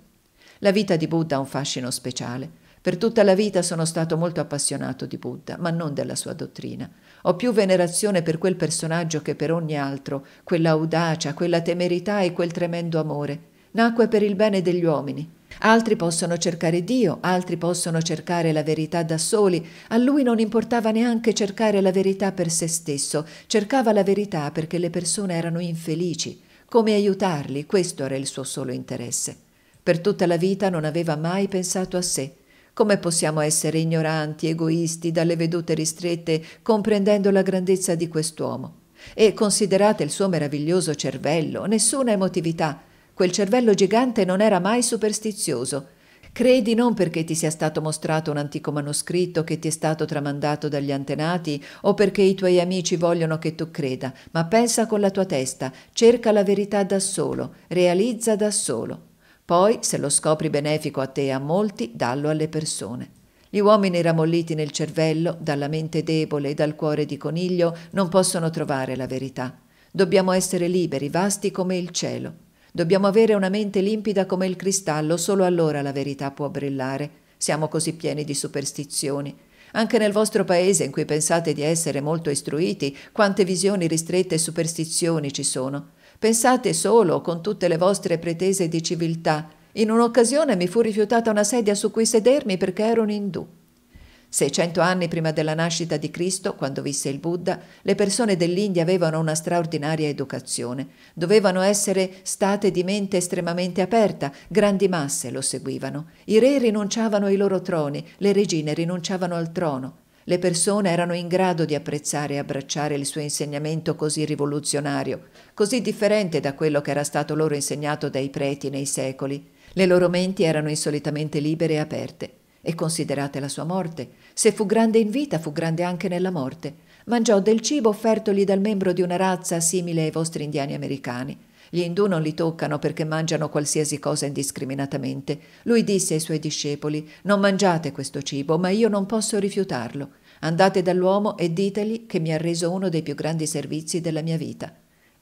La vita di Buddha ha un fascino speciale. Per tutta la vita sono stato molto appassionato di Buddha, ma non della sua dottrina. Ho più venerazione per quel personaggio che per ogni altro, quell'audacia, quella temerità e quel tremendo amore. Nacque per il bene degli uomini. Altri possono cercare Dio, altri possono cercare la verità da soli, a lui non importava neanche cercare la verità per se stesso, cercava la verità perché le persone erano infelici, come aiutarli, questo era il suo solo interesse. Per tutta la vita non aveva mai pensato a sé, come possiamo essere ignoranti, egoisti, dalle vedute ristrette, comprendendo la grandezza di quest'uomo? E considerate il suo meraviglioso cervello, nessuna emotività. Quel cervello gigante non era mai superstizioso. Credi non perché ti sia stato mostrato un antico manoscritto che ti è stato tramandato dagli antenati o perché i tuoi amici vogliono che tu creda, ma pensa con la tua testa, cerca la verità da solo, realizza da solo. Poi, se lo scopri benefico a te e a molti, dallo alle persone. Gli uomini ramolliti nel cervello, dalla mente debole e dal cuore di coniglio, non possono trovare la verità. Dobbiamo essere liberi, vasti come il cielo. Dobbiamo avere una mente limpida come il cristallo, solo allora la verità può brillare. Siamo così pieni di superstizioni. Anche nel vostro paese, in cui pensate di essere molto istruiti, quante visioni ristrette e superstizioni ci sono. Pensate solo, con tutte le vostre pretese di civiltà. In un'occasione mi fu rifiutata una sedia su cui sedermi perché ero un indù. Seicento anni prima della nascita di Cristo, quando visse il Buddha, le persone dell'India avevano una straordinaria educazione. Dovevano essere state di mente estremamente aperta, grandi masse lo seguivano. I re rinunciavano ai loro troni, le regine rinunciavano al trono. Le persone erano in grado di apprezzare e abbracciare il suo insegnamento così rivoluzionario, così differente da quello che era stato loro insegnato dai preti nei secoli. Le loro menti erano insolitamente libere e aperte. E considerate la sua morte. Se fu grande in vita, fu grande anche nella morte. Mangiò del cibo offertogli dal membro di una razza simile ai vostri indiani americani gli indù non li toccano perché mangiano qualsiasi cosa indiscriminatamente. Lui disse ai suoi discepoli: Non mangiate questo cibo, ma io non posso rifiutarlo. Andate dall'uomo e diteli che mi ha reso uno dei più grandi servizi della mia vita.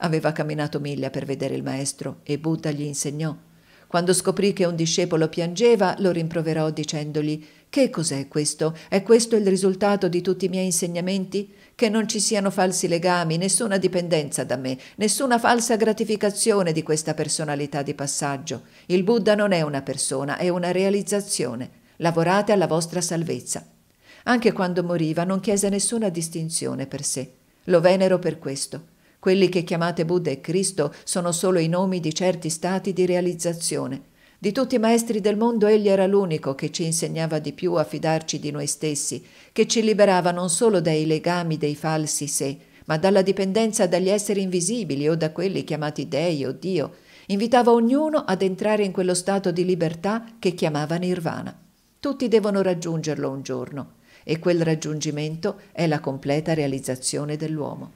Aveva camminato miglia per vedere il maestro e Buddha gli insegnò. Quando scoprì che un discepolo piangeva, lo rimproverò dicendogli che cos'è questo? È questo il risultato di tutti i miei insegnamenti? Che non ci siano falsi legami, nessuna dipendenza da me, nessuna falsa gratificazione di questa personalità di passaggio. Il Buddha non è una persona, è una realizzazione. Lavorate alla vostra salvezza. Anche quando moriva non chiese nessuna distinzione per sé. Lo venero per questo. Quelli che chiamate Buddha e Cristo sono solo i nomi di certi stati di realizzazione. Di tutti i maestri del mondo egli era l'unico che ci insegnava di più a fidarci di noi stessi, che ci liberava non solo dai legami dei falsi sé, ma dalla dipendenza dagli esseri invisibili o da quelli chiamati dei o Dio, invitava ognuno ad entrare in quello stato di libertà che chiamava nirvana. Tutti devono raggiungerlo un giorno e quel raggiungimento è la completa realizzazione dell'uomo.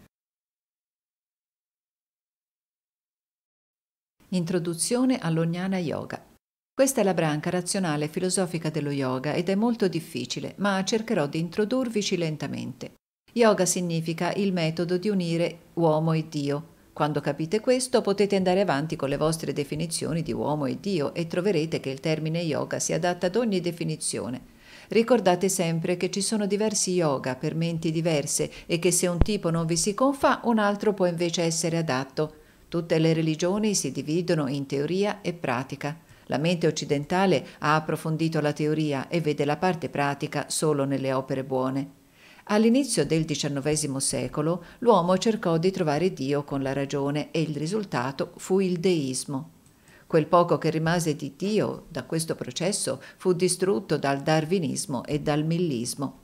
Introduzione all'Ognana Yoga questa è la branca razionale filosofica dello yoga ed è molto difficile, ma cercherò di introdurvici lentamente. Yoga significa il metodo di unire uomo e Dio. Quando capite questo potete andare avanti con le vostre definizioni di uomo e Dio e troverete che il termine yoga si adatta ad ogni definizione. Ricordate sempre che ci sono diversi yoga per menti diverse e che se un tipo non vi si confà un altro può invece essere adatto. Tutte le religioni si dividono in teoria e pratica. La mente occidentale ha approfondito la teoria e vede la parte pratica solo nelle opere buone. All'inizio del XIX secolo l'uomo cercò di trovare Dio con la ragione e il risultato fu il deismo. Quel poco che rimase di Dio da questo processo fu distrutto dal darwinismo e dal millismo.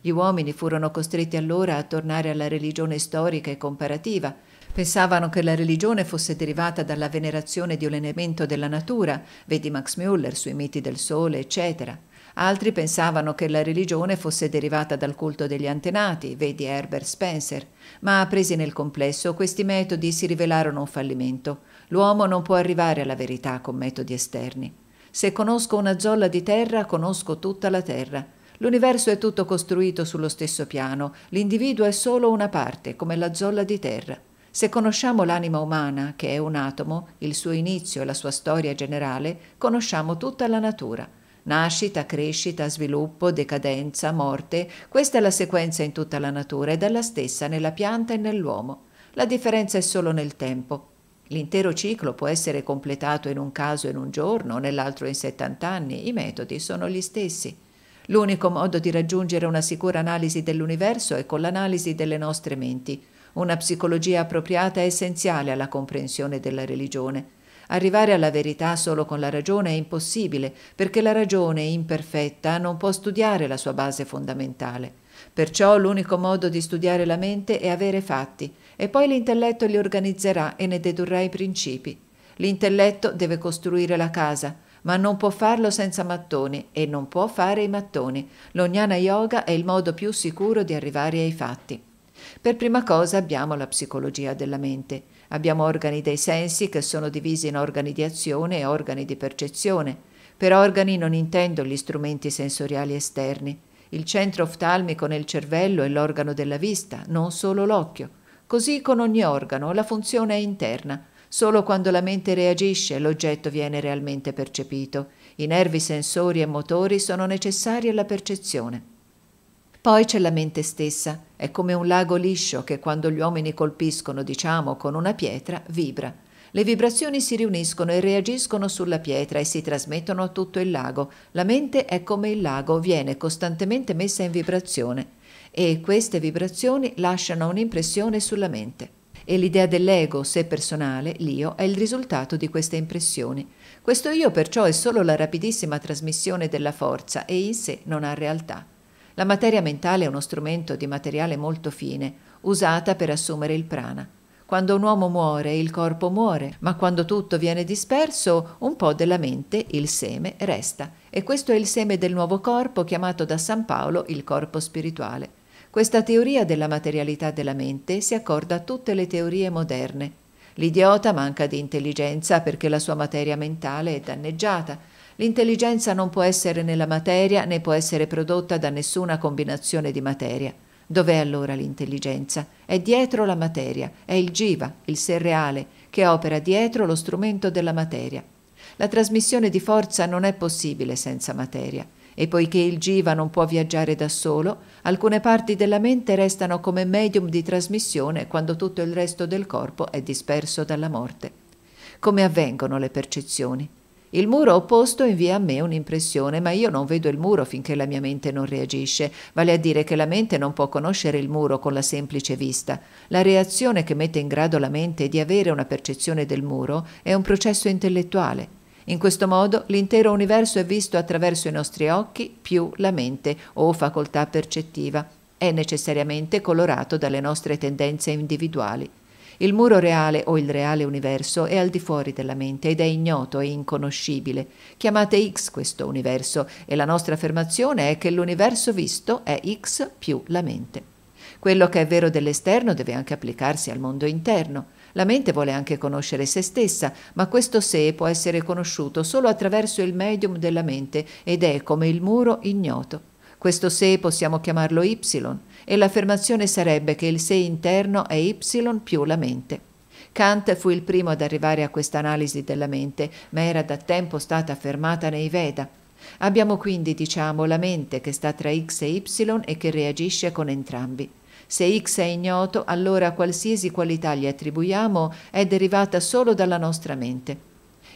Gli uomini furono costretti allora a tornare alla religione storica e comparativa, Pensavano che la religione fosse derivata dalla venerazione di un elemento della natura, vedi Max Müller sui miti del sole, eccetera. Altri pensavano che la religione fosse derivata dal culto degli antenati, vedi Herbert Spencer, ma presi nel complesso questi metodi si rivelarono un fallimento. L'uomo non può arrivare alla verità con metodi esterni. Se conosco una zolla di terra, conosco tutta la terra. L'universo è tutto costruito sullo stesso piano, l'individuo è solo una parte, come la zolla di terra. Se conosciamo l'anima umana, che è un atomo, il suo inizio e la sua storia generale, conosciamo tutta la natura. Nascita, crescita, sviluppo, decadenza, morte, questa è la sequenza in tutta la natura ed è la stessa nella pianta e nell'uomo. La differenza è solo nel tempo. L'intero ciclo può essere completato in un caso in un giorno, nell'altro in 70 anni, i metodi sono gli stessi. L'unico modo di raggiungere una sicura analisi dell'universo è con l'analisi delle nostre menti. Una psicologia appropriata è essenziale alla comprensione della religione. Arrivare alla verità solo con la ragione è impossibile, perché la ragione imperfetta non può studiare la sua base fondamentale. Perciò l'unico modo di studiare la mente è avere fatti, e poi l'intelletto li organizzerà e ne dedurrà i principi. L'intelletto deve costruire la casa, ma non può farlo senza mattoni e non può fare i mattoni. L'ognana yoga è il modo più sicuro di arrivare ai fatti. Per prima cosa abbiamo la psicologia della mente. Abbiamo organi dei sensi che sono divisi in organi di azione e organi di percezione. Per organi non intendo gli strumenti sensoriali esterni. Il centro oftalmico nel cervello è l'organo della vista, non solo l'occhio. Così con ogni organo la funzione è interna. Solo quando la mente reagisce l'oggetto viene realmente percepito. I nervi sensori e motori sono necessari alla percezione. Poi c'è la mente stessa, è come un lago liscio che quando gli uomini colpiscono, diciamo, con una pietra, vibra. Le vibrazioni si riuniscono e reagiscono sulla pietra e si trasmettono a tutto il lago. La mente è come il lago, viene costantemente messa in vibrazione e queste vibrazioni lasciano un'impressione sulla mente. E l'idea dell'ego, se personale, l'io, è il risultato di queste impressioni. Questo io perciò è solo la rapidissima trasmissione della forza e in sé non ha realtà. La materia mentale è uno strumento di materiale molto fine, usata per assumere il prana. Quando un uomo muore, il corpo muore, ma quando tutto viene disperso, un po' della mente, il seme, resta. E questo è il seme del nuovo corpo chiamato da San Paolo il corpo spirituale. Questa teoria della materialità della mente si accorda a tutte le teorie moderne. L'idiota manca di intelligenza perché la sua materia mentale è danneggiata L'intelligenza non può essere nella materia né può essere prodotta da nessuna combinazione di materia. Dov'è allora l'intelligenza? È dietro la materia, è il jiva, il reale, che opera dietro lo strumento della materia. La trasmissione di forza non è possibile senza materia e poiché il jiva non può viaggiare da solo, alcune parti della mente restano come medium di trasmissione quando tutto il resto del corpo è disperso dalla morte. Come avvengono le percezioni? Il muro opposto invia a me un'impressione, ma io non vedo il muro finché la mia mente non reagisce, vale a dire che la mente non può conoscere il muro con la semplice vista. La reazione che mette in grado la mente di avere una percezione del muro è un processo intellettuale. In questo modo l'intero universo è visto attraverso i nostri occhi più la mente o facoltà percettiva. È necessariamente colorato dalle nostre tendenze individuali. Il muro reale o il reale universo è al di fuori della mente ed è ignoto e inconoscibile. Chiamate X questo universo e la nostra affermazione è che l'universo visto è X più la mente. Quello che è vero dell'esterno deve anche applicarsi al mondo interno. La mente vuole anche conoscere se stessa, ma questo sé può essere conosciuto solo attraverso il medium della mente ed è come il muro ignoto. Questo sé possiamo chiamarlo Y, e l'affermazione sarebbe che il sé interno è y più la mente. Kant fu il primo ad arrivare a quest'analisi della mente, ma era da tempo stata affermata nei Veda. Abbiamo quindi, diciamo, la mente che sta tra x e y e che reagisce con entrambi. Se x è ignoto, allora qualsiasi qualità gli attribuiamo è derivata solo dalla nostra mente.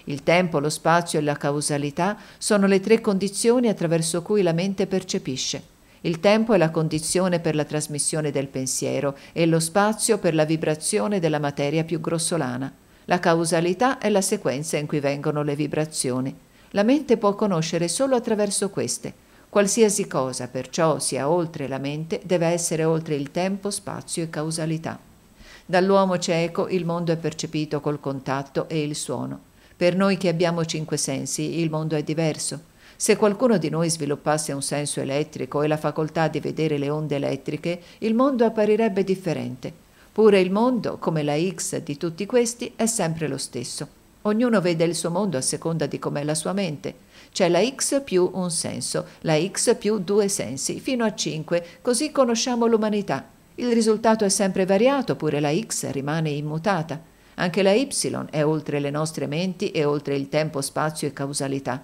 Il tempo, lo spazio e la causalità sono le tre condizioni attraverso cui la mente percepisce. Il tempo è la condizione per la trasmissione del pensiero e lo spazio per la vibrazione della materia più grossolana. La causalità è la sequenza in cui vengono le vibrazioni. La mente può conoscere solo attraverso queste. Qualsiasi cosa perciò sia oltre la mente deve essere oltre il tempo, spazio e causalità. Dall'uomo cieco il mondo è percepito col contatto e il suono. Per noi che abbiamo cinque sensi il mondo è diverso. Se qualcuno di noi sviluppasse un senso elettrico e la facoltà di vedere le onde elettriche, il mondo apparirebbe differente. Pure il mondo, come la X di tutti questi, è sempre lo stesso. Ognuno vede il suo mondo a seconda di com'è la sua mente. C'è la X più un senso, la X più due sensi, fino a cinque, così conosciamo l'umanità. Il risultato è sempre variato, pure la X rimane immutata. Anche la Y è oltre le nostre menti e oltre il tempo, spazio e causalità.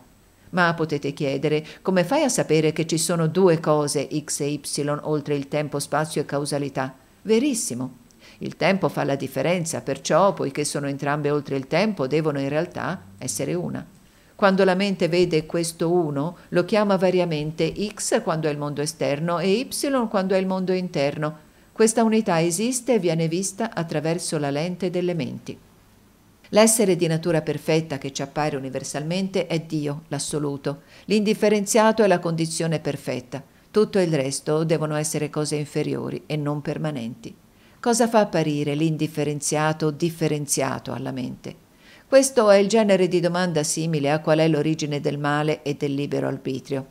Ma potete chiedere, come fai a sapere che ci sono due cose x e y oltre il tempo, spazio e causalità? Verissimo. Il tempo fa la differenza, perciò, poiché sono entrambe oltre il tempo, devono in realtà essere una. Quando la mente vede questo uno, lo chiama variamente x quando è il mondo esterno e y quando è il mondo interno. Questa unità esiste e viene vista attraverso la lente delle menti. L'essere di natura perfetta che ci appare universalmente è Dio, l'assoluto. L'indifferenziato è la condizione perfetta. Tutto il resto devono essere cose inferiori e non permanenti. Cosa fa apparire l'indifferenziato differenziato alla mente? Questo è il genere di domanda simile a qual è l'origine del male e del libero arbitrio.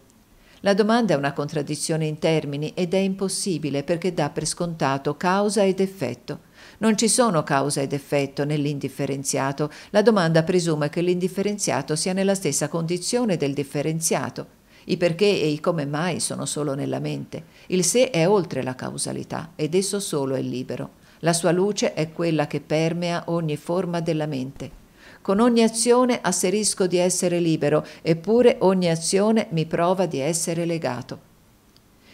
La domanda è una contraddizione in termini ed è impossibile perché dà per scontato causa ed effetto. Non ci sono causa ed effetto nell'indifferenziato. La domanda presume che l'indifferenziato sia nella stessa condizione del differenziato. I perché e i come mai sono solo nella mente. Il sé è oltre la causalità ed esso solo è libero. La sua luce è quella che permea ogni forma della mente. Con ogni azione asserisco di essere libero, eppure ogni azione mi prova di essere legato.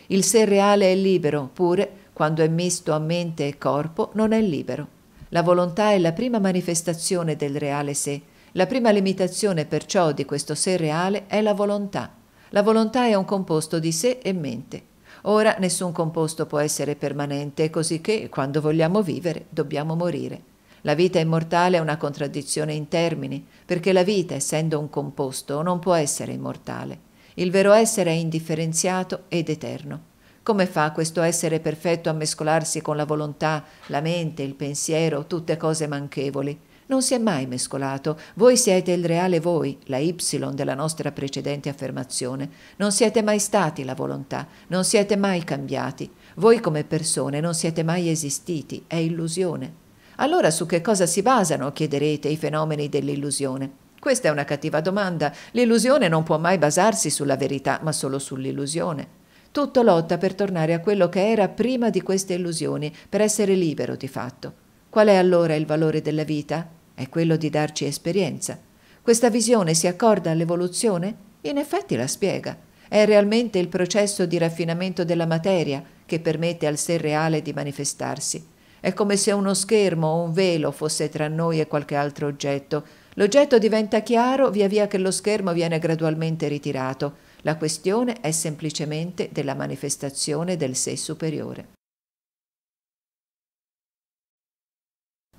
Il sé reale è libero, pure quando è misto a mente e corpo, non è libero. La volontà è la prima manifestazione del reale sé. La prima limitazione perciò di questo sé reale è la volontà. La volontà è un composto di sé e mente. Ora nessun composto può essere permanente, così che, quando vogliamo vivere, dobbiamo morire. La vita immortale è una contraddizione in termini, perché la vita, essendo un composto, non può essere immortale. Il vero essere è indifferenziato ed eterno. Come fa questo essere perfetto a mescolarsi con la volontà, la mente, il pensiero, tutte cose manchevoli? Non si è mai mescolato. Voi siete il reale voi, la Y della nostra precedente affermazione. Non siete mai stati la volontà, non siete mai cambiati. Voi come persone non siete mai esistiti, è illusione. Allora su che cosa si basano, chiederete, i fenomeni dell'illusione? Questa è una cattiva domanda. L'illusione non può mai basarsi sulla verità, ma solo sull'illusione. Tutto lotta per tornare a quello che era prima di queste illusioni, per essere libero di fatto. Qual è allora il valore della vita? È quello di darci esperienza. Questa visione si accorda all'evoluzione? In effetti la spiega. È realmente il processo di raffinamento della materia che permette al sé reale di manifestarsi. È come se uno schermo o un velo fosse tra noi e qualche altro oggetto. L'oggetto diventa chiaro via via che lo schermo viene gradualmente ritirato. La questione è semplicemente della manifestazione del sé superiore.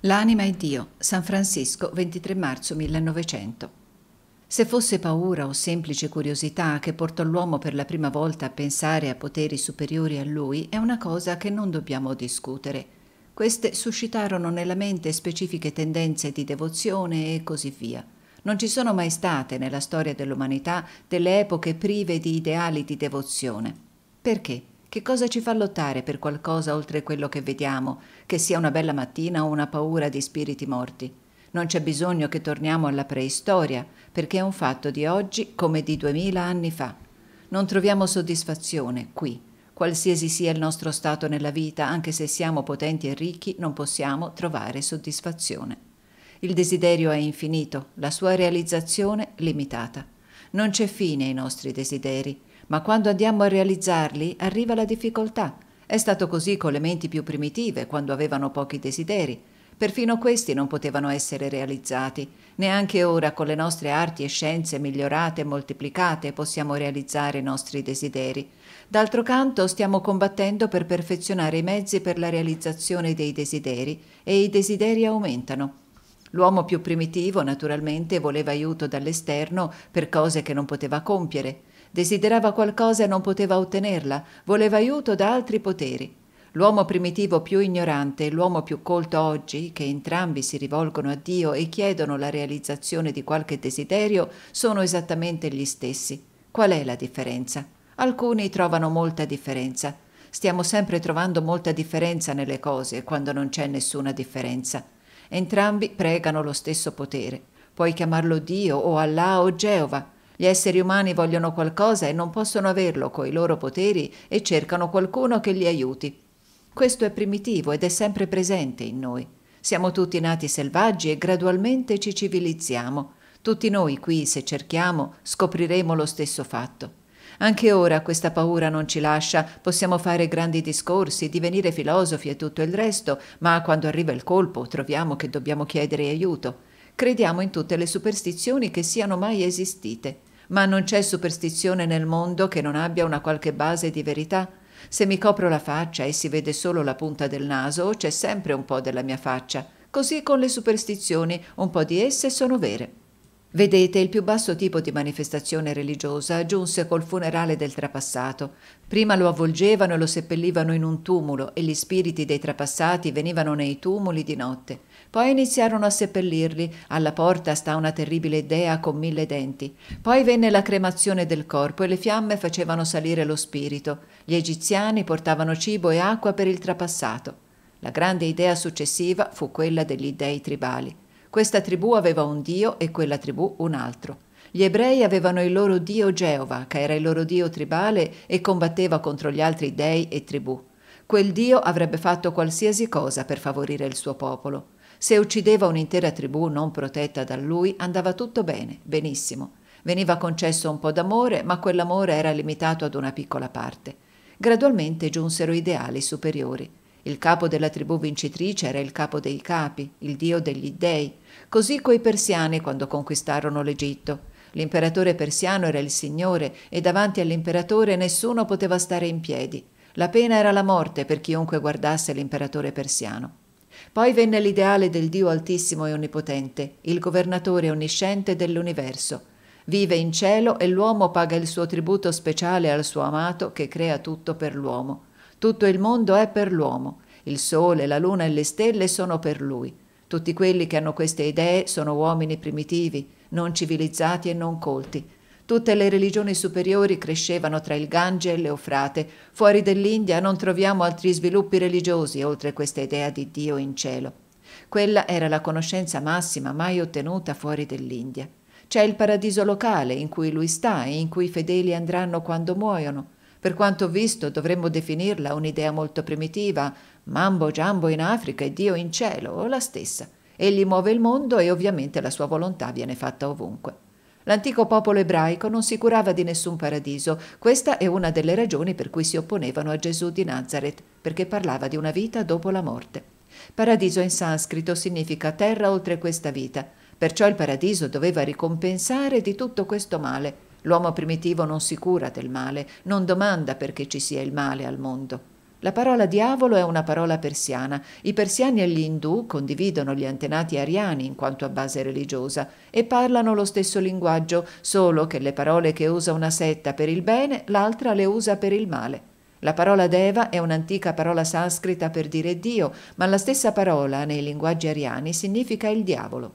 L'anima è Dio, San Francisco, 23 marzo 1900. Se fosse paura o semplice curiosità che portò l'uomo per la prima volta a pensare a poteri superiori a lui, è una cosa che non dobbiamo discutere. Queste suscitarono nella mente specifiche tendenze di devozione e così via non ci sono mai state nella storia dell'umanità delle epoche prive di ideali di devozione. Perché? Che cosa ci fa lottare per qualcosa oltre quello che vediamo, che sia una bella mattina o una paura di spiriti morti? Non c'è bisogno che torniamo alla preistoria, perché è un fatto di oggi come di duemila anni fa. Non troviamo soddisfazione qui. Qualsiasi sia il nostro stato nella vita, anche se siamo potenti e ricchi, non possiamo trovare soddisfazione. Il desiderio è infinito, la sua realizzazione limitata. Non c'è fine ai nostri desideri, ma quando andiamo a realizzarli arriva la difficoltà. È stato così con le menti più primitive, quando avevano pochi desideri. Perfino questi non potevano essere realizzati. Neanche ora, con le nostre arti e scienze migliorate e moltiplicate, possiamo realizzare i nostri desideri. D'altro canto, stiamo combattendo per perfezionare i mezzi per la realizzazione dei desideri e i desideri aumentano. L'uomo più primitivo, naturalmente, voleva aiuto dall'esterno per cose che non poteva compiere. Desiderava qualcosa e non poteva ottenerla, voleva aiuto da altri poteri. L'uomo primitivo più ignorante e l'uomo più colto oggi, che entrambi si rivolgono a Dio e chiedono la realizzazione di qualche desiderio, sono esattamente gli stessi. Qual è la differenza? Alcuni trovano molta differenza. Stiamo sempre trovando molta differenza nelle cose quando non c'è nessuna differenza. Entrambi pregano lo stesso potere. Puoi chiamarlo Dio o Allah o Geova. Gli esseri umani vogliono qualcosa e non possono averlo coi loro poteri e cercano qualcuno che li aiuti. Questo è primitivo ed è sempre presente in noi. Siamo tutti nati selvaggi e gradualmente ci civilizziamo. Tutti noi qui, se cerchiamo, scopriremo lo stesso fatto. Anche ora questa paura non ci lascia, possiamo fare grandi discorsi, divenire filosofi e tutto il resto, ma quando arriva il colpo troviamo che dobbiamo chiedere aiuto. Crediamo in tutte le superstizioni che siano mai esistite, ma non c'è superstizione nel mondo che non abbia una qualche base di verità. Se mi copro la faccia e si vede solo la punta del naso, c'è sempre un po' della mia faccia. Così con le superstizioni, un po' di esse sono vere. Vedete, il più basso tipo di manifestazione religiosa giunse col funerale del trapassato. Prima lo avvolgevano e lo seppellivano in un tumulo e gli spiriti dei trapassati venivano nei tumuli di notte. Poi iniziarono a seppellirli. Alla porta sta una terribile dea con mille denti. Poi venne la cremazione del corpo e le fiamme facevano salire lo spirito. Gli egiziani portavano cibo e acqua per il trapassato. La grande idea successiva fu quella degli dei tribali. Questa tribù aveva un dio e quella tribù un altro. Gli ebrei avevano il loro dio Geova, che era il loro dio tribale e combatteva contro gli altri dei e tribù. Quel dio avrebbe fatto qualsiasi cosa per favorire il suo popolo. Se uccideva un'intera tribù non protetta da lui, andava tutto bene, benissimo. Veniva concesso un po' d'amore, ma quell'amore era limitato ad una piccola parte. Gradualmente giunsero ideali superiori. Il capo della tribù vincitrice era il capo dei capi, il dio degli dei, Così coi persiani quando conquistarono l'Egitto. L'imperatore persiano era il Signore e davanti all'imperatore nessuno poteva stare in piedi. La pena era la morte per chiunque guardasse l'imperatore persiano. Poi venne l'ideale del Dio altissimo e onnipotente, il governatore onnisciente dell'universo. Vive in cielo e l'uomo paga il suo tributo speciale al suo amato che crea tutto per l'uomo. Tutto il mondo è per l'uomo. Il sole, la luna e le stelle sono per lui. Tutti quelli che hanno queste idee sono uomini primitivi, non civilizzati e non colti. Tutte le religioni superiori crescevano tra il Gange e l'Eufrate. Fuori dell'India non troviamo altri sviluppi religiosi oltre questa idea di Dio in cielo. Quella era la conoscenza massima mai ottenuta fuori dell'India. C'è il paradiso locale in cui lui sta e in cui i fedeli andranno quando muoiono. Per quanto visto dovremmo definirla un'idea molto primitiva, Mambo Giambo in Africa e Dio in cielo, o la stessa. Egli muove il mondo e ovviamente la sua volontà viene fatta ovunque. L'antico popolo ebraico non si curava di nessun paradiso, questa è una delle ragioni per cui si opponevano a Gesù di Nazareth, perché parlava di una vita dopo la morte. Paradiso in sanscrito significa terra oltre questa vita, perciò il paradiso doveva ricompensare di tutto questo male. L'uomo primitivo non si cura del male, non domanda perché ci sia il male al mondo. La parola diavolo è una parola persiana. I persiani e gli indù condividono gli antenati ariani in quanto a base religiosa e parlano lo stesso linguaggio, solo che le parole che usa una setta per il bene, l'altra le usa per il male. La parola deva è un'antica parola sanscrita per dire Dio, ma la stessa parola nei linguaggi ariani significa il diavolo.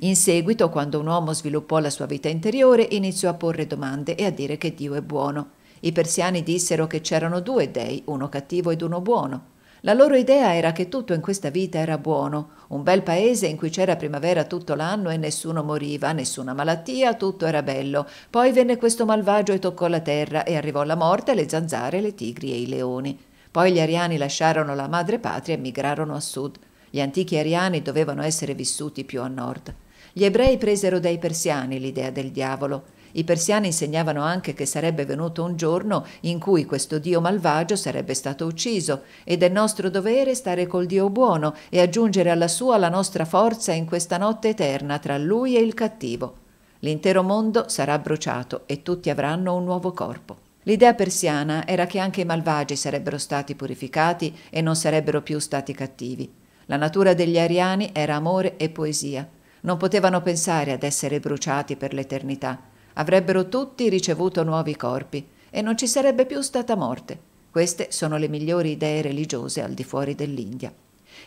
In seguito, quando un uomo sviluppò la sua vita interiore, iniziò a porre domande e a dire che Dio è buono. I persiani dissero che c'erano due dei, uno cattivo ed uno buono. La loro idea era che tutto in questa vita era buono, un bel paese in cui c'era primavera tutto l'anno e nessuno moriva, nessuna malattia, tutto era bello. Poi venne questo malvagio e toccò la terra e arrivò la morte, le zanzare, le tigri e i leoni. Poi gli ariani lasciarono la madre patria e migrarono a sud. Gli antichi ariani dovevano essere vissuti più a nord. Gli ebrei presero dai persiani l'idea del diavolo. I persiani insegnavano anche che sarebbe venuto un giorno in cui questo dio malvagio sarebbe stato ucciso ed è nostro dovere stare col dio buono e aggiungere alla sua la nostra forza in questa notte eterna tra lui e il cattivo. L'intero mondo sarà bruciato e tutti avranno un nuovo corpo. L'idea persiana era che anche i malvagi sarebbero stati purificati e non sarebbero più stati cattivi. La natura degli ariani era amore e poesia. Non potevano pensare ad essere bruciati per l'eternità. Avrebbero tutti ricevuto nuovi corpi e non ci sarebbe più stata morte. Queste sono le migliori idee religiose al di fuori dell'India.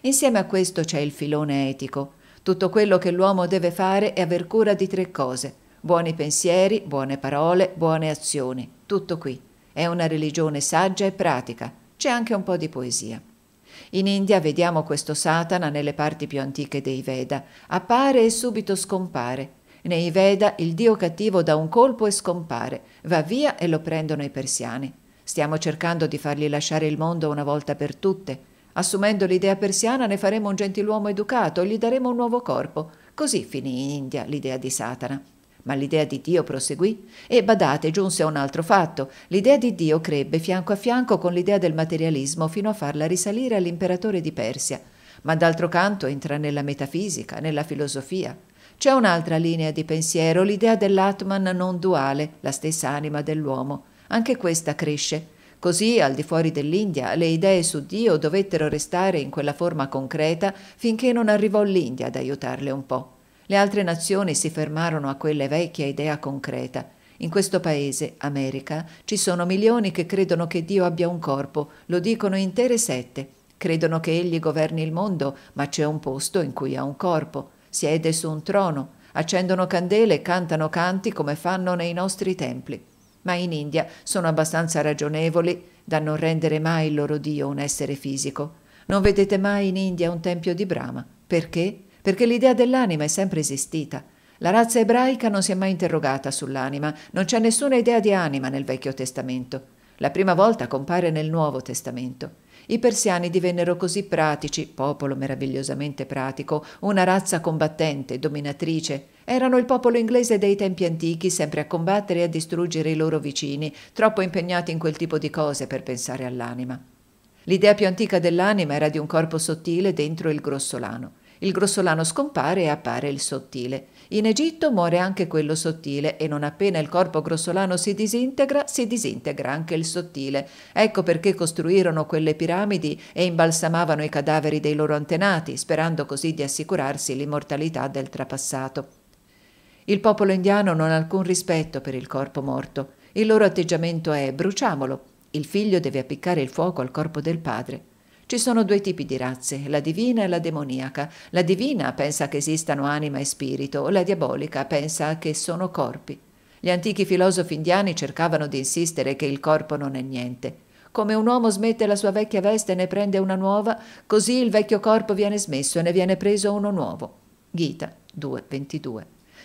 Insieme a questo c'è il filone etico. Tutto quello che l'uomo deve fare è aver cura di tre cose. Buoni pensieri, buone parole, buone azioni. Tutto qui. È una religione saggia e pratica. C'è anche un po' di poesia. In India vediamo questo Satana nelle parti più antiche dei Veda. Appare e subito scompare. Nei Veda il dio cattivo dà un colpo e scompare, va via e lo prendono i persiani. Stiamo cercando di fargli lasciare il mondo una volta per tutte. Assumendo l'idea persiana ne faremo un gentiluomo educato, e gli daremo un nuovo corpo. Così finì in India l'idea di Satana. Ma l'idea di Dio proseguì e badate giunse a un altro fatto. L'idea di Dio crebbe fianco a fianco con l'idea del materialismo fino a farla risalire all'imperatore di Persia. Ma d'altro canto entra nella metafisica, nella filosofia. C'è un'altra linea di pensiero, l'idea dell'Atman non duale, la stessa anima dell'uomo. Anche questa cresce. Così, al di fuori dell'India, le idee su Dio dovettero restare in quella forma concreta finché non arrivò l'India ad aiutarle un po'. Le altre nazioni si fermarono a quella vecchia idea concreta. In questo paese, America, ci sono milioni che credono che Dio abbia un corpo, lo dicono intere sette. Credono che Egli governi il mondo, ma c'è un posto in cui ha un corpo siede su un trono, accendono candele e cantano canti come fanno nei nostri templi. Ma in India sono abbastanza ragionevoli da non rendere mai il loro Dio un essere fisico. Non vedete mai in India un tempio di Brahma. Perché? Perché l'idea dell'anima è sempre esistita. La razza ebraica non si è mai interrogata sull'anima, non c'è nessuna idea di anima nel Vecchio Testamento. La prima volta compare nel Nuovo Testamento. I persiani divennero così pratici, popolo meravigliosamente pratico, una razza combattente, dominatrice. Erano il popolo inglese dei tempi antichi, sempre a combattere e a distruggere i loro vicini, troppo impegnati in quel tipo di cose per pensare all'anima. L'idea più antica dell'anima era di un corpo sottile dentro il grossolano. Il grossolano scompare e appare il sottile. In Egitto muore anche quello sottile e non appena il corpo grossolano si disintegra, si disintegra anche il sottile. Ecco perché costruirono quelle piramidi e imbalsamavano i cadaveri dei loro antenati, sperando così di assicurarsi l'immortalità del trapassato. Il popolo indiano non ha alcun rispetto per il corpo morto. Il loro atteggiamento è bruciamolo. Il figlio deve appiccare il fuoco al corpo del padre. Ci sono due tipi di razze, la divina e la demoniaca. La divina pensa che esistano anima e spirito, la diabolica pensa che sono corpi. Gli antichi filosofi indiani cercavano di insistere che il corpo non è niente. Come un uomo smette la sua vecchia veste e ne prende una nuova, così il vecchio corpo viene smesso e ne viene preso uno nuovo. Gita 2.22.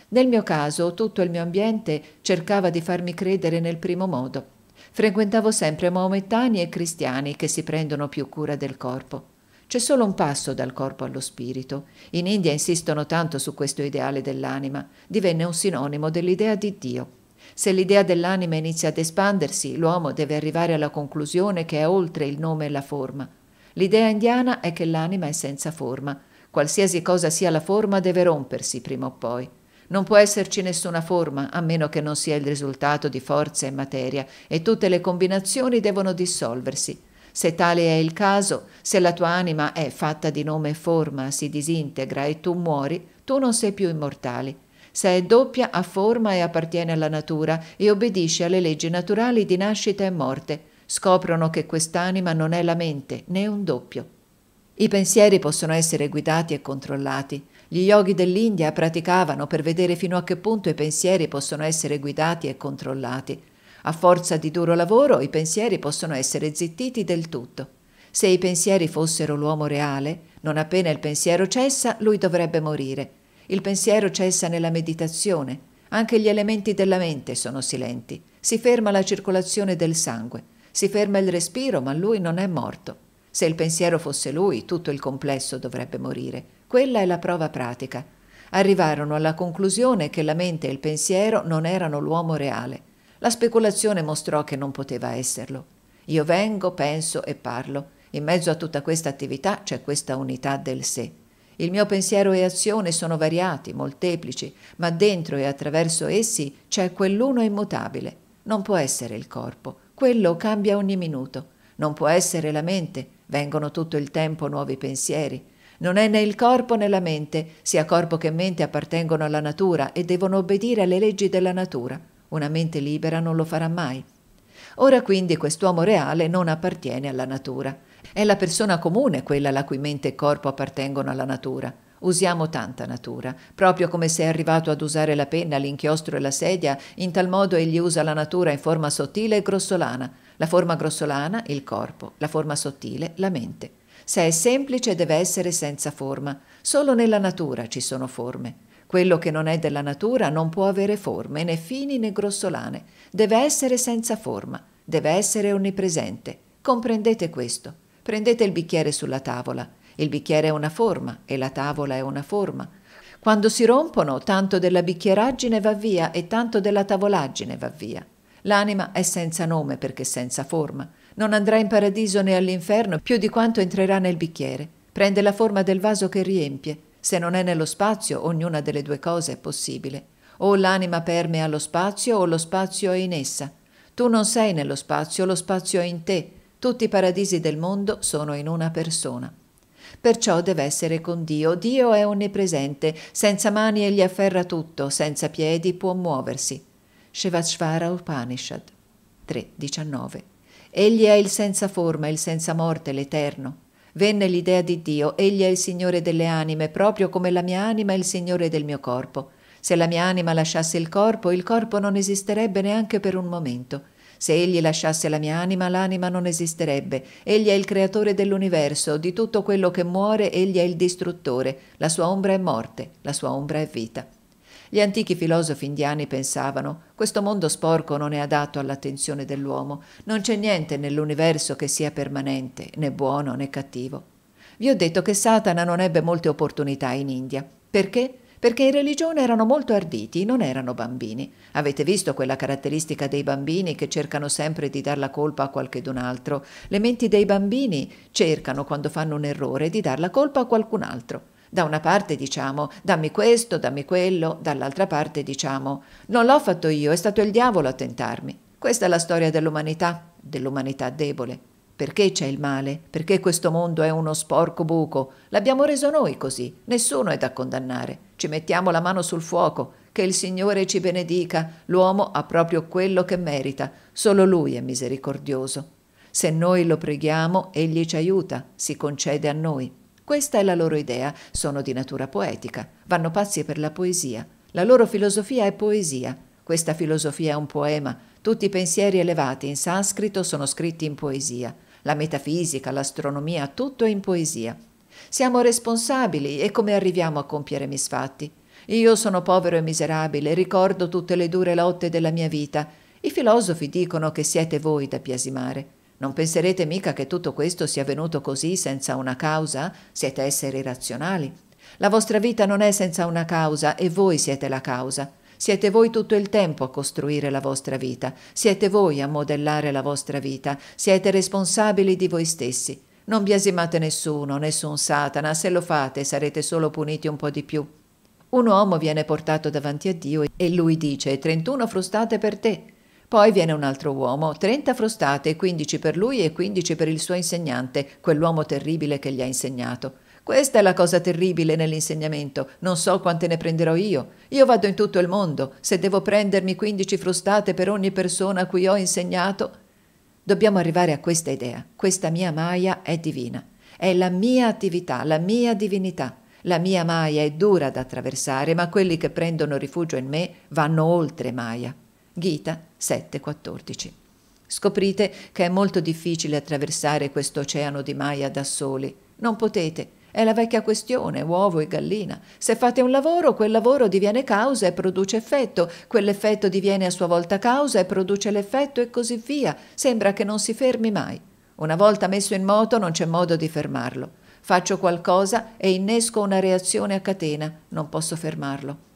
Nel mio caso tutto il mio ambiente cercava di farmi credere nel primo modo frequentavo sempre maomettani e cristiani che si prendono più cura del corpo. C'è solo un passo dal corpo allo spirito. In India insistono tanto su questo ideale dell'anima, divenne un sinonimo dell'idea di Dio. Se l'idea dell'anima inizia ad espandersi, l'uomo deve arrivare alla conclusione che è oltre il nome e la forma. L'idea indiana è che l'anima è senza forma. Qualsiasi cosa sia la forma deve rompersi prima o poi. Non può esserci nessuna forma, a meno che non sia il risultato di forza e materia, e tutte le combinazioni devono dissolversi. Se tale è il caso, se la tua anima è fatta di nome e forma, si disintegra e tu muori, tu non sei più immortale. Se è doppia, ha forma e appartiene alla natura e obbedisce alle leggi naturali di nascita e morte. Scoprono che quest'anima non è la mente, né un doppio. I pensieri possono essere guidati e controllati. Gli yogi dell'India praticavano per vedere fino a che punto i pensieri possono essere guidati e controllati. A forza di duro lavoro i pensieri possono essere zittiti del tutto. Se i pensieri fossero l'uomo reale, non appena il pensiero cessa, lui dovrebbe morire. Il pensiero cessa nella meditazione. Anche gli elementi della mente sono silenti. Si ferma la circolazione del sangue. Si ferma il respiro, ma lui non è morto. Se il pensiero fosse lui, tutto il complesso dovrebbe morire. Quella è la prova pratica. Arrivarono alla conclusione che la mente e il pensiero non erano l'uomo reale. La speculazione mostrò che non poteva esserlo. Io vengo, penso e parlo. In mezzo a tutta questa attività c'è questa unità del sé. Il mio pensiero e azione sono variati, molteplici, ma dentro e attraverso essi c'è quell'uno immutabile. Non può essere il corpo, quello cambia ogni minuto. Non può essere la mente, vengono tutto il tempo nuovi pensieri. Non è né il corpo né la mente, sia corpo che mente appartengono alla natura e devono obbedire alle leggi della natura. Una mente libera non lo farà mai. Ora quindi quest'uomo reale non appartiene alla natura. È la persona comune quella la cui mente e corpo appartengono alla natura. Usiamo tanta natura, proprio come se è arrivato ad usare la penna, l'inchiostro e la sedia, in tal modo egli usa la natura in forma sottile e grossolana. La forma grossolana, il corpo, la forma sottile, la mente. Se è semplice deve essere senza forma. Solo nella natura ci sono forme. Quello che non è della natura non può avere forme, né fini né grossolane. Deve essere senza forma, deve essere onnipresente. Comprendete questo. Prendete il bicchiere sulla tavola. Il bicchiere è una forma e la tavola è una forma. Quando si rompono, tanto della bicchieraggine va via e tanto della tavolaggine va via. L'anima è senza nome perché senza forma. Non andrà in paradiso né all'inferno più di quanto entrerà nel bicchiere. Prende la forma del vaso che riempie. Se non è nello spazio, ognuna delle due cose è possibile. O l'anima permea lo spazio o lo spazio è in essa. Tu non sei nello spazio, lo spazio è in te. Tutti i paradisi del mondo sono in una persona. Perciò deve essere con Dio. Dio è onnipresente, senza mani egli afferra tutto, senza piedi può muoversi. Shivashvara Upanishad 3.19 Egli è il senza forma, il senza morte, l'eterno. Venne l'idea di Dio, egli è il Signore delle anime, proprio come la mia anima è il Signore del mio corpo. Se la mia anima lasciasse il corpo, il corpo non esisterebbe neanche per un momento. Se egli lasciasse la mia anima, l'anima non esisterebbe. Egli è il creatore dell'universo, di tutto quello che muore, egli è il distruttore. La sua ombra è morte, la sua ombra è vita. Gli antichi filosofi indiani pensavano questo mondo sporco non è adatto all'attenzione dell'uomo, non c'è niente nell'universo che sia permanente, né buono né cattivo. Vi ho detto che Satana non ebbe molte opportunità in India. Perché? perché in religione erano molto arditi, non erano bambini. Avete visto quella caratteristica dei bambini che cercano sempre di dar la colpa a qualchedun altro? Le menti dei bambini cercano, quando fanno un errore, di dar la colpa a qualcun altro. Da una parte diciamo dammi questo, dammi quello, dall'altra parte diciamo non l'ho fatto io, è stato il diavolo a tentarmi. Questa è la storia dell'umanità, dell'umanità debole. Perché c'è il male? Perché questo mondo è uno sporco buco? L'abbiamo reso noi così, nessuno è da condannare. Ci mettiamo la mano sul fuoco, che il Signore ci benedica, l'uomo ha proprio quello che merita, solo Lui è misericordioso. Se noi lo preghiamo, Egli ci aiuta, si concede a noi. Questa è la loro idea, sono di natura poetica, vanno pazzi per la poesia. La loro filosofia è poesia, questa filosofia è un poema, tutti i pensieri elevati in sanscrito sono scritti in poesia, la metafisica, l'astronomia, tutto è in poesia. Siamo responsabili e come arriviamo a compiere misfatti? Io sono povero e miserabile, ricordo tutte le dure lotte della mia vita. I filosofi dicono che siete voi da biasimare. Non penserete mica che tutto questo sia venuto così senza una causa? Siete esseri razionali. La vostra vita non è senza una causa e voi siete la causa. Siete voi tutto il tempo a costruire la vostra vita, siete voi a modellare la vostra vita, siete responsabili di voi stessi. Non biasimate nessuno, nessun Satana, se lo fate sarete solo puniti un po' di più. Un uomo viene portato davanti a Dio e lui dice 31 frustate per te, poi viene un altro uomo, 30 frustate, 15 per lui e 15 per il suo insegnante, quell'uomo terribile che gli ha insegnato. Questa è la cosa terribile nell'insegnamento, non so quante ne prenderò io. Io vado in tutto il mondo, se devo prendermi 15 frustate per ogni persona a cui ho insegnato. Dobbiamo arrivare a questa idea, questa mia Maya è divina, è la mia attività, la mia divinità. La mia Maya è dura da attraversare, ma quelli che prendono rifugio in me vanno oltre Maya. Gita 7:14. Scoprite che è molto difficile attraversare questo oceano di Maya da soli. Non potete. È la vecchia questione, uovo e gallina. Se fate un lavoro, quel lavoro diviene causa e produce effetto, quell'effetto diviene a sua volta causa e produce l'effetto e così via. Sembra che non si fermi mai. Una volta messo in moto non c'è modo di fermarlo. Faccio qualcosa e innesco una reazione a catena, non posso fermarlo.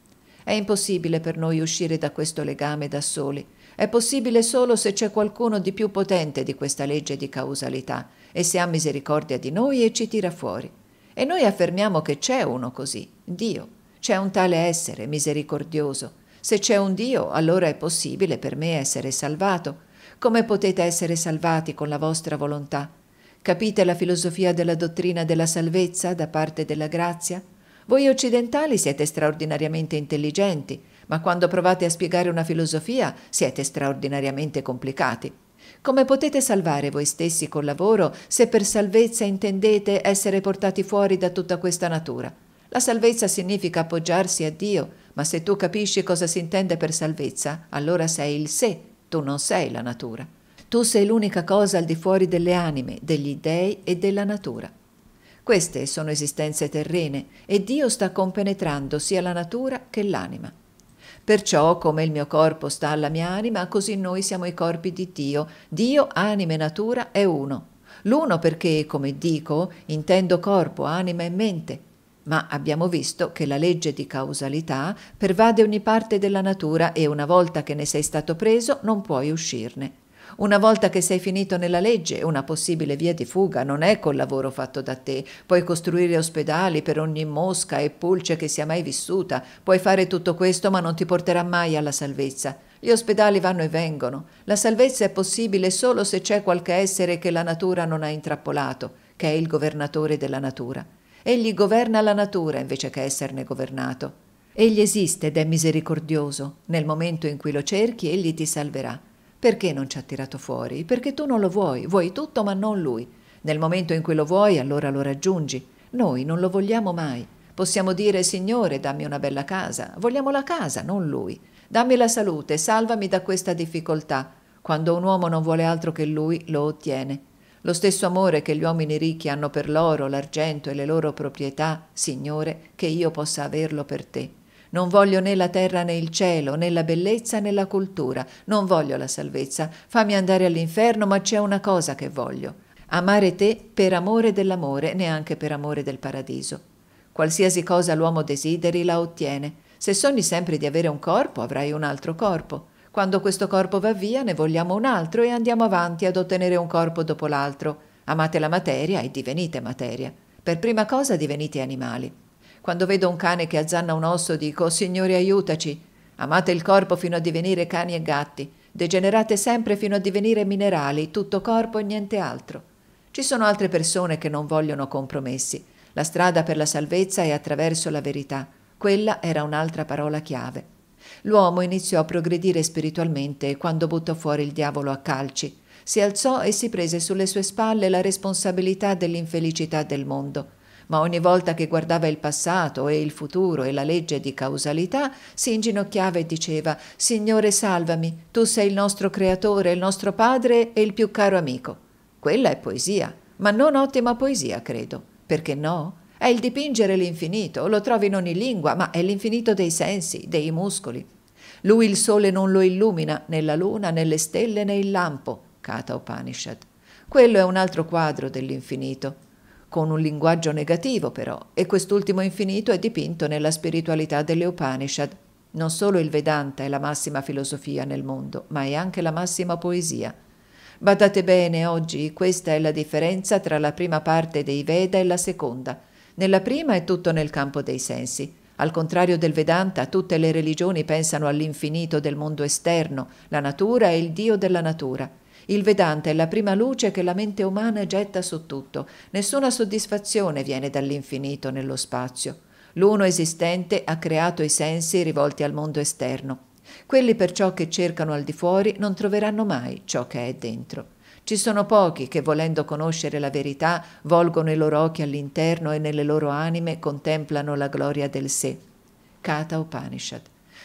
È impossibile per noi uscire da questo legame da soli. È possibile solo se c'è qualcuno di più potente di questa legge di causalità e se ha misericordia di noi e ci tira fuori. E noi affermiamo che c'è uno così, Dio. C'è un tale essere misericordioso. Se c'è un Dio, allora è possibile per me essere salvato. Come potete essere salvati con la vostra volontà? Capite la filosofia della dottrina della salvezza da parte della grazia? Voi occidentali siete straordinariamente intelligenti, ma quando provate a spiegare una filosofia siete straordinariamente complicati. Come potete salvare voi stessi col lavoro se per salvezza intendete essere portati fuori da tutta questa natura? La salvezza significa appoggiarsi a Dio, ma se tu capisci cosa si intende per salvezza, allora sei il sé, tu non sei la natura. Tu sei l'unica cosa al di fuori delle anime, degli dei e della natura. Queste sono esistenze terrene e Dio sta compenetrando sia la natura che l'anima. Perciò, come il mio corpo sta alla mia anima, così noi siamo i corpi di Dio. Dio, anima e natura è uno. L'uno perché, come dico, intendo corpo, anima e mente. Ma abbiamo visto che la legge di causalità pervade ogni parte della natura e una volta che ne sei stato preso non puoi uscirne. Una volta che sei finito nella legge, una possibile via di fuga non è col lavoro fatto da te. Puoi costruire ospedali per ogni mosca e pulce che sia mai vissuta. Puoi fare tutto questo, ma non ti porterà mai alla salvezza. Gli ospedali vanno e vengono. La salvezza è possibile solo se c'è qualche essere che la natura non ha intrappolato, che è il governatore della natura. Egli governa la natura invece che esserne governato. Egli esiste ed è misericordioso. Nel momento in cui lo cerchi, egli ti salverà. Perché non ci ha tirato fuori? Perché tu non lo vuoi, vuoi tutto ma non lui. Nel momento in cui lo vuoi, allora lo raggiungi. Noi non lo vogliamo mai. Possiamo dire, Signore, dammi una bella casa. Vogliamo la casa, non lui. Dammi la salute, salvami da questa difficoltà. Quando un uomo non vuole altro che lui, lo ottiene. Lo stesso amore che gli uomini ricchi hanno per l'oro, l'argento e le loro proprietà, Signore, che io possa averlo per te. Non voglio né la terra né il cielo, né la bellezza né la cultura, non voglio la salvezza. Fammi andare all'inferno, ma c'è una cosa che voglio. Amare te per amore dell'amore, neanche per amore del paradiso. Qualsiasi cosa l'uomo desideri la ottiene. Se sogni sempre di avere un corpo, avrai un altro corpo. Quando questo corpo va via, ne vogliamo un altro e andiamo avanti ad ottenere un corpo dopo l'altro. Amate la materia e divenite materia. Per prima cosa divenite animali. Quando vedo un cane che azzanna un osso dico, Signore aiutaci. Amate il corpo fino a divenire cani e gatti. Degenerate sempre fino a divenire minerali, tutto corpo e niente altro. Ci sono altre persone che non vogliono compromessi. La strada per la salvezza è attraverso la verità. Quella era un'altra parola chiave. L'uomo iniziò a progredire spiritualmente quando buttò fuori il diavolo a calci. Si alzò e si prese sulle sue spalle la responsabilità dell'infelicità del mondo ma ogni volta che guardava il passato e il futuro e la legge di causalità, si inginocchiava e diceva Signore salvami, tu sei il nostro creatore, il nostro padre e il più caro amico. Quella è poesia, ma non ottima poesia, credo. Perché no? È il dipingere l'infinito, lo trovi in ogni lingua, ma è l'infinito dei sensi, dei muscoli. Lui il sole non lo illumina, né la luna, né le stelle, né il lampo. Kata Upanishad. Quello è un altro quadro dell'infinito con un linguaggio negativo però, e quest'ultimo infinito è dipinto nella spiritualità delle Upanishad. Non solo il Vedanta è la massima filosofia nel mondo, ma è anche la massima poesia. Badate bene, oggi questa è la differenza tra la prima parte dei Veda e la seconda. Nella prima è tutto nel campo dei sensi. Al contrario del Vedanta, tutte le religioni pensano all'infinito del mondo esterno, la natura e il Dio della natura. Il Vedanta è la prima luce che la mente umana getta su tutto. Nessuna soddisfazione viene dall'infinito nello spazio. L'uno esistente ha creato i sensi rivolti al mondo esterno. Quelli perciò che cercano al di fuori non troveranno mai ciò che è dentro. Ci sono pochi che, volendo conoscere la verità, volgono i loro occhi all'interno e nelle loro anime contemplano la gloria del sé. Kata Upanishad.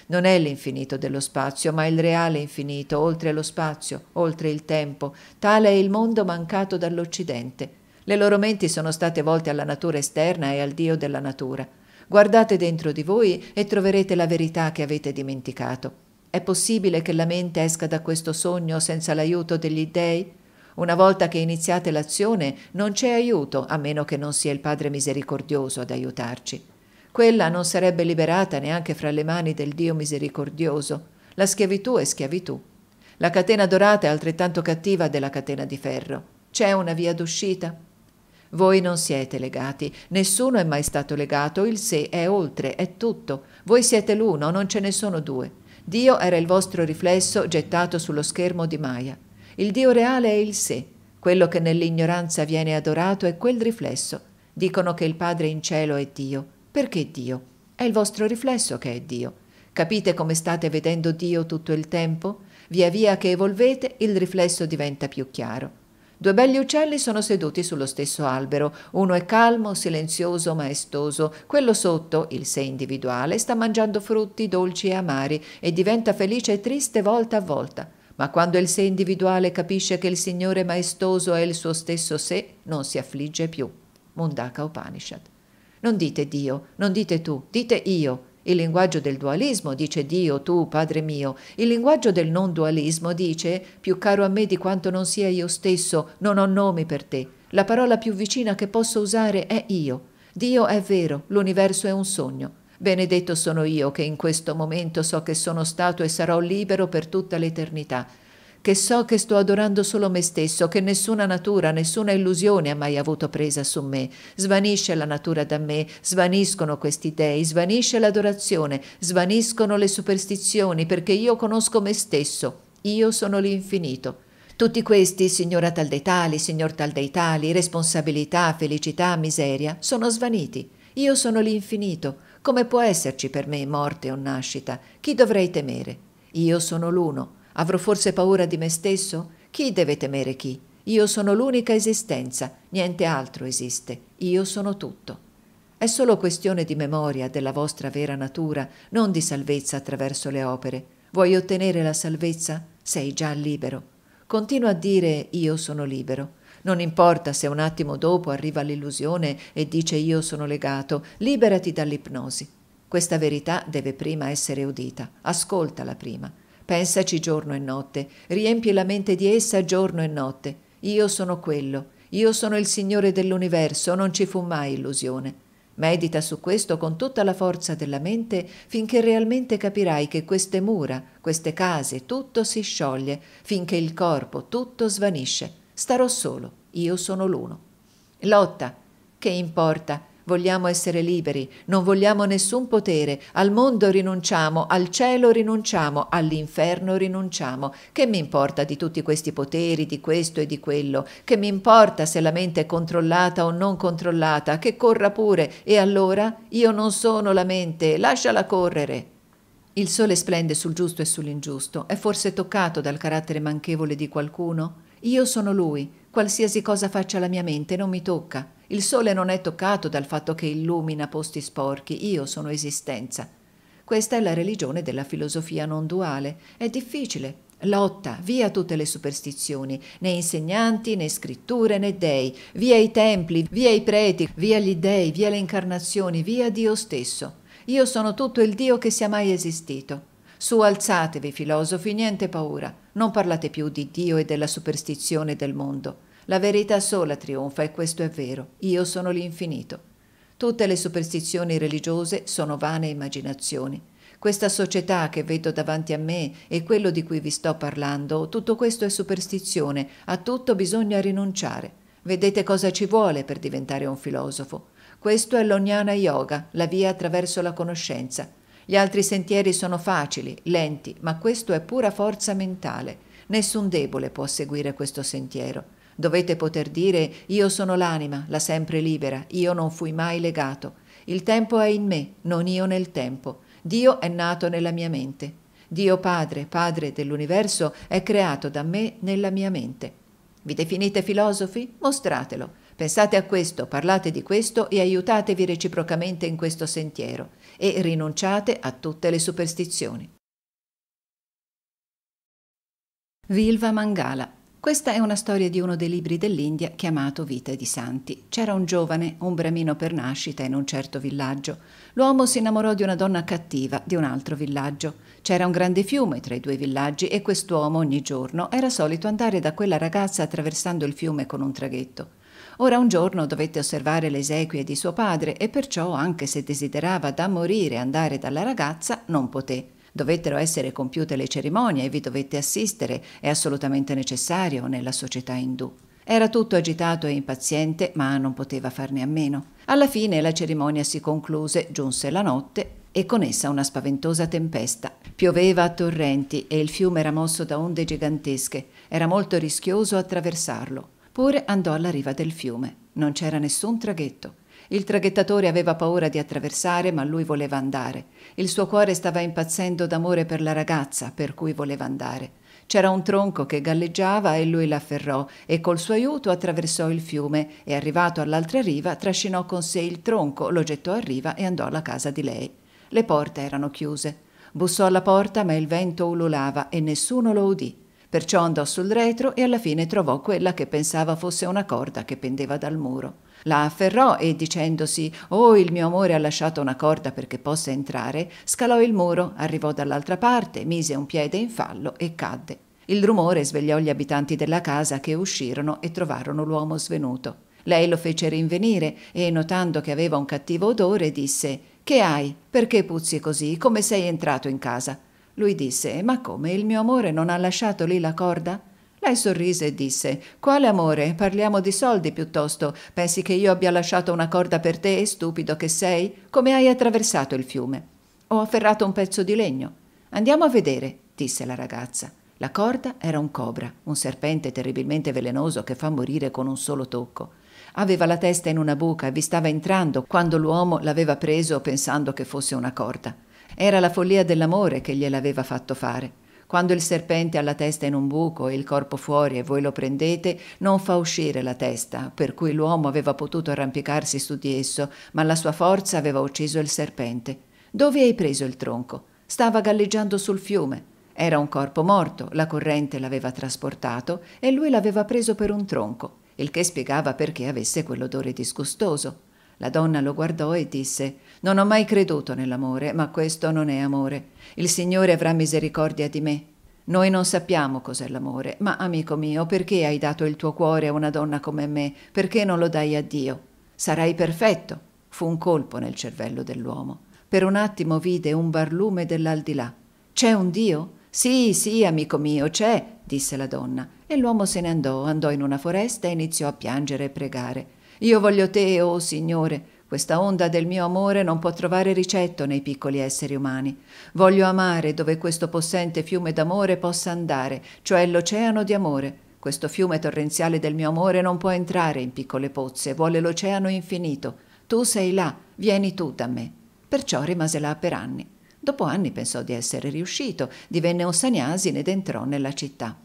Non è l'infinito dello spazio, ma il reale infinito, oltre lo spazio, oltre il tempo. Tale è il mondo mancato dall'Occidente. Le loro menti sono state volte alla natura esterna e al Dio della natura. Guardate dentro di voi e troverete la verità che avete dimenticato. È possibile che la mente esca da questo sogno senza l'aiuto degli dèi? Una volta che iniziate l'azione non c'è aiuto, a meno che non sia il Padre misericordioso ad aiutarci. Quella non sarebbe liberata neanche fra le mani del Dio misericordioso. La schiavitù è schiavitù. La catena dorata è altrettanto cattiva della catena di ferro. C'è una via d'uscita? Voi non siete legati, nessuno è mai stato legato, il sé è oltre, è tutto. Voi siete l'uno, non ce ne sono due. Dio era il vostro riflesso gettato sullo schermo di Maya. Il Dio reale è il sé, quello che nell'ignoranza viene adorato è quel riflesso. Dicono che il Padre in cielo è Dio. Perché Dio? È il vostro riflesso che è Dio. Capite come state vedendo Dio tutto il tempo? Via via che evolvete, il riflesso diventa più chiaro. Due belli uccelli sono seduti sullo stesso albero. Uno è calmo, silenzioso, maestoso. Quello sotto, il sé individuale, sta mangiando frutti dolci e amari e diventa felice e triste volta a volta. Ma quando il sé individuale capisce che il Signore maestoso è il suo stesso sé, non si affligge più. Mundaka Upanishad. Non dite Dio, non dite tu, dite io. Il linguaggio del dualismo dice Dio, tu, Padre mio. Il linguaggio del non dualismo dice più caro a me di quanto non sia io stesso, non ho nomi per te. La parola più vicina che posso usare è io. Dio è vero, l'universo è un sogno. Benedetto sono io che in questo momento so che sono stato e sarò libero per tutta l'eternità che so che sto adorando solo me stesso, che nessuna natura, nessuna illusione ha mai avuto presa su me. Svanisce la natura da me, svaniscono questi dei, svanisce l'adorazione, svaniscono le superstizioni, perché io conosco me stesso, io sono l'infinito. Tutti questi, signora tal dei tali, signor tal dei tali, responsabilità, felicità, miseria, sono svaniti. Io sono l'infinito. Come può esserci per me morte o nascita? Chi dovrei temere? Io sono l'uno. Avrò forse paura di me stesso? Chi deve temere chi? Io sono l'unica esistenza, niente altro esiste, io sono tutto. È solo questione di memoria della vostra vera natura, non di salvezza attraverso le opere. Vuoi ottenere la salvezza? Sei già libero. Continua a dire io sono libero. Non importa se un attimo dopo arriva l'illusione e dice io sono legato, liberati dall'ipnosi. Questa verità deve prima essere udita, ascoltala prima. Pensaci giorno e notte, riempi la mente di essa giorno e notte. Io sono quello, io sono il Signore dell'universo, non ci fu mai illusione. Medita su questo con tutta la forza della mente finché realmente capirai che queste mura, queste case, tutto si scioglie, finché il corpo, tutto svanisce. Starò solo, io sono l'uno. Lotta, che importa? Vogliamo essere liberi, non vogliamo nessun potere, al mondo rinunciamo, al cielo rinunciamo, all'inferno rinunciamo. Che mi importa di tutti questi poteri, di questo e di quello? Che mi importa se la mente è controllata o non controllata? Che corra pure, e allora io non sono la mente, lasciala correre. Il sole splende sul giusto e sull'ingiusto, è forse toccato dal carattere manchevole di qualcuno? Io sono lui, Qualsiasi cosa faccia la mia mente non mi tocca. Il sole non è toccato dal fatto che illumina posti sporchi, io sono esistenza. Questa è la religione della filosofia non duale. È difficile. Lotta, via tutte le superstizioni, né insegnanti, né scritture, né dei, via i templi, via i preti, via gli dei, via le incarnazioni, via Dio stesso. Io sono tutto il Dio che sia mai esistito. Su alzatevi, filosofi, niente paura. Non parlate più di Dio e della superstizione del mondo. La verità sola trionfa e questo è vero. Io sono l'infinito. Tutte le superstizioni religiose sono vane immaginazioni. Questa società che vedo davanti a me e quello di cui vi sto parlando, tutto questo è superstizione, a tutto bisogna rinunciare. Vedete cosa ci vuole per diventare un filosofo. Questo è l'ognana Yoga, la via attraverso la conoscenza. Gli altri sentieri sono facili, lenti, ma questo è pura forza mentale. Nessun debole può seguire questo sentiero. Dovete poter dire io sono l'anima, la sempre libera, io non fui mai legato. Il tempo è in me, non io nel tempo. Dio è nato nella mia mente. Dio Padre, Padre dell'universo, è creato da me nella mia mente. Vi definite filosofi? Mostratelo. Pensate a questo, parlate di questo e aiutatevi reciprocamente in questo sentiero e rinunciate a tutte le superstizioni. Vilva Mangala questa è una storia di uno dei libri dell'India chiamato Vite di Santi. C'era un giovane, un bramino per nascita in un certo villaggio. L'uomo si innamorò di una donna cattiva di un altro villaggio. C'era un grande fiume tra i due villaggi e quest'uomo ogni giorno era solito andare da quella ragazza attraversando il fiume con un traghetto. Ora un giorno dovette osservare le esequie di suo padre e perciò, anche se desiderava da morire andare dalla ragazza, non poté. Dovettero essere compiute le cerimonie e vi dovette assistere, è assolutamente necessario nella società indù. Era tutto agitato e impaziente, ma non poteva farne a meno. Alla fine la cerimonia si concluse, giunse la notte e con essa una spaventosa tempesta. Pioveva a torrenti e il fiume era mosso da onde gigantesche. Era molto rischioso attraversarlo. Pure andò alla riva del fiume. Non c'era nessun traghetto. Il traghettatore aveva paura di attraversare, ma lui voleva andare. Il suo cuore stava impazzendo d'amore per la ragazza, per cui voleva andare. C'era un tronco che galleggiava e lui l'afferrò e col suo aiuto attraversò il fiume e arrivato all'altra riva trascinò con sé il tronco, lo gettò a riva e andò alla casa di lei. Le porte erano chiuse. Bussò alla porta ma il vento ululava e nessuno lo udì. Perciò andò sul retro e alla fine trovò quella che pensava fosse una corda che pendeva dal muro. La afferrò e dicendosi Oh, il mio amore ha lasciato una corda perché possa entrare, scalò il muro, arrivò dall'altra parte, mise un piede in fallo e cadde. Il rumore svegliò gli abitanti della casa che uscirono e trovarono l'uomo svenuto. Lei lo fece rinvenire e, notando che aveva un cattivo odore, disse Che hai? Perché puzzi così? Come sei entrato in casa? Lui disse, ma come, il mio amore non ha lasciato lì la corda? Lei sorrise e disse, quale amore? Parliamo di soldi piuttosto. Pensi che io abbia lasciato una corda per te, stupido che sei? Come hai attraversato il fiume? Ho afferrato un pezzo di legno. Andiamo a vedere, disse la ragazza. La corda era un cobra, un serpente terribilmente velenoso che fa morire con un solo tocco. Aveva la testa in una buca e vi stava entrando quando l'uomo l'aveva preso pensando che fosse una corda. Era la follia dell'amore che gliel'aveva fatto fare. Quando il serpente ha la testa in un buco e il corpo fuori e voi lo prendete, non fa uscire la testa, per cui l'uomo aveva potuto arrampicarsi su di esso, ma la sua forza aveva ucciso il serpente. Dove hai preso il tronco? Stava galleggiando sul fiume. Era un corpo morto, la corrente l'aveva trasportato e lui l'aveva preso per un tronco, il che spiegava perché avesse quell'odore disgustoso. La donna lo guardò e disse non ho mai creduto nell'amore, ma questo non è amore. Il Signore avrà misericordia di me. Noi non sappiamo cos'è l'amore, ma amico mio, perché hai dato il tuo cuore a una donna come me? Perché non lo dai a Dio? Sarai perfetto. Fu un colpo nel cervello dell'uomo. Per un attimo vide un barlume dell'aldilà. C'è un Dio? Sì, sì, amico mio, c'è, disse la donna. E l'uomo se ne andò, andò in una foresta e iniziò a piangere e pregare. Io voglio te, oh Signore, questa onda del mio amore non può trovare ricetto nei piccoli esseri umani. Voglio amare dove questo possente fiume d'amore possa andare, cioè l'oceano di amore. Questo fiume torrenziale del mio amore non può entrare in piccole pozze, vuole l'oceano infinito. Tu sei là, vieni tu da me. Perciò rimase là per anni. Dopo anni pensò di essere riuscito, divenne un saniasi ed entrò nella città.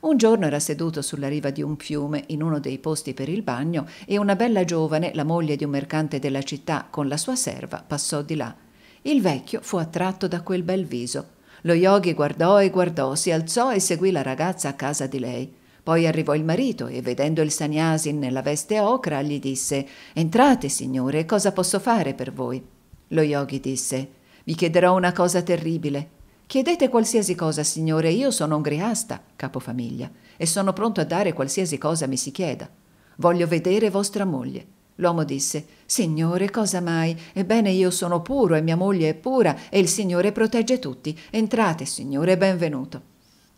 Un giorno era seduto sulla riva di un fiume in uno dei posti per il bagno e una bella giovane, la moglie di un mercante della città, con la sua serva, passò di là. Il vecchio fu attratto da quel bel viso. Lo yogi guardò e guardò, si alzò e seguì la ragazza a casa di lei. Poi arrivò il marito e, vedendo il saniasin nella veste ocra, gli disse Entrate, signore, cosa posso fare per voi? Lo yogi disse Vi chiederò una cosa terribile. Chiedete qualsiasi cosa, Signore, io sono un griasta, capofamiglia, e sono pronto a dare qualsiasi cosa mi si chieda. Voglio vedere vostra moglie. L'uomo disse, Signore, cosa mai? Ebbene io sono puro e mia moglie è pura e il Signore protegge tutti. Entrate, Signore, benvenuto.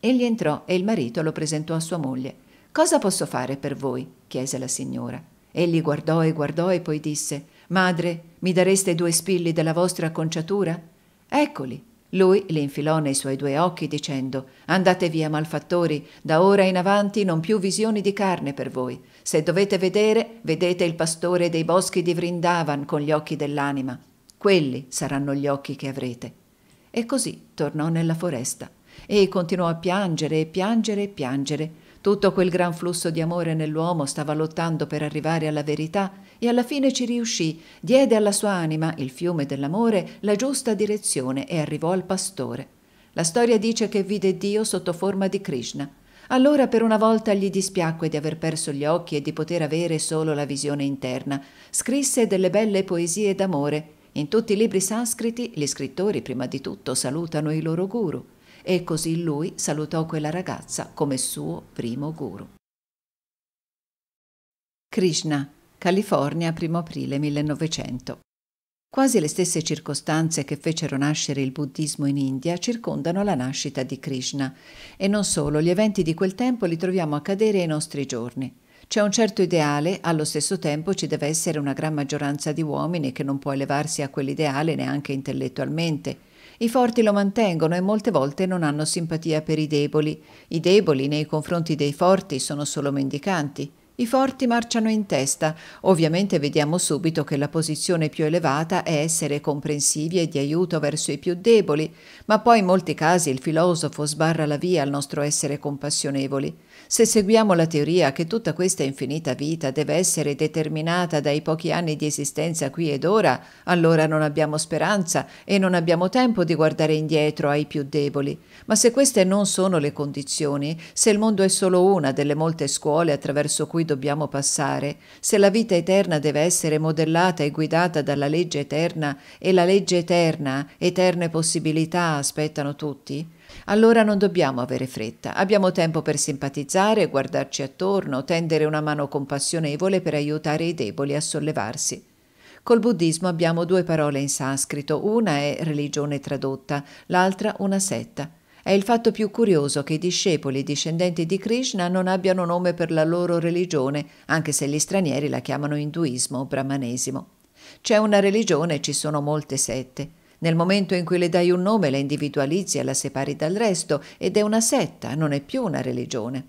Egli entrò e il marito lo presentò a sua moglie. Cosa posso fare per voi? chiese la signora. Egli guardò e guardò e poi disse, Madre, mi dareste due spilli della vostra acconciatura? Eccoli, lui le infilò nei suoi due occhi dicendo Andate via, malfattori, da ora in avanti non più visioni di carne per voi. Se dovete vedere, vedete il pastore dei boschi di Vrindavan con gli occhi dell'anima. Quelli saranno gli occhi che avrete. E così tornò nella foresta e continuò a piangere e piangere e piangere. Tutto quel gran flusso di amore nell'uomo stava lottando per arrivare alla verità e alla fine ci riuscì, diede alla sua anima, il fiume dell'amore, la giusta direzione e arrivò al pastore. La storia dice che vide Dio sotto forma di Krishna. Allora per una volta gli dispiacque di aver perso gli occhi e di poter avere solo la visione interna. Scrisse delle belle poesie d'amore. In tutti i libri sanscriti gli scrittori prima di tutto salutano i loro guru e così lui salutò quella ragazza come suo primo guru. Krishna California, 1 aprile 1900. Quasi le stesse circostanze che fecero nascere il buddismo in India circondano la nascita di Krishna. E non solo, gli eventi di quel tempo li troviamo accadere ai nostri giorni. C'è un certo ideale, allo stesso tempo ci deve essere una gran maggioranza di uomini che non può elevarsi a quell'ideale neanche intellettualmente. I forti lo mantengono e molte volte non hanno simpatia per i deboli. I deboli nei confronti dei forti sono solo mendicanti. I forti marciano in testa. Ovviamente vediamo subito che la posizione più elevata è essere comprensivi e di aiuto verso i più deboli, ma poi in molti casi il filosofo sbarra la via al nostro essere compassionevoli. Se seguiamo la teoria che tutta questa infinita vita deve essere determinata dai pochi anni di esistenza qui ed ora, allora non abbiamo speranza e non abbiamo tempo di guardare indietro ai più deboli. Ma se queste non sono le condizioni, se il mondo è solo una delle molte scuole attraverso cui dobbiamo passare, se la vita eterna deve essere modellata e guidata dalla legge eterna e la legge eterna, eterne possibilità aspettano tutti, allora non dobbiamo avere fretta, abbiamo tempo per simpatizzare, guardarci attorno, tendere una mano compassionevole per aiutare i deboli a sollevarsi. Col buddismo abbiamo due parole in sanscrito, una è religione tradotta, l'altra una setta. È il fatto più curioso che i discepoli discendenti di Krishna non abbiano nome per la loro religione, anche se gli stranieri la chiamano induismo o brahmanesimo. C'è una religione e ci sono molte sette. Nel momento in cui le dai un nome, la individualizzi e la separi dal resto ed è una setta, non è più una religione.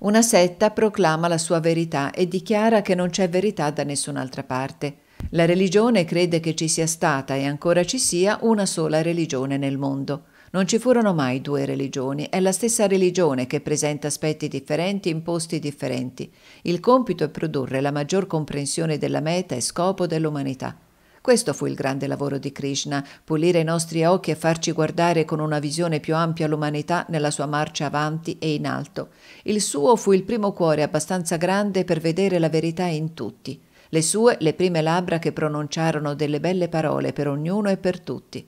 Una setta proclama la sua verità e dichiara che non c'è verità da nessun'altra parte. La religione crede che ci sia stata e ancora ci sia una sola religione nel mondo. Non ci furono mai due religioni, è la stessa religione che presenta aspetti differenti in posti differenti. Il compito è produrre la maggior comprensione della meta e scopo dell'umanità. Questo fu il grande lavoro di Krishna, pulire i nostri occhi e farci guardare con una visione più ampia l'umanità nella sua marcia avanti e in alto. Il suo fu il primo cuore abbastanza grande per vedere la verità in tutti, le sue le prime labbra che pronunciarono delle belle parole per ognuno e per tutti.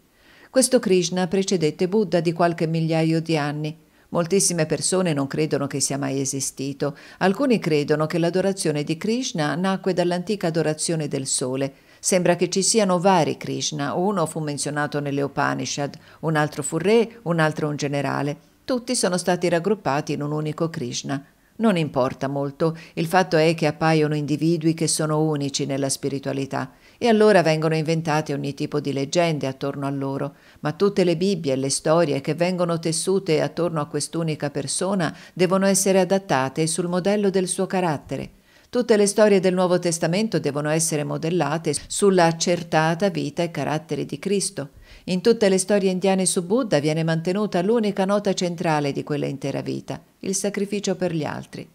Questo Krishna precedette Buddha di qualche migliaio di anni. Moltissime persone non credono che sia mai esistito. Alcuni credono che l'adorazione di Krishna nacque dall'antica adorazione del sole, Sembra che ci siano vari Krishna, uno fu menzionato nelle Upanishad, un altro fu re, un altro un generale. Tutti sono stati raggruppati in un unico Krishna. Non importa molto, il fatto è che appaiono individui che sono unici nella spiritualità e allora vengono inventate ogni tipo di leggende attorno a loro, ma tutte le Bibbie e le storie che vengono tessute attorno a quest'unica persona devono essere adattate sul modello del suo carattere. Tutte le storie del Nuovo Testamento devono essere modellate sulla accertata vita e carattere di Cristo. In tutte le storie indiane su Buddha viene mantenuta l'unica nota centrale di quella intera vita, il sacrificio per gli altri.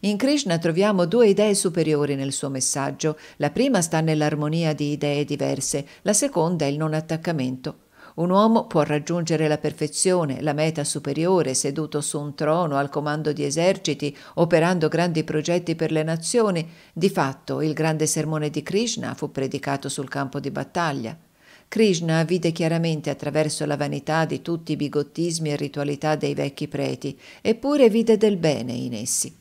In Krishna troviamo due idee superiori nel suo messaggio. La prima sta nell'armonia di idee diverse, la seconda è il non attaccamento. Un uomo può raggiungere la perfezione, la meta superiore, seduto su un trono al comando di eserciti, operando grandi progetti per le nazioni. Di fatto, il grande sermone di Krishna fu predicato sul campo di battaglia. Krishna vide chiaramente attraverso la vanità di tutti i bigottismi e ritualità dei vecchi preti, eppure vide del bene in essi.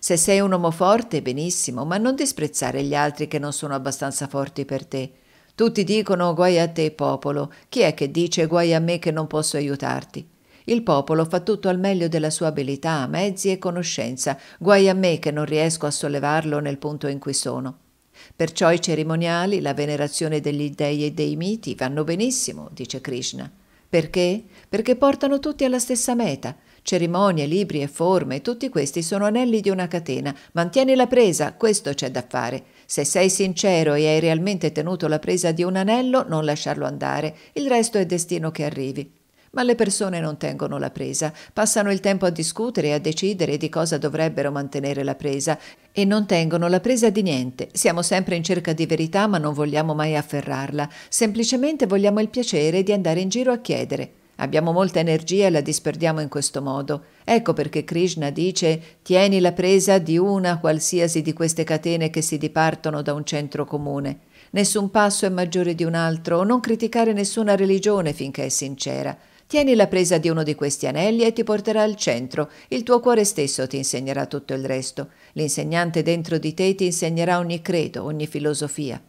Se sei un uomo forte, benissimo, ma non disprezzare gli altri che non sono abbastanza forti per te. Tutti dicono guai a te popolo, chi è che dice guai a me che non posso aiutarti? Il popolo fa tutto al meglio della sua abilità, mezzi e conoscenza, guai a me che non riesco a sollevarlo nel punto in cui sono. Perciò i cerimoniali, la venerazione degli dei e dei miti vanno benissimo, dice Krishna. Perché? Perché portano tutti alla stessa meta. Cerimonie, libri e forme, tutti questi sono anelli di una catena. Mantieni la presa, questo c'è da fare. Se sei sincero e hai realmente tenuto la presa di un anello, non lasciarlo andare, il resto è destino che arrivi. Ma le persone non tengono la presa, passano il tempo a discutere e a decidere di cosa dovrebbero mantenere la presa e non tengono la presa di niente. Siamo sempre in cerca di verità ma non vogliamo mai afferrarla, semplicemente vogliamo il piacere di andare in giro a chiedere. Abbiamo molta energia e la disperdiamo in questo modo. Ecco perché Krishna dice tieni la presa di una qualsiasi di queste catene che si dipartono da un centro comune. Nessun passo è maggiore di un altro, non criticare nessuna religione finché è sincera. Tieni la presa di uno di questi anelli e ti porterà al centro, il tuo cuore stesso ti insegnerà tutto il resto. L'insegnante dentro di te ti insegnerà ogni credo, ogni filosofia.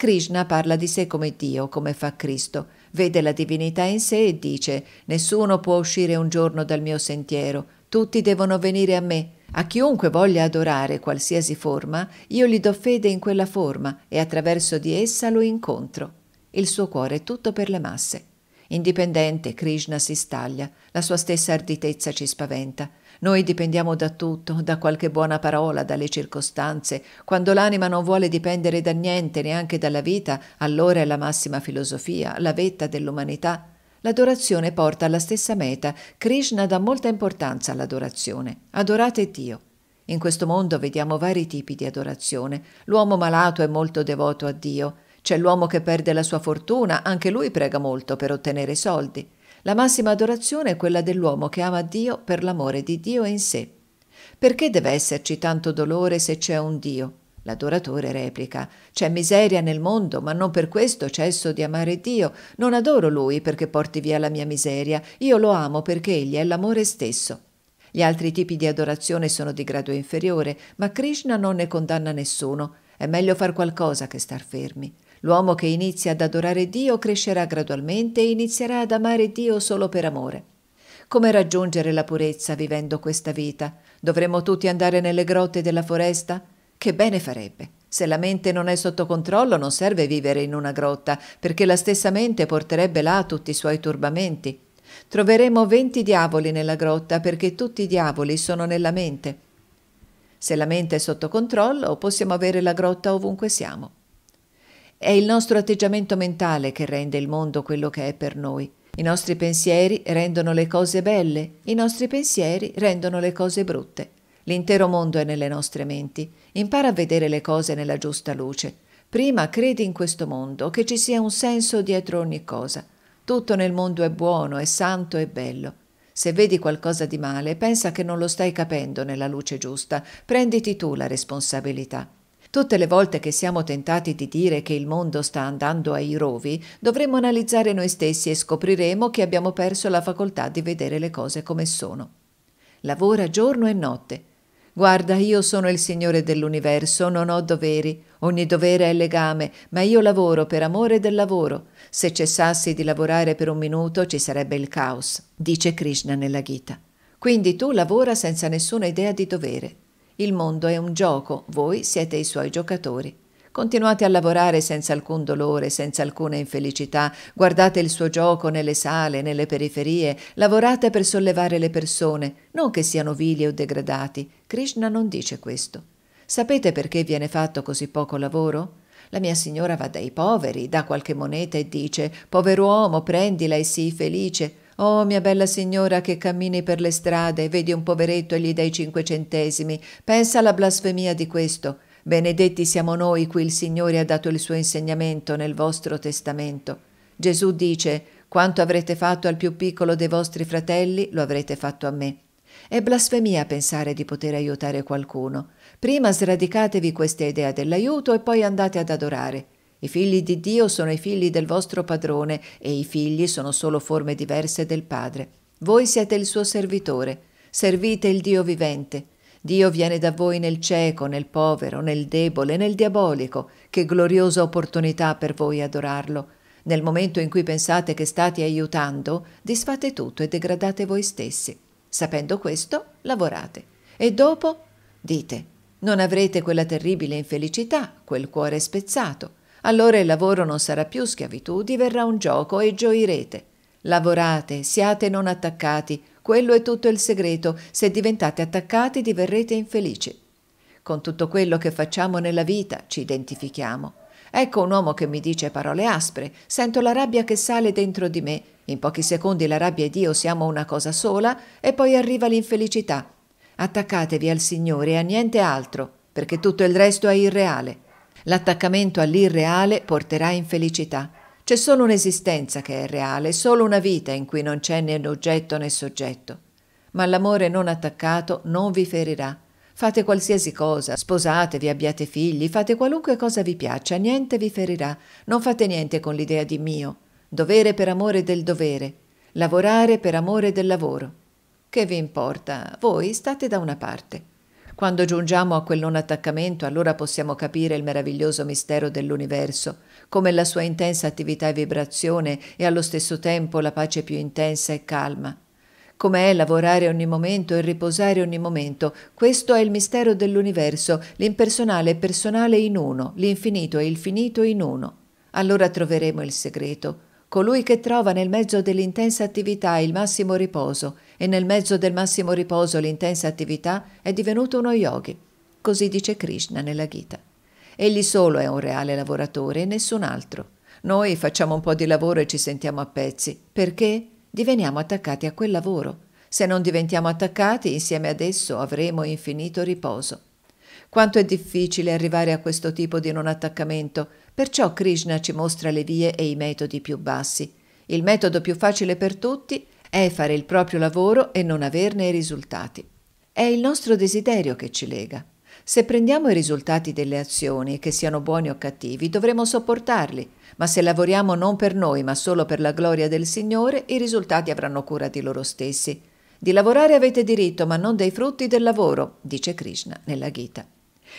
Krishna parla di sé come Dio, come fa Cristo, vede la divinità in sé e dice nessuno può uscire un giorno dal mio sentiero, tutti devono venire a me. A chiunque voglia adorare qualsiasi forma, io gli do fede in quella forma e attraverso di essa lo incontro. Il suo cuore è tutto per le masse. Indipendente, Krishna si staglia, la sua stessa arditezza ci spaventa, noi dipendiamo da tutto, da qualche buona parola, dalle circostanze. Quando l'anima non vuole dipendere da niente, neanche dalla vita, allora è la massima filosofia, la vetta dell'umanità. L'adorazione porta alla stessa meta. Krishna dà molta importanza all'adorazione. Adorate Dio. In questo mondo vediamo vari tipi di adorazione. L'uomo malato è molto devoto a Dio. C'è l'uomo che perde la sua fortuna, anche lui prega molto per ottenere soldi. La massima adorazione è quella dell'uomo che ama Dio per l'amore di Dio in sé. Perché deve esserci tanto dolore se c'è un Dio? L'adoratore replica, c'è miseria nel mondo, ma non per questo cesso di amare Dio. Non adoro Lui perché porti via la mia miseria, io lo amo perché Egli è l'amore stesso. Gli altri tipi di adorazione sono di grado inferiore, ma Krishna non ne condanna nessuno. È meglio far qualcosa che star fermi. L'uomo che inizia ad adorare Dio crescerà gradualmente e inizierà ad amare Dio solo per amore. Come raggiungere la purezza vivendo questa vita? Dovremmo tutti andare nelle grotte della foresta? Che bene farebbe. Se la mente non è sotto controllo non serve vivere in una grotta, perché la stessa mente porterebbe là tutti i suoi turbamenti. Troveremo venti diavoli nella grotta perché tutti i diavoli sono nella mente. Se la mente è sotto controllo possiamo avere la grotta ovunque siamo. È il nostro atteggiamento mentale che rende il mondo quello che è per noi. I nostri pensieri rendono le cose belle, i nostri pensieri rendono le cose brutte. L'intero mondo è nelle nostre menti. Impara a vedere le cose nella giusta luce. Prima credi in questo mondo, che ci sia un senso dietro ogni cosa. Tutto nel mondo è buono, è santo e bello. Se vedi qualcosa di male, pensa che non lo stai capendo nella luce giusta. Prenditi tu la responsabilità. Tutte le volte che siamo tentati di dire che il mondo sta andando ai rovi, dovremmo analizzare noi stessi e scopriremo che abbiamo perso la facoltà di vedere le cose come sono. Lavora giorno e notte. Guarda, io sono il Signore dell'universo, non ho doveri, ogni dovere è legame, ma io lavoro per amore del lavoro. Se cessassi di lavorare per un minuto ci sarebbe il caos, dice Krishna nella Gita. Quindi tu lavora senza nessuna idea di dovere. Il mondo è un gioco, voi siete i suoi giocatori. Continuate a lavorare senza alcun dolore, senza alcuna infelicità, guardate il suo gioco nelle sale, nelle periferie, lavorate per sollevare le persone, non che siano vili o degradati. Krishna non dice questo. Sapete perché viene fatto così poco lavoro? La mia signora va dai poveri, dà qualche moneta e dice Pover'uomo, prendila e sii felice. Oh, mia bella signora che cammini per le strade, vedi un poveretto e gli dai cinque centesimi. Pensa alla blasfemia di questo. Benedetti siamo noi cui il Signore ha dato il suo insegnamento nel vostro testamento. Gesù dice, quanto avrete fatto al più piccolo dei vostri fratelli, lo avrete fatto a me. È blasfemia pensare di poter aiutare qualcuno. Prima sradicatevi questa idea dell'aiuto e poi andate ad adorare. I figli di Dio sono i figli del vostro padrone e i figli sono solo forme diverse del Padre. Voi siete il suo servitore, servite il Dio vivente. Dio viene da voi nel cieco, nel povero, nel debole, nel diabolico. Che gloriosa opportunità per voi adorarlo. Nel momento in cui pensate che state aiutando, disfate tutto e degradate voi stessi. Sapendo questo, lavorate. E dopo, dite, non avrete quella terribile infelicità, quel cuore spezzato allora il lavoro non sarà più schiavitù, diverrà un gioco e gioirete. Lavorate, siate non attaccati, quello è tutto il segreto, se diventate attaccati diverrete infelici. Con tutto quello che facciamo nella vita ci identifichiamo. Ecco un uomo che mi dice parole aspre, sento la rabbia che sale dentro di me, in pochi secondi la rabbia e Dio siamo una cosa sola e poi arriva l'infelicità. Attaccatevi al Signore e a niente altro, perché tutto il resto è irreale. L'attaccamento all'irreale porterà infelicità. C'è solo un'esistenza che è reale, solo una vita in cui non c'è né oggetto né soggetto. Ma l'amore non attaccato non vi ferirà. Fate qualsiasi cosa, sposatevi, abbiate figli, fate qualunque cosa vi piaccia, niente vi ferirà. Non fate niente con l'idea di mio. Dovere per amore del dovere. Lavorare per amore del lavoro. Che vi importa? Voi state da una parte. Quando giungiamo a quel non attaccamento, allora possiamo capire il meraviglioso mistero dell'universo, come la sua intensa attività e vibrazione e allo stesso tempo la pace più intensa e calma. Com'è lavorare ogni momento e riposare ogni momento, questo è il mistero dell'universo, l'impersonale e personale in uno, l'infinito e il finito in uno. Allora troveremo il segreto, colui che trova nel mezzo dell'intensa attività il massimo riposo e nel mezzo del massimo riposo l'intensa attività è divenuto uno yogi. Così dice Krishna nella Gita. Egli solo è un reale lavoratore e nessun altro. Noi facciamo un po' di lavoro e ci sentiamo a pezzi, perché diveniamo attaccati a quel lavoro. Se non diventiamo attaccati, insieme ad esso avremo infinito riposo. Quanto è difficile arrivare a questo tipo di non attaccamento Perciò Krishna ci mostra le vie e i metodi più bassi. Il metodo più facile per tutti è fare il proprio lavoro e non averne i risultati. È il nostro desiderio che ci lega. Se prendiamo i risultati delle azioni, che siano buoni o cattivi, dovremo sopportarli, ma se lavoriamo non per noi, ma solo per la gloria del Signore, i risultati avranno cura di loro stessi. Di lavorare avete diritto, ma non dei frutti del lavoro, dice Krishna nella Gita.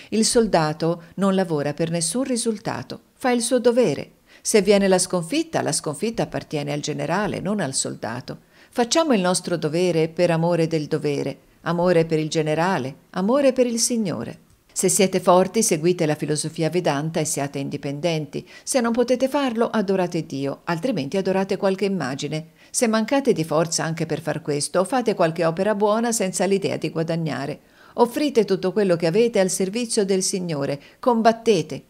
Il soldato non lavora per nessun risultato, fa il suo dovere. Se viene la sconfitta, la sconfitta appartiene al generale, non al soldato. Facciamo il nostro dovere per amore del dovere, amore per il generale, amore per il Signore. Se siete forti, seguite la filosofia vedanta e siate indipendenti. Se non potete farlo, adorate Dio, altrimenti adorate qualche immagine. Se mancate di forza anche per far questo, fate qualche opera buona senza l'idea di guadagnare. Offrite tutto quello che avete al servizio del Signore, combattete.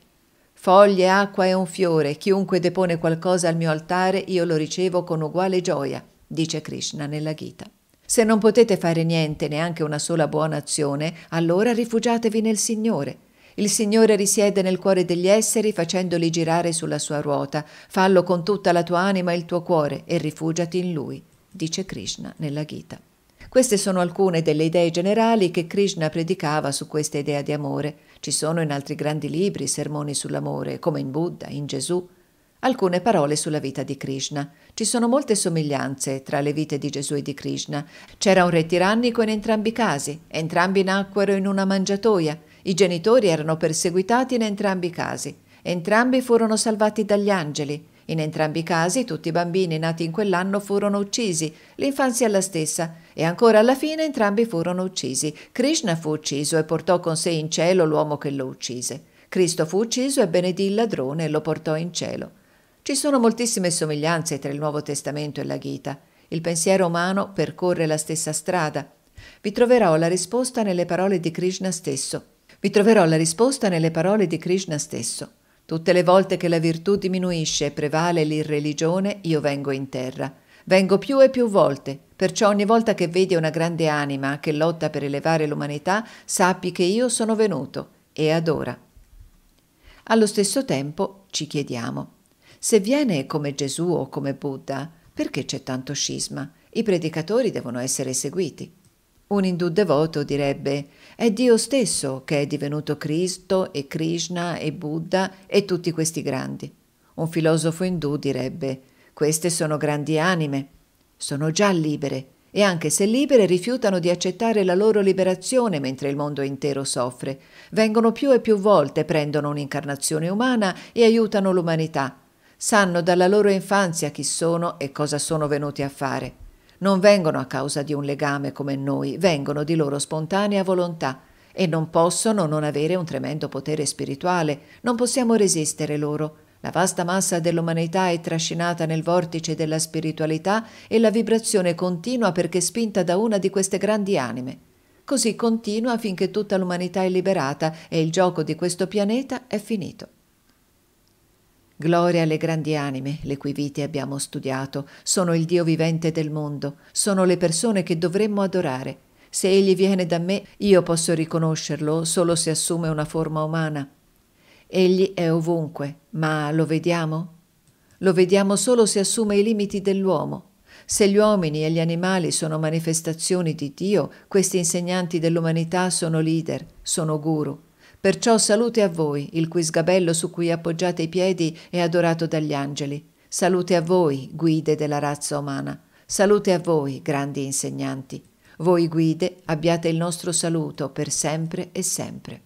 Foglie, acqua e un fiore, chiunque depone qualcosa al mio altare, io lo ricevo con uguale gioia, dice Krishna nella Gita. Se non potete fare niente, neanche una sola buona azione, allora rifugiatevi nel Signore. Il Signore risiede nel cuore degli esseri facendoli girare sulla sua ruota. Fallo con tutta la tua anima e il tuo cuore e rifugiati in Lui, dice Krishna nella Gita. Queste sono alcune delle idee generali che Krishna predicava su questa idea di amore. Ci sono in altri grandi libri sermoni sull'amore, come in Buddha, in Gesù. Alcune parole sulla vita di Krishna. Ci sono molte somiglianze tra le vite di Gesù e di Krishna. C'era un re tirannico in entrambi i casi, entrambi nacquero in una mangiatoia, i genitori erano perseguitati in entrambi i casi, entrambi furono salvati dagli angeli, in entrambi i casi tutti i bambini nati in quell'anno furono uccisi, l'infanzia è la stessa, e ancora alla fine entrambi furono uccisi. Krishna fu ucciso e portò con sé in cielo l'uomo che lo uccise. Cristo fu ucciso e benedì il ladrone e lo portò in cielo. Ci sono moltissime somiglianze tra il Nuovo Testamento e la Gita. Il pensiero umano percorre la stessa strada. Vi troverò la risposta nelle parole di Krishna stesso. Vi troverò la risposta nelle parole di Krishna stesso. Tutte le volte che la virtù diminuisce e prevale l'irreligione, io vengo in terra. Vengo più e più volte, perciò ogni volta che vedi una grande anima che lotta per elevare l'umanità, sappi che io sono venuto e adora. Allo stesso tempo ci chiediamo, se viene come Gesù o come Buddha, perché c'è tanto scisma? I predicatori devono essere seguiti. Un indù devoto direbbe è Dio stesso che è divenuto Cristo e Krishna e Buddha e tutti questi grandi. Un filosofo indù direbbe queste sono grandi anime, sono già libere e anche se libere rifiutano di accettare la loro liberazione mentre il mondo intero soffre. Vengono più e più volte, prendono un'incarnazione umana e aiutano l'umanità. Sanno dalla loro infanzia chi sono e cosa sono venuti a fare. Non vengono a causa di un legame come noi, vengono di loro spontanea volontà e non possono non avere un tremendo potere spirituale, non possiamo resistere loro. La vasta massa dell'umanità è trascinata nel vortice della spiritualità e la vibrazione continua perché spinta da una di queste grandi anime. Così continua finché tutta l'umanità è liberata e il gioco di questo pianeta è finito. Gloria alle grandi anime, le cui vite abbiamo studiato, sono il Dio vivente del mondo, sono le persone che dovremmo adorare. Se egli viene da me, io posso riconoscerlo solo se assume una forma umana. Egli è ovunque, ma lo vediamo? Lo vediamo solo se assume i limiti dell'uomo. Se gli uomini e gli animali sono manifestazioni di Dio, questi insegnanti dell'umanità sono leader, sono guru. Perciò salute a voi, il cui sgabello su cui appoggiate i piedi è adorato dagli angeli. Salute a voi, guide della razza umana. Salute a voi, grandi insegnanti. Voi guide, abbiate il nostro saluto per sempre e sempre.